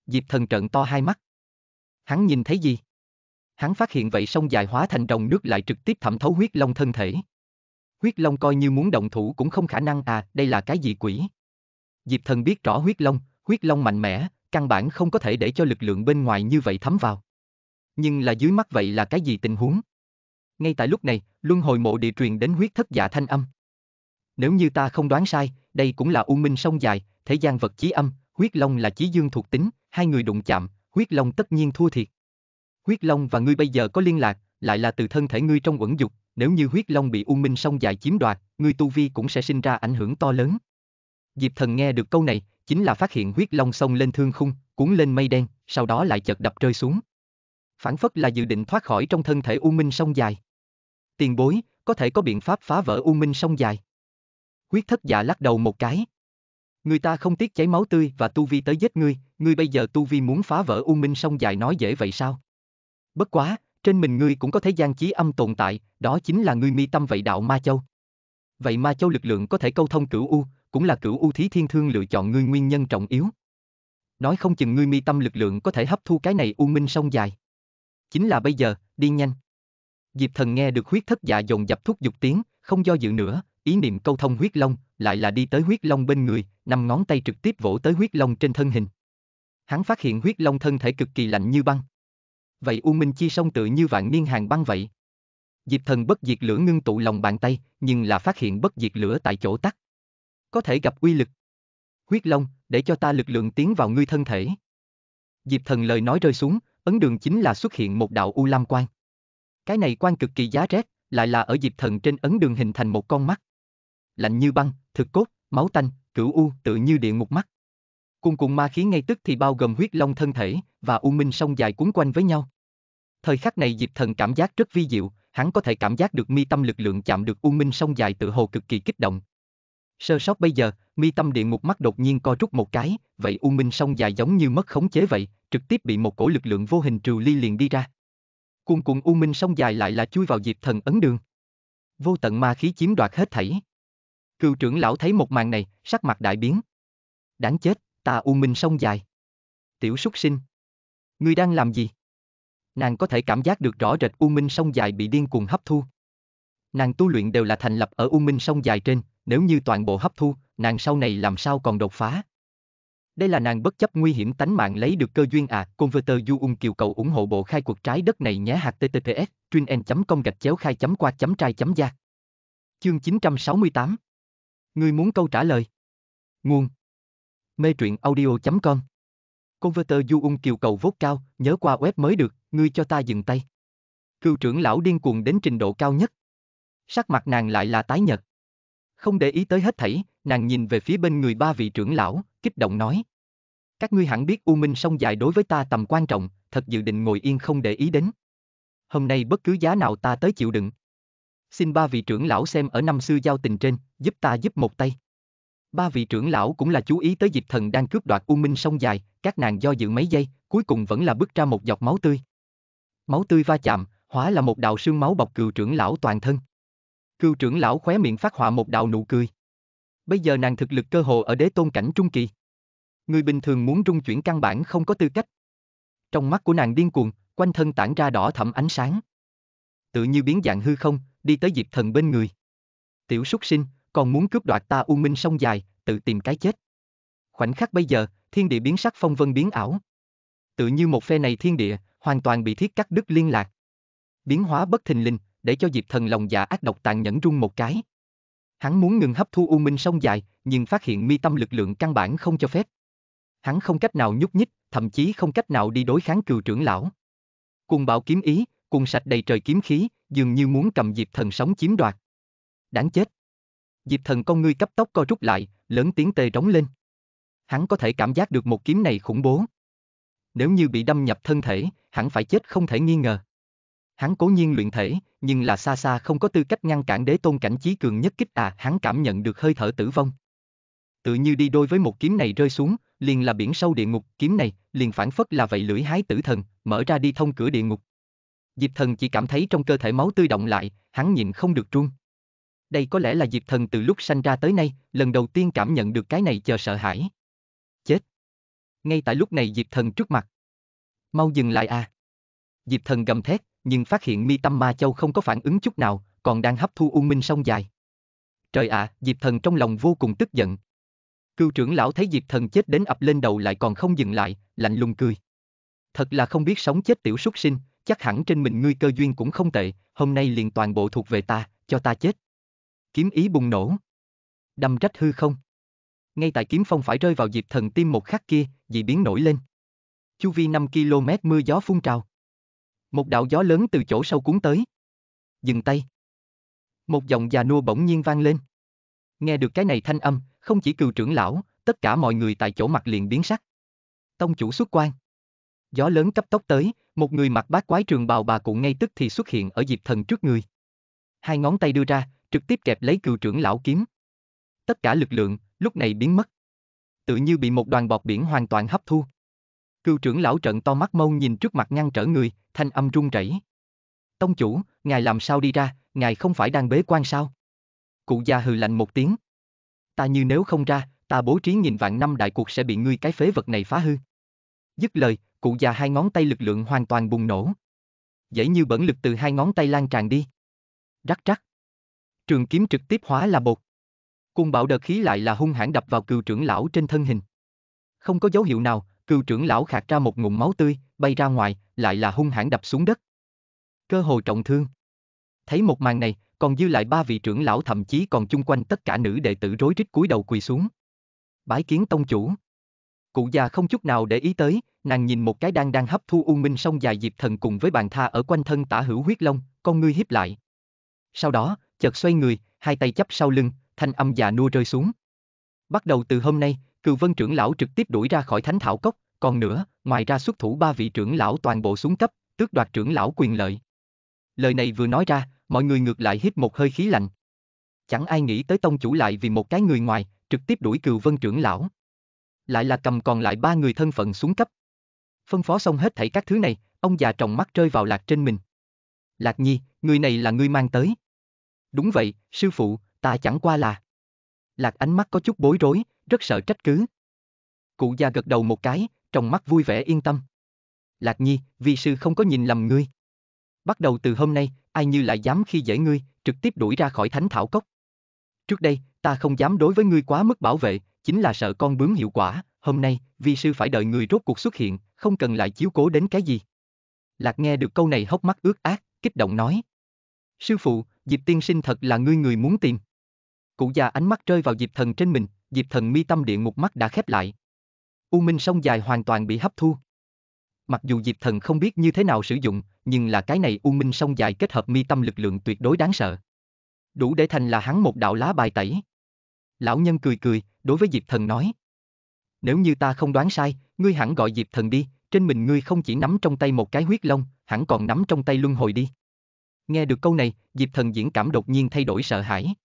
Diệp thần trận to hai mắt. Hắn nhìn thấy gì? hắn phát hiện vậy sông dài hóa thành dòng nước lại trực tiếp thẩm thấu huyết long thân thể. Huyết long coi như muốn động thủ cũng không khả năng à, đây là cái gì quỷ? Diệp thần biết rõ huyết long, huyết long mạnh mẽ, căn bản không có thể để cho lực lượng bên ngoài như vậy thấm vào. Nhưng là dưới mắt vậy là cái gì tình huống? Ngay tại lúc này, luân hồi mộ địa truyền đến huyết thất giả dạ thanh âm. Nếu như ta không đoán sai, đây cũng là u minh sông dài, thế gian vật chí âm, huyết long là chí dương thuộc tính, hai người đụng chạm, huyết long tất nhiên thua thiệt. Huyết Long và ngươi bây giờ có liên lạc, lại là từ thân thể ngươi trong quẩn dục, nếu như huyết long bị u minh Song dài chiếm đoạt, ngươi tu vi cũng sẽ sinh ra ảnh hưởng to lớn. Diệp thần nghe được câu này, chính là phát hiện huyết long xông lên thương khung, cuốn lên mây đen, sau đó lại chợt đập rơi xuống. Phản phất là dự định thoát khỏi trong thân thể u minh Song dài. Tiền bối, có thể có biện pháp phá vỡ u minh Song dài. Huyết thất dạ lắc đầu một cái. Người ta không tiếc cháy máu tươi và tu vi tới giết ngươi, ngươi bây giờ tu vi muốn phá vỡ u minh Song dài nói dễ vậy sao? Bất quá, trên mình ngươi cũng có thế gian chí âm tồn tại, đó chính là ngươi mi tâm vậy đạo Ma Châu. Vậy Ma Châu lực lượng có thể câu thông cửu U, cũng là cửu U Thí Thiên Thương lựa chọn ngươi nguyên nhân trọng yếu. Nói không chừng ngươi mi tâm lực lượng có thể hấp thu cái này U Minh sông dài. Chính là bây giờ, đi nhanh. Diệp thần nghe được huyết thất dạ dồn dập thúc dục tiếng, không do dự nữa, ý niệm câu thông huyết long, lại là đi tới huyết long bên người, năm ngón tay trực tiếp vỗ tới huyết long trên thân hình. Hắn phát hiện huyết long thân thể cực kỳ lạnh như băng vậy U Minh Chi sông tự như vạn niên hàng băng vậy. Diệp thần bất diệt lửa ngưng tụ lòng bàn tay, nhưng là phát hiện bất diệt lửa tại chỗ tắt. Có thể gặp uy lực. Huyết Long, để cho ta lực lượng tiến vào ngươi thân thể. Diệp thần lời nói rơi xuống, ấn đường chính là xuất hiện một đạo U Lam quan Cái này quan cực kỳ giá rét, lại là ở Diệp thần trên ấn đường hình thành một con mắt. Lạnh như băng, thực cốt, máu tanh, cửu U tự như địa ngục mắt. Cùng cùng ma khí ngay tức thì bao gồm huyết long thân thể và U Minh sông dài cuốn quanh với nhau. Thời khắc này Diệp Thần cảm giác rất vi diệu, hắn có thể cảm giác được mi tâm lực lượng chạm được u minh sông dài tự hồ cực kỳ kích động. Sơ sót bây giờ, mi tâm địa ngục mắt đột nhiên co rút một cái, vậy u minh sông dài giống như mất khống chế vậy, trực tiếp bị một cổ lực lượng vô hình trừ ly liền đi ra. Cuồn cuộn u minh sông dài lại là chui vào Diệp Thần ấn đường. Vô tận ma khí chiếm đoạt hết thảy. Cựu trưởng lão thấy một màn này, sắc mặt đại biến. Đáng chết, ta u minh sông dài. Tiểu súc sinh. Ngươi đang làm gì? Nàng có thể cảm giác được rõ rệt U Minh sông dài bị điên cuồng hấp thu. Nàng tu luyện đều là thành lập ở U Minh sông dài trên, nếu như toàn bộ hấp thu, nàng sau này làm sao còn đột phá. Đây là nàng bất chấp nguy hiểm tánh mạng lấy được cơ duyên à, Converter Du Ung Kiều Cầu ủng hộ bộ khai cuộc trái đất này nhé hạt https, chuyên.com gạch chéo khai chấm qua chấm trai chấm gia. Chương 968 Ngươi muốn câu trả lời Nguồn Mê truyện audio.com Converter Du Ung Kiều Cầu vốt cao, nhớ qua web mới được, ngươi cho ta dừng tay. Cựu trưởng lão điên cuồng đến trình độ cao nhất. Sắc mặt nàng lại là tái nhật. Không để ý tới hết thảy, nàng nhìn về phía bên người ba vị trưởng lão, kích động nói. Các ngươi hẳn biết U Minh sông dài đối với ta tầm quan trọng, thật dự định ngồi yên không để ý đến. Hôm nay bất cứ giá nào ta tới chịu đựng. Xin ba vị trưởng lão xem ở năm xưa giao tình trên, giúp ta giúp một tay. Ba vị trưởng lão cũng là chú ý tới diệp thần đang cướp đoạt U Minh sông dài, các nàng do dự mấy giây, cuối cùng vẫn là bước ra một giọt máu tươi. Máu tươi va chạm, hóa là một đạo sương máu bọc cừu trưởng lão toàn thân. Cừu trưởng lão khóe miệng phát họa một đạo nụ cười. Bây giờ nàng thực lực cơ hồ ở đế tôn cảnh trung kỳ. Người bình thường muốn trung chuyển căn bản không có tư cách. Trong mắt của nàng điên cuồng, quanh thân tản ra đỏ thẫm ánh sáng. Tự như biến dạng hư không, đi tới Diệp Thần bên người. Tiểu súc sinh, còn muốn cướp đoạt ta U Minh sông dài, tự tìm cái chết. Khoảnh khắc bây giờ, thiên địa biến sắc phong vân biến ảo. Tự như một phe này thiên địa, hoàn toàn bị thiết cắt đứt liên lạc. Biến hóa bất thình lình, để cho Diệp Thần lòng dạ ác độc tàn nhẫn rung một cái. Hắn muốn ngừng hấp thu U Minh sông dài, nhưng phát hiện mi tâm lực lượng căn bản không cho phép. Hắn không cách nào nhúc nhích, thậm chí không cách nào đi đối kháng cừu trưởng lão. Cùng bạo kiếm ý, cùng sạch đầy trời kiếm khí, dường như muốn cầm Diệp Thần sống chiếm đoạt. Đáng chết. Diệp Thần con ngươi cấp tốc co rút lại, lớn tiếng tê trống lên. Hắn có thể cảm giác được một kiếm này khủng bố nếu như bị đâm nhập thân thể, hẳn phải chết không thể nghi ngờ. Hắn cố nhiên luyện thể, nhưng là xa xa không có tư cách ngăn cản đế tôn cảnh chí cường nhất kích à, hắn cảm nhận được hơi thở tử vong. Tự như đi đôi với một kiếm này rơi xuống, liền là biển sâu địa ngục, kiếm này, liền phản phất là vậy lưỡi hái tử thần, mở ra đi thông cửa địa ngục. Diệp thần chỉ cảm thấy trong cơ thể máu tươi động lại, hắn nhìn không được trung. Đây có lẽ là Diệp thần từ lúc sanh ra tới nay, lần đầu tiên cảm nhận được cái này chờ sợ hãi ngay tại lúc này Diệp Thần trước mặt. Mau dừng lại à. Diệp Thần gầm thét, nhưng phát hiện mi tâm ma châu không có phản ứng chút nào, còn đang hấp thu u minh sông dài. Trời ạ, à, Diệp Thần trong lòng vô cùng tức giận. Cưu trưởng lão thấy Diệp Thần chết đến ập lên đầu lại còn không dừng lại, lạnh lùng cười. Thật là không biết sống chết tiểu súc sinh, chắc hẳn trên mình ngươi cơ duyên cũng không tệ, hôm nay liền toàn bộ thuộc về ta, cho ta chết. Kiếm ý bùng nổ. Đâm trách hư không ngay tại kiếm phong phải rơi vào diệp thần tim một khắc kia, dị biến nổi lên. Chu vi 5 km mưa gió phun trào. Một đạo gió lớn từ chỗ sâu cuốn tới. Dừng tay. Một giọng già nua bỗng nhiên vang lên. Nghe được cái này thanh âm, không chỉ cựu trưởng lão, tất cả mọi người tại chỗ mặt liền biến sắc. Tông chủ xuất quan. Gió lớn cấp tốc tới, một người mặc bát quái trường bào bà cụ ngay tức thì xuất hiện ở Diệp Thần trước người. Hai ngón tay đưa ra, trực tiếp kẹp lấy cựu trưởng lão kiếm. Tất cả lực lượng, lúc này biến mất. Tự như bị một đoàn bọt biển hoàn toàn hấp thu. Cưu trưởng lão trận to mắt mâu nhìn trước mặt ngăn trở người, thanh âm run rẩy. Tông chủ, ngài làm sao đi ra, ngài không phải đang bế quan sao? Cụ già hừ lạnh một tiếng. Ta như nếu không ra, ta bố trí nghìn vạn năm đại cuộc sẽ bị ngươi cái phế vật này phá hư. Dứt lời, cụ già hai ngón tay lực lượng hoàn toàn bùng nổ. Dễ như bẩn lực từ hai ngón tay lan tràn đi. Rắc rắc. Trường kiếm trực tiếp hóa là bột. Cuồng bạo đợt khí lại là hung hãn đập vào cựu trưởng lão trên thân hình. Không có dấu hiệu nào, cựu trưởng lão khạc ra một ngụm máu tươi, bay ra ngoài, lại là hung hãn đập xuống đất. Cơ hồ trọng thương. Thấy một màn này, còn dư lại ba vị trưởng lão thậm chí còn chung quanh tất cả nữ đệ tử rối rít cúi đầu quỳ xuống. Bái kiến tông chủ. Cụ già không chút nào để ý tới, nàng nhìn một cái đang đang hấp thu u minh sông dài diệp thần cùng với bàn tha ở quanh thân tả hữu huyết long, con ngươi hiếp lại. Sau đó, chợt xoay người, hai tay chắp sau lưng, thanh âm già nua rơi xuống. Bắt đầu từ hôm nay, cừu vân trưởng lão trực tiếp đuổi ra khỏi thánh thảo cốc, còn nữa, ngoài ra xuất thủ ba vị trưởng lão toàn bộ xuống cấp, tước đoạt trưởng lão quyền lợi. Lời này vừa nói ra, mọi người ngược lại hít một hơi khí lạnh. Chẳng ai nghĩ tới tông chủ lại vì một cái người ngoài, trực tiếp đuổi cừu vân trưởng lão. Lại là cầm còn lại ba người thân phận xuống cấp. Phân phó xong hết thảy các thứ này, ông già trọng mắt rơi vào lạc trên mình. Lạc nhi, người này là người mang tới. Đúng vậy, sư phụ, ta chẳng qua là... Lạc ánh mắt có chút bối rối, rất sợ trách cứ. Cụ già gật đầu một cái, trong mắt vui vẻ yên tâm. Lạc nhi, vi sư không có nhìn lầm ngươi. Bắt đầu từ hôm nay, ai như lại dám khi dễ ngươi, trực tiếp đuổi ra khỏi thánh thảo cốc. Trước đây, ta không dám đối với ngươi quá mức bảo vệ, chính là sợ con bướm hiệu quả, hôm nay, vi sư phải đợi người rốt cuộc xuất hiện, không cần lại chiếu cố đến cái gì. Lạc nghe được câu này hốc mắt ướt át, kích động nói. Sư phụ, Diệp tiên sinh thật là ngươi người muốn tìm. Cụ già ánh mắt rơi vào Diệp Thần trên mình, Diệp Thần mi tâm địa ngục mắt đã khép lại. U Minh sông dài hoàn toàn bị hấp thu. Mặc dù Diệp Thần không biết như thế nào sử dụng, nhưng là cái này U Minh sông dài kết hợp mi tâm lực lượng tuyệt đối đáng sợ. Đủ để thành là hắn một đạo lá bài tẩy. Lão nhân cười cười, đối với Diệp Thần nói. Nếu như ta không đoán sai, ngươi hẳn gọi Diệp Thần đi, trên mình ngươi không chỉ nắm trong tay một cái huyết long, hẳn còn nắm trong tay luân hồi đi. Nghe được câu này, Diệp Thần diễn cảm đột nhiên thay đổi sợ hãi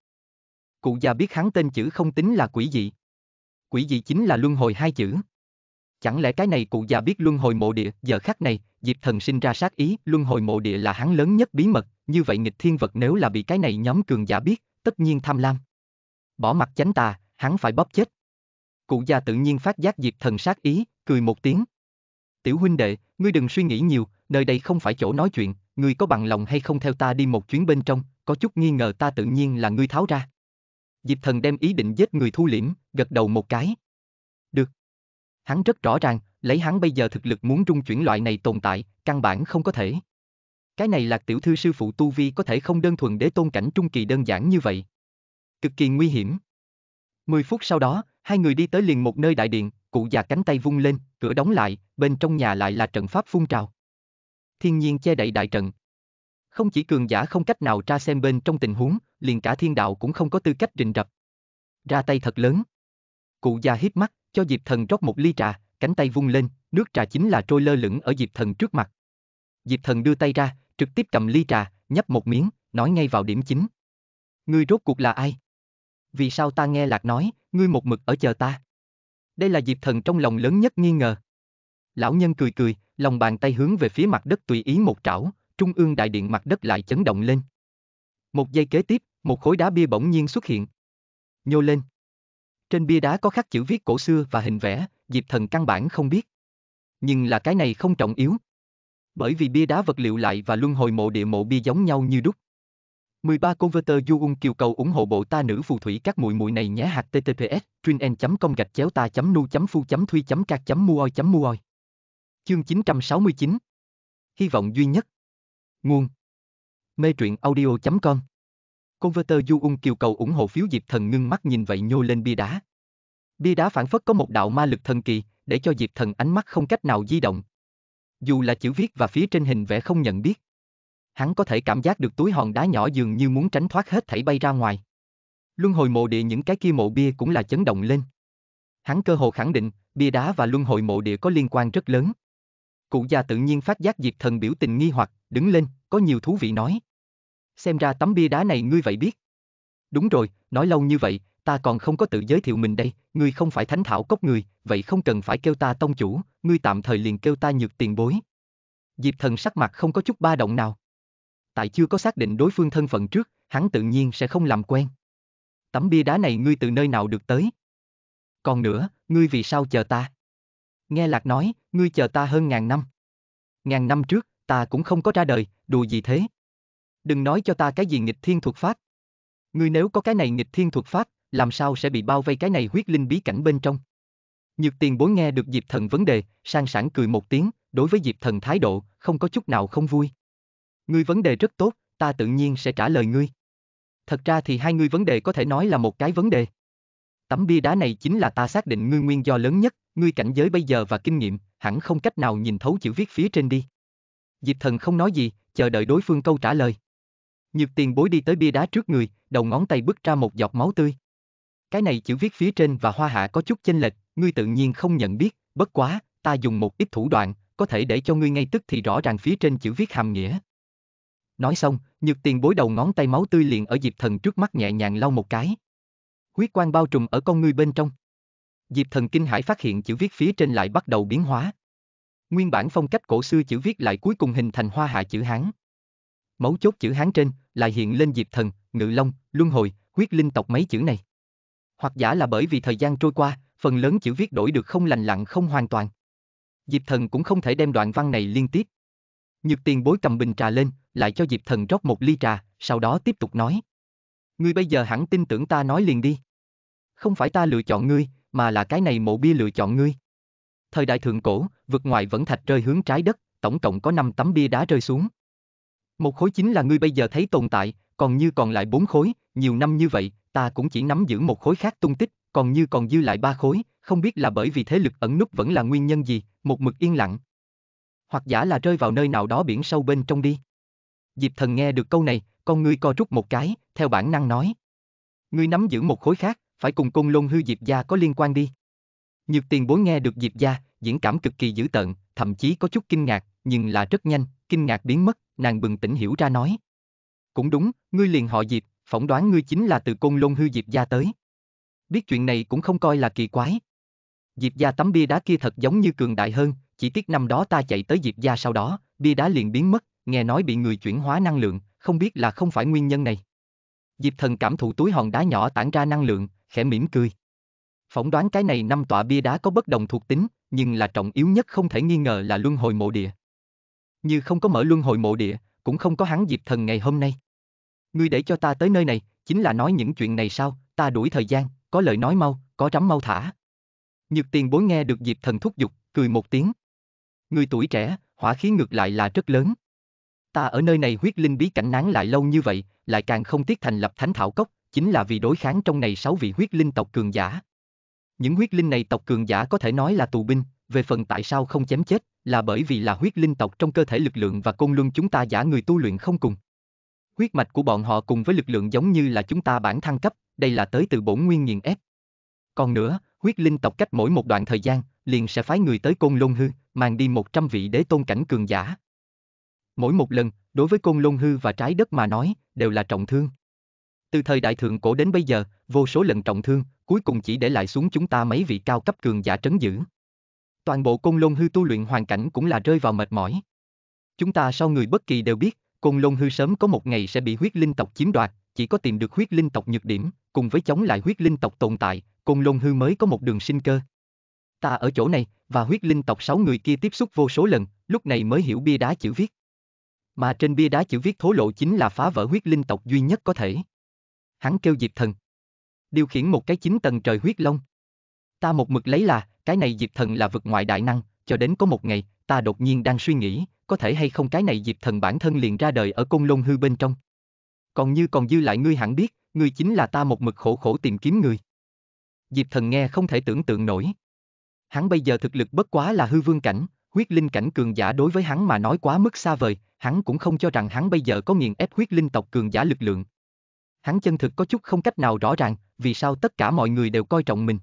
cụ già biết hắn tên chữ không tính là quỷ dị. Quỷ dị chính là luân hồi hai chữ. Chẳng lẽ cái này cụ già biết luân hồi mộ địa, giờ khắc này, Diệp Thần sinh ra sát ý, luân hồi mộ địa là hắn lớn nhất bí mật, như vậy nghịch thiên vật nếu là bị cái này nhóm cường giả biết, tất nhiên tham lam. Bỏ mặt chánh tà, hắn phải bóp chết. Cụ già tự nhiên phát giác Diệp Thần sát ý, cười một tiếng. Tiểu huynh đệ, ngươi đừng suy nghĩ nhiều, nơi đây không phải chỗ nói chuyện, ngươi có bằng lòng hay không theo ta đi một chuyến bên trong, có chút nghi ngờ ta tự nhiên là ngươi tháo ra. Diệp Thần đem ý định giết người thu liễm, gật đầu một cái. Được. Hắn rất rõ ràng, lấy hắn bây giờ thực lực muốn trung chuyển loại này tồn tại, căn bản không có thể. Cái này là tiểu thư sư phụ Tu Vi có thể không đơn thuần để tôn cảnh trung kỳ đơn giản như vậy. Cực kỳ nguy hiểm. Mười phút sau đó, hai người đi tới liền một nơi đại điện, cụ già cánh tay vung lên, cửa đóng lại, bên trong nhà lại là trận pháp phun trào. Thiên nhiên che đậy đại trận, không chỉ cường giả không cách nào tra xem bên trong tình huống, liền cả thiên đạo cũng không có tư cách rình rập. Ra tay thật lớn. Cụ già hít mắt, cho Diệp Thần rót một ly trà, cánh tay vung lên, nước trà chính là trôi lơ lửng ở Diệp Thần trước mặt. Diệp Thần đưa tay ra, trực tiếp cầm ly trà, nhấp một miếng, nói ngay vào điểm chính. Ngươi rốt cuộc là ai? Vì sao ta nghe Lạc nói, ngươi một mực ở chờ ta? Đây là Diệp Thần trong lòng lớn nhất nghi ngờ. Lão nhân cười cười, lòng bàn tay hướng về phía mặt đất tùy ý một trảo, trung ương đại điện mặt đất lại chấn động lên. Một giây kế tiếp, một khối đá bia bỗng nhiên xuất hiện. Nhô lên. Trên bia đá có khắc chữ viết cổ xưa và hình vẽ, Diệp Thần căn bản không biết. Nhưng là cái này không trọng yếu. Bởi vì bia đá vật liệu lại và luân hồi mộ địa mộ bia giống nhau như đúc. 13 Converter Yuung kiều cầu ủng hộ bộ ta nữ phù thủy các mùi mùi này nhé hạt https truyen.com gạch chéo ta chấm nu chấm phu chấm chấm thuy thui chấm muoi chấm muoi Chương 969 Hy vọng duy nhất Nguồn Mê truyện audio.com Converter Du Ung Kiều cầu ủng hộ phiếu Diệp Thần ngưng mắt nhìn vậy nhô lên bia đá. Bia đá phản phất có một đạo ma lực thần kỳ, để cho Diệp Thần ánh mắt không cách nào di động. Dù là chữ viết và phía trên hình vẽ không nhận biết. Hắn có thể cảm giác được túi hòn đá nhỏ dường như muốn tránh thoát hết thảy bay ra ngoài. Luân hồi mộ địa những cái kia mộ bia cũng là chấn động lên. Hắn cơ hồ khẳng định, bia đá và luân hồi mộ địa có liên quan rất lớn. Cụ già tự nhiên phát giác Diệp Thần biểu tình nghi hoặc, đứng lên, có nhiều thú vị nói. Xem ra tấm bia đá này ngươi vậy biết. Đúng rồi, nói lâu như vậy, ta còn không có tự giới thiệu mình đây, ngươi không phải thánh thảo cốc người, vậy không cần phải kêu ta tông chủ, ngươi tạm thời liền kêu ta nhược tiền bối. Diệp thần sắc mặt không có chút ba động nào. Tại chưa có xác định đối phương thân phận trước, hắn tự nhiên sẽ không làm quen. Tấm bia đá này ngươi từ nơi nào được tới? Còn nữa, ngươi vì sao chờ ta? Nghe Lạc nói, ngươi chờ ta hơn ngàn năm. Ngàn năm trước, ta cũng không có ra đời, đùa gì thế. Đừng nói cho ta cái gì nghịch thiên thuật pháp. Ngươi nếu có cái này nghịch thiên thuật pháp, làm sao sẽ bị bao vây cái này huyết linh bí cảnh bên trong. Nhược tiền bối nghe được Diệp Thần vấn đề, sang sảng cười một tiếng, đối với Diệp Thần thái độ, không có chút nào không vui. Ngươi vấn đề rất tốt, ta tự nhiên sẽ trả lời ngươi. Thật ra thì hai ngươi vấn đề có thể nói là một cái vấn đề. Tấm bia đá này chính là ta xác định ngươi nguyên do lớn nhất, ngươi cảnh giới bây giờ và kinh nghiệm, hẳn không cách nào nhìn thấu chữ viết phía trên đi. Diệp Thần không nói gì, chờ đợi đối phương câu trả lời. Nhược tiền bối đi tới bia đá trước người, đầu ngón tay bứt ra một giọt máu tươi. Cái này chữ viết phía trên và hoa hạ có chút chênh lệch, ngươi tự nhiên không nhận biết, bất quá, ta dùng một ít thủ đoạn, có thể để cho ngươi ngay tức thì rõ ràng phía trên chữ viết hàm nghĩa. Nói xong, nhược tiền bối đầu ngón tay máu tươi liền ở Diệp Thần trước mắt nhẹ nhàng lau một cái. Huyết quang bao trùm ở con ngươi bên trong. Diệp Thần kinh hải phát hiện chữ viết phía trên lại bắt đầu biến hóa nguyên bản phong cách cổ xưa chữ viết lại cuối cùng hình thành hoa hạ chữ Hán. Mấu chốt chữ Hán trên là hiện lên Diệp Thần, Ngự Long, Luân Hồi, quyết linh tộc mấy chữ này. Hoặc giả là bởi vì thời gian trôi qua, phần lớn chữ viết đổi được không lành lặn không hoàn toàn. Diệp Thần cũng không thể đem đoạn văn này liên tiếp. Nhược tiền bối cầm bình trà lên, lại cho Diệp Thần rót một ly trà, sau đó tiếp tục nói. Ngươi bây giờ hẳn tin tưởng ta nói liền đi. Không phải ta lựa chọn ngươi, mà là cái này mộ bia lựa chọn ngươi thời đại thượng cổ, vượt ngoài vẫn thạch rơi hướng trái đất, tổng cộng có 5 tấm bia đá rơi xuống. Một khối chính là ngươi bây giờ thấy tồn tại, còn như còn lại bốn khối, nhiều năm như vậy, ta cũng chỉ nắm giữ một khối khác tung tích, còn như còn dư lại ba khối, không biết là bởi vì thế lực ẩn núp vẫn là nguyên nhân gì, một mực yên lặng. Hoặc giả là rơi vào nơi nào đó biển sâu bên trong đi. Diệp thần nghe được câu này, con ngươi co rút một cái, theo bản năng nói. Ngươi nắm giữ một khối khác, phải cùng côn lôn hư Diệp gia có liên quan đi. Nhược tiền bối nghe được Diệp Gia, diễn cảm cực kỳ dữ tợn, thậm chí có chút kinh ngạc, nhưng là rất nhanh, kinh ngạc biến mất, nàng bừng tỉnh hiểu ra nói. Cũng đúng, ngươi liền họ Diệp, phỏng đoán ngươi chính là từ côn lôn hư Diệp Gia tới. Biết chuyện này cũng không coi là kỳ quái. Diệp Gia tấm bia đá kia thật giống như cường đại hơn, chỉ tiếc năm đó ta chạy tới Diệp Gia sau đó, bia đá liền biến mất, nghe nói bị người chuyển hóa năng lượng, không biết là không phải nguyên nhân này. Diệp thần cảm thụ túi hòn đá nhỏ tản ra năng lượng, khẽ mỉm cười. Phỏng đoán cái này năm tọa bia đá có bất đồng thuộc tính, nhưng là trọng yếu nhất không thể nghi ngờ là luân hồi mộ địa. Như không có mở luân hồi mộ địa, cũng không có hắn diệp thần ngày hôm nay. Ngươi để cho ta tới nơi này, chính là nói những chuyện này sao, ta đuổi thời gian, có lời nói mau, có rắm mau thả. Nhược tiền bối nghe được diệp thần thúc giục, cười một tiếng. Người tuổi trẻ, hỏa khí ngược lại là rất lớn. Ta ở nơi này huyết linh bí cảnh nán lại lâu như vậy, lại càng không tiếc thành lập thánh thảo cốc, chính là vì đối kháng trong này sáu vị huyết linh tộc cường giả. Những huyết linh này tộc cường giả có thể nói là tù binh, về phần tại sao không chém chết, là bởi vì là huyết linh tộc trong cơ thể lực lượng và côn luân chúng ta giả người tu luyện không cùng. Huyết mạch của bọn họ cùng với lực lượng giống như là chúng ta bản thăng cấp, đây là tới từ bổn nguyên nghiền ép. Còn nữa, huyết linh tộc cách mỗi một đoạn thời gian, liền sẽ phái người tới côn luân hư, mang đi 100 vị đế tôn cảnh cường giả. Mỗi một lần, đối với côn luân hư và trái đất mà nói, đều là trọng thương. Từ thời đại thượng cổ đến bây giờ, vô số lần trọng thương, cuối cùng chỉ để lại xuống chúng ta mấy vị cao cấp cường giả trấn giữ. Toàn bộ côn lôn hư tu luyện hoàn cảnh cũng là rơi vào mệt mỏi. Chúng ta sau người bất kỳ đều biết, côn lôn hư sớm có một ngày sẽ bị huyết linh tộc chiếm đoạt, chỉ có tìm được huyết linh tộc nhược điểm, cùng với chống lại huyết linh tộc tồn tại, côn lôn hư mới có một đường sinh cơ. Ta ở chỗ này, và huyết linh tộc sáu người kia tiếp xúc vô số lần, lúc này mới hiểu bia đá chữ viết. Mà trên bia đá chữ viết thố lộ chính là phá vỡ huyết linh tộc duy nhất có thể. Hắn kêu Diệp Thần điều khiển một cái chín tầng trời huyết long. Ta một mực lấy là, cái này Diệp Thần là vực ngoại đại năng, cho đến có một ngày, ta đột nhiên đang suy nghĩ, có thể hay không cái này Diệp Thần bản thân liền ra đời ở công lôn hư bên trong. Còn như còn dư lại ngươi hẳn biết, ngươi chính là ta một mực khổ khổ tìm kiếm ngươi. Diệp Thần nghe không thể tưởng tượng nổi. Hắn bây giờ thực lực bất quá là hư vương cảnh, huyết linh cảnh cường giả đối với hắn mà nói quá mức xa vời, hắn cũng không cho rằng hắn bây giờ có nghiền ép huyết linh tộc cường giả lực lượng. Hắn chân thực có chút không cách nào rõ ràng, vì sao tất cả mọi người đều coi trọng mình?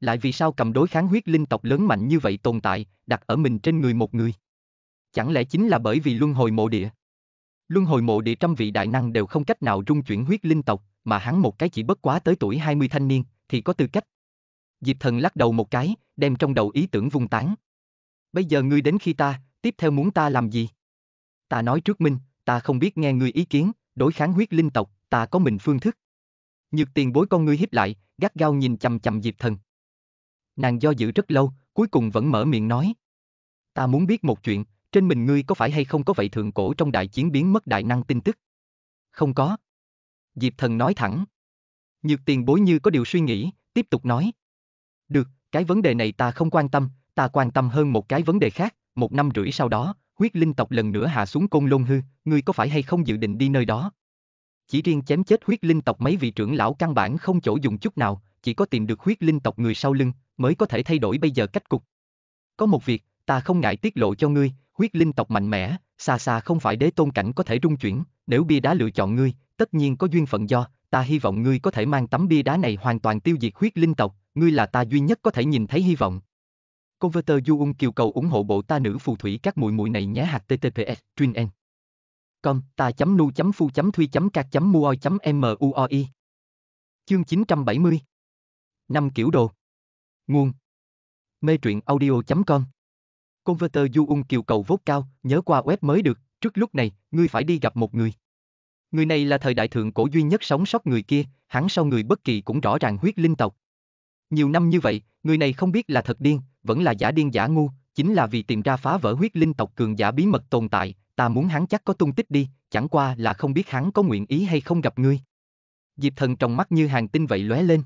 Lại vì sao cầm đối kháng huyết linh tộc lớn mạnh như vậy tồn tại, đặt ở mình trên người một người? Chẳng lẽ chính là bởi vì luân hồi mộ địa? Luân hồi mộ địa trăm vị đại năng đều không cách nào rung chuyển huyết linh tộc, mà hắn một cái chỉ bất quá tới tuổi 20 thanh niên, thì có tư cách. Diệp thần lắc đầu một cái, đem trong đầu ý tưởng vung tán. Bây giờ ngươi đến khi ta, tiếp theo muốn ta làm gì? Ta nói trước minh, ta không biết nghe ngươi ý kiến, đối kháng huyết linh tộc, ta có mình phương thức. Nhược tiền bối con ngươi híp lại, gắt gao nhìn chằm chằm Diệp Thần. Nàng do dự rất lâu, cuối cùng vẫn mở miệng nói. Ta muốn biết một chuyện, trên mình ngươi có phải hay không có vậy thượng cổ trong đại chiến biến mất đại năng tin tức? Không có. Diệp Thần nói thẳng. Nhược tiền bối như có điều suy nghĩ, tiếp tục nói. Được, cái vấn đề này ta không quan tâm, ta quan tâm hơn một cái vấn đề khác, một năm rưỡi sau đó, huyết linh tộc lần nữa hạ xuống côn lôn hư, ngươi có phải hay không dự định đi nơi đó? Chỉ riêng chém chết huyết linh tộc mấy vị trưởng lão căn bản không chỗ dùng chút nào, chỉ có tìm được huyết linh tộc người sau lưng, mới có thể thay đổi bây giờ cách cục. Có một việc, ta không ngại tiết lộ cho ngươi, huyết linh tộc mạnh mẽ, xa xa không phải đế tôn cảnh có thể rung chuyển, nếu bia đá lựa chọn ngươi, tất nhiên có duyên phận do, ta hy vọng ngươi có thể mang tấm bia đá này hoàn toàn tiêu diệt huyết linh tộc, ngươi là ta duy nhất có thể nhìn thấy hy vọng. Converter Du Ung kêu cầu ủng hộ bộ ta nữ phù thủy các muội muội này nhé hạt https, truyền com ta chấm nu chấm phu chấm thuy chấm chấm muoi chấm muoi Chương 970 năm kiểu đồ Nguồn Mê truyện audio.com Converter du ung kiều cầu vốt cao, nhớ qua web mới được, trước lúc này, ngươi phải đi gặp một người. Người này là thời đại thượng cổ duy nhất sống sót người kia, hắn sau người bất kỳ cũng rõ ràng huyết linh tộc. Nhiều năm như vậy, người này không biết là thật điên, vẫn là giả điên giả ngu, chính là vì tìm ra phá vỡ huyết linh tộc cường giả bí mật tồn tại, ta muốn hắn chắc có tung tích đi, chẳng qua là không biết hắn có nguyện ý hay không gặp ngươi. Diệp thần trong mắt như hàng tinh vậy lóe lên.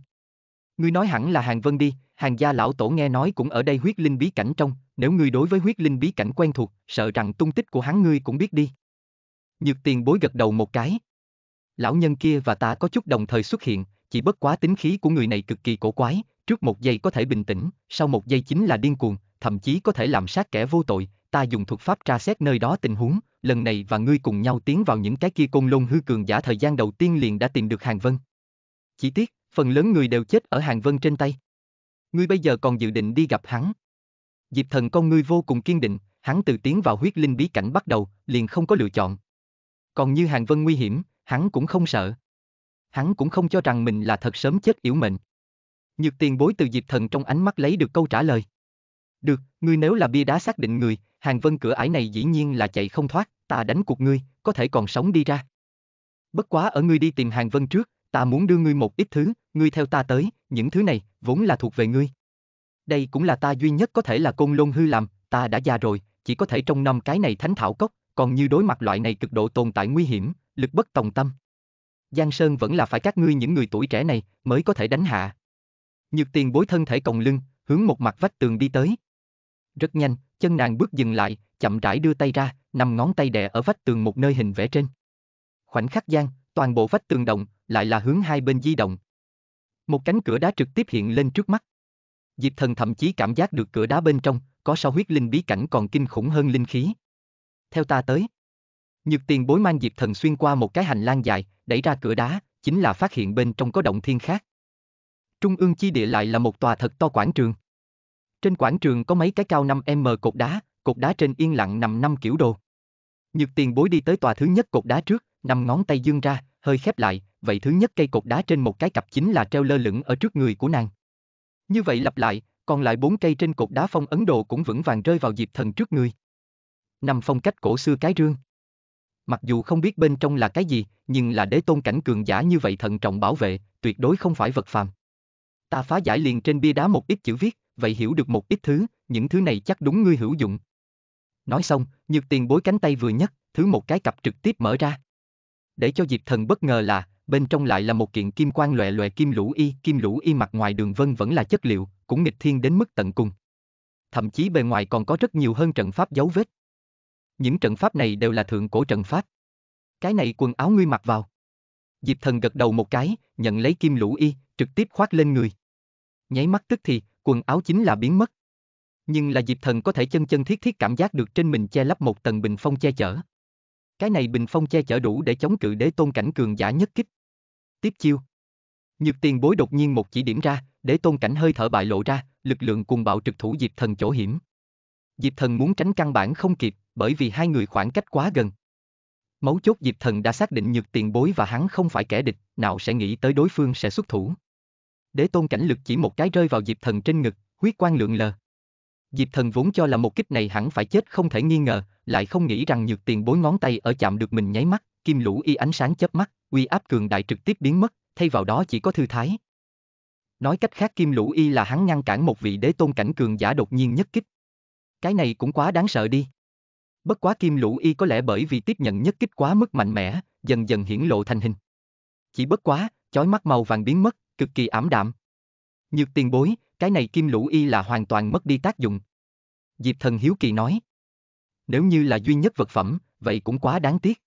Ngươi nói hẳn là hàng vân đi, hàng gia lão tổ nghe nói cũng ở đây huyết linh bí cảnh trong, nếu ngươi đối với huyết linh bí cảnh quen thuộc, sợ rằng tung tích của hắn ngươi cũng biết đi. Nhược tiền bối gật đầu một cái. Lão nhân kia và ta có chút đồng thời xuất hiện, chỉ bất quá tính khí của người này cực kỳ cổ quái, trước một giây có thể bình tĩnh, sau một giây chính là điên cuồng, thậm chí có thể làm sát kẻ vô tội, ta dùng thuật pháp tra xét nơi đó tình huống, lần này và ngươi cùng nhau tiến vào những cái kia côn lôn hư cường giả thời gian đầu tiên liền đã tìm được Hàng Vân. Chỉ tiếc, phần lớn người đều chết ở Hàng Vân trên tay. Ngươi bây giờ còn dự định đi gặp hắn. Diệp thần con ngươi vô cùng kiên định, hắn từ tiến vào huyết linh bí cảnh bắt đầu, liền không có lựa chọn. Còn như Hàng Vân nguy hiểm, hắn cũng không sợ. Hắn cũng không cho rằng mình là thật sớm chết yếu mệnh. Nhược tiền bối từ Diệp thần trong ánh mắt lấy được câu trả lời. Được, ngươi nếu là bia đá xác định người, hàng vân cửa ải này dĩ nhiên là chạy không thoát, ta đánh cuộc ngươi, có thể còn sống đi ra. Bất quá ở ngươi đi tìm hàng vân trước, ta muốn đưa ngươi một ít thứ, ngươi theo ta tới, những thứ này, vốn là thuộc về ngươi. Đây cũng là ta duy nhất có thể là côn lôn hư làm, ta đã già rồi, chỉ có thể trong năm cái này thánh thảo cốc, còn như đối mặt loại này cực độ tồn tại nguy hiểm, lực bất tòng tâm. Giang Sơn vẫn là phải các ngươi những người tuổi trẻ này mới có thể đánh hạ. Nhược tiền bối thân thể còng lưng, hướng một mặt vách tường đi tới. Rất nhanh, chân nàng bước dừng lại, chậm rãi đưa tay ra, năm ngón tay đè ở vách tường một nơi hình vẽ trên. Khoảnh khắc gian, toàn bộ vách tường động, lại là hướng hai bên di động. Một cánh cửa đá trực tiếp hiện lên trước mắt. Diệp thần thậm chí cảm giác được cửa đá bên trong, có sao huyết linh bí cảnh còn kinh khủng hơn linh khí. Theo ta tới. Nhược tiền bối mang Diệp thần xuyên qua một cái hành lang dài, đẩy ra cửa đá, chính là phát hiện bên trong có động thiên khác. Trung ương chi địa lại là một tòa thật to quảng trường. Trên quảng trường có mấy cái cao 5m cột đá, cột đá trên yên lặng nằm năm kiểu đồ. Nhược tiền bối đi tới tòa thứ nhất cột đá trước, nằm ngón tay dương ra, hơi khép lại, vậy thứ nhất cây cột đá trên một cái cặp chính là treo lơ lửng ở trước người của nàng. Như vậy lặp lại, còn lại bốn cây trên cột đá phong Ấn Độ cũng vững vàng rơi vào dịp Thần trước người. Nằm phong cách cổ xưa cái rương. Mặc dù không biết bên trong là cái gì, nhưng là đế tôn cảnh cường giả như vậy thận trọng bảo vệ, tuyệt đối không phải vật phàm. Ta phá giải liền trên bia đá một ít chữ viết, vậy hiểu được một ít thứ, những thứ này chắc đúng ngươi hữu dụng. Nói xong, nhược tiền bối cánh tay vừa nhấc, thứ một cái cặp trực tiếp mở ra. Để cho Diệp Thần bất ngờ là, bên trong lại là một kiện kim quang lòe lòe kim lũ y, kim lũ y mặt ngoài đường vân vẫn là chất liệu, cũng nghịch thiên đến mức tận cùng. Thậm chí bề ngoài còn có rất nhiều hơn trận pháp dấu vết. Những trận pháp này đều là thượng cổ trận pháp. Cái này quần áo ngươi mặc vào. Diệp Thần gật đầu một cái, nhận lấy kim lũ y, trực tiếp khoác lên người. Nháy mắt tức thì, quần áo chính là biến mất. Nhưng là Diệp Thần có thể chân chân thiết thiết cảm giác được trên mình che lấp một tầng bình phong che chở. Cái này bình phong che chở đủ để chống cự đế tôn cảnh cường giả nhất kích. Tiếp chiêu. Nhược tiền bối đột nhiên một chỉ điểm ra, đế tôn cảnh hơi thở bại lộ ra, lực lượng cùng bạo trực thủ Diệp Thần chỗ hiểm. Diệp Thần muốn tránh căn bản không kịp, bởi vì hai người khoảng cách quá gần. Mấu chốt Diệp Thần đã xác định nhược tiền bối và hắn không phải kẻ địch, nào sẽ nghĩ tới đối phương sẽ xuất thủ đế tôn cảnh lực chỉ một cái rơi vào Diệp Thần trên ngực, huyết quang lượng lờ. Diệp Thần vốn cho là một kích này hẳn phải chết không thể nghi ngờ, lại không nghĩ rằng nhược tiền bối ngón tay ở chạm được mình nháy mắt, kim lũ y ánh sáng chớp mắt, uy áp cường đại trực tiếp biến mất, thay vào đó chỉ có thư thái. Nói cách khác kim lũ y là hắn ngăn cản một vị đế tôn cảnh cường giả đột nhiên nhất kích. Cái này cũng quá đáng sợ đi. Bất quá kim lũ y có lẽ bởi vì tiếp nhận nhất kích quá mức mạnh mẽ, dần dần hiển lộ thành hình. Chỉ bất quá, chói mắt màu vàng biến mất, cực kỳ ảm đạm. Nhược tiền bối, cái này kim lũ y là hoàn toàn mất đi tác dụng. Diệp thần hiếu kỳ nói. Nếu như là duy nhất vật phẩm, vậy cũng quá đáng tiếc.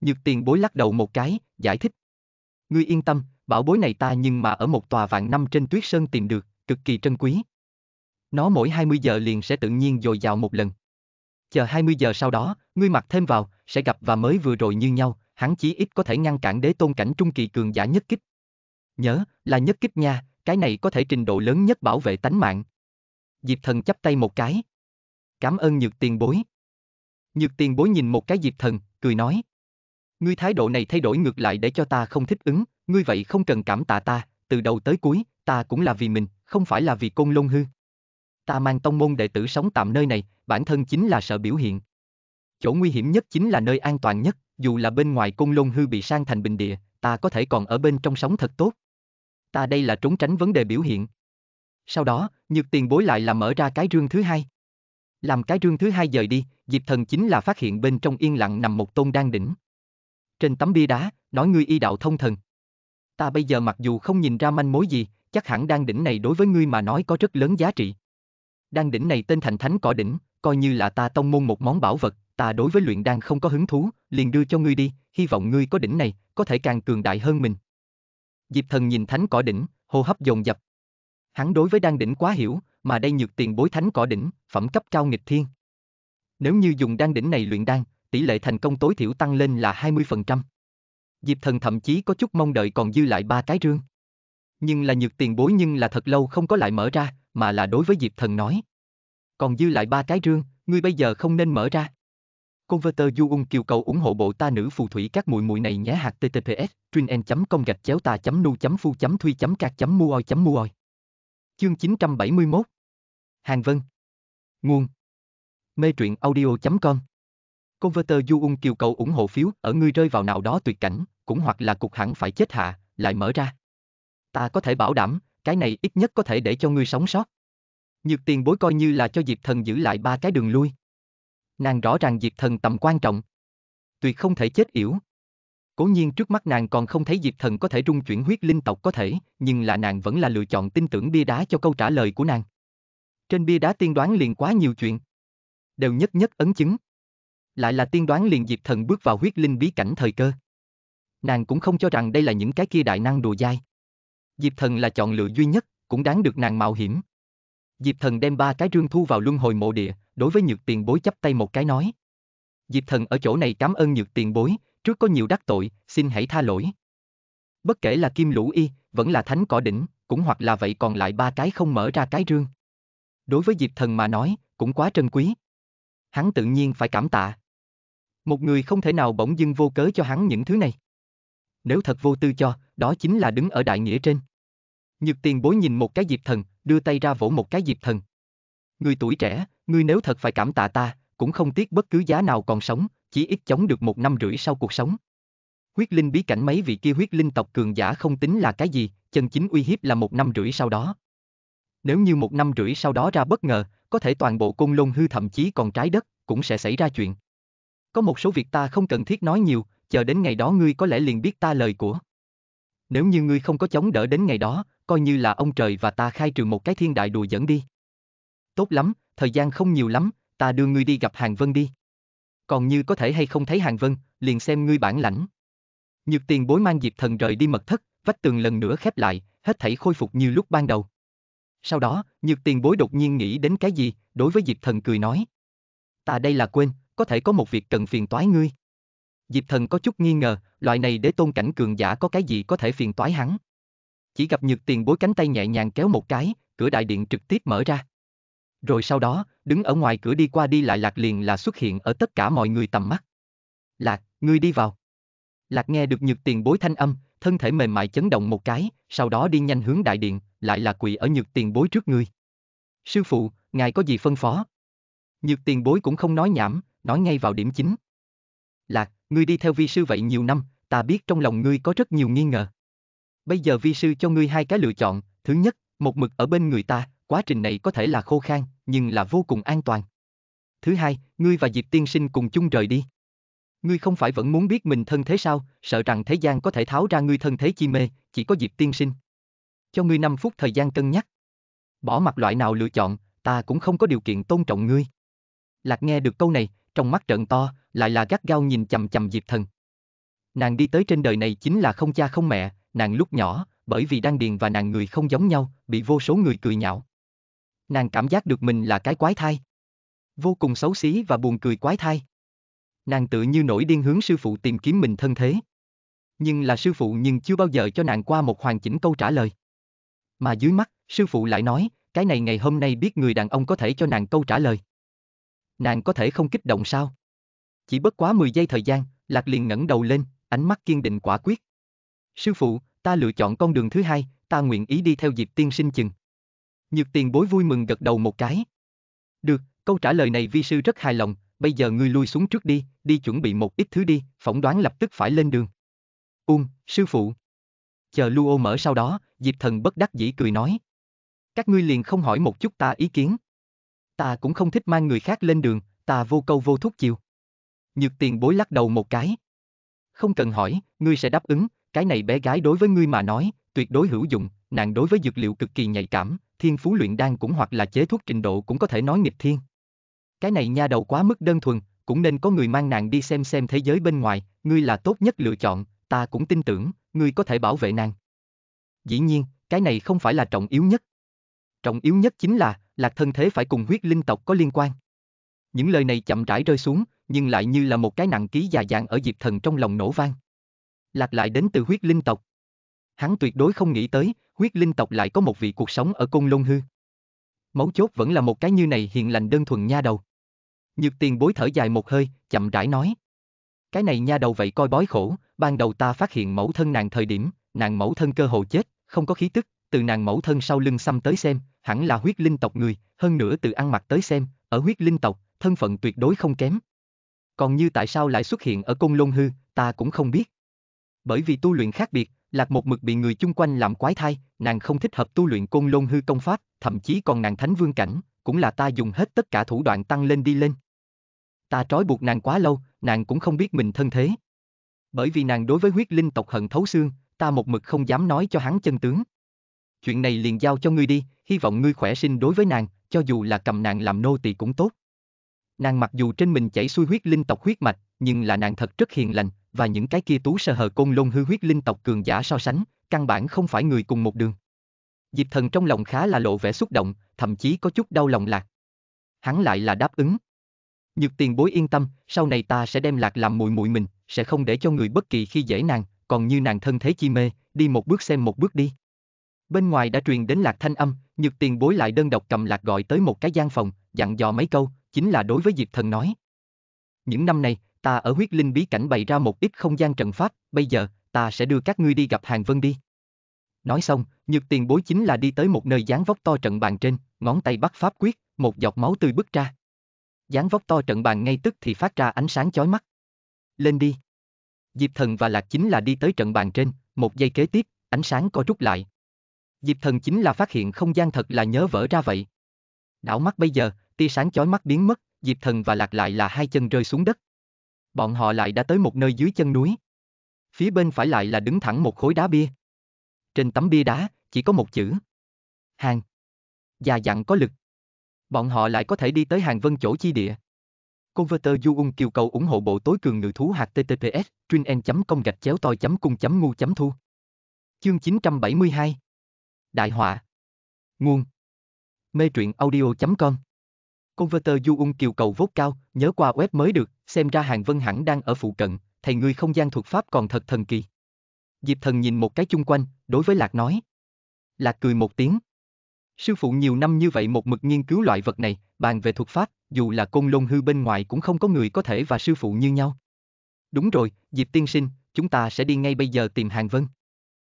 Nhược tiền bối lắc đầu một cái, giải thích. Ngươi yên tâm, bảo bối này ta nhưng mà ở một tòa vạn năm trên tuyết sơn tìm được, cực kỳ trân quý. Nó mỗi 20 giờ liền sẽ tự nhiên dồi dào một lần. Chờ 20 giờ sau đó, ngươi mặc thêm vào, sẽ gặp và mới vừa rồi như nhau, hắn chí ít có thể ngăn cản đế tôn cảnh trung kỳ cường giả nhất kích. Nhớ, là nhất kích nha, cái này có thể trình độ lớn nhất bảo vệ tánh mạng. Diệp thần chắp tay một cái. Cảm ơn nhược tiền bối. Nhược tiền bối nhìn một cái diệp thần, cười nói. Ngươi thái độ này thay đổi ngược lại để cho ta không thích ứng, ngươi vậy không cần cảm tạ ta, từ đầu tới cuối, ta cũng là vì mình, không phải là vì côn lôn hư. Ta mang tông môn đệ tử sống tạm nơi này, bản thân chính là sợ biểu hiện. Chỗ nguy hiểm nhất chính là nơi an toàn nhất, dù là bên ngoài côn lôn hư bị sang thành bình địa, ta có thể còn ở bên trong sống thật tốt ta đây là trốn tránh vấn đề biểu hiện. Sau đó, nhược tiền bối lại là mở ra cái rương thứ hai. Làm cái rương thứ hai dời đi, Diệp Thần chính là phát hiện bên trong yên lặng nằm một tôn đan đỉnh. Trên tấm bia đá, nói ngươi y đạo thông thần. Ta bây giờ mặc dù không nhìn ra manh mối gì, chắc hẳn đan đỉnh này đối với ngươi mà nói có rất lớn giá trị. Đan đỉnh này tên thành thánh cỏ đỉnh, coi như là ta tông môn một món bảo vật, ta đối với luyện đan không có hứng thú, liền đưa cho ngươi đi, hy vọng ngươi có đỉnh này, có thể càng cường đại hơn mình, Diệp Thần nhìn thánh cỏ đỉnh, hô hấp dồn dập. Hắn đối với đan đỉnh quá hiểu, mà đây nhược tiền bối thánh cỏ đỉnh, phẩm cấp cao nghịch thiên. Nếu như dùng đan đỉnh này luyện đan, tỷ lệ thành công tối thiểu tăng lên là 20%. Diệp Thần thậm chí có chút mong đợi còn dư lại ba cái rương. Nhưng là nhược tiền bối nhưng là thật lâu không có lại mở ra, mà là đối với Diệp Thần nói. Còn dư lại ba cái rương, ngươi bây giờ không nên mở ra. Converter Yuung kêu cầu ủng hộ bộ ta nữ phù thủy các muội muội này nhé hạt ttps chuyên chấm công gạch chéo ta chấm nu chấm phu chấm thui chấm cạc chấm muoi chấm muoi chương 971 hàng vân nguồn mê truyện audio com Converter Yuung kêu cầu ủng hộ phiếu ở ngươi rơi vào nào đó tuyệt cảnh cũng hoặc là cục hẳn phải chết hạ lại mở ra ta có thể bảo đảm cái này ít nhất có thể để cho ngươi sống sót nhược tiền bối coi như là cho diệp thần giữ lại ba cái đường lui nàng rõ ràng diệt Thần tầm quan trọng. Tuyệt không thể chết yểu. Cố nhiên trước mắt nàng còn không thấy diệt Thần có thể rung chuyển huyết linh tộc có thể, nhưng là nàng vẫn là lựa chọn tin tưởng bia đá cho câu trả lời của nàng. Trên bia đá tiên đoán liền quá nhiều chuyện. Đều nhất nhất ấn chứng. Lại là tiên đoán liền diệt Thần bước vào huyết linh bí cảnh thời cơ. Nàng cũng không cho rằng đây là những cái kia đại năng đùa dai. Diệp Thần là chọn lựa duy nhất, cũng đáng được nàng mạo hiểm. Diệp Thần đem ba cái rương thu vào luân hồi mộ địa, đối với nhược tiền bối chấp tay một cái nói. Diệp thần ở chỗ này cảm ơn nhược tiền bối, trước có nhiều đắc tội, xin hãy tha lỗi. Bất kể là kim lũ y, vẫn là thánh cỏ đỉnh, cũng hoặc là vậy còn lại ba cái không mở ra cái rương. Đối với Diệp thần mà nói, cũng quá trân quý. Hắn tự nhiên phải cảm tạ. Một người không thể nào bỗng dưng vô cớ cho hắn những thứ này. Nếu thật vô tư cho, đó chính là đứng ở đại nghĩa trên. Nhược tiền bối nhìn một cái Diệp thần, đưa tay ra vỗ một cái Diệp thần. Người tuổi trẻ, ngươi nếu thật phải cảm tạ ta, cũng không tiếc bất cứ giá nào còn sống, chỉ ít chống được một năm rưỡi sau cuộc sống. Huyết linh bí cảnh mấy vị kia huyết linh tộc cường giả không tính là cái gì, chân chính uy hiếp là một năm rưỡi sau đó. Nếu như một năm rưỡi sau đó ra bất ngờ, có thể toàn bộ cung lôn hư thậm chí còn trái đất, cũng sẽ xảy ra chuyện. Có một số việc ta không cần thiết nói nhiều, chờ đến ngày đó ngươi có lẽ liền biết ta lời của. Nếu như ngươi không có chống đỡ đến ngày đó, coi như là ông trời và ta khai trừ một cái thiên đại đùa dẫn đi. Tốt lắm, thời gian không nhiều lắm, ta đưa ngươi đi gặp Hàng Vân đi. Còn như có thể hay không thấy Hàng Vân, liền xem ngươi bản lãnh. Nhược tiền bối mang Diệp Thần rời đi mật thất, vách tường lần nữa khép lại, hết thảy khôi phục như lúc ban đầu. Sau đó, nhược tiền bối đột nhiên nghĩ đến cái gì, đối với Diệp Thần cười nói. Ta đây là quên, có thể có một việc cần phiền toái ngươi. Diệp Thần có chút nghi ngờ, loại này để tôn cảnh cường giả có cái gì có thể phiền toái hắn. Chỉ gặp nhược tiền bối cánh tay nhẹ nhàng kéo một cái, cửa đại điện trực tiếp mở ra. Rồi sau đó, đứng ở ngoài cửa đi qua đi lại lạc liền là xuất hiện ở tất cả mọi người tầm mắt. Lạc, ngươi đi vào. Lạc nghe được nhược tiền bối thanh âm, thân thể mềm mại chấn động một cái, sau đó đi nhanh hướng đại điện, lại là quỳ ở nhược tiền bối trước ngươi. Sư phụ, ngài có gì phân phó? Nhược tiền bối cũng không nói nhảm, nói ngay vào điểm chính. Lạc, ngươi đi theo vi sư vậy nhiều năm, ta biết trong lòng ngươi có rất nhiều nghi ngờ. Bây giờ vi sư cho ngươi hai cái lựa chọn, thứ nhất, một mực ở bên người ta, quá trình này có thể là khô khan, nhưng là vô cùng an toàn. Thứ hai, ngươi và Diệp Tiên Sinh cùng chung rời đi. Ngươi không phải vẫn muốn biết mình thân thế sao, sợ rằng thế gian có thể tháo ra ngươi thân thế chi mê, chỉ có Diệp Tiên Sinh. Cho ngươi 5 phút thời gian cân nhắc. Bỏ mặt loại nào lựa chọn, ta cũng không có điều kiện tôn trọng ngươi. Lạc nghe được câu này, trong mắt trợn to, lại là gắt gao nhìn chầm chầm Diệp Thần. Nàng đi tới trên đời này chính là không cha không mẹ, nàng lúc nhỏ, bởi vì đang điền và nàng người không giống nhau, bị vô số người cười nhạo nàng cảm giác được mình là cái quái thai. Vô cùng xấu xí và buồn cười quái thai. Nàng tự như nổi điên hướng sư phụ tìm kiếm mình thân thế. Nhưng là sư phụ nhưng chưa bao giờ cho nàng qua một hoàn chỉnh câu trả lời. Mà dưới mắt, sư phụ lại nói, cái này ngày hôm nay biết người đàn ông có thể cho nàng câu trả lời. Nàng có thể không kích động sao? Chỉ bất quá 10 giây thời gian, Lạc liền ngẩng đầu lên, ánh mắt kiên định quả quyết. Sư phụ, ta lựa chọn con đường thứ hai, ta nguyện ý đi theo dịp tiên sinh chừng. Nhược tiền bối vui mừng gật đầu một cái. Được, câu trả lời này vi sư rất hài lòng, bây giờ ngươi lui xuống trước đi, đi chuẩn bị một ít thứ đi, phỏng đoán lập tức phải lên đường. Ung, sư phụ. Chờ lưu ô mở sau đó, Diệp thần bất đắc dĩ cười nói. Các ngươi liền không hỏi một chút ta ý kiến. Ta cũng không thích mang người khác lên đường, ta vô câu vô thúc chiều. Nhược tiền bối lắc đầu một cái. Không cần hỏi, ngươi sẽ đáp ứng, cái này bé gái đối với ngươi mà nói, tuyệt đối hữu dụng, nàng đối với dược liệu cực kỳ nhạy cảm, thiên phú luyện đan cũng hoặc là chế thuốc trình độ cũng có thể nói nghịch thiên. Cái này nha đầu quá mức đơn thuần, cũng nên có người mang nàng đi xem xem thế giới bên ngoài, ngươi là tốt nhất lựa chọn, ta cũng tin tưởng, ngươi có thể bảo vệ nàng. Dĩ nhiên, cái này không phải là trọng yếu nhất. Trọng yếu nhất chính là, lạc thân thế phải cùng huyết linh tộc có liên quan. Những lời này chậm rãi rơi xuống, nhưng lại như là một cái nặng ký già dạng ở Diệp Thần trong lòng nổ vang. Lạc lại đến từ huyết linh tộc. Hắn tuyệt đối không nghĩ tới, huyết linh tộc lại có một vị cuộc sống ở côn lôn hư. Mấu chốt vẫn là một cái như này hiền lành đơn thuần nha đầu. Nhược tiền bối thở dài một hơi, chậm rãi nói. Cái này nha đầu vậy coi bói khổ, ban đầu ta phát hiện mẫu thân nàng thời điểm, nàng mẫu thân cơ hồ chết, không có khí tức, từ nàng mẫu thân sau lưng xăm tới xem, hẳn là huyết linh tộc người, hơn nữa từ ăn mặc tới xem, ở huyết linh tộc, thân phận tuyệt đối không kém. Còn như tại sao lại xuất hiện ở Cung lôn hư, ta cũng không biết. Bởi vì tu luyện khác biệt, Lạc một mực bị người chung quanh làm quái thai, nàng không thích hợp tu luyện côn lôn hư công pháp, thậm chí còn nàng thánh vương cảnh, cũng là ta dùng hết tất cả thủ đoạn tăng lên đi lên. Ta trói buộc nàng quá lâu, nàng cũng không biết mình thân thế. Bởi vì nàng đối với huyết linh tộc hận thấu xương, ta một mực không dám nói cho hắn chân tướng. Chuyện này liền giao cho ngươi đi, hy vọng ngươi khỏe sinh đối với nàng, cho dù là cầm nàng làm nô tỳ cũng tốt. Nàng mặc dù trên mình chảy xuôi huyết linh tộc huyết mạch, nhưng là nàng thật rất hiền lành, và những cái kia tú sơ hờ côn lôn hư huyết linh tộc cường giả so sánh, căn bản không phải người cùng một đường. Diệp thần trong lòng khá là lộ vẻ xúc động, thậm chí có chút đau lòng lạc. Hắn lại là đáp ứng. Nhược tiền bối yên tâm, sau này ta sẽ đem lạc làm mùi mùi mình, sẽ không để cho người bất kỳ khi dễ nàng, còn như nàng thân thế chi mê, đi một bước xem một bước đi. Bên ngoài đã truyền đến lạc thanh âm, nhược tiền bối lại đơn độc cầm lạc gọi tới một cái gian phòng, dặn dò mấy câu, chính là đối với Diệp Thần nói. Những năm này, ta ở huyết linh bí cảnh bày ra một ít không gian trận pháp, bây giờ, ta sẽ đưa các ngươi đi gặp Hàng Vân đi. Nói xong, nhược tiền bối chính là đi tới một nơi dáng vóc to trận bàn trên, ngón tay bắt pháp quyết, một giọt máu tươi bứt ra. Dáng vóc to trận bàn ngay tức thì phát ra ánh sáng chói mắt. Lên đi. Diệp thần và lạc chính là đi tới trận bàn trên, một giây kế tiếp, ánh sáng co rút lại. Diệp thần chính là phát hiện không gian thật là nhớ vỡ ra vậy. Đảo mắt bây giờ, tia sáng chói mắt biến mất, Diệp thần và lạc lại là hai chân rơi xuống đất, bọn họ lại đã tới một nơi dưới chân núi. Phía bên phải lại là đứng thẳng một khối đá bia. Trên tấm bia đá, chỉ có một chữ. Hàng. Già dặn có lực. Bọn họ lại có thể đi tới hàng vân chỗ chi địa. Converter Yuung kêu cầu ủng hộ bộ tối cường ngự thú hạt HTTPS, truyen.com gạch chéo toi chấm cung chấm ngu chấm thu. Chương 972 Đại họa Nguồn Mê truyện audio.com Converter Du Ung Kiều cầu vốt cao, nhớ qua web mới được, xem ra Hàng Vân hẳn đang ở phụ cận, thầy ngươi không gian thuật pháp còn thật thần kỳ. Diệp thần nhìn một cái chung quanh, đối với Lạc nói. Lạc cười một tiếng. Sư phụ nhiều năm như vậy một mực nghiên cứu loại vật này, bàn về thuật pháp, dù là côn lôn hư bên ngoài cũng không có người có thể và sư phụ như nhau. Đúng rồi, Diệp tiên sinh, chúng ta sẽ đi ngay bây giờ tìm Hàng Vân.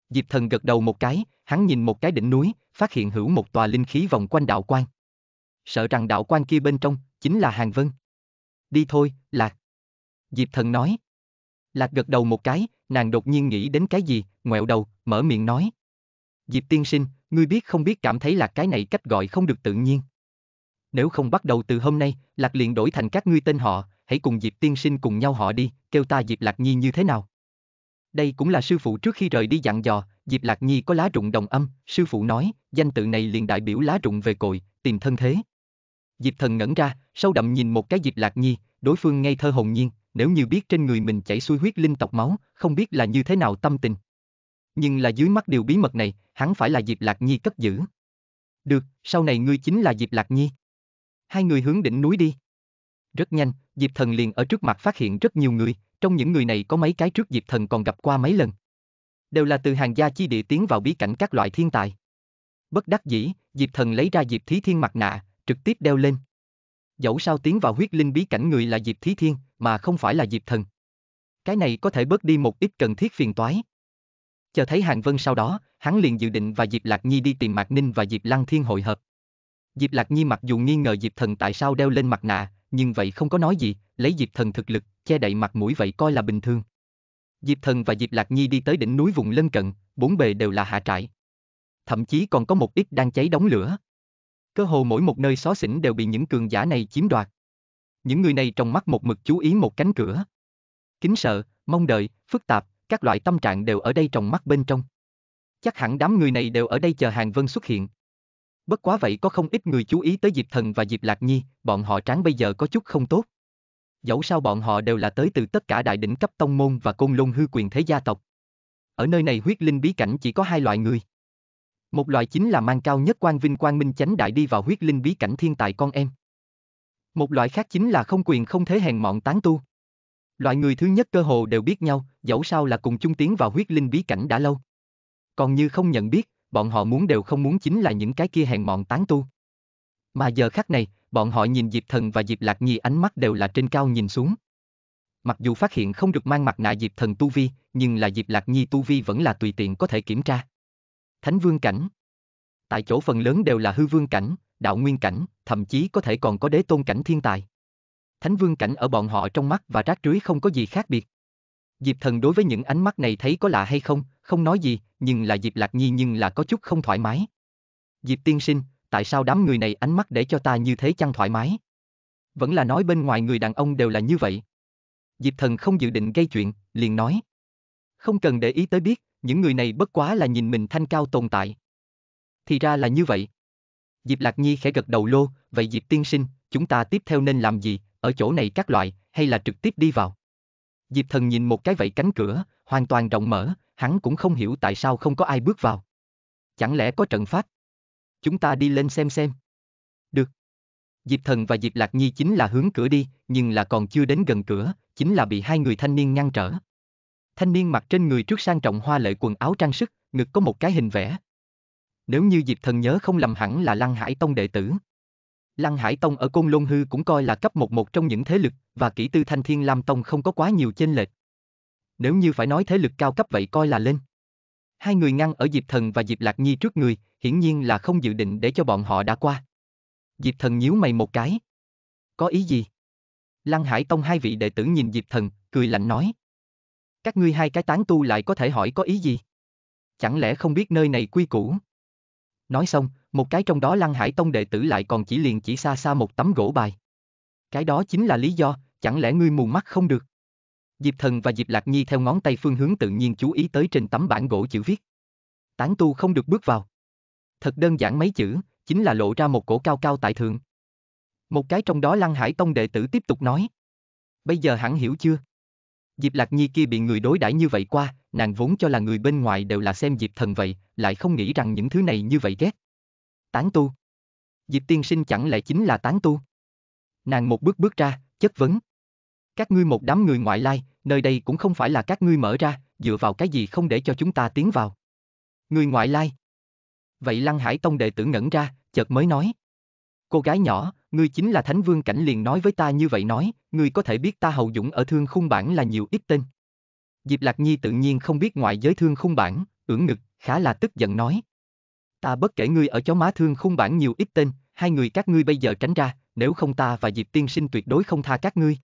Diệp thần gật đầu một cái, hắn nhìn một cái đỉnh núi, phát hiện hữu một tòa linh khí vòng quanh đạo quan sợ rằng đạo quan kia bên trong, chính là Hàng Vân. Đi thôi, Lạc. Diệp thần nói. Lạc gật đầu một cái, nàng đột nhiên nghĩ đến cái gì, ngoẹo đầu, mở miệng nói. Diệp tiên sinh, ngươi biết không biết cảm thấy là cái này cách gọi không được tự nhiên. Nếu không bắt đầu từ hôm nay, Lạc liền đổi thành các ngươi tên họ, hãy cùng Diệp tiên sinh cùng nhau họ đi, kêu ta Diệp Lạc Nhi như thế nào. Đây cũng là sư phụ trước khi rời đi dặn dò, Diệp Lạc Nhi có lá rụng đồng âm, sư phụ nói, danh tự này liền đại biểu lá rụng về cội, tìm thân thế. Diệp thần ngẩn ra, sâu đậm nhìn một cái Diệp lạc nhi, đối phương ngây thơ hồn nhiên, nếu như biết trên người mình chảy xuôi huyết linh tộc máu, không biết là như thế nào tâm tình. Nhưng là dưới mắt điều bí mật này, hắn phải là Diệp lạc nhi cất giữ. Được, sau này ngươi chính là Diệp lạc nhi. Hai người hướng đỉnh núi đi. Rất nhanh, Diệp thần liền ở trước mặt phát hiện rất nhiều người, trong những người này có mấy cái trước Diệp thần còn gặp qua mấy lần. Đều là từ hàng gia chi địa tiến vào bí cảnh các loại thiên tài. Bất đắc dĩ, Diệp thần lấy ra Diệp thí thiên mặt nạ, trực tiếp đeo lên. Dẫu sao tiến vào huyết linh bí cảnh người là Diệp Thí Thiên, mà không phải là Diệp Thần. Cái này có thể bớt đi một ít cần thiết phiền toái. Chờ thấy Hàng Vân sau đó, hắn liền dự định và Diệp Lạc Nhi đi tìm Mạc Ninh và Diệp Lăng Thiên hội hợp. Diệp Lạc Nhi mặc dù nghi ngờ Diệp Thần tại sao đeo lên mặt nạ, nhưng vậy không có nói gì, lấy Diệp Thần thực lực, che đậy mặt mũi vậy coi là bình thường. Diệp Thần và Diệp Lạc Nhi đi tới đỉnh núi vùng lân cận, bốn bề đều là hạ trại. Thậm chí còn có một ít đang cháy đóng lửa. Cơ hồ mỗi một nơi xó xỉnh đều bị những cường giả này chiếm đoạt. Những người này trong mắt một mực chú ý một cánh cửa. Kính sợ, mong đợi, phức tạp, các loại tâm trạng đều ở đây trong mắt bên trong. Chắc hẳn đám người này đều ở đây chờ Hàng Vân xuất hiện. Bất quá vậy có không ít người chú ý tới Diệp Thần và Diệp Lạc Nhi, bọn họ tráng bây giờ có chút không tốt. Dẫu sao bọn họ đều là tới từ tất cả đại đỉnh cấp tông môn và côn lôn hư quyền thế gia tộc. Ở nơi này huyết linh bí cảnh chỉ có hai loại người. Một loại chính là mang cao nhất quan vinh quang minh chánh đại đi vào huyết linh bí cảnh thiên tài con em. Một loại khác chính là không quyền không thế hèn mọn tán tu. Loại người thứ nhất cơ hồ đều biết nhau, dẫu sao là cùng chung tiến vào huyết linh bí cảnh đã lâu. Còn như không nhận biết, bọn họ muốn đều không muốn chính là những cái kia hèn mọn tán tu. Mà giờ khắc này, bọn họ nhìn Diệp Thần và Diệp Lạc Nhi ánh mắt đều là trên cao nhìn xuống. Mặc dù phát hiện không được mang mặt nạ Diệp Thần tu vi, nhưng là Diệp Lạc Nhi tu vi vẫn là tùy tiện có thể kiểm tra thánh vương cảnh. Tại chỗ phần lớn đều là hư vương cảnh, đạo nguyên cảnh, thậm chí có thể còn có đế tôn cảnh thiên tài. Thánh vương cảnh ở bọn họ trong mắt và rác rưới không có gì khác biệt. Diệp thần đối với những ánh mắt này thấy có lạ hay không, không nói gì, nhưng là Diệp lạc nhi nhưng là có chút không thoải mái. Diệp tiên sinh, tại sao đám người này ánh mắt để cho ta như thế chăng thoải mái? Vẫn là nói bên ngoài người đàn ông đều là như vậy. Diệp thần không dự định gây chuyện, liền nói. Không cần để ý tới biết, những người này bất quá là nhìn mình thanh cao tồn tại. Thì ra là như vậy. Diệp Lạc Nhi khẽ gật đầu lô, vậy Diệp tiên sinh, chúng ta tiếp theo nên làm gì, ở chỗ này các loại, hay là trực tiếp đi vào? Diệp thần nhìn một cái vậy cánh cửa, hoàn toàn rộng mở, hắn cũng không hiểu tại sao không có ai bước vào. Chẳng lẽ có trận pháp? Chúng ta đi lên xem xem. Được. Diệp thần và Diệp Lạc Nhi chính là hướng cửa đi, nhưng là còn chưa đến gần cửa, chính là bị hai người thanh niên ngăn trở thanh niên mặc trên người trước sang trọng hoa lệ quần áo trang sức, ngực có một cái hình vẽ. Nếu như Diệp Thần nhớ không lầm hẳn là Lăng Hải Tông đệ tử. Lăng Hải Tông ở Côn Lôn Hư cũng coi là cấp một một trong những thế lực, và kỹ tư Thanh Thiên Lam Tông không có quá nhiều chênh lệch. Nếu như phải nói thế lực cao cấp vậy coi là lên. Hai người ngăn ở Diệp Thần và Diệp Lạc Nhi trước người, hiển nhiên là không dự định để cho bọn họ đã qua. Diệp Thần nhíu mày một cái. Có ý gì? Lăng Hải Tông hai vị đệ tử nhìn Diệp Thần, cười lạnh nói. Các ngươi hai cái tán tu lại có thể hỏi có ý gì? Chẳng lẽ không biết nơi này quy củ? Nói xong, một cái trong đó Lăng Hải Tông đệ tử lại còn chỉ liền chỉ xa xa một tấm gỗ bài. Cái đó chính là lý do, chẳng lẽ ngươi mù mắt không được? Diệp Thần và Diệp Lạc Nhi theo ngón tay phương hướng tự nhiên chú ý tới trên tấm bản gỗ chữ viết. Tán tu không được bước vào. Thật đơn giản mấy chữ, chính là lộ ra một cổ cao cao tại thượng. Một cái trong đó Lăng Hải Tông đệ tử tiếp tục nói. Bây giờ hẳn hiểu chưa? Diệp Lạc Nhi kia bị người đối đãi như vậy qua, nàng vốn cho là người bên ngoài đều là xem Diệp Thần vậy, lại không nghĩ rằng những thứ này như vậy ghét. Tán tu. Diệp tiên sinh chẳng lẽ chính là tán tu? Nàng một bước bước ra, chất vấn. Các ngươi một đám người ngoại lai, nơi đây cũng không phải là các ngươi mở ra, dựa vào cái gì không để cho chúng ta tiến vào. Người ngoại lai. Vậy Lăng Hải Tông đệ tử ngẩn ra, chợt mới nói. Cô gái nhỏ, ngươi chính là Thánh Vương Cảnh liền nói với ta như vậy nói, ngươi có thể biết ta hầu dũng ở thương khung bản là nhiều ít tên. Diệp Lạc Nhi tự nhiên không biết ngoại giới thương khung bản, ưỡn ngực, khá là tức giận nói. Ta bất kể ngươi ở chó má thương khung bản nhiều ít tên, hai người các ngươi bây giờ tránh ra, nếu không ta và Diệp Tiên Sinh tuyệt đối không tha các ngươi.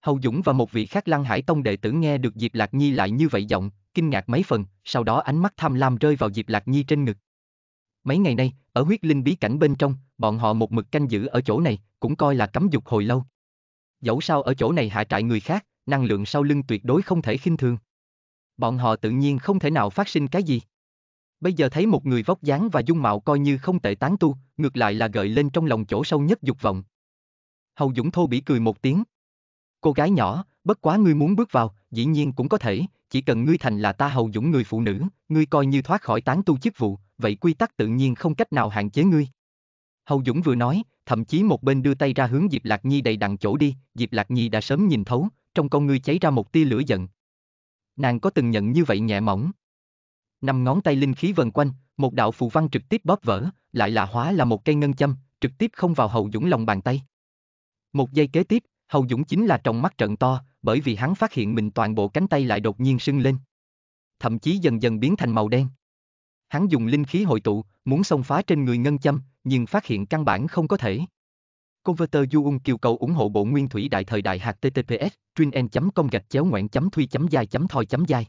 Hầu Dũng và một vị khác Lăng Hải Tông đệ tử nghe được Diệp Lạc Nhi lại như vậy giọng, kinh ngạc mấy phần, sau đó ánh mắt tham lam rơi vào Diệp Lạc Nhi trên ngực. Mấy ngày nay, ở huyết linh bí cảnh bên trong, bọn họ một mực canh giữ ở chỗ này, cũng coi là cấm dục hồi lâu. Dẫu sao ở chỗ này hạ trại người khác, năng lượng sau lưng tuyệt đối không thể khinh thường. Bọn họ tự nhiên không thể nào phát sinh cái gì. Bây giờ thấy một người vóc dáng và dung mạo coi như không tệ tán tu, ngược lại là gợi lên trong lòng chỗ sâu nhất dục vọng. Hầu Dũng thô bị cười một tiếng. Cô gái nhỏ, bất quá ngươi muốn bước vào, dĩ nhiên cũng có thể, chỉ cần ngươi thành là ta Hầu Dũng người phụ nữ, ngươi coi như thoát khỏi tán tu chức vụ, vậy quy tắc tự nhiên không cách nào hạn chế ngươi. Hầu Dũng vừa nói, thậm chí một bên đưa tay ra hướng Diệp Lạc Nhi đầy đặn chỗ đi, Diệp Lạc Nhi đã sớm nhìn thấu, trong con ngươi cháy ra một tia lửa giận. Nàng có từng nhận như vậy nhẹ mỏng. Năm ngón tay linh khí vần quanh, một đạo phù văn trực tiếp bóp vỡ, lại là hóa là một cây ngân châm, trực tiếp không vào Hầu Dũng lòng bàn tay. Một giây kế tiếp, Hầu Dũng chính là trong mắt trận to, bởi vì hắn phát hiện mình toàn bộ cánh tay lại đột nhiên sưng lên. Thậm chí dần dần biến thành màu đen. Hắn dùng linh khí hội tụ, muốn xông phá trên người ngân châm, nhưng phát hiện căn bản không có thể. Converter Yuung kêu cầu ủng hộ bộ nguyên thủy đại thời đại hạt TTPS, chuyên com gạch chéo ngoạn chấm thui chấm dai chấm thoi chấm dài.